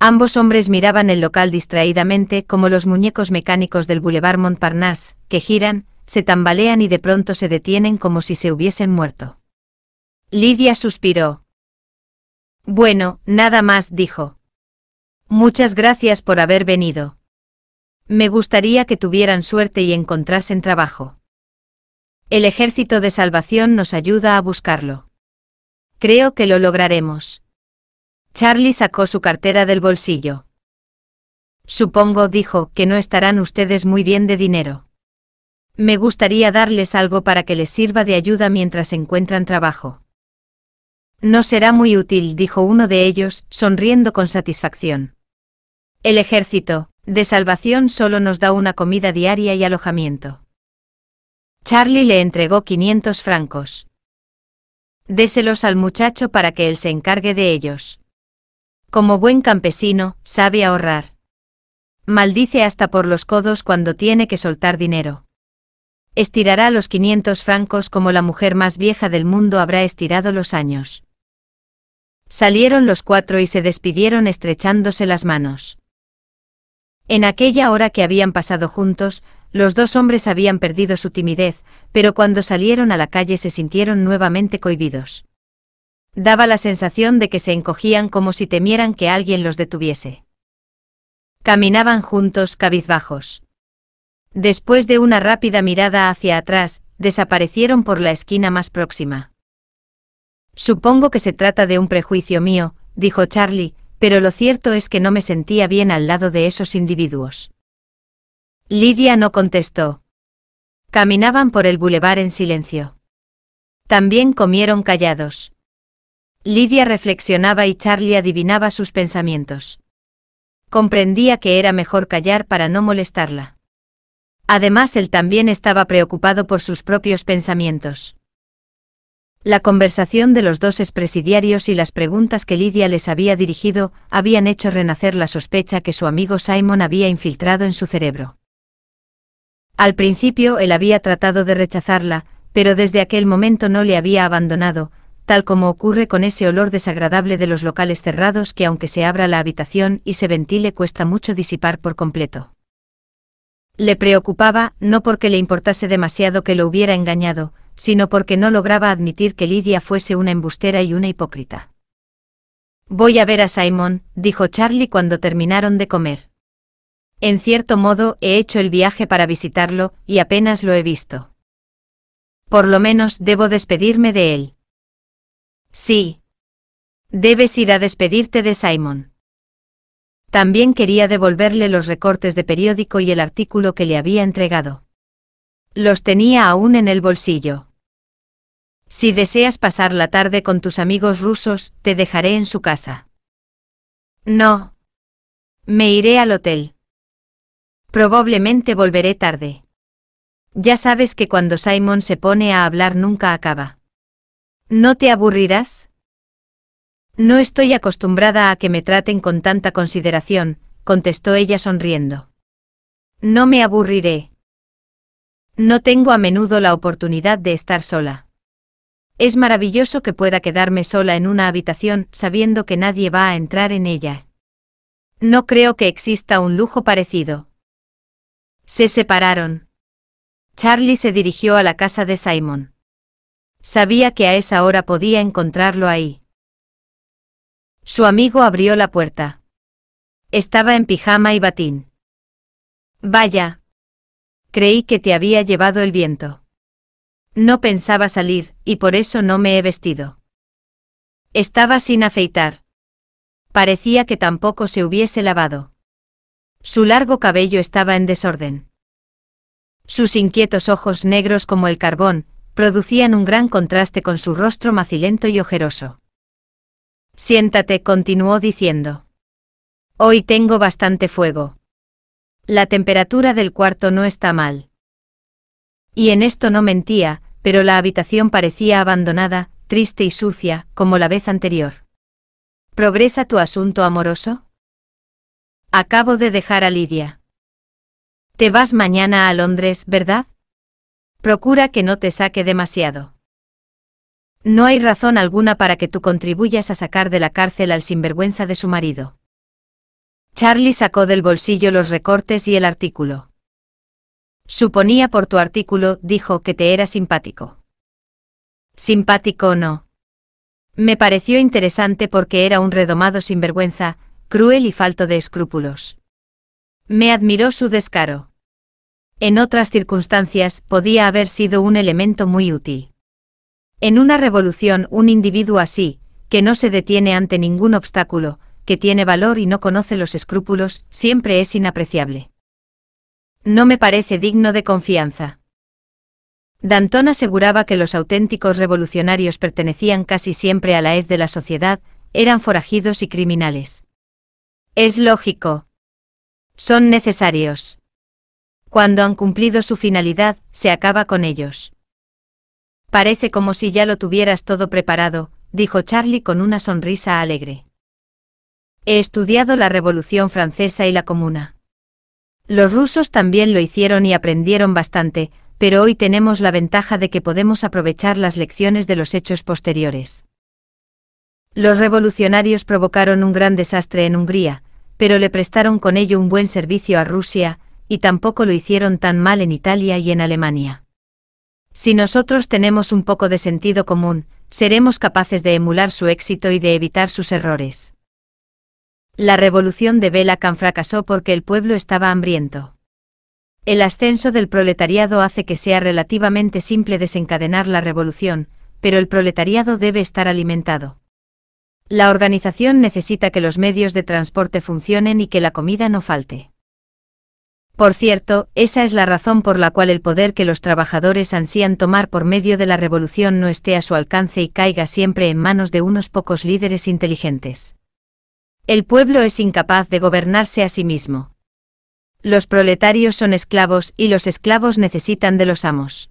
Ambos hombres miraban el local distraídamente como los muñecos mecánicos del Boulevard Montparnasse, que giran, se tambalean y de pronto se detienen como si se hubiesen muerto. Lidia suspiró. Bueno, nada más dijo. Muchas gracias por haber venido. Me gustaría que tuvieran suerte y encontrasen trabajo. El ejército de salvación nos ayuda a buscarlo. Creo que lo lograremos. Charlie sacó su cartera del bolsillo. Supongo, dijo, que no estarán ustedes muy bien de dinero. Me gustaría darles algo para que les sirva de ayuda mientras encuentran trabajo. No será muy útil, dijo uno de ellos, sonriendo con satisfacción. El ejército, de salvación solo nos da una comida diaria y alojamiento. Charlie le entregó 500 francos. Déselos al muchacho para que él se encargue de ellos. Como buen campesino, sabe ahorrar. Maldice hasta por los codos cuando tiene que soltar dinero. Estirará los 500 francos como la mujer más vieja del mundo habrá estirado los años. Salieron los cuatro y se despidieron estrechándose las manos. En aquella hora que habían pasado juntos, los dos hombres habían perdido su timidez, pero cuando salieron a la calle se sintieron nuevamente cohibidos. Daba la sensación de que se encogían como si temieran que alguien los detuviese. Caminaban juntos cabizbajos. Después de una rápida mirada hacia atrás, desaparecieron por la esquina más próxima. Supongo que se trata de un prejuicio mío, dijo Charlie, pero lo cierto es que no me sentía bien al lado de esos individuos. Lidia no contestó. Caminaban por el bulevar en silencio. También comieron callados. Lidia reflexionaba y Charlie adivinaba sus pensamientos. Comprendía que era mejor callar para no molestarla. Además, él también estaba preocupado por sus propios pensamientos. La conversación de los dos expresidiarios y las preguntas que Lidia les había dirigido habían hecho renacer la sospecha que su amigo Simon había infiltrado en su cerebro. Al principio él había tratado de rechazarla, pero desde aquel momento no le había abandonado, tal como ocurre con ese olor desagradable de los locales cerrados que aunque se abra la habitación y se ventile cuesta mucho disipar por completo. Le preocupaba, no porque le importase demasiado que lo hubiera engañado, sino porque no lograba admitir que Lidia fuese una embustera y una hipócrita. Voy a ver a Simon, dijo Charlie cuando terminaron de comer. En cierto modo he hecho el viaje para visitarlo, y apenas lo he visto. Por lo menos debo despedirme de él. Sí. Debes ir a despedirte de Simon. También quería devolverle los recortes de periódico y el artículo que le había entregado. Los tenía aún en el bolsillo. Si deseas pasar la tarde con tus amigos rusos, te dejaré en su casa. No. Me iré al hotel. Probablemente volveré tarde. Ya sabes que cuando Simon se pone a hablar nunca acaba. ¿No te aburrirás? No estoy acostumbrada a que me traten con tanta consideración, contestó ella sonriendo. No me aburriré. No tengo a menudo la oportunidad de estar sola. Es maravilloso que pueda quedarme sola en una habitación sabiendo que nadie va a entrar en ella. No creo que exista un lujo parecido, se separaron. Charlie se dirigió a la casa de Simon. Sabía que a esa hora podía encontrarlo ahí. Su amigo abrió la puerta. Estaba en pijama y batín. Vaya. Creí que te había llevado el viento. No pensaba salir, y por eso no me he vestido. Estaba sin afeitar. Parecía que tampoco se hubiese lavado. Su largo cabello estaba en desorden. Sus inquietos ojos negros como el carbón, producían un gran contraste con su rostro macilento y ojeroso. Siéntate, continuó diciendo. Hoy tengo bastante fuego. La temperatura del cuarto no está mal. Y en esto no mentía, pero la habitación parecía abandonada, triste y sucia, como la vez anterior. ¿Progresa tu asunto amoroso? Acabo de dejar a Lidia. Te vas mañana a Londres, ¿verdad? Procura que no te saque demasiado. No hay razón alguna para que tú contribuyas a sacar de la cárcel al sinvergüenza de su marido. Charlie sacó del bolsillo los recortes y el artículo. Suponía por tu artículo, dijo, que te era simpático. Simpático o no. Me pareció interesante porque era un redomado sinvergüenza, cruel y falto de escrúpulos. Me admiró su descaro. En otras circunstancias podía haber sido un elemento muy útil. En una revolución un individuo así, que no se detiene ante ningún obstáculo, que tiene valor y no conoce los escrúpulos, siempre es inapreciable. No me parece digno de confianza. Danton aseguraba que los auténticos revolucionarios pertenecían casi siempre a la hez de la sociedad, eran forajidos y criminales. Es lógico. Son necesarios. Cuando han cumplido su finalidad, se acaba con ellos. Parece como si ya lo tuvieras todo preparado, dijo Charlie con una sonrisa alegre. He estudiado la Revolución Francesa y la Comuna. Los rusos también lo hicieron y aprendieron bastante, pero hoy tenemos la ventaja de que podemos aprovechar las lecciones de los hechos posteriores. Los revolucionarios provocaron un gran desastre en Hungría, pero le prestaron con ello un buen servicio a Rusia, y tampoco lo hicieron tan mal en Italia y en Alemania. Si nosotros tenemos un poco de sentido común, seremos capaces de emular su éxito y de evitar sus errores. La revolución de Belacan fracasó porque el pueblo estaba hambriento. El ascenso del proletariado hace que sea relativamente simple desencadenar la revolución, pero el proletariado debe estar alimentado. La organización necesita que los medios de transporte funcionen y que la comida no falte. Por cierto, esa es la razón por la cual el poder que los trabajadores ansían tomar por medio de la revolución no esté a su alcance y caiga siempre en manos de unos pocos líderes inteligentes. El pueblo es incapaz de gobernarse a sí mismo. Los proletarios son esclavos y los esclavos necesitan de los amos.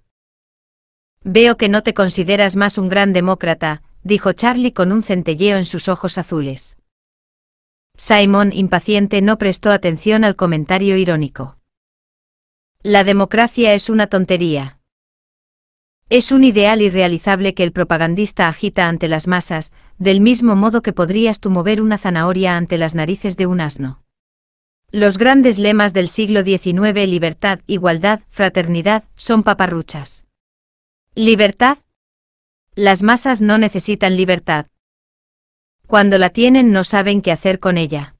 Veo que no te consideras más un gran demócrata, dijo Charlie con un centelleo en sus ojos azules. Simon, impaciente, no prestó atención al comentario irónico. La democracia es una tontería. Es un ideal irrealizable que el propagandista agita ante las masas, del mismo modo que podrías tú mover una zanahoria ante las narices de un asno. Los grandes lemas del siglo XIX libertad, igualdad, fraternidad, son paparruchas. Libertad, las masas no necesitan libertad. Cuando la tienen no saben qué hacer con ella.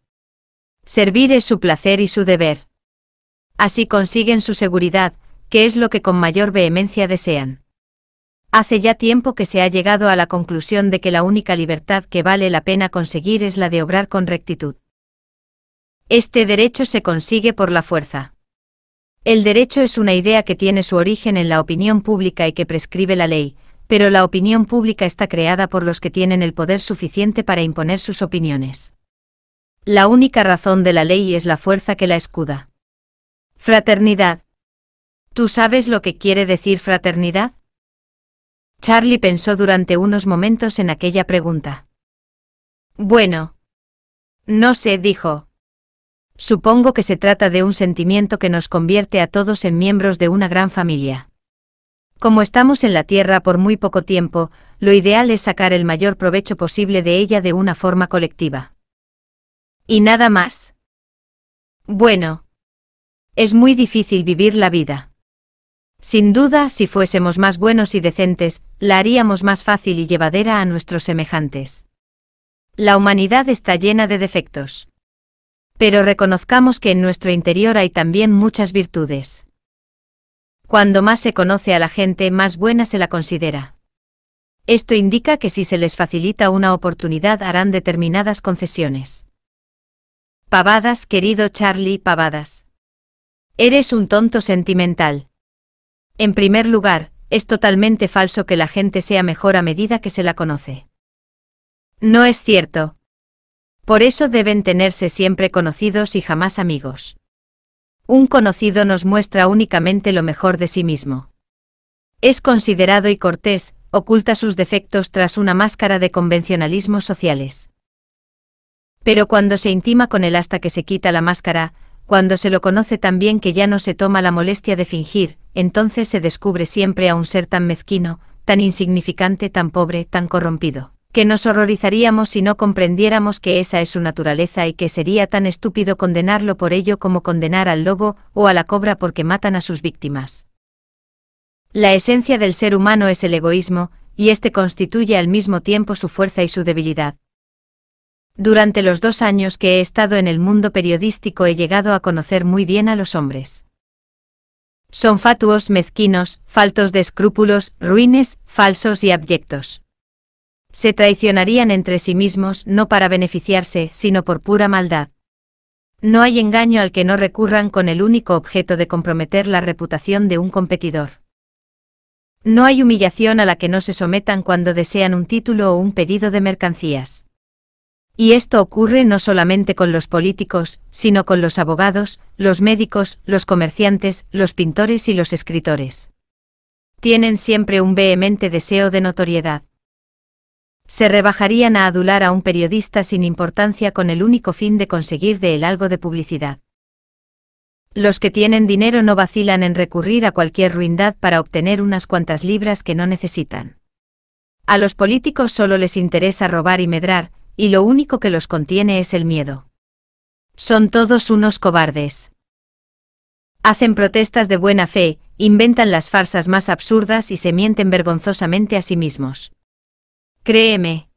Servir es su placer y su deber. Así consiguen su seguridad, que es lo que con mayor vehemencia desean. Hace ya tiempo que se ha llegado a la conclusión de que la única libertad que vale la pena conseguir es la de obrar con rectitud. Este derecho se consigue por la fuerza. El derecho es una idea que tiene su origen en la opinión pública y que prescribe la ley, pero la opinión pública está creada por los que tienen el poder suficiente para imponer sus opiniones. La única razón de la ley es la fuerza que la escuda. Fraternidad. ¿Tú sabes lo que quiere decir fraternidad? Charlie pensó durante unos momentos en aquella pregunta. Bueno. No sé, dijo. Supongo que se trata de un sentimiento que nos convierte a todos en miembros de una gran familia. Como estamos en la Tierra por muy poco tiempo, lo ideal es sacar el mayor provecho posible de ella de una forma colectiva. Y nada más. Bueno. Es muy difícil vivir la vida. Sin duda, si fuésemos más buenos y decentes, la haríamos más fácil y llevadera a nuestros semejantes. La humanidad está llena de defectos. Pero reconozcamos que en nuestro interior hay también muchas virtudes. Cuando más se conoce a la gente, más buena se la considera. Esto indica que si se les facilita una oportunidad harán determinadas concesiones. Pavadas, querido Charlie, pavadas. Eres un tonto sentimental. En primer lugar, es totalmente falso que la gente sea mejor a medida que se la conoce. No es cierto. Por eso deben tenerse siempre conocidos y jamás amigos. Un conocido nos muestra únicamente lo mejor de sí mismo. Es considerado y cortés, oculta sus defectos tras una máscara de convencionalismos sociales. Pero cuando se intima con él hasta que se quita la máscara, cuando se lo conoce tan bien que ya no se toma la molestia de fingir, entonces se descubre siempre a un ser tan mezquino, tan insignificante, tan pobre, tan corrompido que nos horrorizaríamos si no comprendiéramos que esa es su naturaleza y que sería tan estúpido condenarlo por ello como condenar al lobo o a la cobra porque matan a sus víctimas. La esencia del ser humano es el egoísmo, y este constituye al mismo tiempo su fuerza y su debilidad. Durante los dos años que he estado en el mundo periodístico he llegado a conocer muy bien a los hombres. Son fatuos, mezquinos, faltos de escrúpulos, ruines, falsos y abyectos. Se traicionarían entre sí mismos no para beneficiarse, sino por pura maldad. No hay engaño al que no recurran con el único objeto de comprometer la reputación de un competidor. No hay humillación a la que no se sometan cuando desean un título o un pedido de mercancías. Y esto ocurre no solamente con los políticos, sino con los abogados, los médicos, los comerciantes, los pintores y los escritores. Tienen siempre un vehemente deseo de notoriedad se rebajarían a adular a un periodista sin importancia con el único fin de conseguir de él algo de publicidad. Los que tienen dinero no vacilan en recurrir a cualquier ruindad para obtener unas cuantas libras que no necesitan. A los políticos solo les interesa robar y medrar, y lo único que los contiene es el miedo. Son todos unos cobardes. Hacen protestas de buena fe, inventan las farsas más absurdas y se mienten vergonzosamente a sí mismos. Créeme.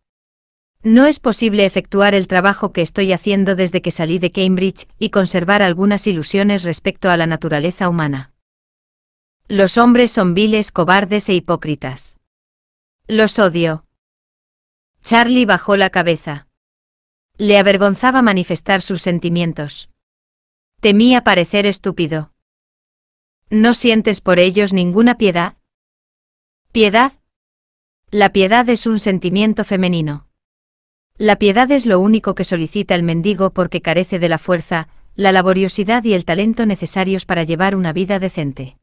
No es posible efectuar el trabajo que estoy haciendo desde que salí de Cambridge y conservar algunas ilusiones respecto a la naturaleza humana. Los hombres son viles, cobardes e hipócritas. Los odio. Charlie bajó la cabeza. Le avergonzaba manifestar sus sentimientos. Temía parecer estúpido. ¿No sientes por ellos ninguna piedad? ¿Piedad? La piedad es un sentimiento femenino. La piedad es lo único que solicita el mendigo porque carece de la fuerza, la laboriosidad y el talento necesarios para llevar una vida decente.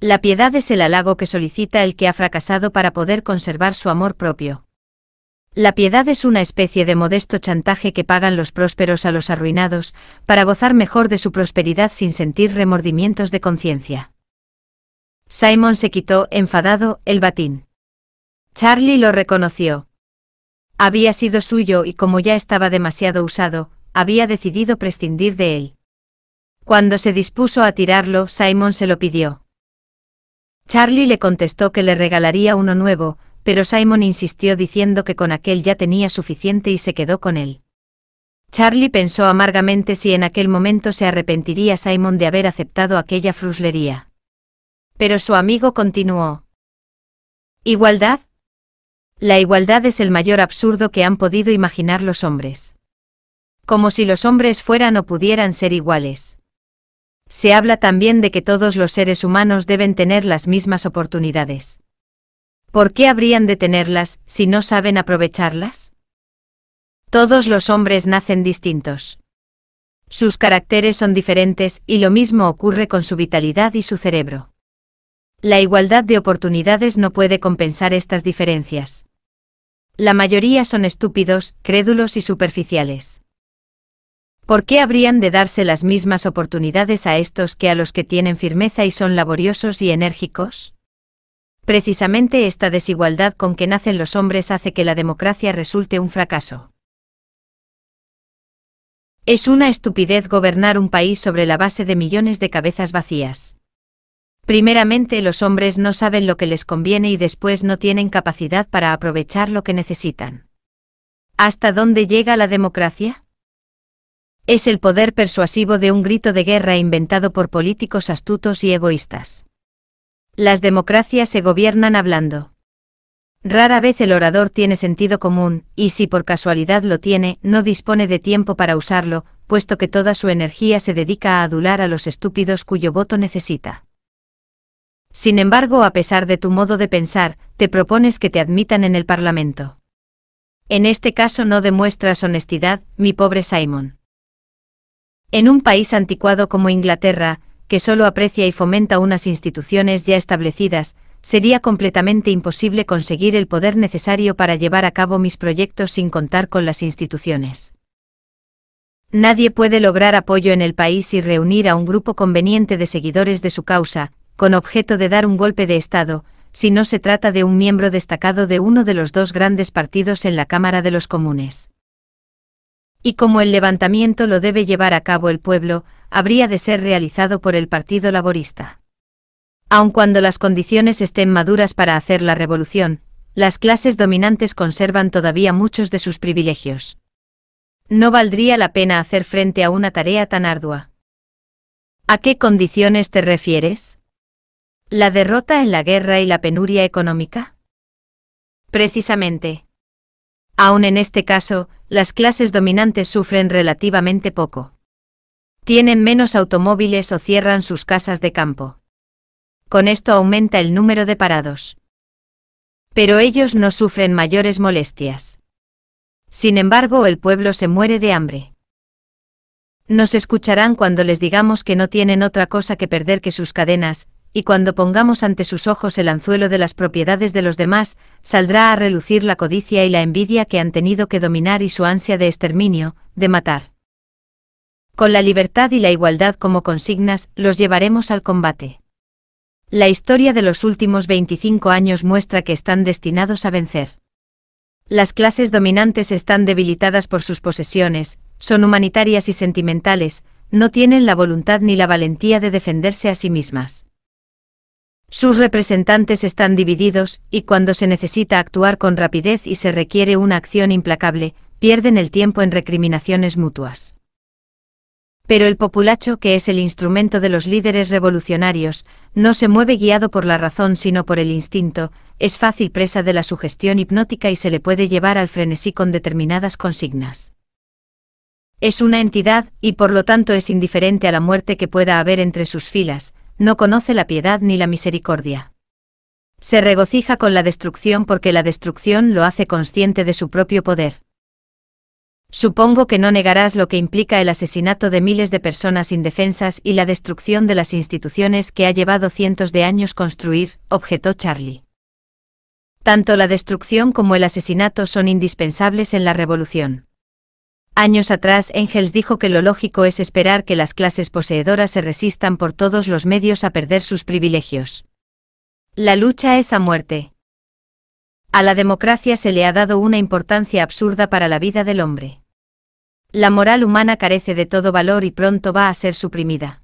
La piedad es el halago que solicita el que ha fracasado para poder conservar su amor propio. La piedad es una especie de modesto chantaje que pagan los prósperos a los arruinados, para gozar mejor de su prosperidad sin sentir remordimientos de conciencia. Simon se quitó, enfadado, el batín. Charlie lo reconoció. Había sido suyo y como ya estaba demasiado usado, había decidido prescindir de él. Cuando se dispuso a tirarlo, Simon se lo pidió. Charlie le contestó que le regalaría uno nuevo, pero Simon insistió diciendo que con aquel ya tenía suficiente y se quedó con él. Charlie pensó amargamente si en aquel momento se arrepentiría Simon de haber aceptado aquella fruslería. Pero su amigo continuó. Igualdad, la igualdad es el mayor absurdo que han podido imaginar los hombres. Como si los hombres fueran o pudieran ser iguales. Se habla también de que todos los seres humanos deben tener las mismas oportunidades. ¿Por qué habrían de tenerlas si no saben aprovecharlas? Todos los hombres nacen distintos. Sus caracteres son diferentes y lo mismo ocurre con su vitalidad y su cerebro. La igualdad de oportunidades no puede compensar estas diferencias. La mayoría son estúpidos, crédulos y superficiales. ¿Por qué habrían de darse las mismas oportunidades a estos que a los que tienen firmeza y son laboriosos y enérgicos? Precisamente esta desigualdad con que nacen los hombres hace que la democracia resulte un fracaso. Es una estupidez gobernar un país sobre la base de millones de cabezas vacías. Primeramente los hombres no saben lo que les conviene y después no tienen capacidad para aprovechar lo que necesitan. ¿Hasta dónde llega la democracia? Es el poder persuasivo de un grito de guerra inventado por políticos astutos y egoístas. Las democracias se gobiernan hablando. Rara vez el orador tiene sentido común, y si por casualidad lo tiene, no dispone de tiempo para usarlo, puesto que toda su energía se dedica a adular a los estúpidos cuyo voto necesita. Sin embargo, a pesar de tu modo de pensar, te propones que te admitan en el Parlamento. En este caso no demuestras honestidad, mi pobre Simon. En un país anticuado como Inglaterra, que solo aprecia y fomenta unas instituciones ya establecidas, sería completamente imposible conseguir el poder necesario para llevar a cabo mis proyectos sin contar con las instituciones. Nadie puede lograr apoyo en el país y reunir a un grupo conveniente de seguidores de su causa, con objeto de dar un golpe de Estado, si no se trata de un miembro destacado de uno de los dos grandes partidos en la Cámara de los Comunes. Y como el levantamiento lo debe llevar a cabo el pueblo, habría de ser realizado por el Partido Laborista. Aun cuando las condiciones estén maduras para hacer la revolución, las clases dominantes conservan todavía muchos de sus privilegios. No valdría la pena hacer frente a una tarea tan ardua. ¿A qué condiciones te refieres? ¿La derrota en la guerra y la penuria económica? Precisamente. Aún en este caso, las clases dominantes sufren relativamente poco. Tienen menos automóviles o cierran sus casas de campo. Con esto aumenta el número de parados. Pero ellos no sufren mayores molestias. Sin embargo, el pueblo se muere de hambre. Nos escucharán cuando les digamos que no tienen otra cosa que perder que sus cadenas, y cuando pongamos ante sus ojos el anzuelo de las propiedades de los demás, saldrá a relucir la codicia y la envidia que han tenido que dominar y su ansia de exterminio, de matar. Con la libertad y la igualdad como consignas, los llevaremos al combate. La historia de los últimos 25 años muestra que están destinados a vencer. Las clases dominantes están debilitadas por sus posesiones, son humanitarias y sentimentales, no tienen la voluntad ni la valentía de defenderse a sí mismas. Sus representantes están divididos, y cuando se necesita actuar con rapidez y se requiere una acción implacable, pierden el tiempo en recriminaciones mutuas. Pero el populacho, que es el instrumento de los líderes revolucionarios, no se mueve guiado por la razón sino por el instinto, es fácil presa de la sugestión hipnótica y se le puede llevar al frenesí con determinadas consignas. Es una entidad, y por lo tanto es indiferente a la muerte que pueda haber entre sus filas, no conoce la piedad ni la misericordia. Se regocija con la destrucción porque la destrucción lo hace consciente de su propio poder. Supongo que no negarás lo que implica el asesinato de miles de personas indefensas y la destrucción de las instituciones que ha llevado cientos de años construir, objetó Charlie. Tanto la destrucción como el asesinato son indispensables en la revolución. Años atrás Engels dijo que lo lógico es esperar que las clases poseedoras se resistan por todos los medios a perder sus privilegios. La lucha es a muerte. A la democracia se le ha dado una importancia absurda para la vida del hombre. La moral humana carece de todo valor y pronto va a ser suprimida.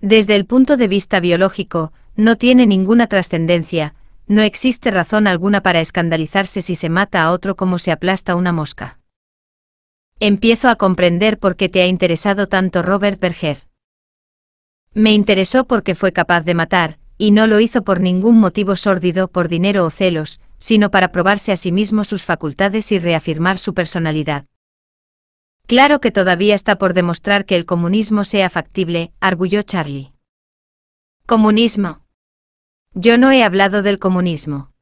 Desde el punto de vista biológico, no tiene ninguna trascendencia, no existe razón alguna para escandalizarse si se mata a otro como se aplasta una mosca. Empiezo a comprender por qué te ha interesado tanto Robert Berger. Me interesó porque fue capaz de matar, y no lo hizo por ningún motivo sórdido, por dinero o celos, sino para probarse a sí mismo sus facultades y reafirmar su personalidad. Claro que todavía está por demostrar que el comunismo sea factible, arguyó Charlie. Comunismo. Yo no he hablado del comunismo.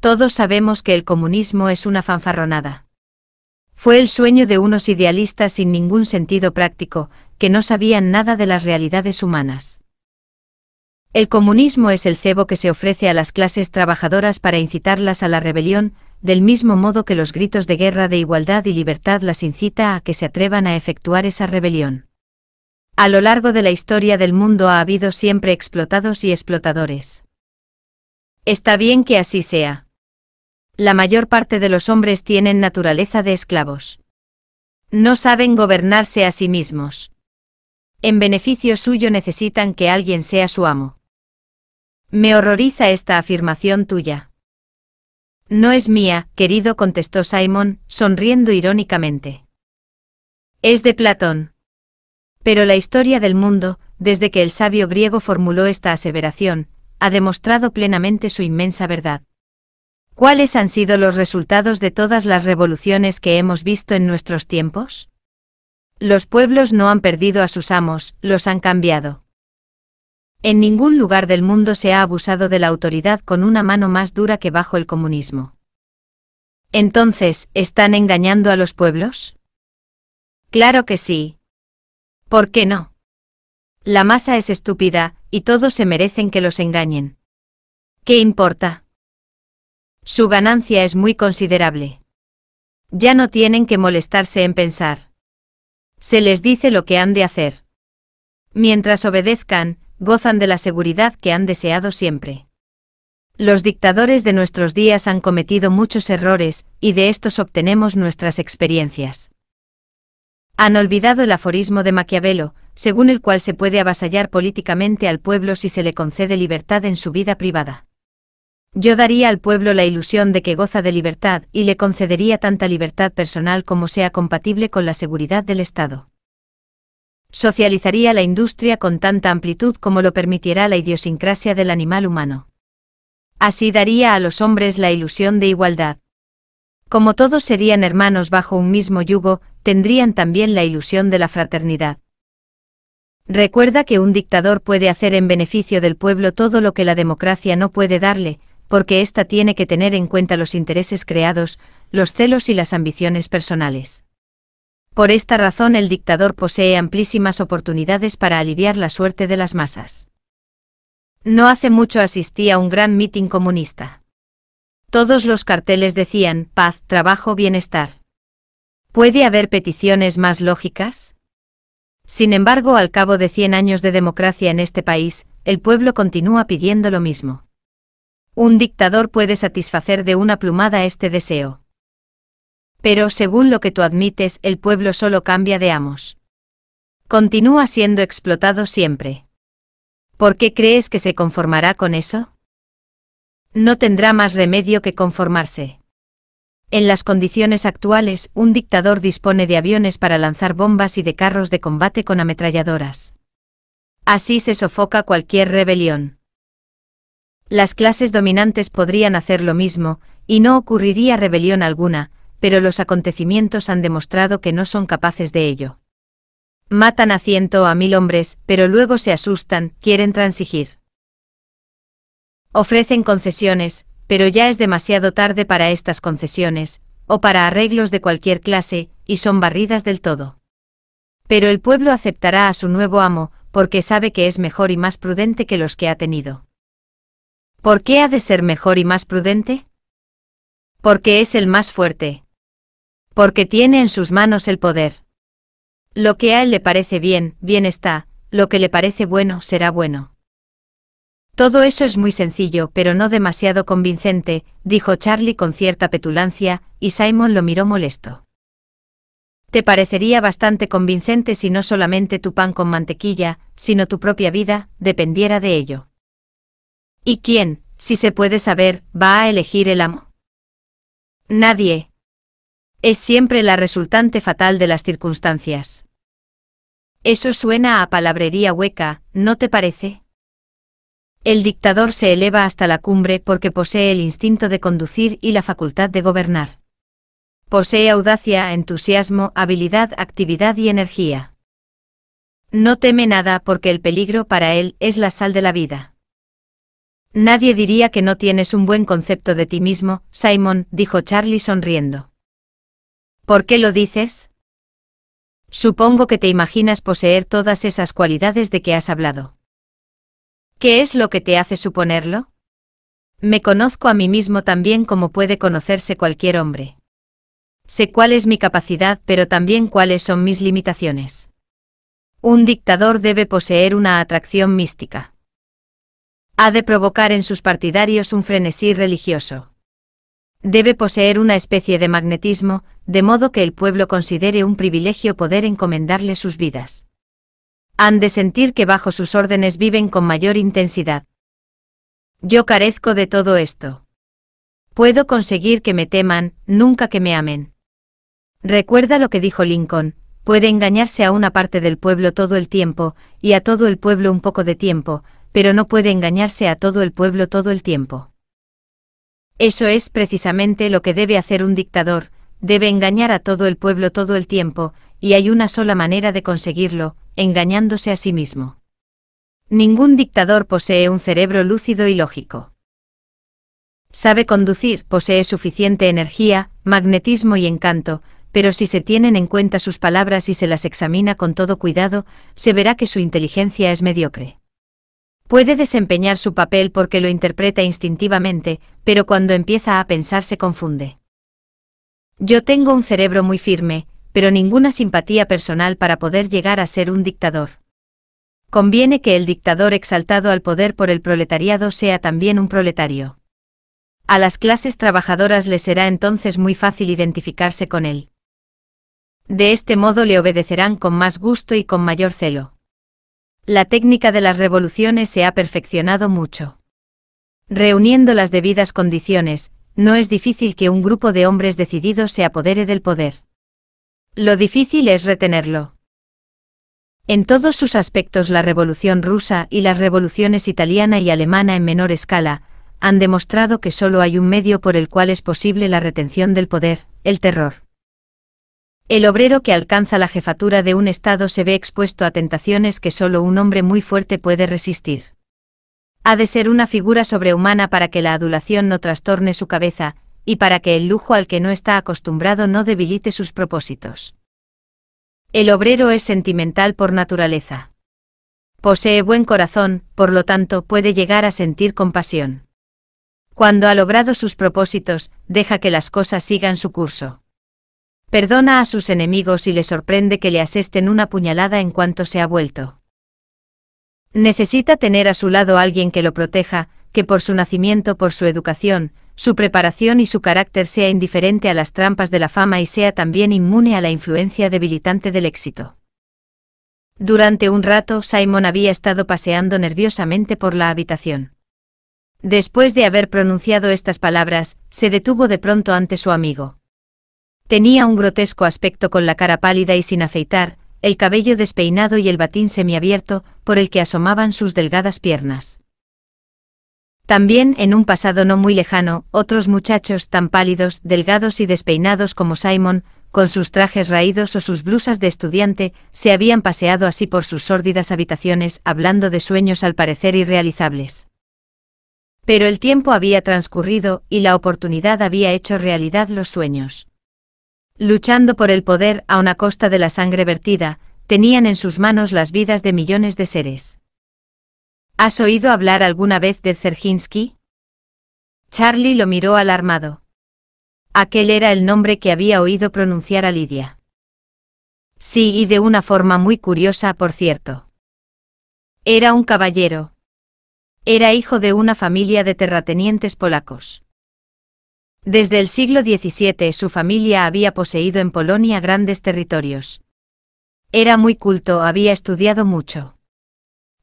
Todos sabemos que el comunismo es una fanfarronada. Fue el sueño de unos idealistas sin ningún sentido práctico, que no sabían nada de las realidades humanas. El comunismo es el cebo que se ofrece a las clases trabajadoras para incitarlas a la rebelión, del mismo modo que los gritos de guerra de igualdad y libertad las incita a que se atrevan a efectuar esa rebelión. A lo largo de la historia del mundo ha habido siempre explotados y explotadores. Está bien que así sea la mayor parte de los hombres tienen naturaleza de esclavos. No saben gobernarse a sí mismos. En beneficio suyo necesitan que alguien sea su amo. Me horroriza esta afirmación tuya. No es mía, querido, contestó Simon, sonriendo irónicamente. Es de Platón. Pero la historia del mundo, desde que el sabio griego formuló esta aseveración, ha demostrado plenamente su inmensa verdad. ¿Cuáles han sido los resultados de todas las revoluciones que hemos visto en nuestros tiempos? Los pueblos no han perdido a sus amos, los han cambiado. En ningún lugar del mundo se ha abusado de la autoridad con una mano más dura que bajo el comunismo. Entonces, ¿están engañando a los pueblos? Claro que sí. ¿Por qué no? La masa es estúpida, y todos se merecen que los engañen. ¿Qué importa? Su ganancia es muy considerable. Ya no tienen que molestarse en pensar. Se les dice lo que han de hacer. Mientras obedezcan, gozan de la seguridad que han deseado siempre. Los dictadores de nuestros días han cometido muchos errores, y de estos obtenemos nuestras experiencias. Han olvidado el aforismo de Maquiavelo, según el cual se puede avasallar políticamente al pueblo si se le concede libertad en su vida privada. Yo daría al pueblo la ilusión de que goza de libertad y le concedería tanta libertad personal como sea compatible con la seguridad del Estado. Socializaría la industria con tanta amplitud como lo permitirá la idiosincrasia del animal humano. Así daría a los hombres la ilusión de igualdad. Como todos serían hermanos bajo un mismo yugo, tendrían también la ilusión de la fraternidad. Recuerda que un dictador puede hacer en beneficio del pueblo todo lo que la democracia no puede darle, porque ésta tiene que tener en cuenta los intereses creados, los celos y las ambiciones personales. Por esta razón el dictador posee amplísimas oportunidades para aliviar la suerte de las masas. No hace mucho asistí a un gran mitin comunista. Todos los carteles decían paz, trabajo, bienestar. ¿Puede haber peticiones más lógicas? Sin embargo, al cabo de 100 años de democracia en este país, el pueblo continúa pidiendo lo mismo. Un dictador puede satisfacer de una plumada este deseo. Pero según lo que tú admites, el pueblo solo cambia de amos. Continúa siendo explotado siempre. ¿Por qué crees que se conformará con eso? No tendrá más remedio que conformarse. En las condiciones actuales, un dictador dispone de aviones para lanzar bombas y de carros de combate con ametralladoras. Así se sofoca cualquier rebelión. Las clases dominantes podrían hacer lo mismo, y no ocurriría rebelión alguna, pero los acontecimientos han demostrado que no son capaces de ello. Matan a ciento a mil hombres, pero luego se asustan, quieren transigir. Ofrecen concesiones, pero ya es demasiado tarde para estas concesiones, o para arreglos de cualquier clase, y son barridas del todo. Pero el pueblo aceptará a su nuevo amo, porque sabe que es mejor y más prudente que los que ha tenido. ¿Por qué ha de ser mejor y más prudente? Porque es el más fuerte. Porque tiene en sus manos el poder. Lo que a él le parece bien, bien está, lo que le parece bueno, será bueno. Todo eso es muy sencillo, pero no demasiado convincente, dijo Charlie con cierta petulancia, y Simon lo miró molesto. Te parecería bastante convincente si no solamente tu pan con mantequilla, sino tu propia vida, dependiera de ello. ¿Y quién, si se puede saber, va a elegir el amo? Nadie. Es siempre la resultante fatal de las circunstancias. Eso suena a palabrería hueca, ¿no te parece? El dictador se eleva hasta la cumbre porque posee el instinto de conducir y la facultad de gobernar. Posee audacia, entusiasmo, habilidad, actividad y energía. No teme nada porque el peligro para él es la sal de la vida. Nadie diría que no tienes un buen concepto de ti mismo, Simon, dijo Charlie sonriendo. ¿Por qué lo dices? Supongo que te imaginas poseer todas esas cualidades de que has hablado. ¿Qué es lo que te hace suponerlo? Me conozco a mí mismo tan bien como puede conocerse cualquier hombre. Sé cuál es mi capacidad, pero también cuáles son mis limitaciones. Un dictador debe poseer una atracción mística ha de provocar en sus partidarios un frenesí religioso. Debe poseer una especie de magnetismo, de modo que el pueblo considere un privilegio poder encomendarle sus vidas. Han de sentir que bajo sus órdenes viven con mayor intensidad. Yo carezco de todo esto. Puedo conseguir que me teman, nunca que me amen. Recuerda lo que dijo Lincoln, puede engañarse a una parte del pueblo todo el tiempo, y a todo el pueblo un poco de tiempo, pero no puede engañarse a todo el pueblo todo el tiempo. Eso es precisamente lo que debe hacer un dictador, debe engañar a todo el pueblo todo el tiempo, y hay una sola manera de conseguirlo, engañándose a sí mismo. Ningún dictador posee un cerebro lúcido y lógico. Sabe conducir, posee suficiente energía, magnetismo y encanto, pero si se tienen en cuenta sus palabras y se las examina con todo cuidado, se verá que su inteligencia es mediocre. Puede desempeñar su papel porque lo interpreta instintivamente, pero cuando empieza a pensar se confunde. Yo tengo un cerebro muy firme, pero ninguna simpatía personal para poder llegar a ser un dictador. Conviene que el dictador exaltado al poder por el proletariado sea también un proletario. A las clases trabajadoras le será entonces muy fácil identificarse con él. De este modo le obedecerán con más gusto y con mayor celo. La técnica de las revoluciones se ha perfeccionado mucho. Reuniendo las debidas condiciones, no es difícil que un grupo de hombres decididos se apodere del poder. Lo difícil es retenerlo. En todos sus aspectos la revolución rusa y las revoluciones italiana y alemana en menor escala, han demostrado que solo hay un medio por el cual es posible la retención del poder, el terror. El obrero que alcanza la jefatura de un Estado se ve expuesto a tentaciones que solo un hombre muy fuerte puede resistir. Ha de ser una figura sobrehumana para que la adulación no trastorne su cabeza, y para que el lujo al que no está acostumbrado no debilite sus propósitos. El obrero es sentimental por naturaleza. Posee buen corazón, por lo tanto puede llegar a sentir compasión. Cuando ha logrado sus propósitos, deja que las cosas sigan su curso. Perdona a sus enemigos y le sorprende que le asesten una puñalada en cuanto se ha vuelto. Necesita tener a su lado alguien que lo proteja, que por su nacimiento, por su educación, su preparación y su carácter sea indiferente a las trampas de la fama y sea también inmune a la influencia debilitante del éxito. Durante un rato Simon había estado paseando nerviosamente por la habitación. Después de haber pronunciado estas palabras, se detuvo de pronto ante su amigo. Tenía un grotesco aspecto con la cara pálida y sin afeitar, el cabello despeinado y el batín semiabierto, por el que asomaban sus delgadas piernas. También en un pasado no muy lejano, otros muchachos tan pálidos, delgados y despeinados como Simon, con sus trajes raídos o sus blusas de estudiante, se habían paseado así por sus sórdidas habitaciones, hablando de sueños al parecer irrealizables. Pero el tiempo había transcurrido, y la oportunidad había hecho realidad los sueños luchando por el poder a una costa de la sangre vertida, tenían en sus manos las vidas de millones de seres. ¿Has oído hablar alguna vez de Zerginsky? Charlie lo miró alarmado. Aquel era el nombre que había oído pronunciar a Lidia. Sí, y de una forma muy curiosa, por cierto. Era un caballero. Era hijo de una familia de terratenientes polacos. Desde el siglo XVII su familia había poseído en Polonia grandes territorios. Era muy culto, había estudiado mucho.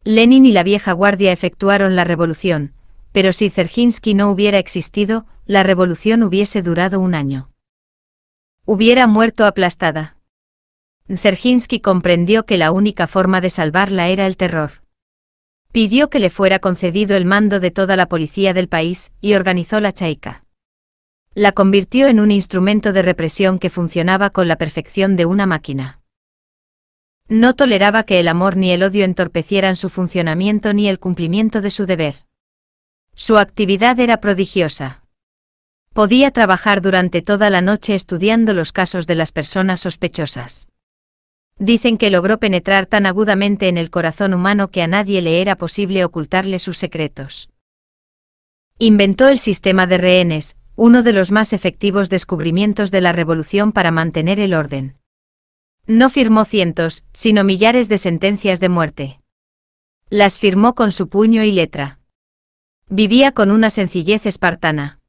Lenin y la vieja guardia efectuaron la revolución, pero si Zerginsky no hubiera existido, la revolución hubiese durado un año. Hubiera muerto aplastada. Zerginsky comprendió que la única forma de salvarla era el terror. Pidió que le fuera concedido el mando de toda la policía del país y organizó la Chaica la convirtió en un instrumento de represión que funcionaba con la perfección de una máquina. No toleraba que el amor ni el odio entorpecieran su funcionamiento ni el cumplimiento de su deber. Su actividad era prodigiosa. Podía trabajar durante toda la noche estudiando los casos de las personas sospechosas. Dicen que logró penetrar tan agudamente en el corazón humano que a nadie le era posible ocultarle sus secretos. Inventó el sistema de rehenes, uno de los más efectivos descubrimientos de la revolución para mantener el orden. No firmó cientos, sino millares de sentencias de muerte. Las firmó con su puño y letra. Vivía con una sencillez espartana.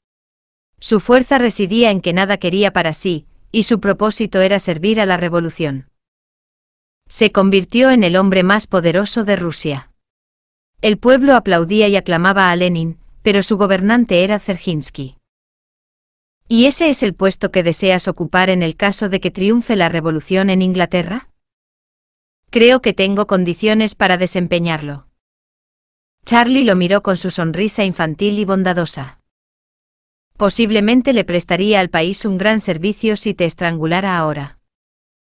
Su fuerza residía en que nada quería para sí, y su propósito era servir a la revolución. Se convirtió en el hombre más poderoso de Rusia. El pueblo aplaudía y aclamaba a Lenin, pero su gobernante era Zerginsky. ¿Y ese es el puesto que deseas ocupar en el caso de que triunfe la revolución en Inglaterra? Creo que tengo condiciones para desempeñarlo. Charlie lo miró con su sonrisa infantil y bondadosa. Posiblemente le prestaría al país un gran servicio si te estrangulara ahora.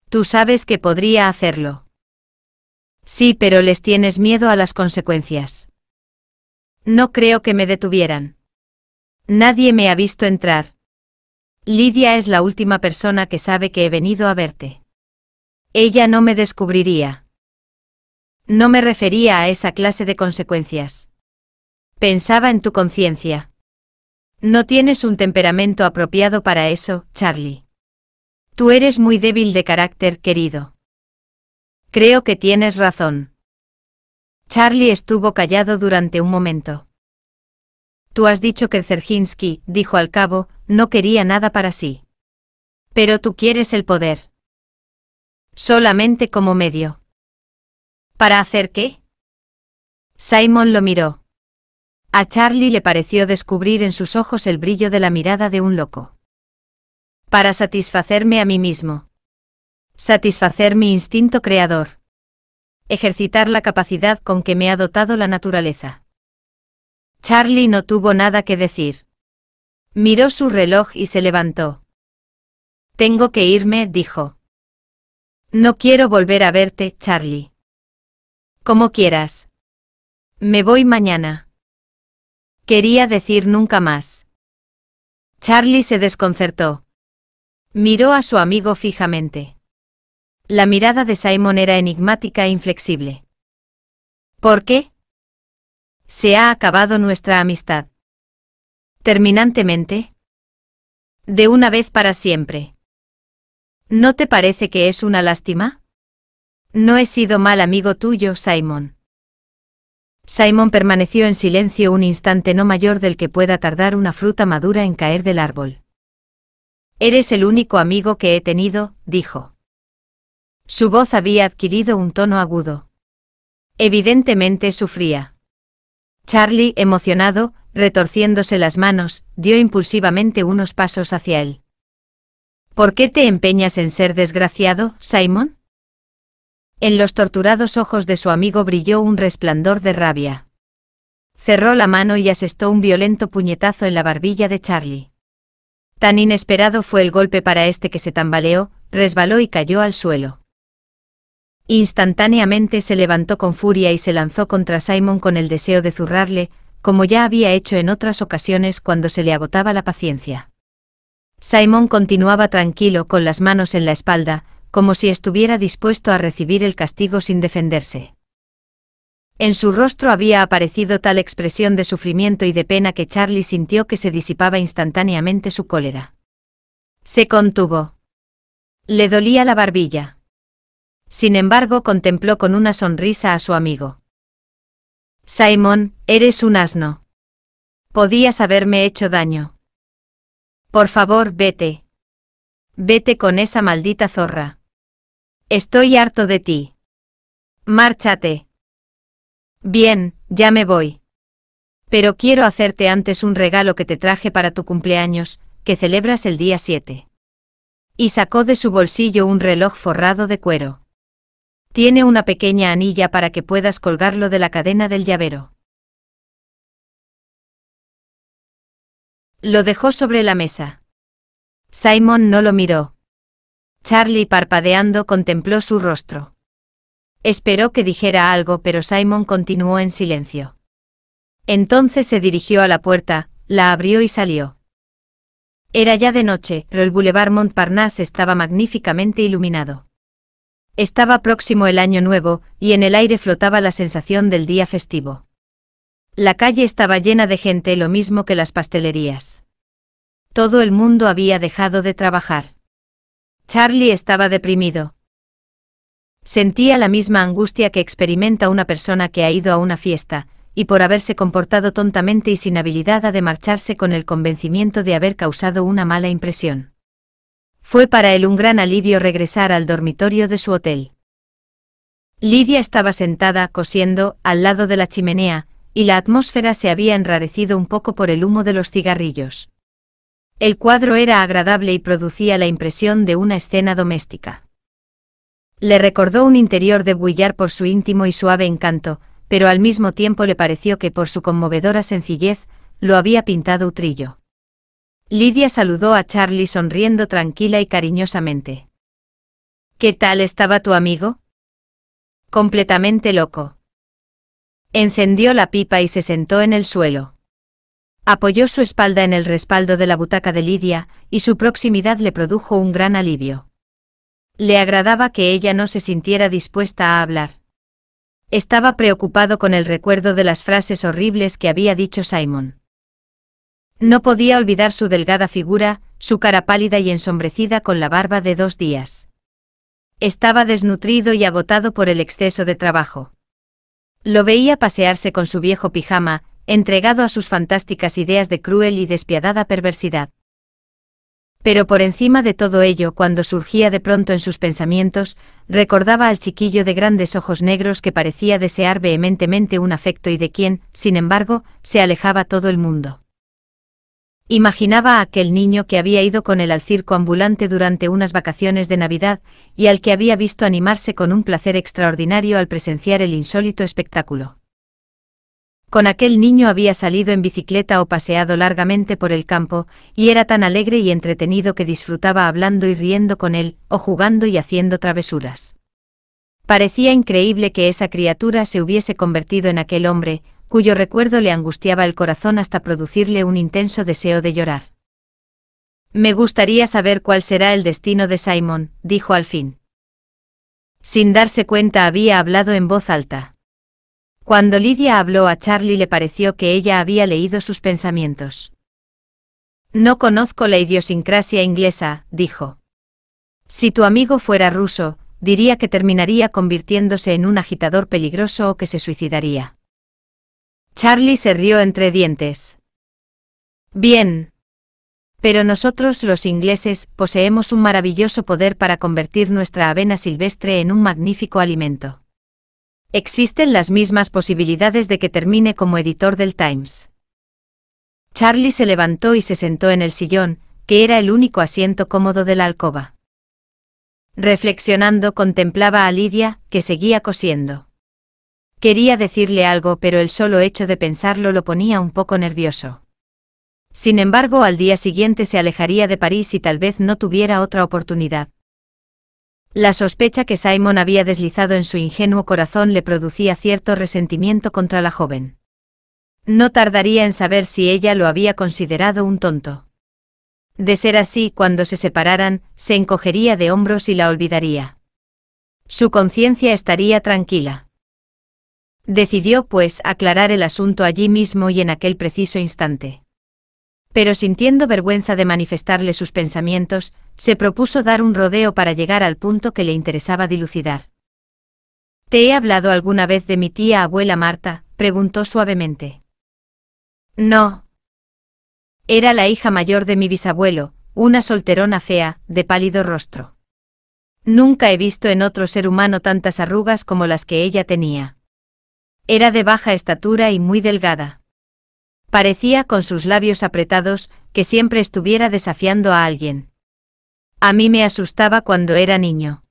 Tú sabes que podría hacerlo. Sí, pero les tienes miedo a las consecuencias. No creo que me detuvieran. Nadie me ha visto entrar, Lidia es la última persona que sabe que he venido a verte. Ella no me descubriría. No me refería a esa clase de consecuencias. Pensaba en tu conciencia. No tienes un temperamento apropiado para eso, Charlie. Tú eres muy débil de carácter, querido. Creo que tienes razón. Charlie estuvo callado durante un momento. Tú has dicho que Zerginsky, dijo al cabo, no quería nada para sí. Pero tú quieres el poder. Solamente como medio. ¿Para hacer qué? Simon lo miró. A Charlie le pareció descubrir en sus ojos el brillo de la mirada de un loco. Para satisfacerme a mí mismo. Satisfacer mi instinto creador. Ejercitar la capacidad con que me ha dotado la naturaleza. Charlie no tuvo nada que decir. Miró su reloj y se levantó. Tengo que irme, dijo. No quiero volver a verte, Charlie. Como quieras. Me voy mañana. Quería decir nunca más. Charlie se desconcertó. Miró a su amigo fijamente. La mirada de Simon era enigmática e inflexible. ¿Por qué? se ha acabado nuestra amistad. Terminantemente. De una vez para siempre. ¿No te parece que es una lástima? No he sido mal amigo tuyo, Simon. Simon permaneció en silencio un instante no mayor del que pueda tardar una fruta madura en caer del árbol. Eres el único amigo que he tenido, dijo. Su voz había adquirido un tono agudo. Evidentemente sufría. Charlie, emocionado, retorciéndose las manos, dio impulsivamente unos pasos hacia él. ¿Por qué te empeñas en ser desgraciado, Simon? En los torturados ojos de su amigo brilló un resplandor de rabia. Cerró la mano y asestó un violento puñetazo en la barbilla de Charlie. Tan inesperado fue el golpe para este que se tambaleó, resbaló y cayó al suelo. Instantáneamente se levantó con furia y se lanzó contra Simon con el deseo de zurrarle, como ya había hecho en otras ocasiones cuando se le agotaba la paciencia. Simon continuaba tranquilo con las manos en la espalda, como si estuviera dispuesto a recibir el castigo sin defenderse. En su rostro había aparecido tal expresión de sufrimiento y de pena que Charlie sintió que se disipaba instantáneamente su cólera. Se contuvo. Le dolía la barbilla. Sin embargo, contempló con una sonrisa a su amigo. Simon, eres un asno. Podías haberme hecho daño. Por favor, vete. Vete con esa maldita zorra. Estoy harto de ti. Márchate. Bien, ya me voy. Pero quiero hacerte antes un regalo que te traje para tu cumpleaños, que celebras el día 7. Y sacó de su bolsillo un reloj forrado de cuero. Tiene una pequeña anilla para que puedas colgarlo de la cadena del llavero. Lo dejó sobre la mesa. Simon no lo miró. Charlie parpadeando contempló su rostro. Esperó que dijera algo, pero Simon continuó en silencio. Entonces se dirigió a la puerta, la abrió y salió. Era ya de noche, pero el Boulevard Montparnasse estaba magníficamente iluminado. Estaba próximo el año nuevo, y en el aire flotaba la sensación del día festivo. La calle estaba llena de gente, lo mismo que las pastelerías. Todo el mundo había dejado de trabajar. Charlie estaba deprimido. Sentía la misma angustia que experimenta una persona que ha ido a una fiesta, y por haberse comportado tontamente y sin habilidad ha de marcharse con el convencimiento de haber causado una mala impresión. Fue para él un gran alivio regresar al dormitorio de su hotel. Lidia estaba sentada, cosiendo, al lado de la chimenea, y la atmósfera se había enrarecido un poco por el humo de los cigarrillos. El cuadro era agradable y producía la impresión de una escena doméstica. Le recordó un interior de bullar por su íntimo y suave encanto, pero al mismo tiempo le pareció que por su conmovedora sencillez, lo había pintado Utrillo. Lidia saludó a Charlie sonriendo tranquila y cariñosamente. ¿Qué tal estaba tu amigo? Completamente loco. Encendió la pipa y se sentó en el suelo. Apoyó su espalda en el respaldo de la butaca de Lidia, y su proximidad le produjo un gran alivio. Le agradaba que ella no se sintiera dispuesta a hablar. Estaba preocupado con el recuerdo de las frases horribles que había dicho Simon. No podía olvidar su delgada figura, su cara pálida y ensombrecida con la barba de dos días. Estaba desnutrido y agotado por el exceso de trabajo. Lo veía pasearse con su viejo pijama, entregado a sus fantásticas ideas de cruel y despiadada perversidad. Pero por encima de todo ello, cuando surgía de pronto en sus pensamientos, recordaba al chiquillo de grandes ojos negros que parecía desear vehementemente un afecto y de quien, sin embargo, se alejaba todo el mundo. Imaginaba a aquel niño que había ido con él al circo ambulante durante unas vacaciones de Navidad y al que había visto animarse con un placer extraordinario al presenciar el insólito espectáculo. Con aquel niño había salido en bicicleta o paseado largamente por el campo, y era tan alegre y entretenido que disfrutaba hablando y riendo con él, o jugando y haciendo travesuras. Parecía increíble que esa criatura se hubiese convertido en aquel hombre, cuyo recuerdo le angustiaba el corazón hasta producirle un intenso deseo de llorar. Me gustaría saber cuál será el destino de Simon, dijo al fin. Sin darse cuenta había hablado en voz alta. Cuando Lidia habló a Charlie le pareció que ella había leído sus pensamientos. No conozco la idiosincrasia inglesa, dijo. Si tu amigo fuera ruso, diría que terminaría convirtiéndose en un agitador peligroso o que se suicidaría. Charlie se rió entre dientes. Bien. Pero nosotros los ingleses poseemos un maravilloso poder para convertir nuestra avena silvestre en un magnífico alimento. Existen las mismas posibilidades de que termine como editor del Times. Charlie se levantó y se sentó en el sillón, que era el único asiento cómodo de la alcoba. Reflexionando contemplaba a Lidia, que seguía cosiendo. Quería decirle algo, pero el solo hecho de pensarlo lo ponía un poco nervioso. Sin embargo, al día siguiente se alejaría de París y tal vez no tuviera otra oportunidad. La sospecha que Simon había deslizado en su ingenuo corazón le producía cierto resentimiento contra la joven. No tardaría en saber si ella lo había considerado un tonto. De ser así, cuando se separaran, se encogería de hombros y la olvidaría. Su conciencia estaría tranquila. Decidió, pues, aclarar el asunto allí mismo y en aquel preciso instante. Pero sintiendo vergüenza de manifestarle sus pensamientos, se propuso dar un rodeo para llegar al punto que le interesaba dilucidar. ¿Te he hablado alguna vez de mi tía abuela Marta? preguntó suavemente. No. Era la hija mayor de mi bisabuelo, una solterona fea, de pálido rostro. Nunca he visto en otro ser humano tantas arrugas como las que ella tenía. Era de baja estatura y muy delgada. Parecía, con sus labios apretados, que siempre estuviera desafiando a alguien. A mí me asustaba cuando era niño.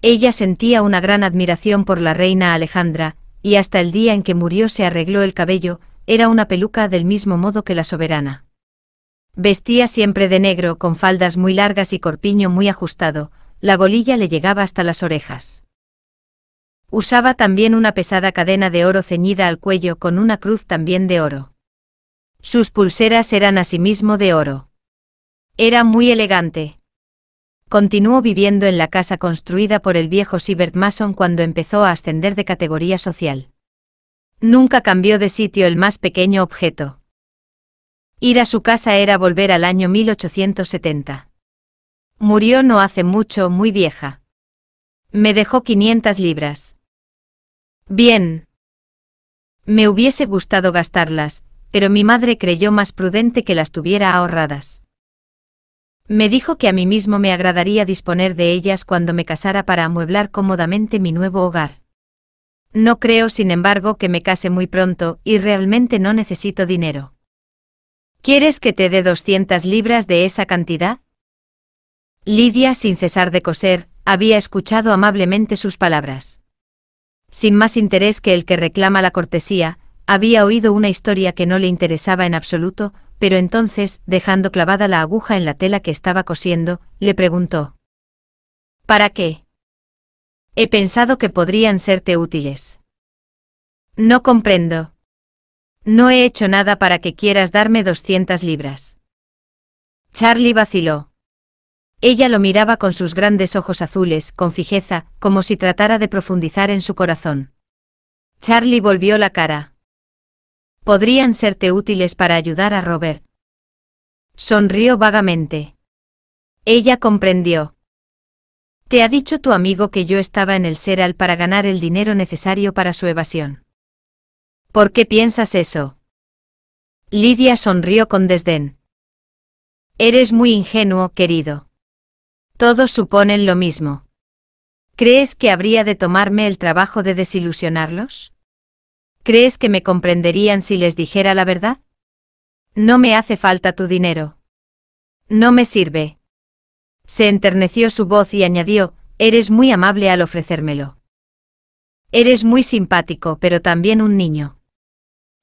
Ella sentía una gran admiración por la reina Alejandra, y hasta el día en que murió se arregló el cabello, era una peluca del mismo modo que la soberana. Vestía siempre de negro con faldas muy largas y corpiño muy ajustado, la bolilla le llegaba hasta las orejas. Usaba también una pesada cadena de oro ceñida al cuello con una cruz también de oro. Sus pulseras eran asimismo de oro. Era muy elegante. Continuó viviendo en la casa construida por el viejo Sibert Mason cuando empezó a ascender de categoría social. Nunca cambió de sitio el más pequeño objeto. Ir a su casa era volver al año 1870. Murió no hace mucho, muy vieja. Me dejó 500 libras. Bien. Me hubiese gustado gastarlas, pero mi madre creyó más prudente que las tuviera ahorradas. Me dijo que a mí mismo me agradaría disponer de ellas cuando me casara para amueblar cómodamente mi nuevo hogar. No creo, sin embargo, que me case muy pronto, y realmente no necesito dinero. ¿Quieres que te dé 200 libras de esa cantidad? Lidia, sin cesar de coser, había escuchado amablemente sus palabras sin más interés que el que reclama la cortesía, había oído una historia que no le interesaba en absoluto, pero entonces, dejando clavada la aguja en la tela que estaba cosiendo, le preguntó. ¿Para qué? He pensado que podrían serte útiles. No comprendo. No he hecho nada para que quieras darme 200 libras. Charlie vaciló. Ella lo miraba con sus grandes ojos azules, con fijeza, como si tratara de profundizar en su corazón. Charlie volvió la cara. Podrían serte útiles para ayudar a Robert. Sonrió vagamente. Ella comprendió. Te ha dicho tu amigo que yo estaba en el Seral para ganar el dinero necesario para su evasión. ¿Por qué piensas eso? Lidia sonrió con desdén. Eres muy ingenuo, querido. Todos suponen lo mismo. ¿Crees que habría de tomarme el trabajo de desilusionarlos? ¿Crees que me comprenderían si les dijera la verdad? No me hace falta tu dinero. No me sirve. Se enterneció su voz y añadió, Eres muy amable al ofrecérmelo. Eres muy simpático, pero también un niño.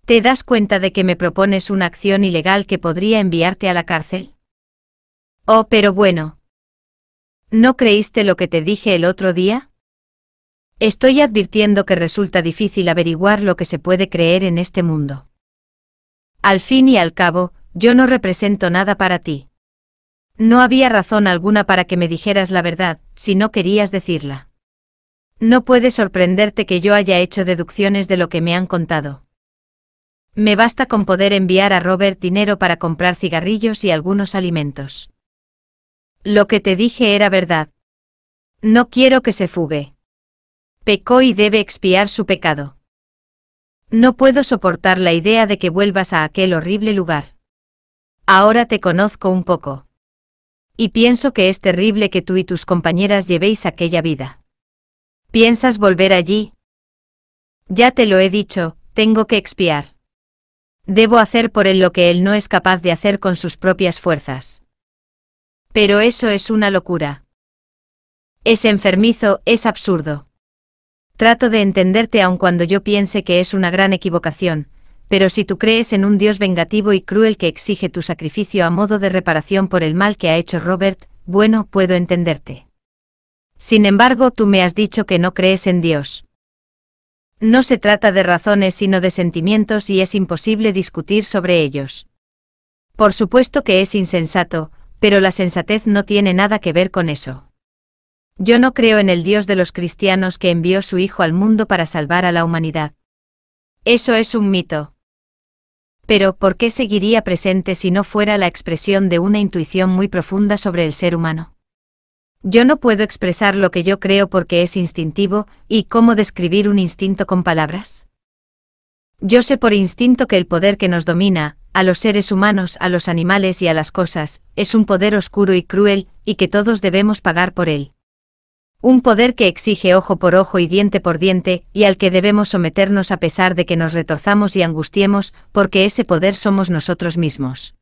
¿Te das cuenta de que me propones una acción ilegal que podría enviarte a la cárcel? Oh, pero bueno, ¿No creíste lo que te dije el otro día? Estoy advirtiendo que resulta difícil averiguar lo que se puede creer en este mundo. Al fin y al cabo, yo no represento nada para ti. No había razón alguna para que me dijeras la verdad, si no querías decirla. No puede sorprenderte que yo haya hecho deducciones de lo que me han contado. Me basta con poder enviar a Robert dinero para comprar cigarrillos y algunos alimentos. Lo que te dije era verdad. No quiero que se fugue. Pecó y debe expiar su pecado. No puedo soportar la idea de que vuelvas a aquel horrible lugar. Ahora te conozco un poco. Y pienso que es terrible que tú y tus compañeras llevéis aquella vida. ¿Piensas volver allí? Ya te lo he dicho, tengo que expiar. Debo hacer por él lo que él no es capaz de hacer con sus propias fuerzas. Pero eso es una locura. Es enfermizo, es absurdo. Trato de entenderte aun cuando yo piense que es una gran equivocación, pero si tú crees en un Dios vengativo y cruel que exige tu sacrificio a modo de reparación por el mal que ha hecho Robert, bueno, puedo entenderte. Sin embargo, tú me has dicho que no crees en Dios. No se trata de razones sino de sentimientos y es imposible discutir sobre ellos. Por supuesto que es insensato, pero la sensatez no tiene nada que ver con eso. Yo no creo en el Dios de los cristianos que envió su Hijo al mundo para salvar a la humanidad. Eso es un mito. Pero, ¿por qué seguiría presente si no fuera la expresión de una intuición muy profunda sobre el ser humano? Yo no puedo expresar lo que yo creo porque es instintivo, y cómo describir un instinto con palabras. Yo sé por instinto que el poder que nos domina, a los seres humanos, a los animales y a las cosas, es un poder oscuro y cruel, y que todos debemos pagar por él. Un poder que exige ojo por ojo y diente por diente, y al que debemos someternos a pesar de que nos retorzamos y angustiemos, porque ese poder somos nosotros mismos.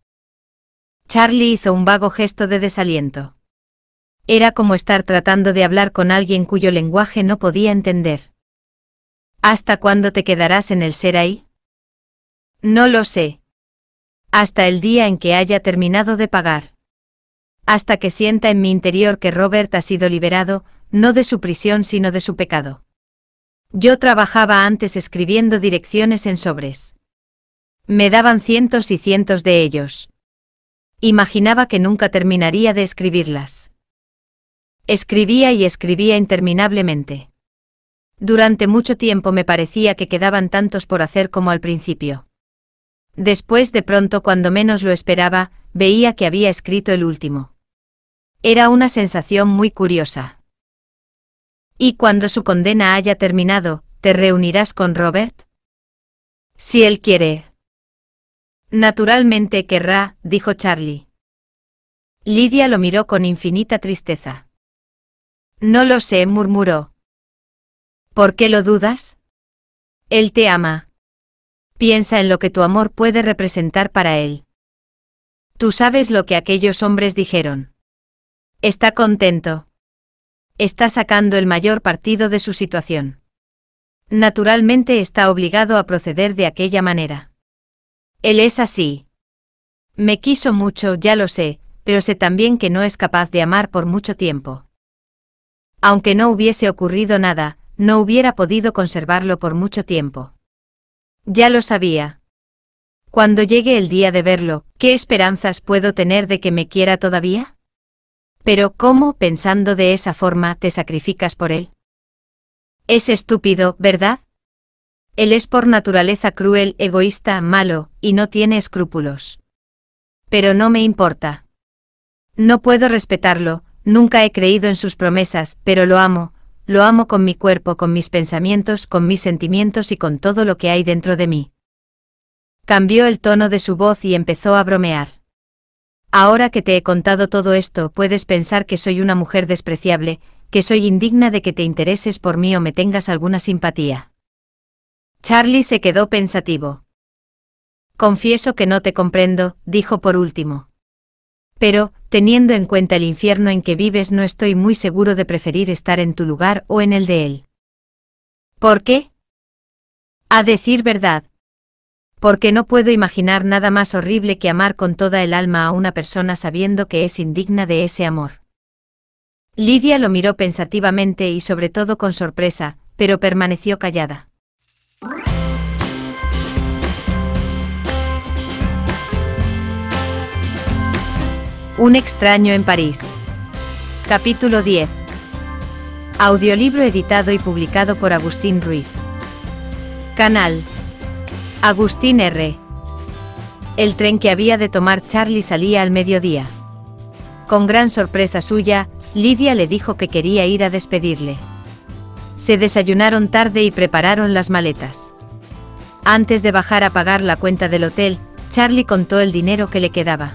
Charlie hizo un vago gesto de desaliento. Era como estar tratando de hablar con alguien cuyo lenguaje no podía entender. ¿Hasta cuándo te quedarás en el ser ahí? No lo sé, hasta el día en que haya terminado de pagar. Hasta que sienta en mi interior que Robert ha sido liberado, no de su prisión sino de su pecado. Yo trabajaba antes escribiendo direcciones en sobres. Me daban cientos y cientos de ellos. Imaginaba que nunca terminaría de escribirlas. Escribía y escribía interminablemente. Durante mucho tiempo me parecía que quedaban tantos por hacer como al principio. Después de pronto cuando menos lo esperaba, veía que había escrito el último. Era una sensación muy curiosa. ¿Y cuando su condena haya terminado, te reunirás con Robert? Si él quiere. Naturalmente querrá, dijo Charlie. Lidia lo miró con infinita tristeza. No lo sé, murmuró. ¿Por qué lo dudas? Él te ama. Piensa en lo que tu amor puede representar para él. Tú sabes lo que aquellos hombres dijeron. Está contento. Está sacando el mayor partido de su situación. Naturalmente está obligado a proceder de aquella manera. Él es así. Me quiso mucho, ya lo sé, pero sé también que no es capaz de amar por mucho tiempo. Aunque no hubiese ocurrido nada, no hubiera podido conservarlo por mucho tiempo. Ya lo sabía. Cuando llegue el día de verlo, ¿qué esperanzas puedo tener de que me quiera todavía? Pero ¿cómo, pensando de esa forma, te sacrificas por él? Es estúpido, ¿verdad? Él es por naturaleza cruel, egoísta, malo, y no tiene escrúpulos. Pero no me importa. No puedo respetarlo, nunca he creído en sus promesas, pero lo amo, lo amo con mi cuerpo, con mis pensamientos, con mis sentimientos y con todo lo que hay dentro de mí. Cambió el tono de su voz y empezó a bromear. Ahora que te he contado todo esto, puedes pensar que soy una mujer despreciable, que soy indigna de que te intereses por mí o me tengas alguna simpatía. Charlie se quedó pensativo. Confieso que no te comprendo, dijo por último. Pero, teniendo en cuenta el infierno en que vives, no estoy muy seguro de preferir estar en tu lugar o en el de él. ¿Por qué? A decir verdad. Porque no puedo imaginar nada más horrible que amar con toda el alma a una persona sabiendo que es indigna de ese amor. Lidia lo miró pensativamente y sobre todo con sorpresa, pero permaneció callada. Un extraño en París. Capítulo 10. Audiolibro editado y publicado por Agustín Ruiz. Canal. Agustín R. El tren que había de tomar Charlie salía al mediodía. Con gran sorpresa suya, Lidia le dijo que quería ir a despedirle. Se desayunaron tarde y prepararon las maletas. Antes de bajar a pagar la cuenta del hotel, Charlie contó el dinero que le quedaba.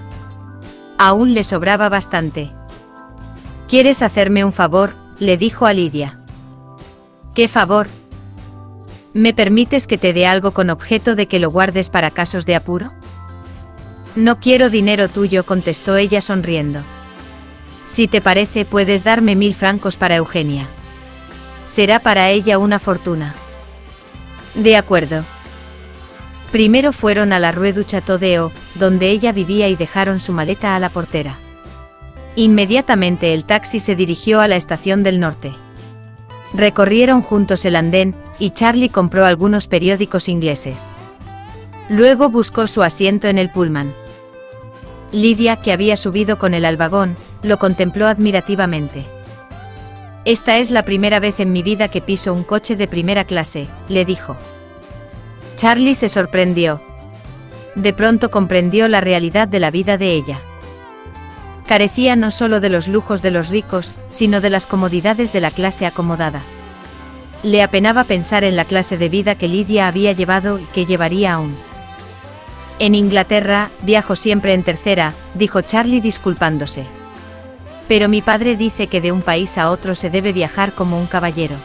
Aún le sobraba bastante. ¿Quieres hacerme un favor? le dijo a Lidia. ¿Qué favor? ¿Me permites que te dé algo con objeto de que lo guardes para casos de apuro? No quiero dinero tuyo, contestó ella sonriendo. Si te parece, puedes darme mil francos para Eugenia. Será para ella una fortuna. De acuerdo. Primero fueron a la Rue du donde ella vivía y dejaron su maleta a la portera. Inmediatamente el taxi se dirigió a la estación del norte. Recorrieron juntos el andén, y Charlie compró algunos periódicos ingleses. Luego buscó su asiento en el pullman. Lidia, que había subido con el albagón, lo contempló admirativamente. Esta es la primera vez en mi vida que piso un coche de primera clase, le dijo. Charlie se sorprendió. De pronto comprendió la realidad de la vida de ella. Carecía no solo de los lujos de los ricos, sino de las comodidades de la clase acomodada. Le apenaba pensar en la clase de vida que Lidia había llevado y que llevaría aún. En Inglaterra, viajo siempre en tercera, dijo Charlie disculpándose. Pero mi padre dice que de un país a otro se debe viajar como un caballero.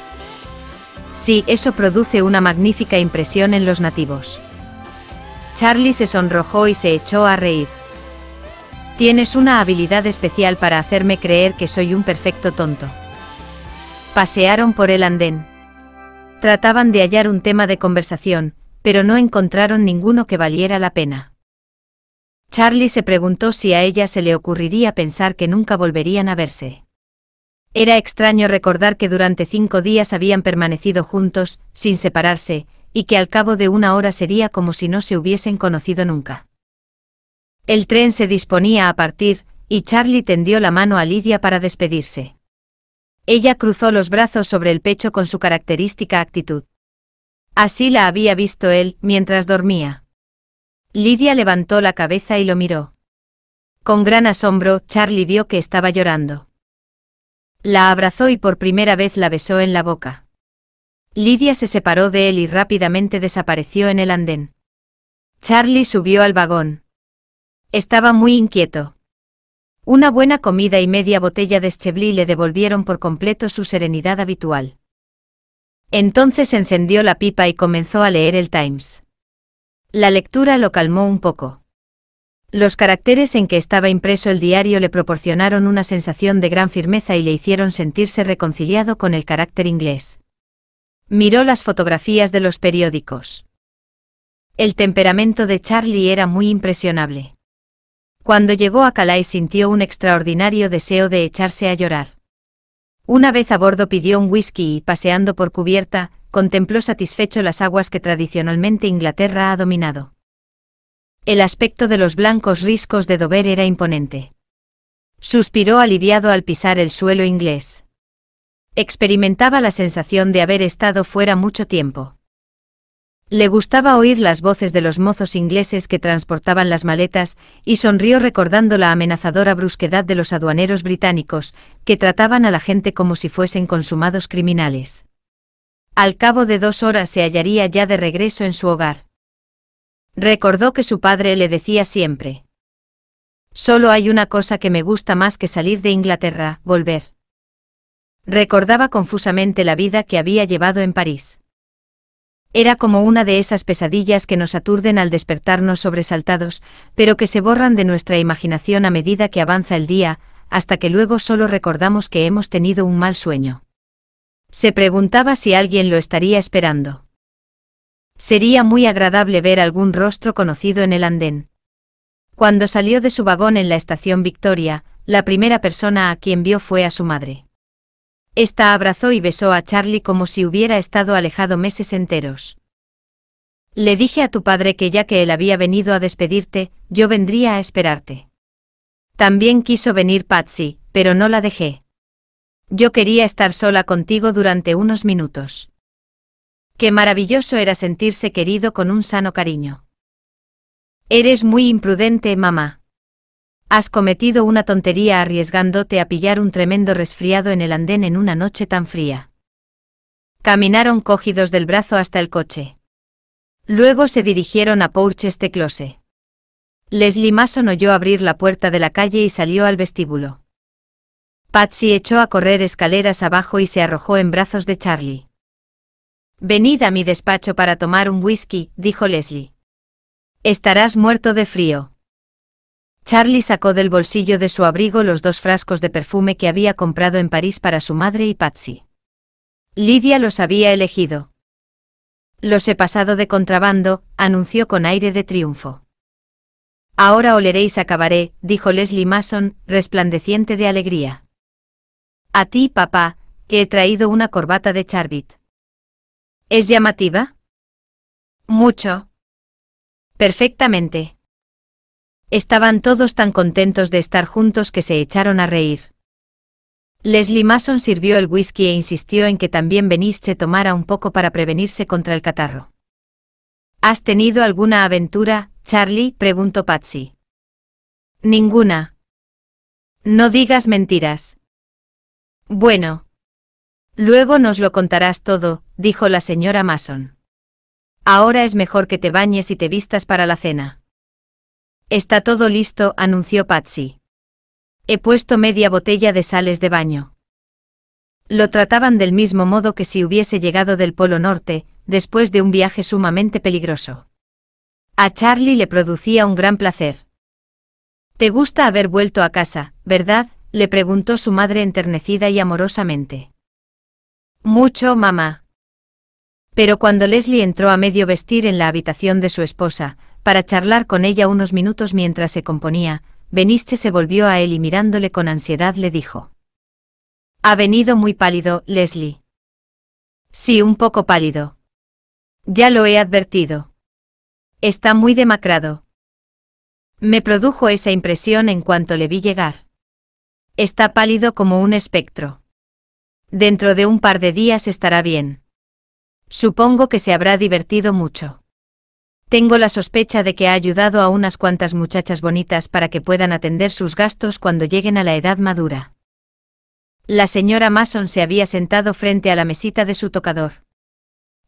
Sí, eso produce una magnífica impresión en los nativos. Charlie se sonrojó y se echó a reír. Tienes una habilidad especial para hacerme creer que soy un perfecto tonto. Pasearon por el andén. Trataban de hallar un tema de conversación, pero no encontraron ninguno que valiera la pena. Charlie se preguntó si a ella se le ocurriría pensar que nunca volverían a verse. Era extraño recordar que durante cinco días habían permanecido juntos, sin separarse, y que al cabo de una hora sería como si no se hubiesen conocido nunca. El tren se disponía a partir, y Charlie tendió la mano a Lidia para despedirse. Ella cruzó los brazos sobre el pecho con su característica actitud. Así la había visto él, mientras dormía. Lidia levantó la cabeza y lo miró. Con gran asombro, Charlie vio que estaba llorando. La abrazó y por primera vez la besó en la boca. Lidia se separó de él y rápidamente desapareció en el andén. Charlie subió al vagón. Estaba muy inquieto. Una buena comida y media botella de Schebli le devolvieron por completo su serenidad habitual. Entonces encendió la pipa y comenzó a leer el Times. La lectura lo calmó un poco. Los caracteres en que estaba impreso el diario le proporcionaron una sensación de gran firmeza y le hicieron sentirse reconciliado con el carácter inglés. Miró las fotografías de los periódicos. El temperamento de Charlie era muy impresionable. Cuando llegó a Calais sintió un extraordinario deseo de echarse a llorar. Una vez a bordo pidió un whisky y paseando por cubierta, contempló satisfecho las aguas que tradicionalmente Inglaterra ha dominado. El aspecto de los blancos riscos de Dover era imponente. Suspiró aliviado al pisar el suelo inglés. Experimentaba la sensación de haber estado fuera mucho tiempo. Le gustaba oír las voces de los mozos ingleses que transportaban las maletas, y sonrió recordando la amenazadora brusquedad de los aduaneros británicos, que trataban a la gente como si fuesen consumados criminales. Al cabo de dos horas se hallaría ya de regreso en su hogar. Recordó que su padre le decía siempre. Solo hay una cosa que me gusta más que salir de Inglaterra, volver. Recordaba confusamente la vida que había llevado en París. Era como una de esas pesadillas que nos aturden al despertarnos sobresaltados, pero que se borran de nuestra imaginación a medida que avanza el día, hasta que luego solo recordamos que hemos tenido un mal sueño. Se preguntaba si alguien lo estaría esperando. Sería muy agradable ver algún rostro conocido en el andén. Cuando salió de su vagón en la estación Victoria, la primera persona a quien vio fue a su madre. Esta abrazó y besó a Charlie como si hubiera estado alejado meses enteros. Le dije a tu padre que ya que él había venido a despedirte, yo vendría a esperarte. También quiso venir Patsy, pero no la dejé. Yo quería estar sola contigo durante unos minutos. Qué maravilloso era sentirse querido con un sano cariño. Eres muy imprudente, mamá. Has cometido una tontería arriesgándote a pillar un tremendo resfriado en el andén en una noche tan fría. Caminaron cogidos del brazo hasta el coche. Luego se dirigieron a de Close. Leslie Mason oyó abrir la puerta de la calle y salió al vestíbulo. Patsy echó a correr escaleras abajo y se arrojó en brazos de Charlie. Venid a mi despacho para tomar un whisky, dijo Leslie. Estarás muerto de frío. Charlie sacó del bolsillo de su abrigo los dos frascos de perfume que había comprado en París para su madre y Patsy. Lidia los había elegido. Los he pasado de contrabando, anunció con aire de triunfo. Ahora oleréis acabaré, dijo Leslie Mason, resplandeciente de alegría. A ti, papá, que he traído una corbata de Charbit. ¿Es llamativa? Mucho. Perfectamente. Estaban todos tan contentos de estar juntos que se echaron a reír. Leslie Mason sirvió el whisky e insistió en que también Benice tomara un poco para prevenirse contra el catarro. ¿Has tenido alguna aventura, Charlie? preguntó Patsy. Ninguna. No digas mentiras. Bueno, Luego nos lo contarás todo, dijo la señora Mason. Ahora es mejor que te bañes y te vistas para la cena. Está todo listo, anunció Patsy. He puesto media botella de sales de baño. Lo trataban del mismo modo que si hubiese llegado del Polo Norte, después de un viaje sumamente peligroso. A Charlie le producía un gran placer. ¿Te gusta haber vuelto a casa, verdad? le preguntó su madre enternecida y amorosamente. Mucho, mamá. Pero cuando Leslie entró a medio vestir en la habitación de su esposa, para charlar con ella unos minutos mientras se componía, Beniche se volvió a él y mirándole con ansiedad le dijo. Ha venido muy pálido, Leslie. Sí, un poco pálido. Ya lo he advertido. Está muy demacrado. Me produjo esa impresión en cuanto le vi llegar. Está pálido como un espectro. Dentro de un par de días estará bien. Supongo que se habrá divertido mucho. Tengo la sospecha de que ha ayudado a unas cuantas muchachas bonitas para que puedan atender sus gastos cuando lleguen a la edad madura. La señora Mason se había sentado frente a la mesita de su tocador.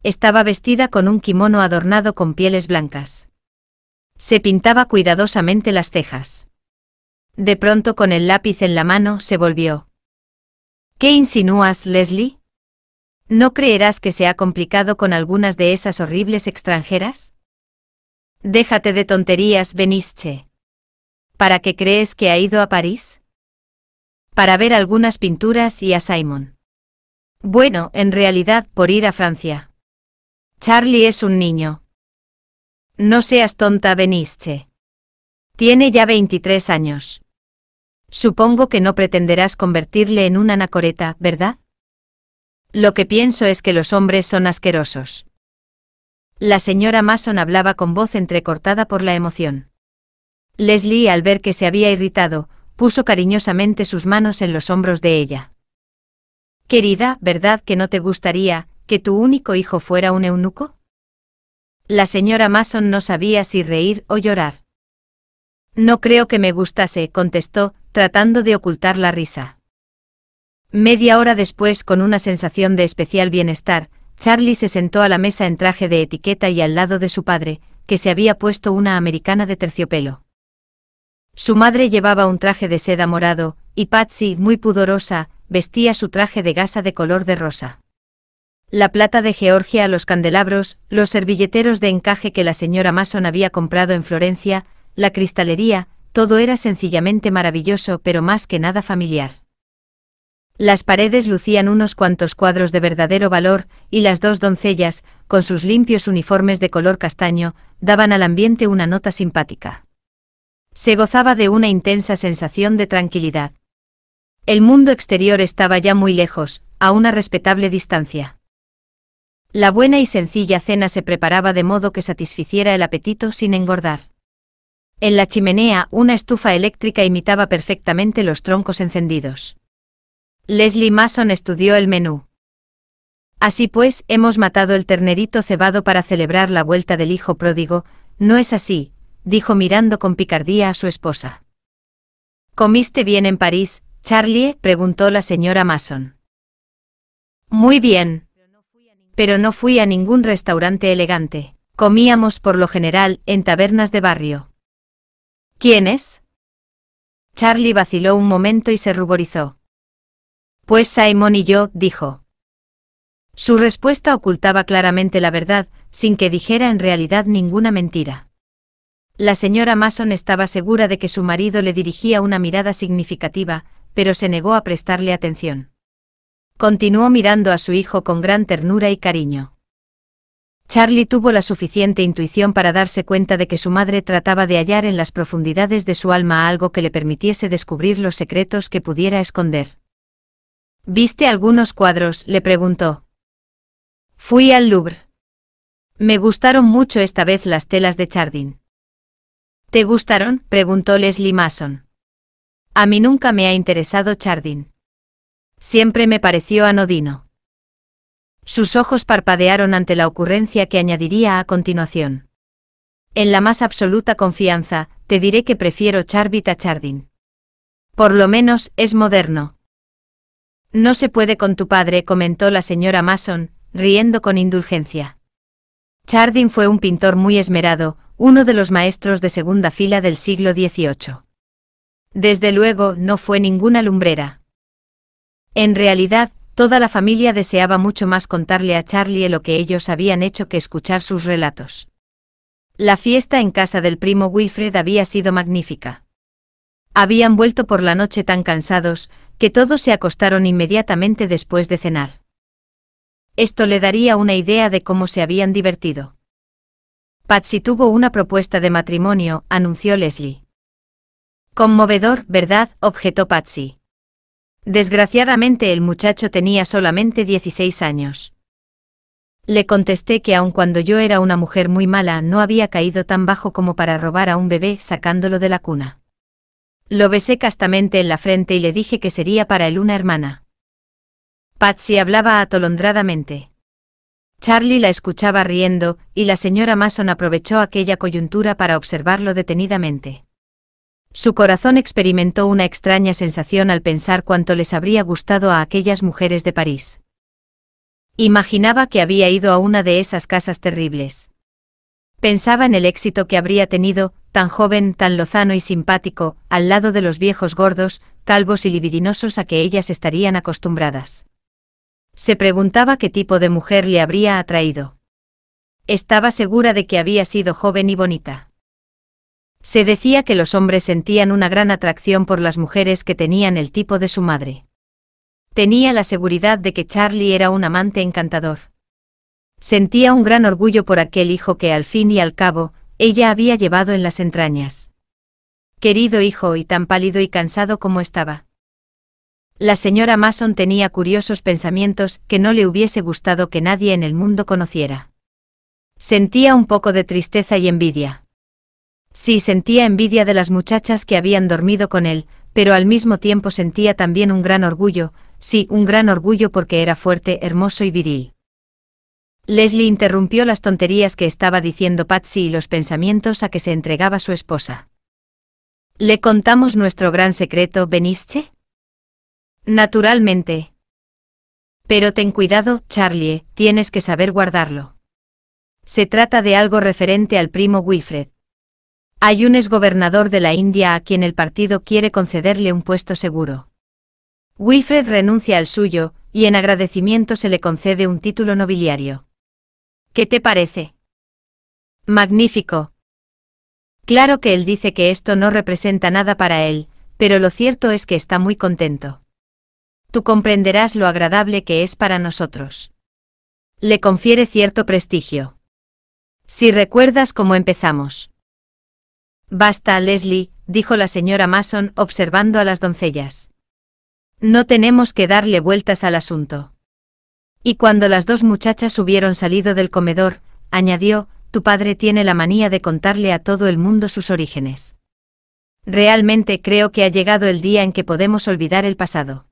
Estaba vestida con un kimono adornado con pieles blancas. Se pintaba cuidadosamente las cejas. De pronto con el lápiz en la mano se volvió, ¿Qué insinúas, Leslie? ¿No creerás que se ha complicado con algunas de esas horribles extranjeras? Déjate de tonterías, Beniche. ¿Para qué crees que ha ido a París? Para ver algunas pinturas y a Simon. Bueno, en realidad, por ir a Francia. Charlie es un niño. No seas tonta, Beniche. Tiene ya 23 años. Supongo que no pretenderás convertirle en una anacoreta, ¿verdad? Lo que pienso es que los hombres son asquerosos. La señora Mason hablaba con voz entrecortada por la emoción. Leslie, al ver que se había irritado, puso cariñosamente sus manos en los hombros de ella. Querida, ¿verdad que no te gustaría que tu único hijo fuera un eunuco? La señora Mason no sabía si reír o llorar. No creo que me gustase, contestó, tratando de ocultar la risa. Media hora después, con una sensación de especial bienestar, Charlie se sentó a la mesa en traje de etiqueta y al lado de su padre, que se había puesto una americana de terciopelo. Su madre llevaba un traje de seda morado, y Patsy, muy pudorosa, vestía su traje de gasa de color de rosa. La plata de Georgia, los candelabros, los servilleteros de encaje que la señora Mason había comprado en Florencia, la cristalería, todo era sencillamente maravilloso pero más que nada familiar. Las paredes lucían unos cuantos cuadros de verdadero valor, y las dos doncellas, con sus limpios uniformes de color castaño, daban al ambiente una nota simpática. Se gozaba de una intensa sensación de tranquilidad. El mundo exterior estaba ya muy lejos, a una respetable distancia. La buena y sencilla cena se preparaba de modo que satisficiera el apetito sin engordar. En la chimenea, una estufa eléctrica imitaba perfectamente los troncos encendidos. Leslie Mason estudió el menú. Así pues, hemos matado el ternerito cebado para celebrar la vuelta del hijo pródigo, no es así, dijo mirando con picardía a su esposa. ¿Comiste bien en París, Charlie? preguntó la señora Mason. Muy bien. Pero no fui a ningún restaurante elegante. Comíamos por lo general en tabernas de barrio. ¿Quién es? Charlie vaciló un momento y se ruborizó. Pues Simon y yo, dijo. Su respuesta ocultaba claramente la verdad, sin que dijera en realidad ninguna mentira. La señora Mason estaba segura de que su marido le dirigía una mirada significativa, pero se negó a prestarle atención. Continuó mirando a su hijo con gran ternura y cariño. Charlie tuvo la suficiente intuición para darse cuenta de que su madre trataba de hallar en las profundidades de su alma algo que le permitiese descubrir los secretos que pudiera esconder. ¿Viste algunos cuadros? le preguntó. Fui al Louvre. Me gustaron mucho esta vez las telas de Chardin. ¿Te gustaron? preguntó Leslie Mason. A mí nunca me ha interesado Chardin. Siempre me pareció anodino. Sus ojos parpadearon ante la ocurrencia que añadiría a continuación. En la más absoluta confianza, te diré que prefiero Charvita a Chardin. Por lo menos es moderno. No se puede con tu padre, comentó la señora Mason, riendo con indulgencia. Chardin fue un pintor muy esmerado, uno de los maestros de segunda fila del siglo XVIII. Desde luego no fue ninguna lumbrera. En realidad, Toda la familia deseaba mucho más contarle a Charlie lo que ellos habían hecho que escuchar sus relatos. La fiesta en casa del primo Wilfred había sido magnífica. Habían vuelto por la noche tan cansados, que todos se acostaron inmediatamente después de cenar. Esto le daría una idea de cómo se habían divertido. Patsy tuvo una propuesta de matrimonio, anunció Leslie. Conmovedor, ¿verdad? objetó Patsy. Desgraciadamente el muchacho tenía solamente 16 años. Le contesté que aun cuando yo era una mujer muy mala no había caído tan bajo como para robar a un bebé sacándolo de la cuna. Lo besé castamente en la frente y le dije que sería para él una hermana. Patsy hablaba atolondradamente. Charlie la escuchaba riendo, y la señora Mason aprovechó aquella coyuntura para observarlo detenidamente. Su corazón experimentó una extraña sensación al pensar cuánto les habría gustado a aquellas mujeres de París. Imaginaba que había ido a una de esas casas terribles. Pensaba en el éxito que habría tenido, tan joven, tan lozano y simpático, al lado de los viejos gordos, calvos y libidinosos a que ellas estarían acostumbradas. Se preguntaba qué tipo de mujer le habría atraído. Estaba segura de que había sido joven y bonita. Se decía que los hombres sentían una gran atracción por las mujeres que tenían el tipo de su madre. Tenía la seguridad de que Charlie era un amante encantador. Sentía un gran orgullo por aquel hijo que al fin y al cabo, ella había llevado en las entrañas. Querido hijo y tan pálido y cansado como estaba. La señora Mason tenía curiosos pensamientos que no le hubiese gustado que nadie en el mundo conociera. Sentía un poco de tristeza y envidia. Sí sentía envidia de las muchachas que habían dormido con él, pero al mismo tiempo sentía también un gran orgullo, sí, un gran orgullo porque era fuerte, hermoso y viril. Leslie interrumpió las tonterías que estaba diciendo Patsy y los pensamientos a que se entregaba su esposa. ¿Le contamos nuestro gran secreto, Benische? Naturalmente. Pero ten cuidado, Charlie, tienes que saber guardarlo. Se trata de algo referente al primo Wilfred. Hay un exgobernador de la India a quien el partido quiere concederle un puesto seguro. Wilfred renuncia al suyo, y en agradecimiento se le concede un título nobiliario. ¿Qué te parece? Magnífico. Claro que él dice que esto no representa nada para él, pero lo cierto es que está muy contento. Tú comprenderás lo agradable que es para nosotros. Le confiere cierto prestigio. Si recuerdas cómo empezamos. Basta, Leslie, dijo la señora Mason observando a las doncellas. No tenemos que darle vueltas al asunto. Y cuando las dos muchachas hubieron salido del comedor, añadió, tu padre tiene la manía de contarle a todo el mundo sus orígenes. Realmente creo que ha llegado el día en que podemos olvidar el pasado.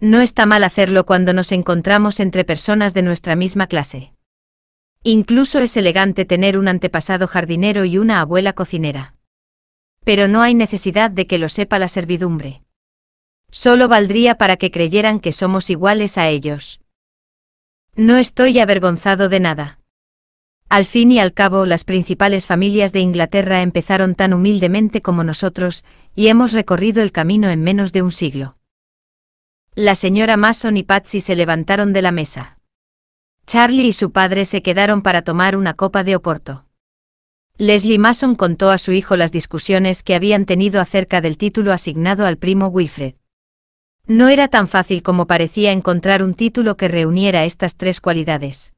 No está mal hacerlo cuando nos encontramos entre personas de nuestra misma clase. Incluso es elegante tener un antepasado jardinero y una abuela cocinera. Pero no hay necesidad de que lo sepa la servidumbre. Solo valdría para que creyeran que somos iguales a ellos. No estoy avergonzado de nada. Al fin y al cabo, las principales familias de Inglaterra empezaron tan humildemente como nosotros, y hemos recorrido el camino en menos de un siglo. La señora Mason y Patsy se levantaron de la mesa. Charlie y su padre se quedaron para tomar una copa de Oporto. Leslie Mason contó a su hijo las discusiones que habían tenido acerca del título asignado al primo Wilfred. No era tan fácil como parecía encontrar un título que reuniera estas tres cualidades.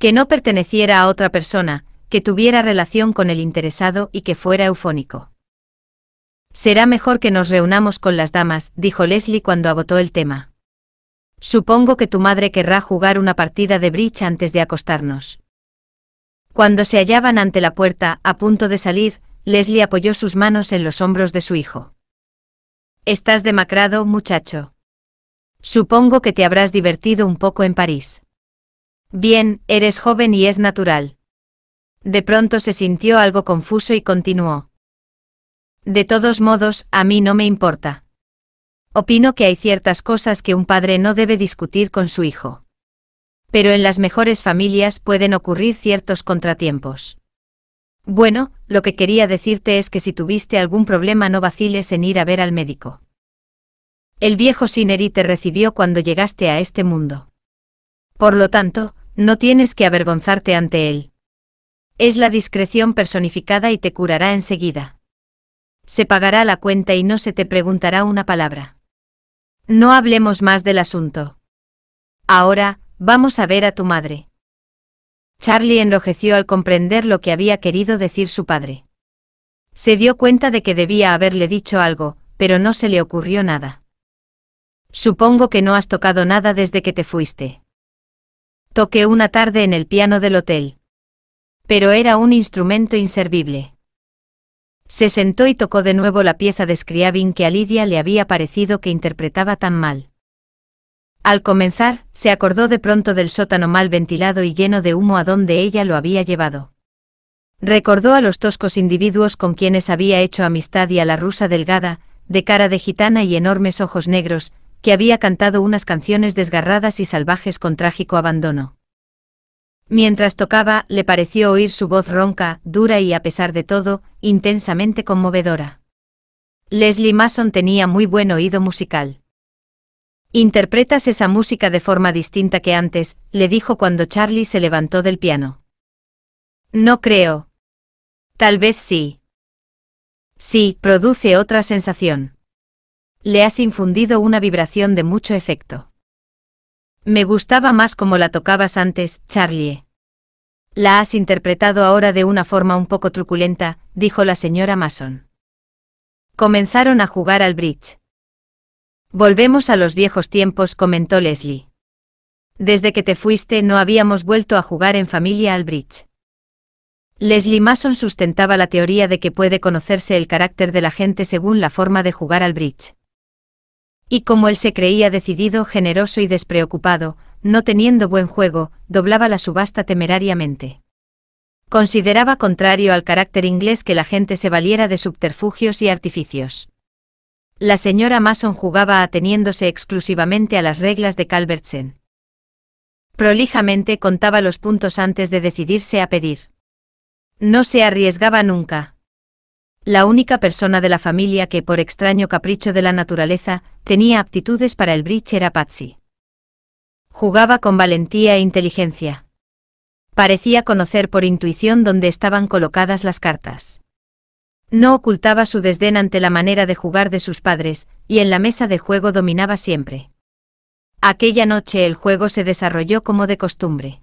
Que no perteneciera a otra persona, que tuviera relación con el interesado y que fuera eufónico. Será mejor que nos reunamos con las damas, dijo Leslie cuando agotó el tema. Supongo que tu madre querrá jugar una partida de bridge antes de acostarnos. Cuando se hallaban ante la puerta, a punto de salir, Leslie apoyó sus manos en los hombros de su hijo. Estás demacrado, muchacho. Supongo que te habrás divertido un poco en París. Bien, eres joven y es natural. De pronto se sintió algo confuso y continuó. De todos modos, a mí no me importa. Opino que hay ciertas cosas que un padre no debe discutir con su hijo. Pero en las mejores familias pueden ocurrir ciertos contratiempos. Bueno, lo que quería decirte es que si tuviste algún problema no vaciles en ir a ver al médico. El viejo Sineri te recibió cuando llegaste a este mundo. Por lo tanto, no tienes que avergonzarte ante él. Es la discreción personificada y te curará enseguida. Se pagará la cuenta y no se te preguntará una palabra. No hablemos más del asunto. Ahora, vamos a ver a tu madre. Charlie enrojeció al comprender lo que había querido decir su padre. Se dio cuenta de que debía haberle dicho algo, pero no se le ocurrió nada. Supongo que no has tocado nada desde que te fuiste. Toqué una tarde en el piano del hotel. Pero era un instrumento inservible. Se sentó y tocó de nuevo la pieza de Scriabin que a Lidia le había parecido que interpretaba tan mal. Al comenzar, se acordó de pronto del sótano mal ventilado y lleno de humo a donde ella lo había llevado. Recordó a los toscos individuos con quienes había hecho amistad y a la rusa delgada, de cara de gitana y enormes ojos negros, que había cantado unas canciones desgarradas y salvajes con trágico abandono. Mientras tocaba, le pareció oír su voz ronca, dura y, a pesar de todo, intensamente conmovedora. Leslie Mason tenía muy buen oído musical. Interpretas esa música de forma distinta que antes, le dijo cuando Charlie se levantó del piano. No creo. Tal vez sí. Sí, produce otra sensación. Le has infundido una vibración de mucho efecto. Me gustaba más como la tocabas antes, Charlie. La has interpretado ahora de una forma un poco truculenta, dijo la señora Mason. Comenzaron a jugar al bridge. Volvemos a los viejos tiempos, comentó Leslie. Desde que te fuiste no habíamos vuelto a jugar en familia al bridge. Leslie Mason sustentaba la teoría de que puede conocerse el carácter de la gente según la forma de jugar al bridge. Y como él se creía decidido, generoso y despreocupado, no teniendo buen juego, doblaba la subasta temerariamente. Consideraba contrario al carácter inglés que la gente se valiera de subterfugios y artificios. La señora Mason jugaba ateniéndose exclusivamente a las reglas de Calvertsen. Prolijamente contaba los puntos antes de decidirse a pedir. No se arriesgaba nunca, la única persona de la familia que, por extraño capricho de la naturaleza, tenía aptitudes para el bridge era Patsy. Jugaba con valentía e inteligencia. Parecía conocer por intuición dónde estaban colocadas las cartas. No ocultaba su desdén ante la manera de jugar de sus padres, y en la mesa de juego dominaba siempre. Aquella noche el juego se desarrolló como de costumbre.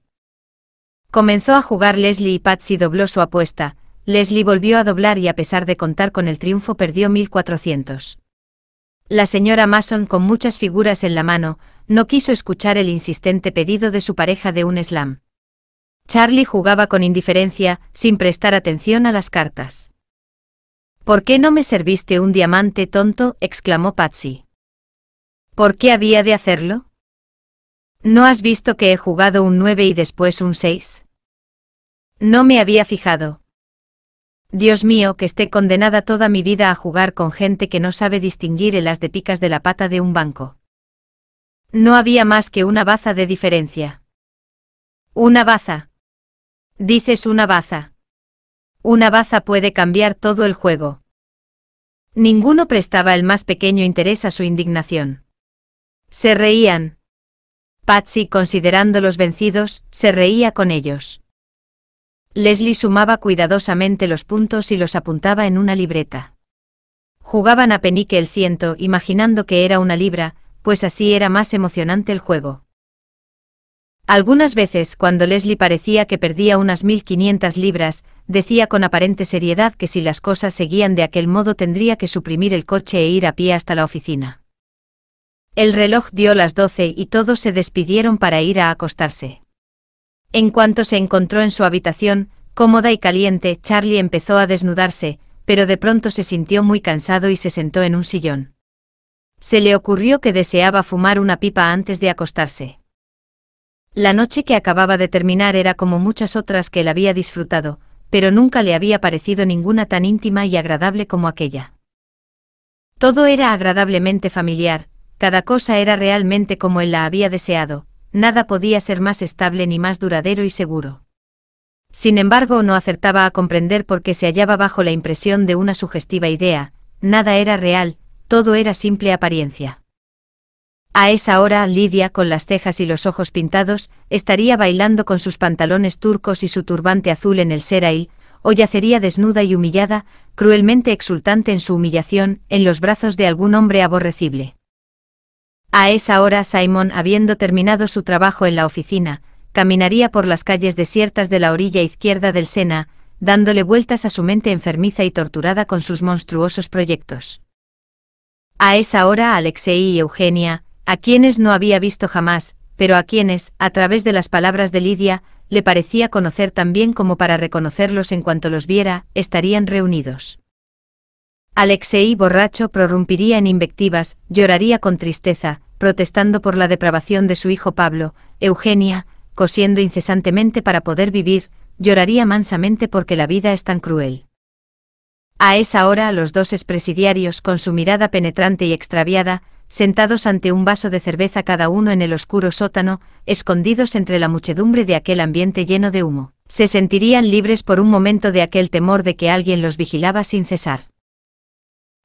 Comenzó a jugar Leslie y Patsy dobló su apuesta, Leslie volvió a doblar y a pesar de contar con el triunfo perdió 1400. La señora Mason, con muchas figuras en la mano, no quiso escuchar el insistente pedido de su pareja de un slam. Charlie jugaba con indiferencia, sin prestar atención a las cartas. ¿Por qué no me serviste un diamante tonto? exclamó Patsy. ¿Por qué había de hacerlo? ¿No has visto que he jugado un 9 y después un 6? No me había fijado, Dios mío, que esté condenada toda mi vida a jugar con gente que no sabe distinguir el as de picas de la pata de un banco. No había más que una baza de diferencia. Una baza. Dices una baza. Una baza puede cambiar todo el juego. Ninguno prestaba el más pequeño interés a su indignación. Se reían. Patsy, considerándolos vencidos, se reía con ellos. Leslie sumaba cuidadosamente los puntos y los apuntaba en una libreta. Jugaban a penique el ciento, imaginando que era una libra, pues así era más emocionante el juego. Algunas veces, cuando Leslie parecía que perdía unas 1.500 libras, decía con aparente seriedad que si las cosas seguían de aquel modo tendría que suprimir el coche e ir a pie hasta la oficina. El reloj dio las doce y todos se despidieron para ir a acostarse. En cuanto se encontró en su habitación, cómoda y caliente, Charlie empezó a desnudarse, pero de pronto se sintió muy cansado y se sentó en un sillón. Se le ocurrió que deseaba fumar una pipa antes de acostarse. La noche que acababa de terminar era como muchas otras que él había disfrutado, pero nunca le había parecido ninguna tan íntima y agradable como aquella. Todo era agradablemente familiar, cada cosa era realmente como él la había deseado, nada podía ser más estable ni más duradero y seguro. Sin embargo, no acertaba a comprender por qué se hallaba bajo la impresión de una sugestiva idea, nada era real, todo era simple apariencia. A esa hora, Lidia, con las cejas y los ojos pintados, estaría bailando con sus pantalones turcos y su turbante azul en el serail, o yacería desnuda y humillada, cruelmente exultante en su humillación, en los brazos de algún hombre aborrecible. A esa hora Simon, habiendo terminado su trabajo en la oficina, caminaría por las calles desiertas de la orilla izquierda del Sena, dándole vueltas a su mente enfermiza y torturada con sus monstruosos proyectos. A esa hora Alexei y Eugenia, a quienes no había visto jamás, pero a quienes, a través de las palabras de Lidia, le parecía conocer tan bien como para reconocerlos en cuanto los viera, estarían reunidos. Alexei borracho prorrumpiría en invectivas, lloraría con tristeza, protestando por la depravación de su hijo Pablo, Eugenia, cosiendo incesantemente para poder vivir, lloraría mansamente porque la vida es tan cruel. A esa hora los dos expresidiarios, con su mirada penetrante y extraviada, sentados ante un vaso de cerveza cada uno en el oscuro sótano, escondidos entre la muchedumbre de aquel ambiente lleno de humo, se sentirían libres por un momento de aquel temor de que alguien los vigilaba sin cesar.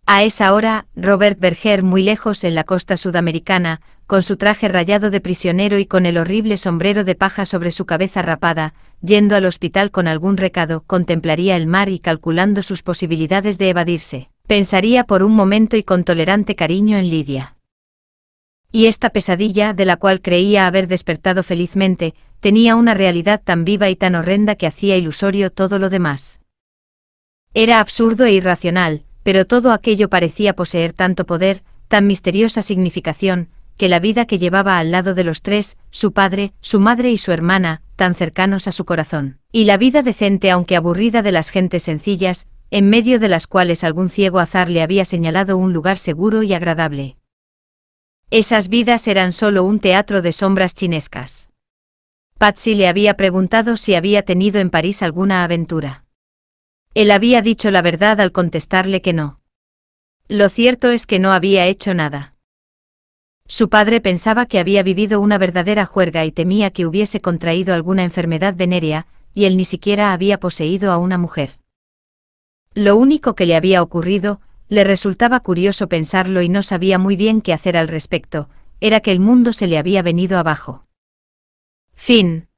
A esa hora, Robert Berger, muy lejos en la costa sudamericana, con su traje rayado de prisionero y con el horrible sombrero de paja sobre su cabeza rapada, yendo al hospital con algún recado, contemplaría el mar y calculando sus posibilidades de evadirse. Pensaría por un momento y con tolerante cariño en Lidia. Y esta pesadilla, de la cual creía haber despertado felizmente, tenía una realidad tan viva y tan horrenda que hacía ilusorio todo lo demás. Era absurdo e irracional, pero todo aquello parecía poseer tanto poder, tan misteriosa significación, que la vida que llevaba al lado de los tres, su padre, su madre y su hermana, tan cercanos a su corazón, y la vida decente aunque aburrida de las gentes sencillas, en medio de las cuales algún ciego azar le había señalado un lugar seguro y agradable. Esas vidas eran solo un teatro de sombras chinescas. Patsy le había preguntado si había tenido en París alguna aventura. Él había dicho la verdad al contestarle que no. Lo cierto es que no había hecho nada. Su padre pensaba que había vivido una verdadera juerga y temía que hubiese contraído alguna enfermedad venérea, y él ni siquiera había poseído a una mujer. Lo único que le había ocurrido, le resultaba curioso pensarlo y no sabía muy bien qué hacer al respecto, era que el mundo se le había venido abajo. Fin.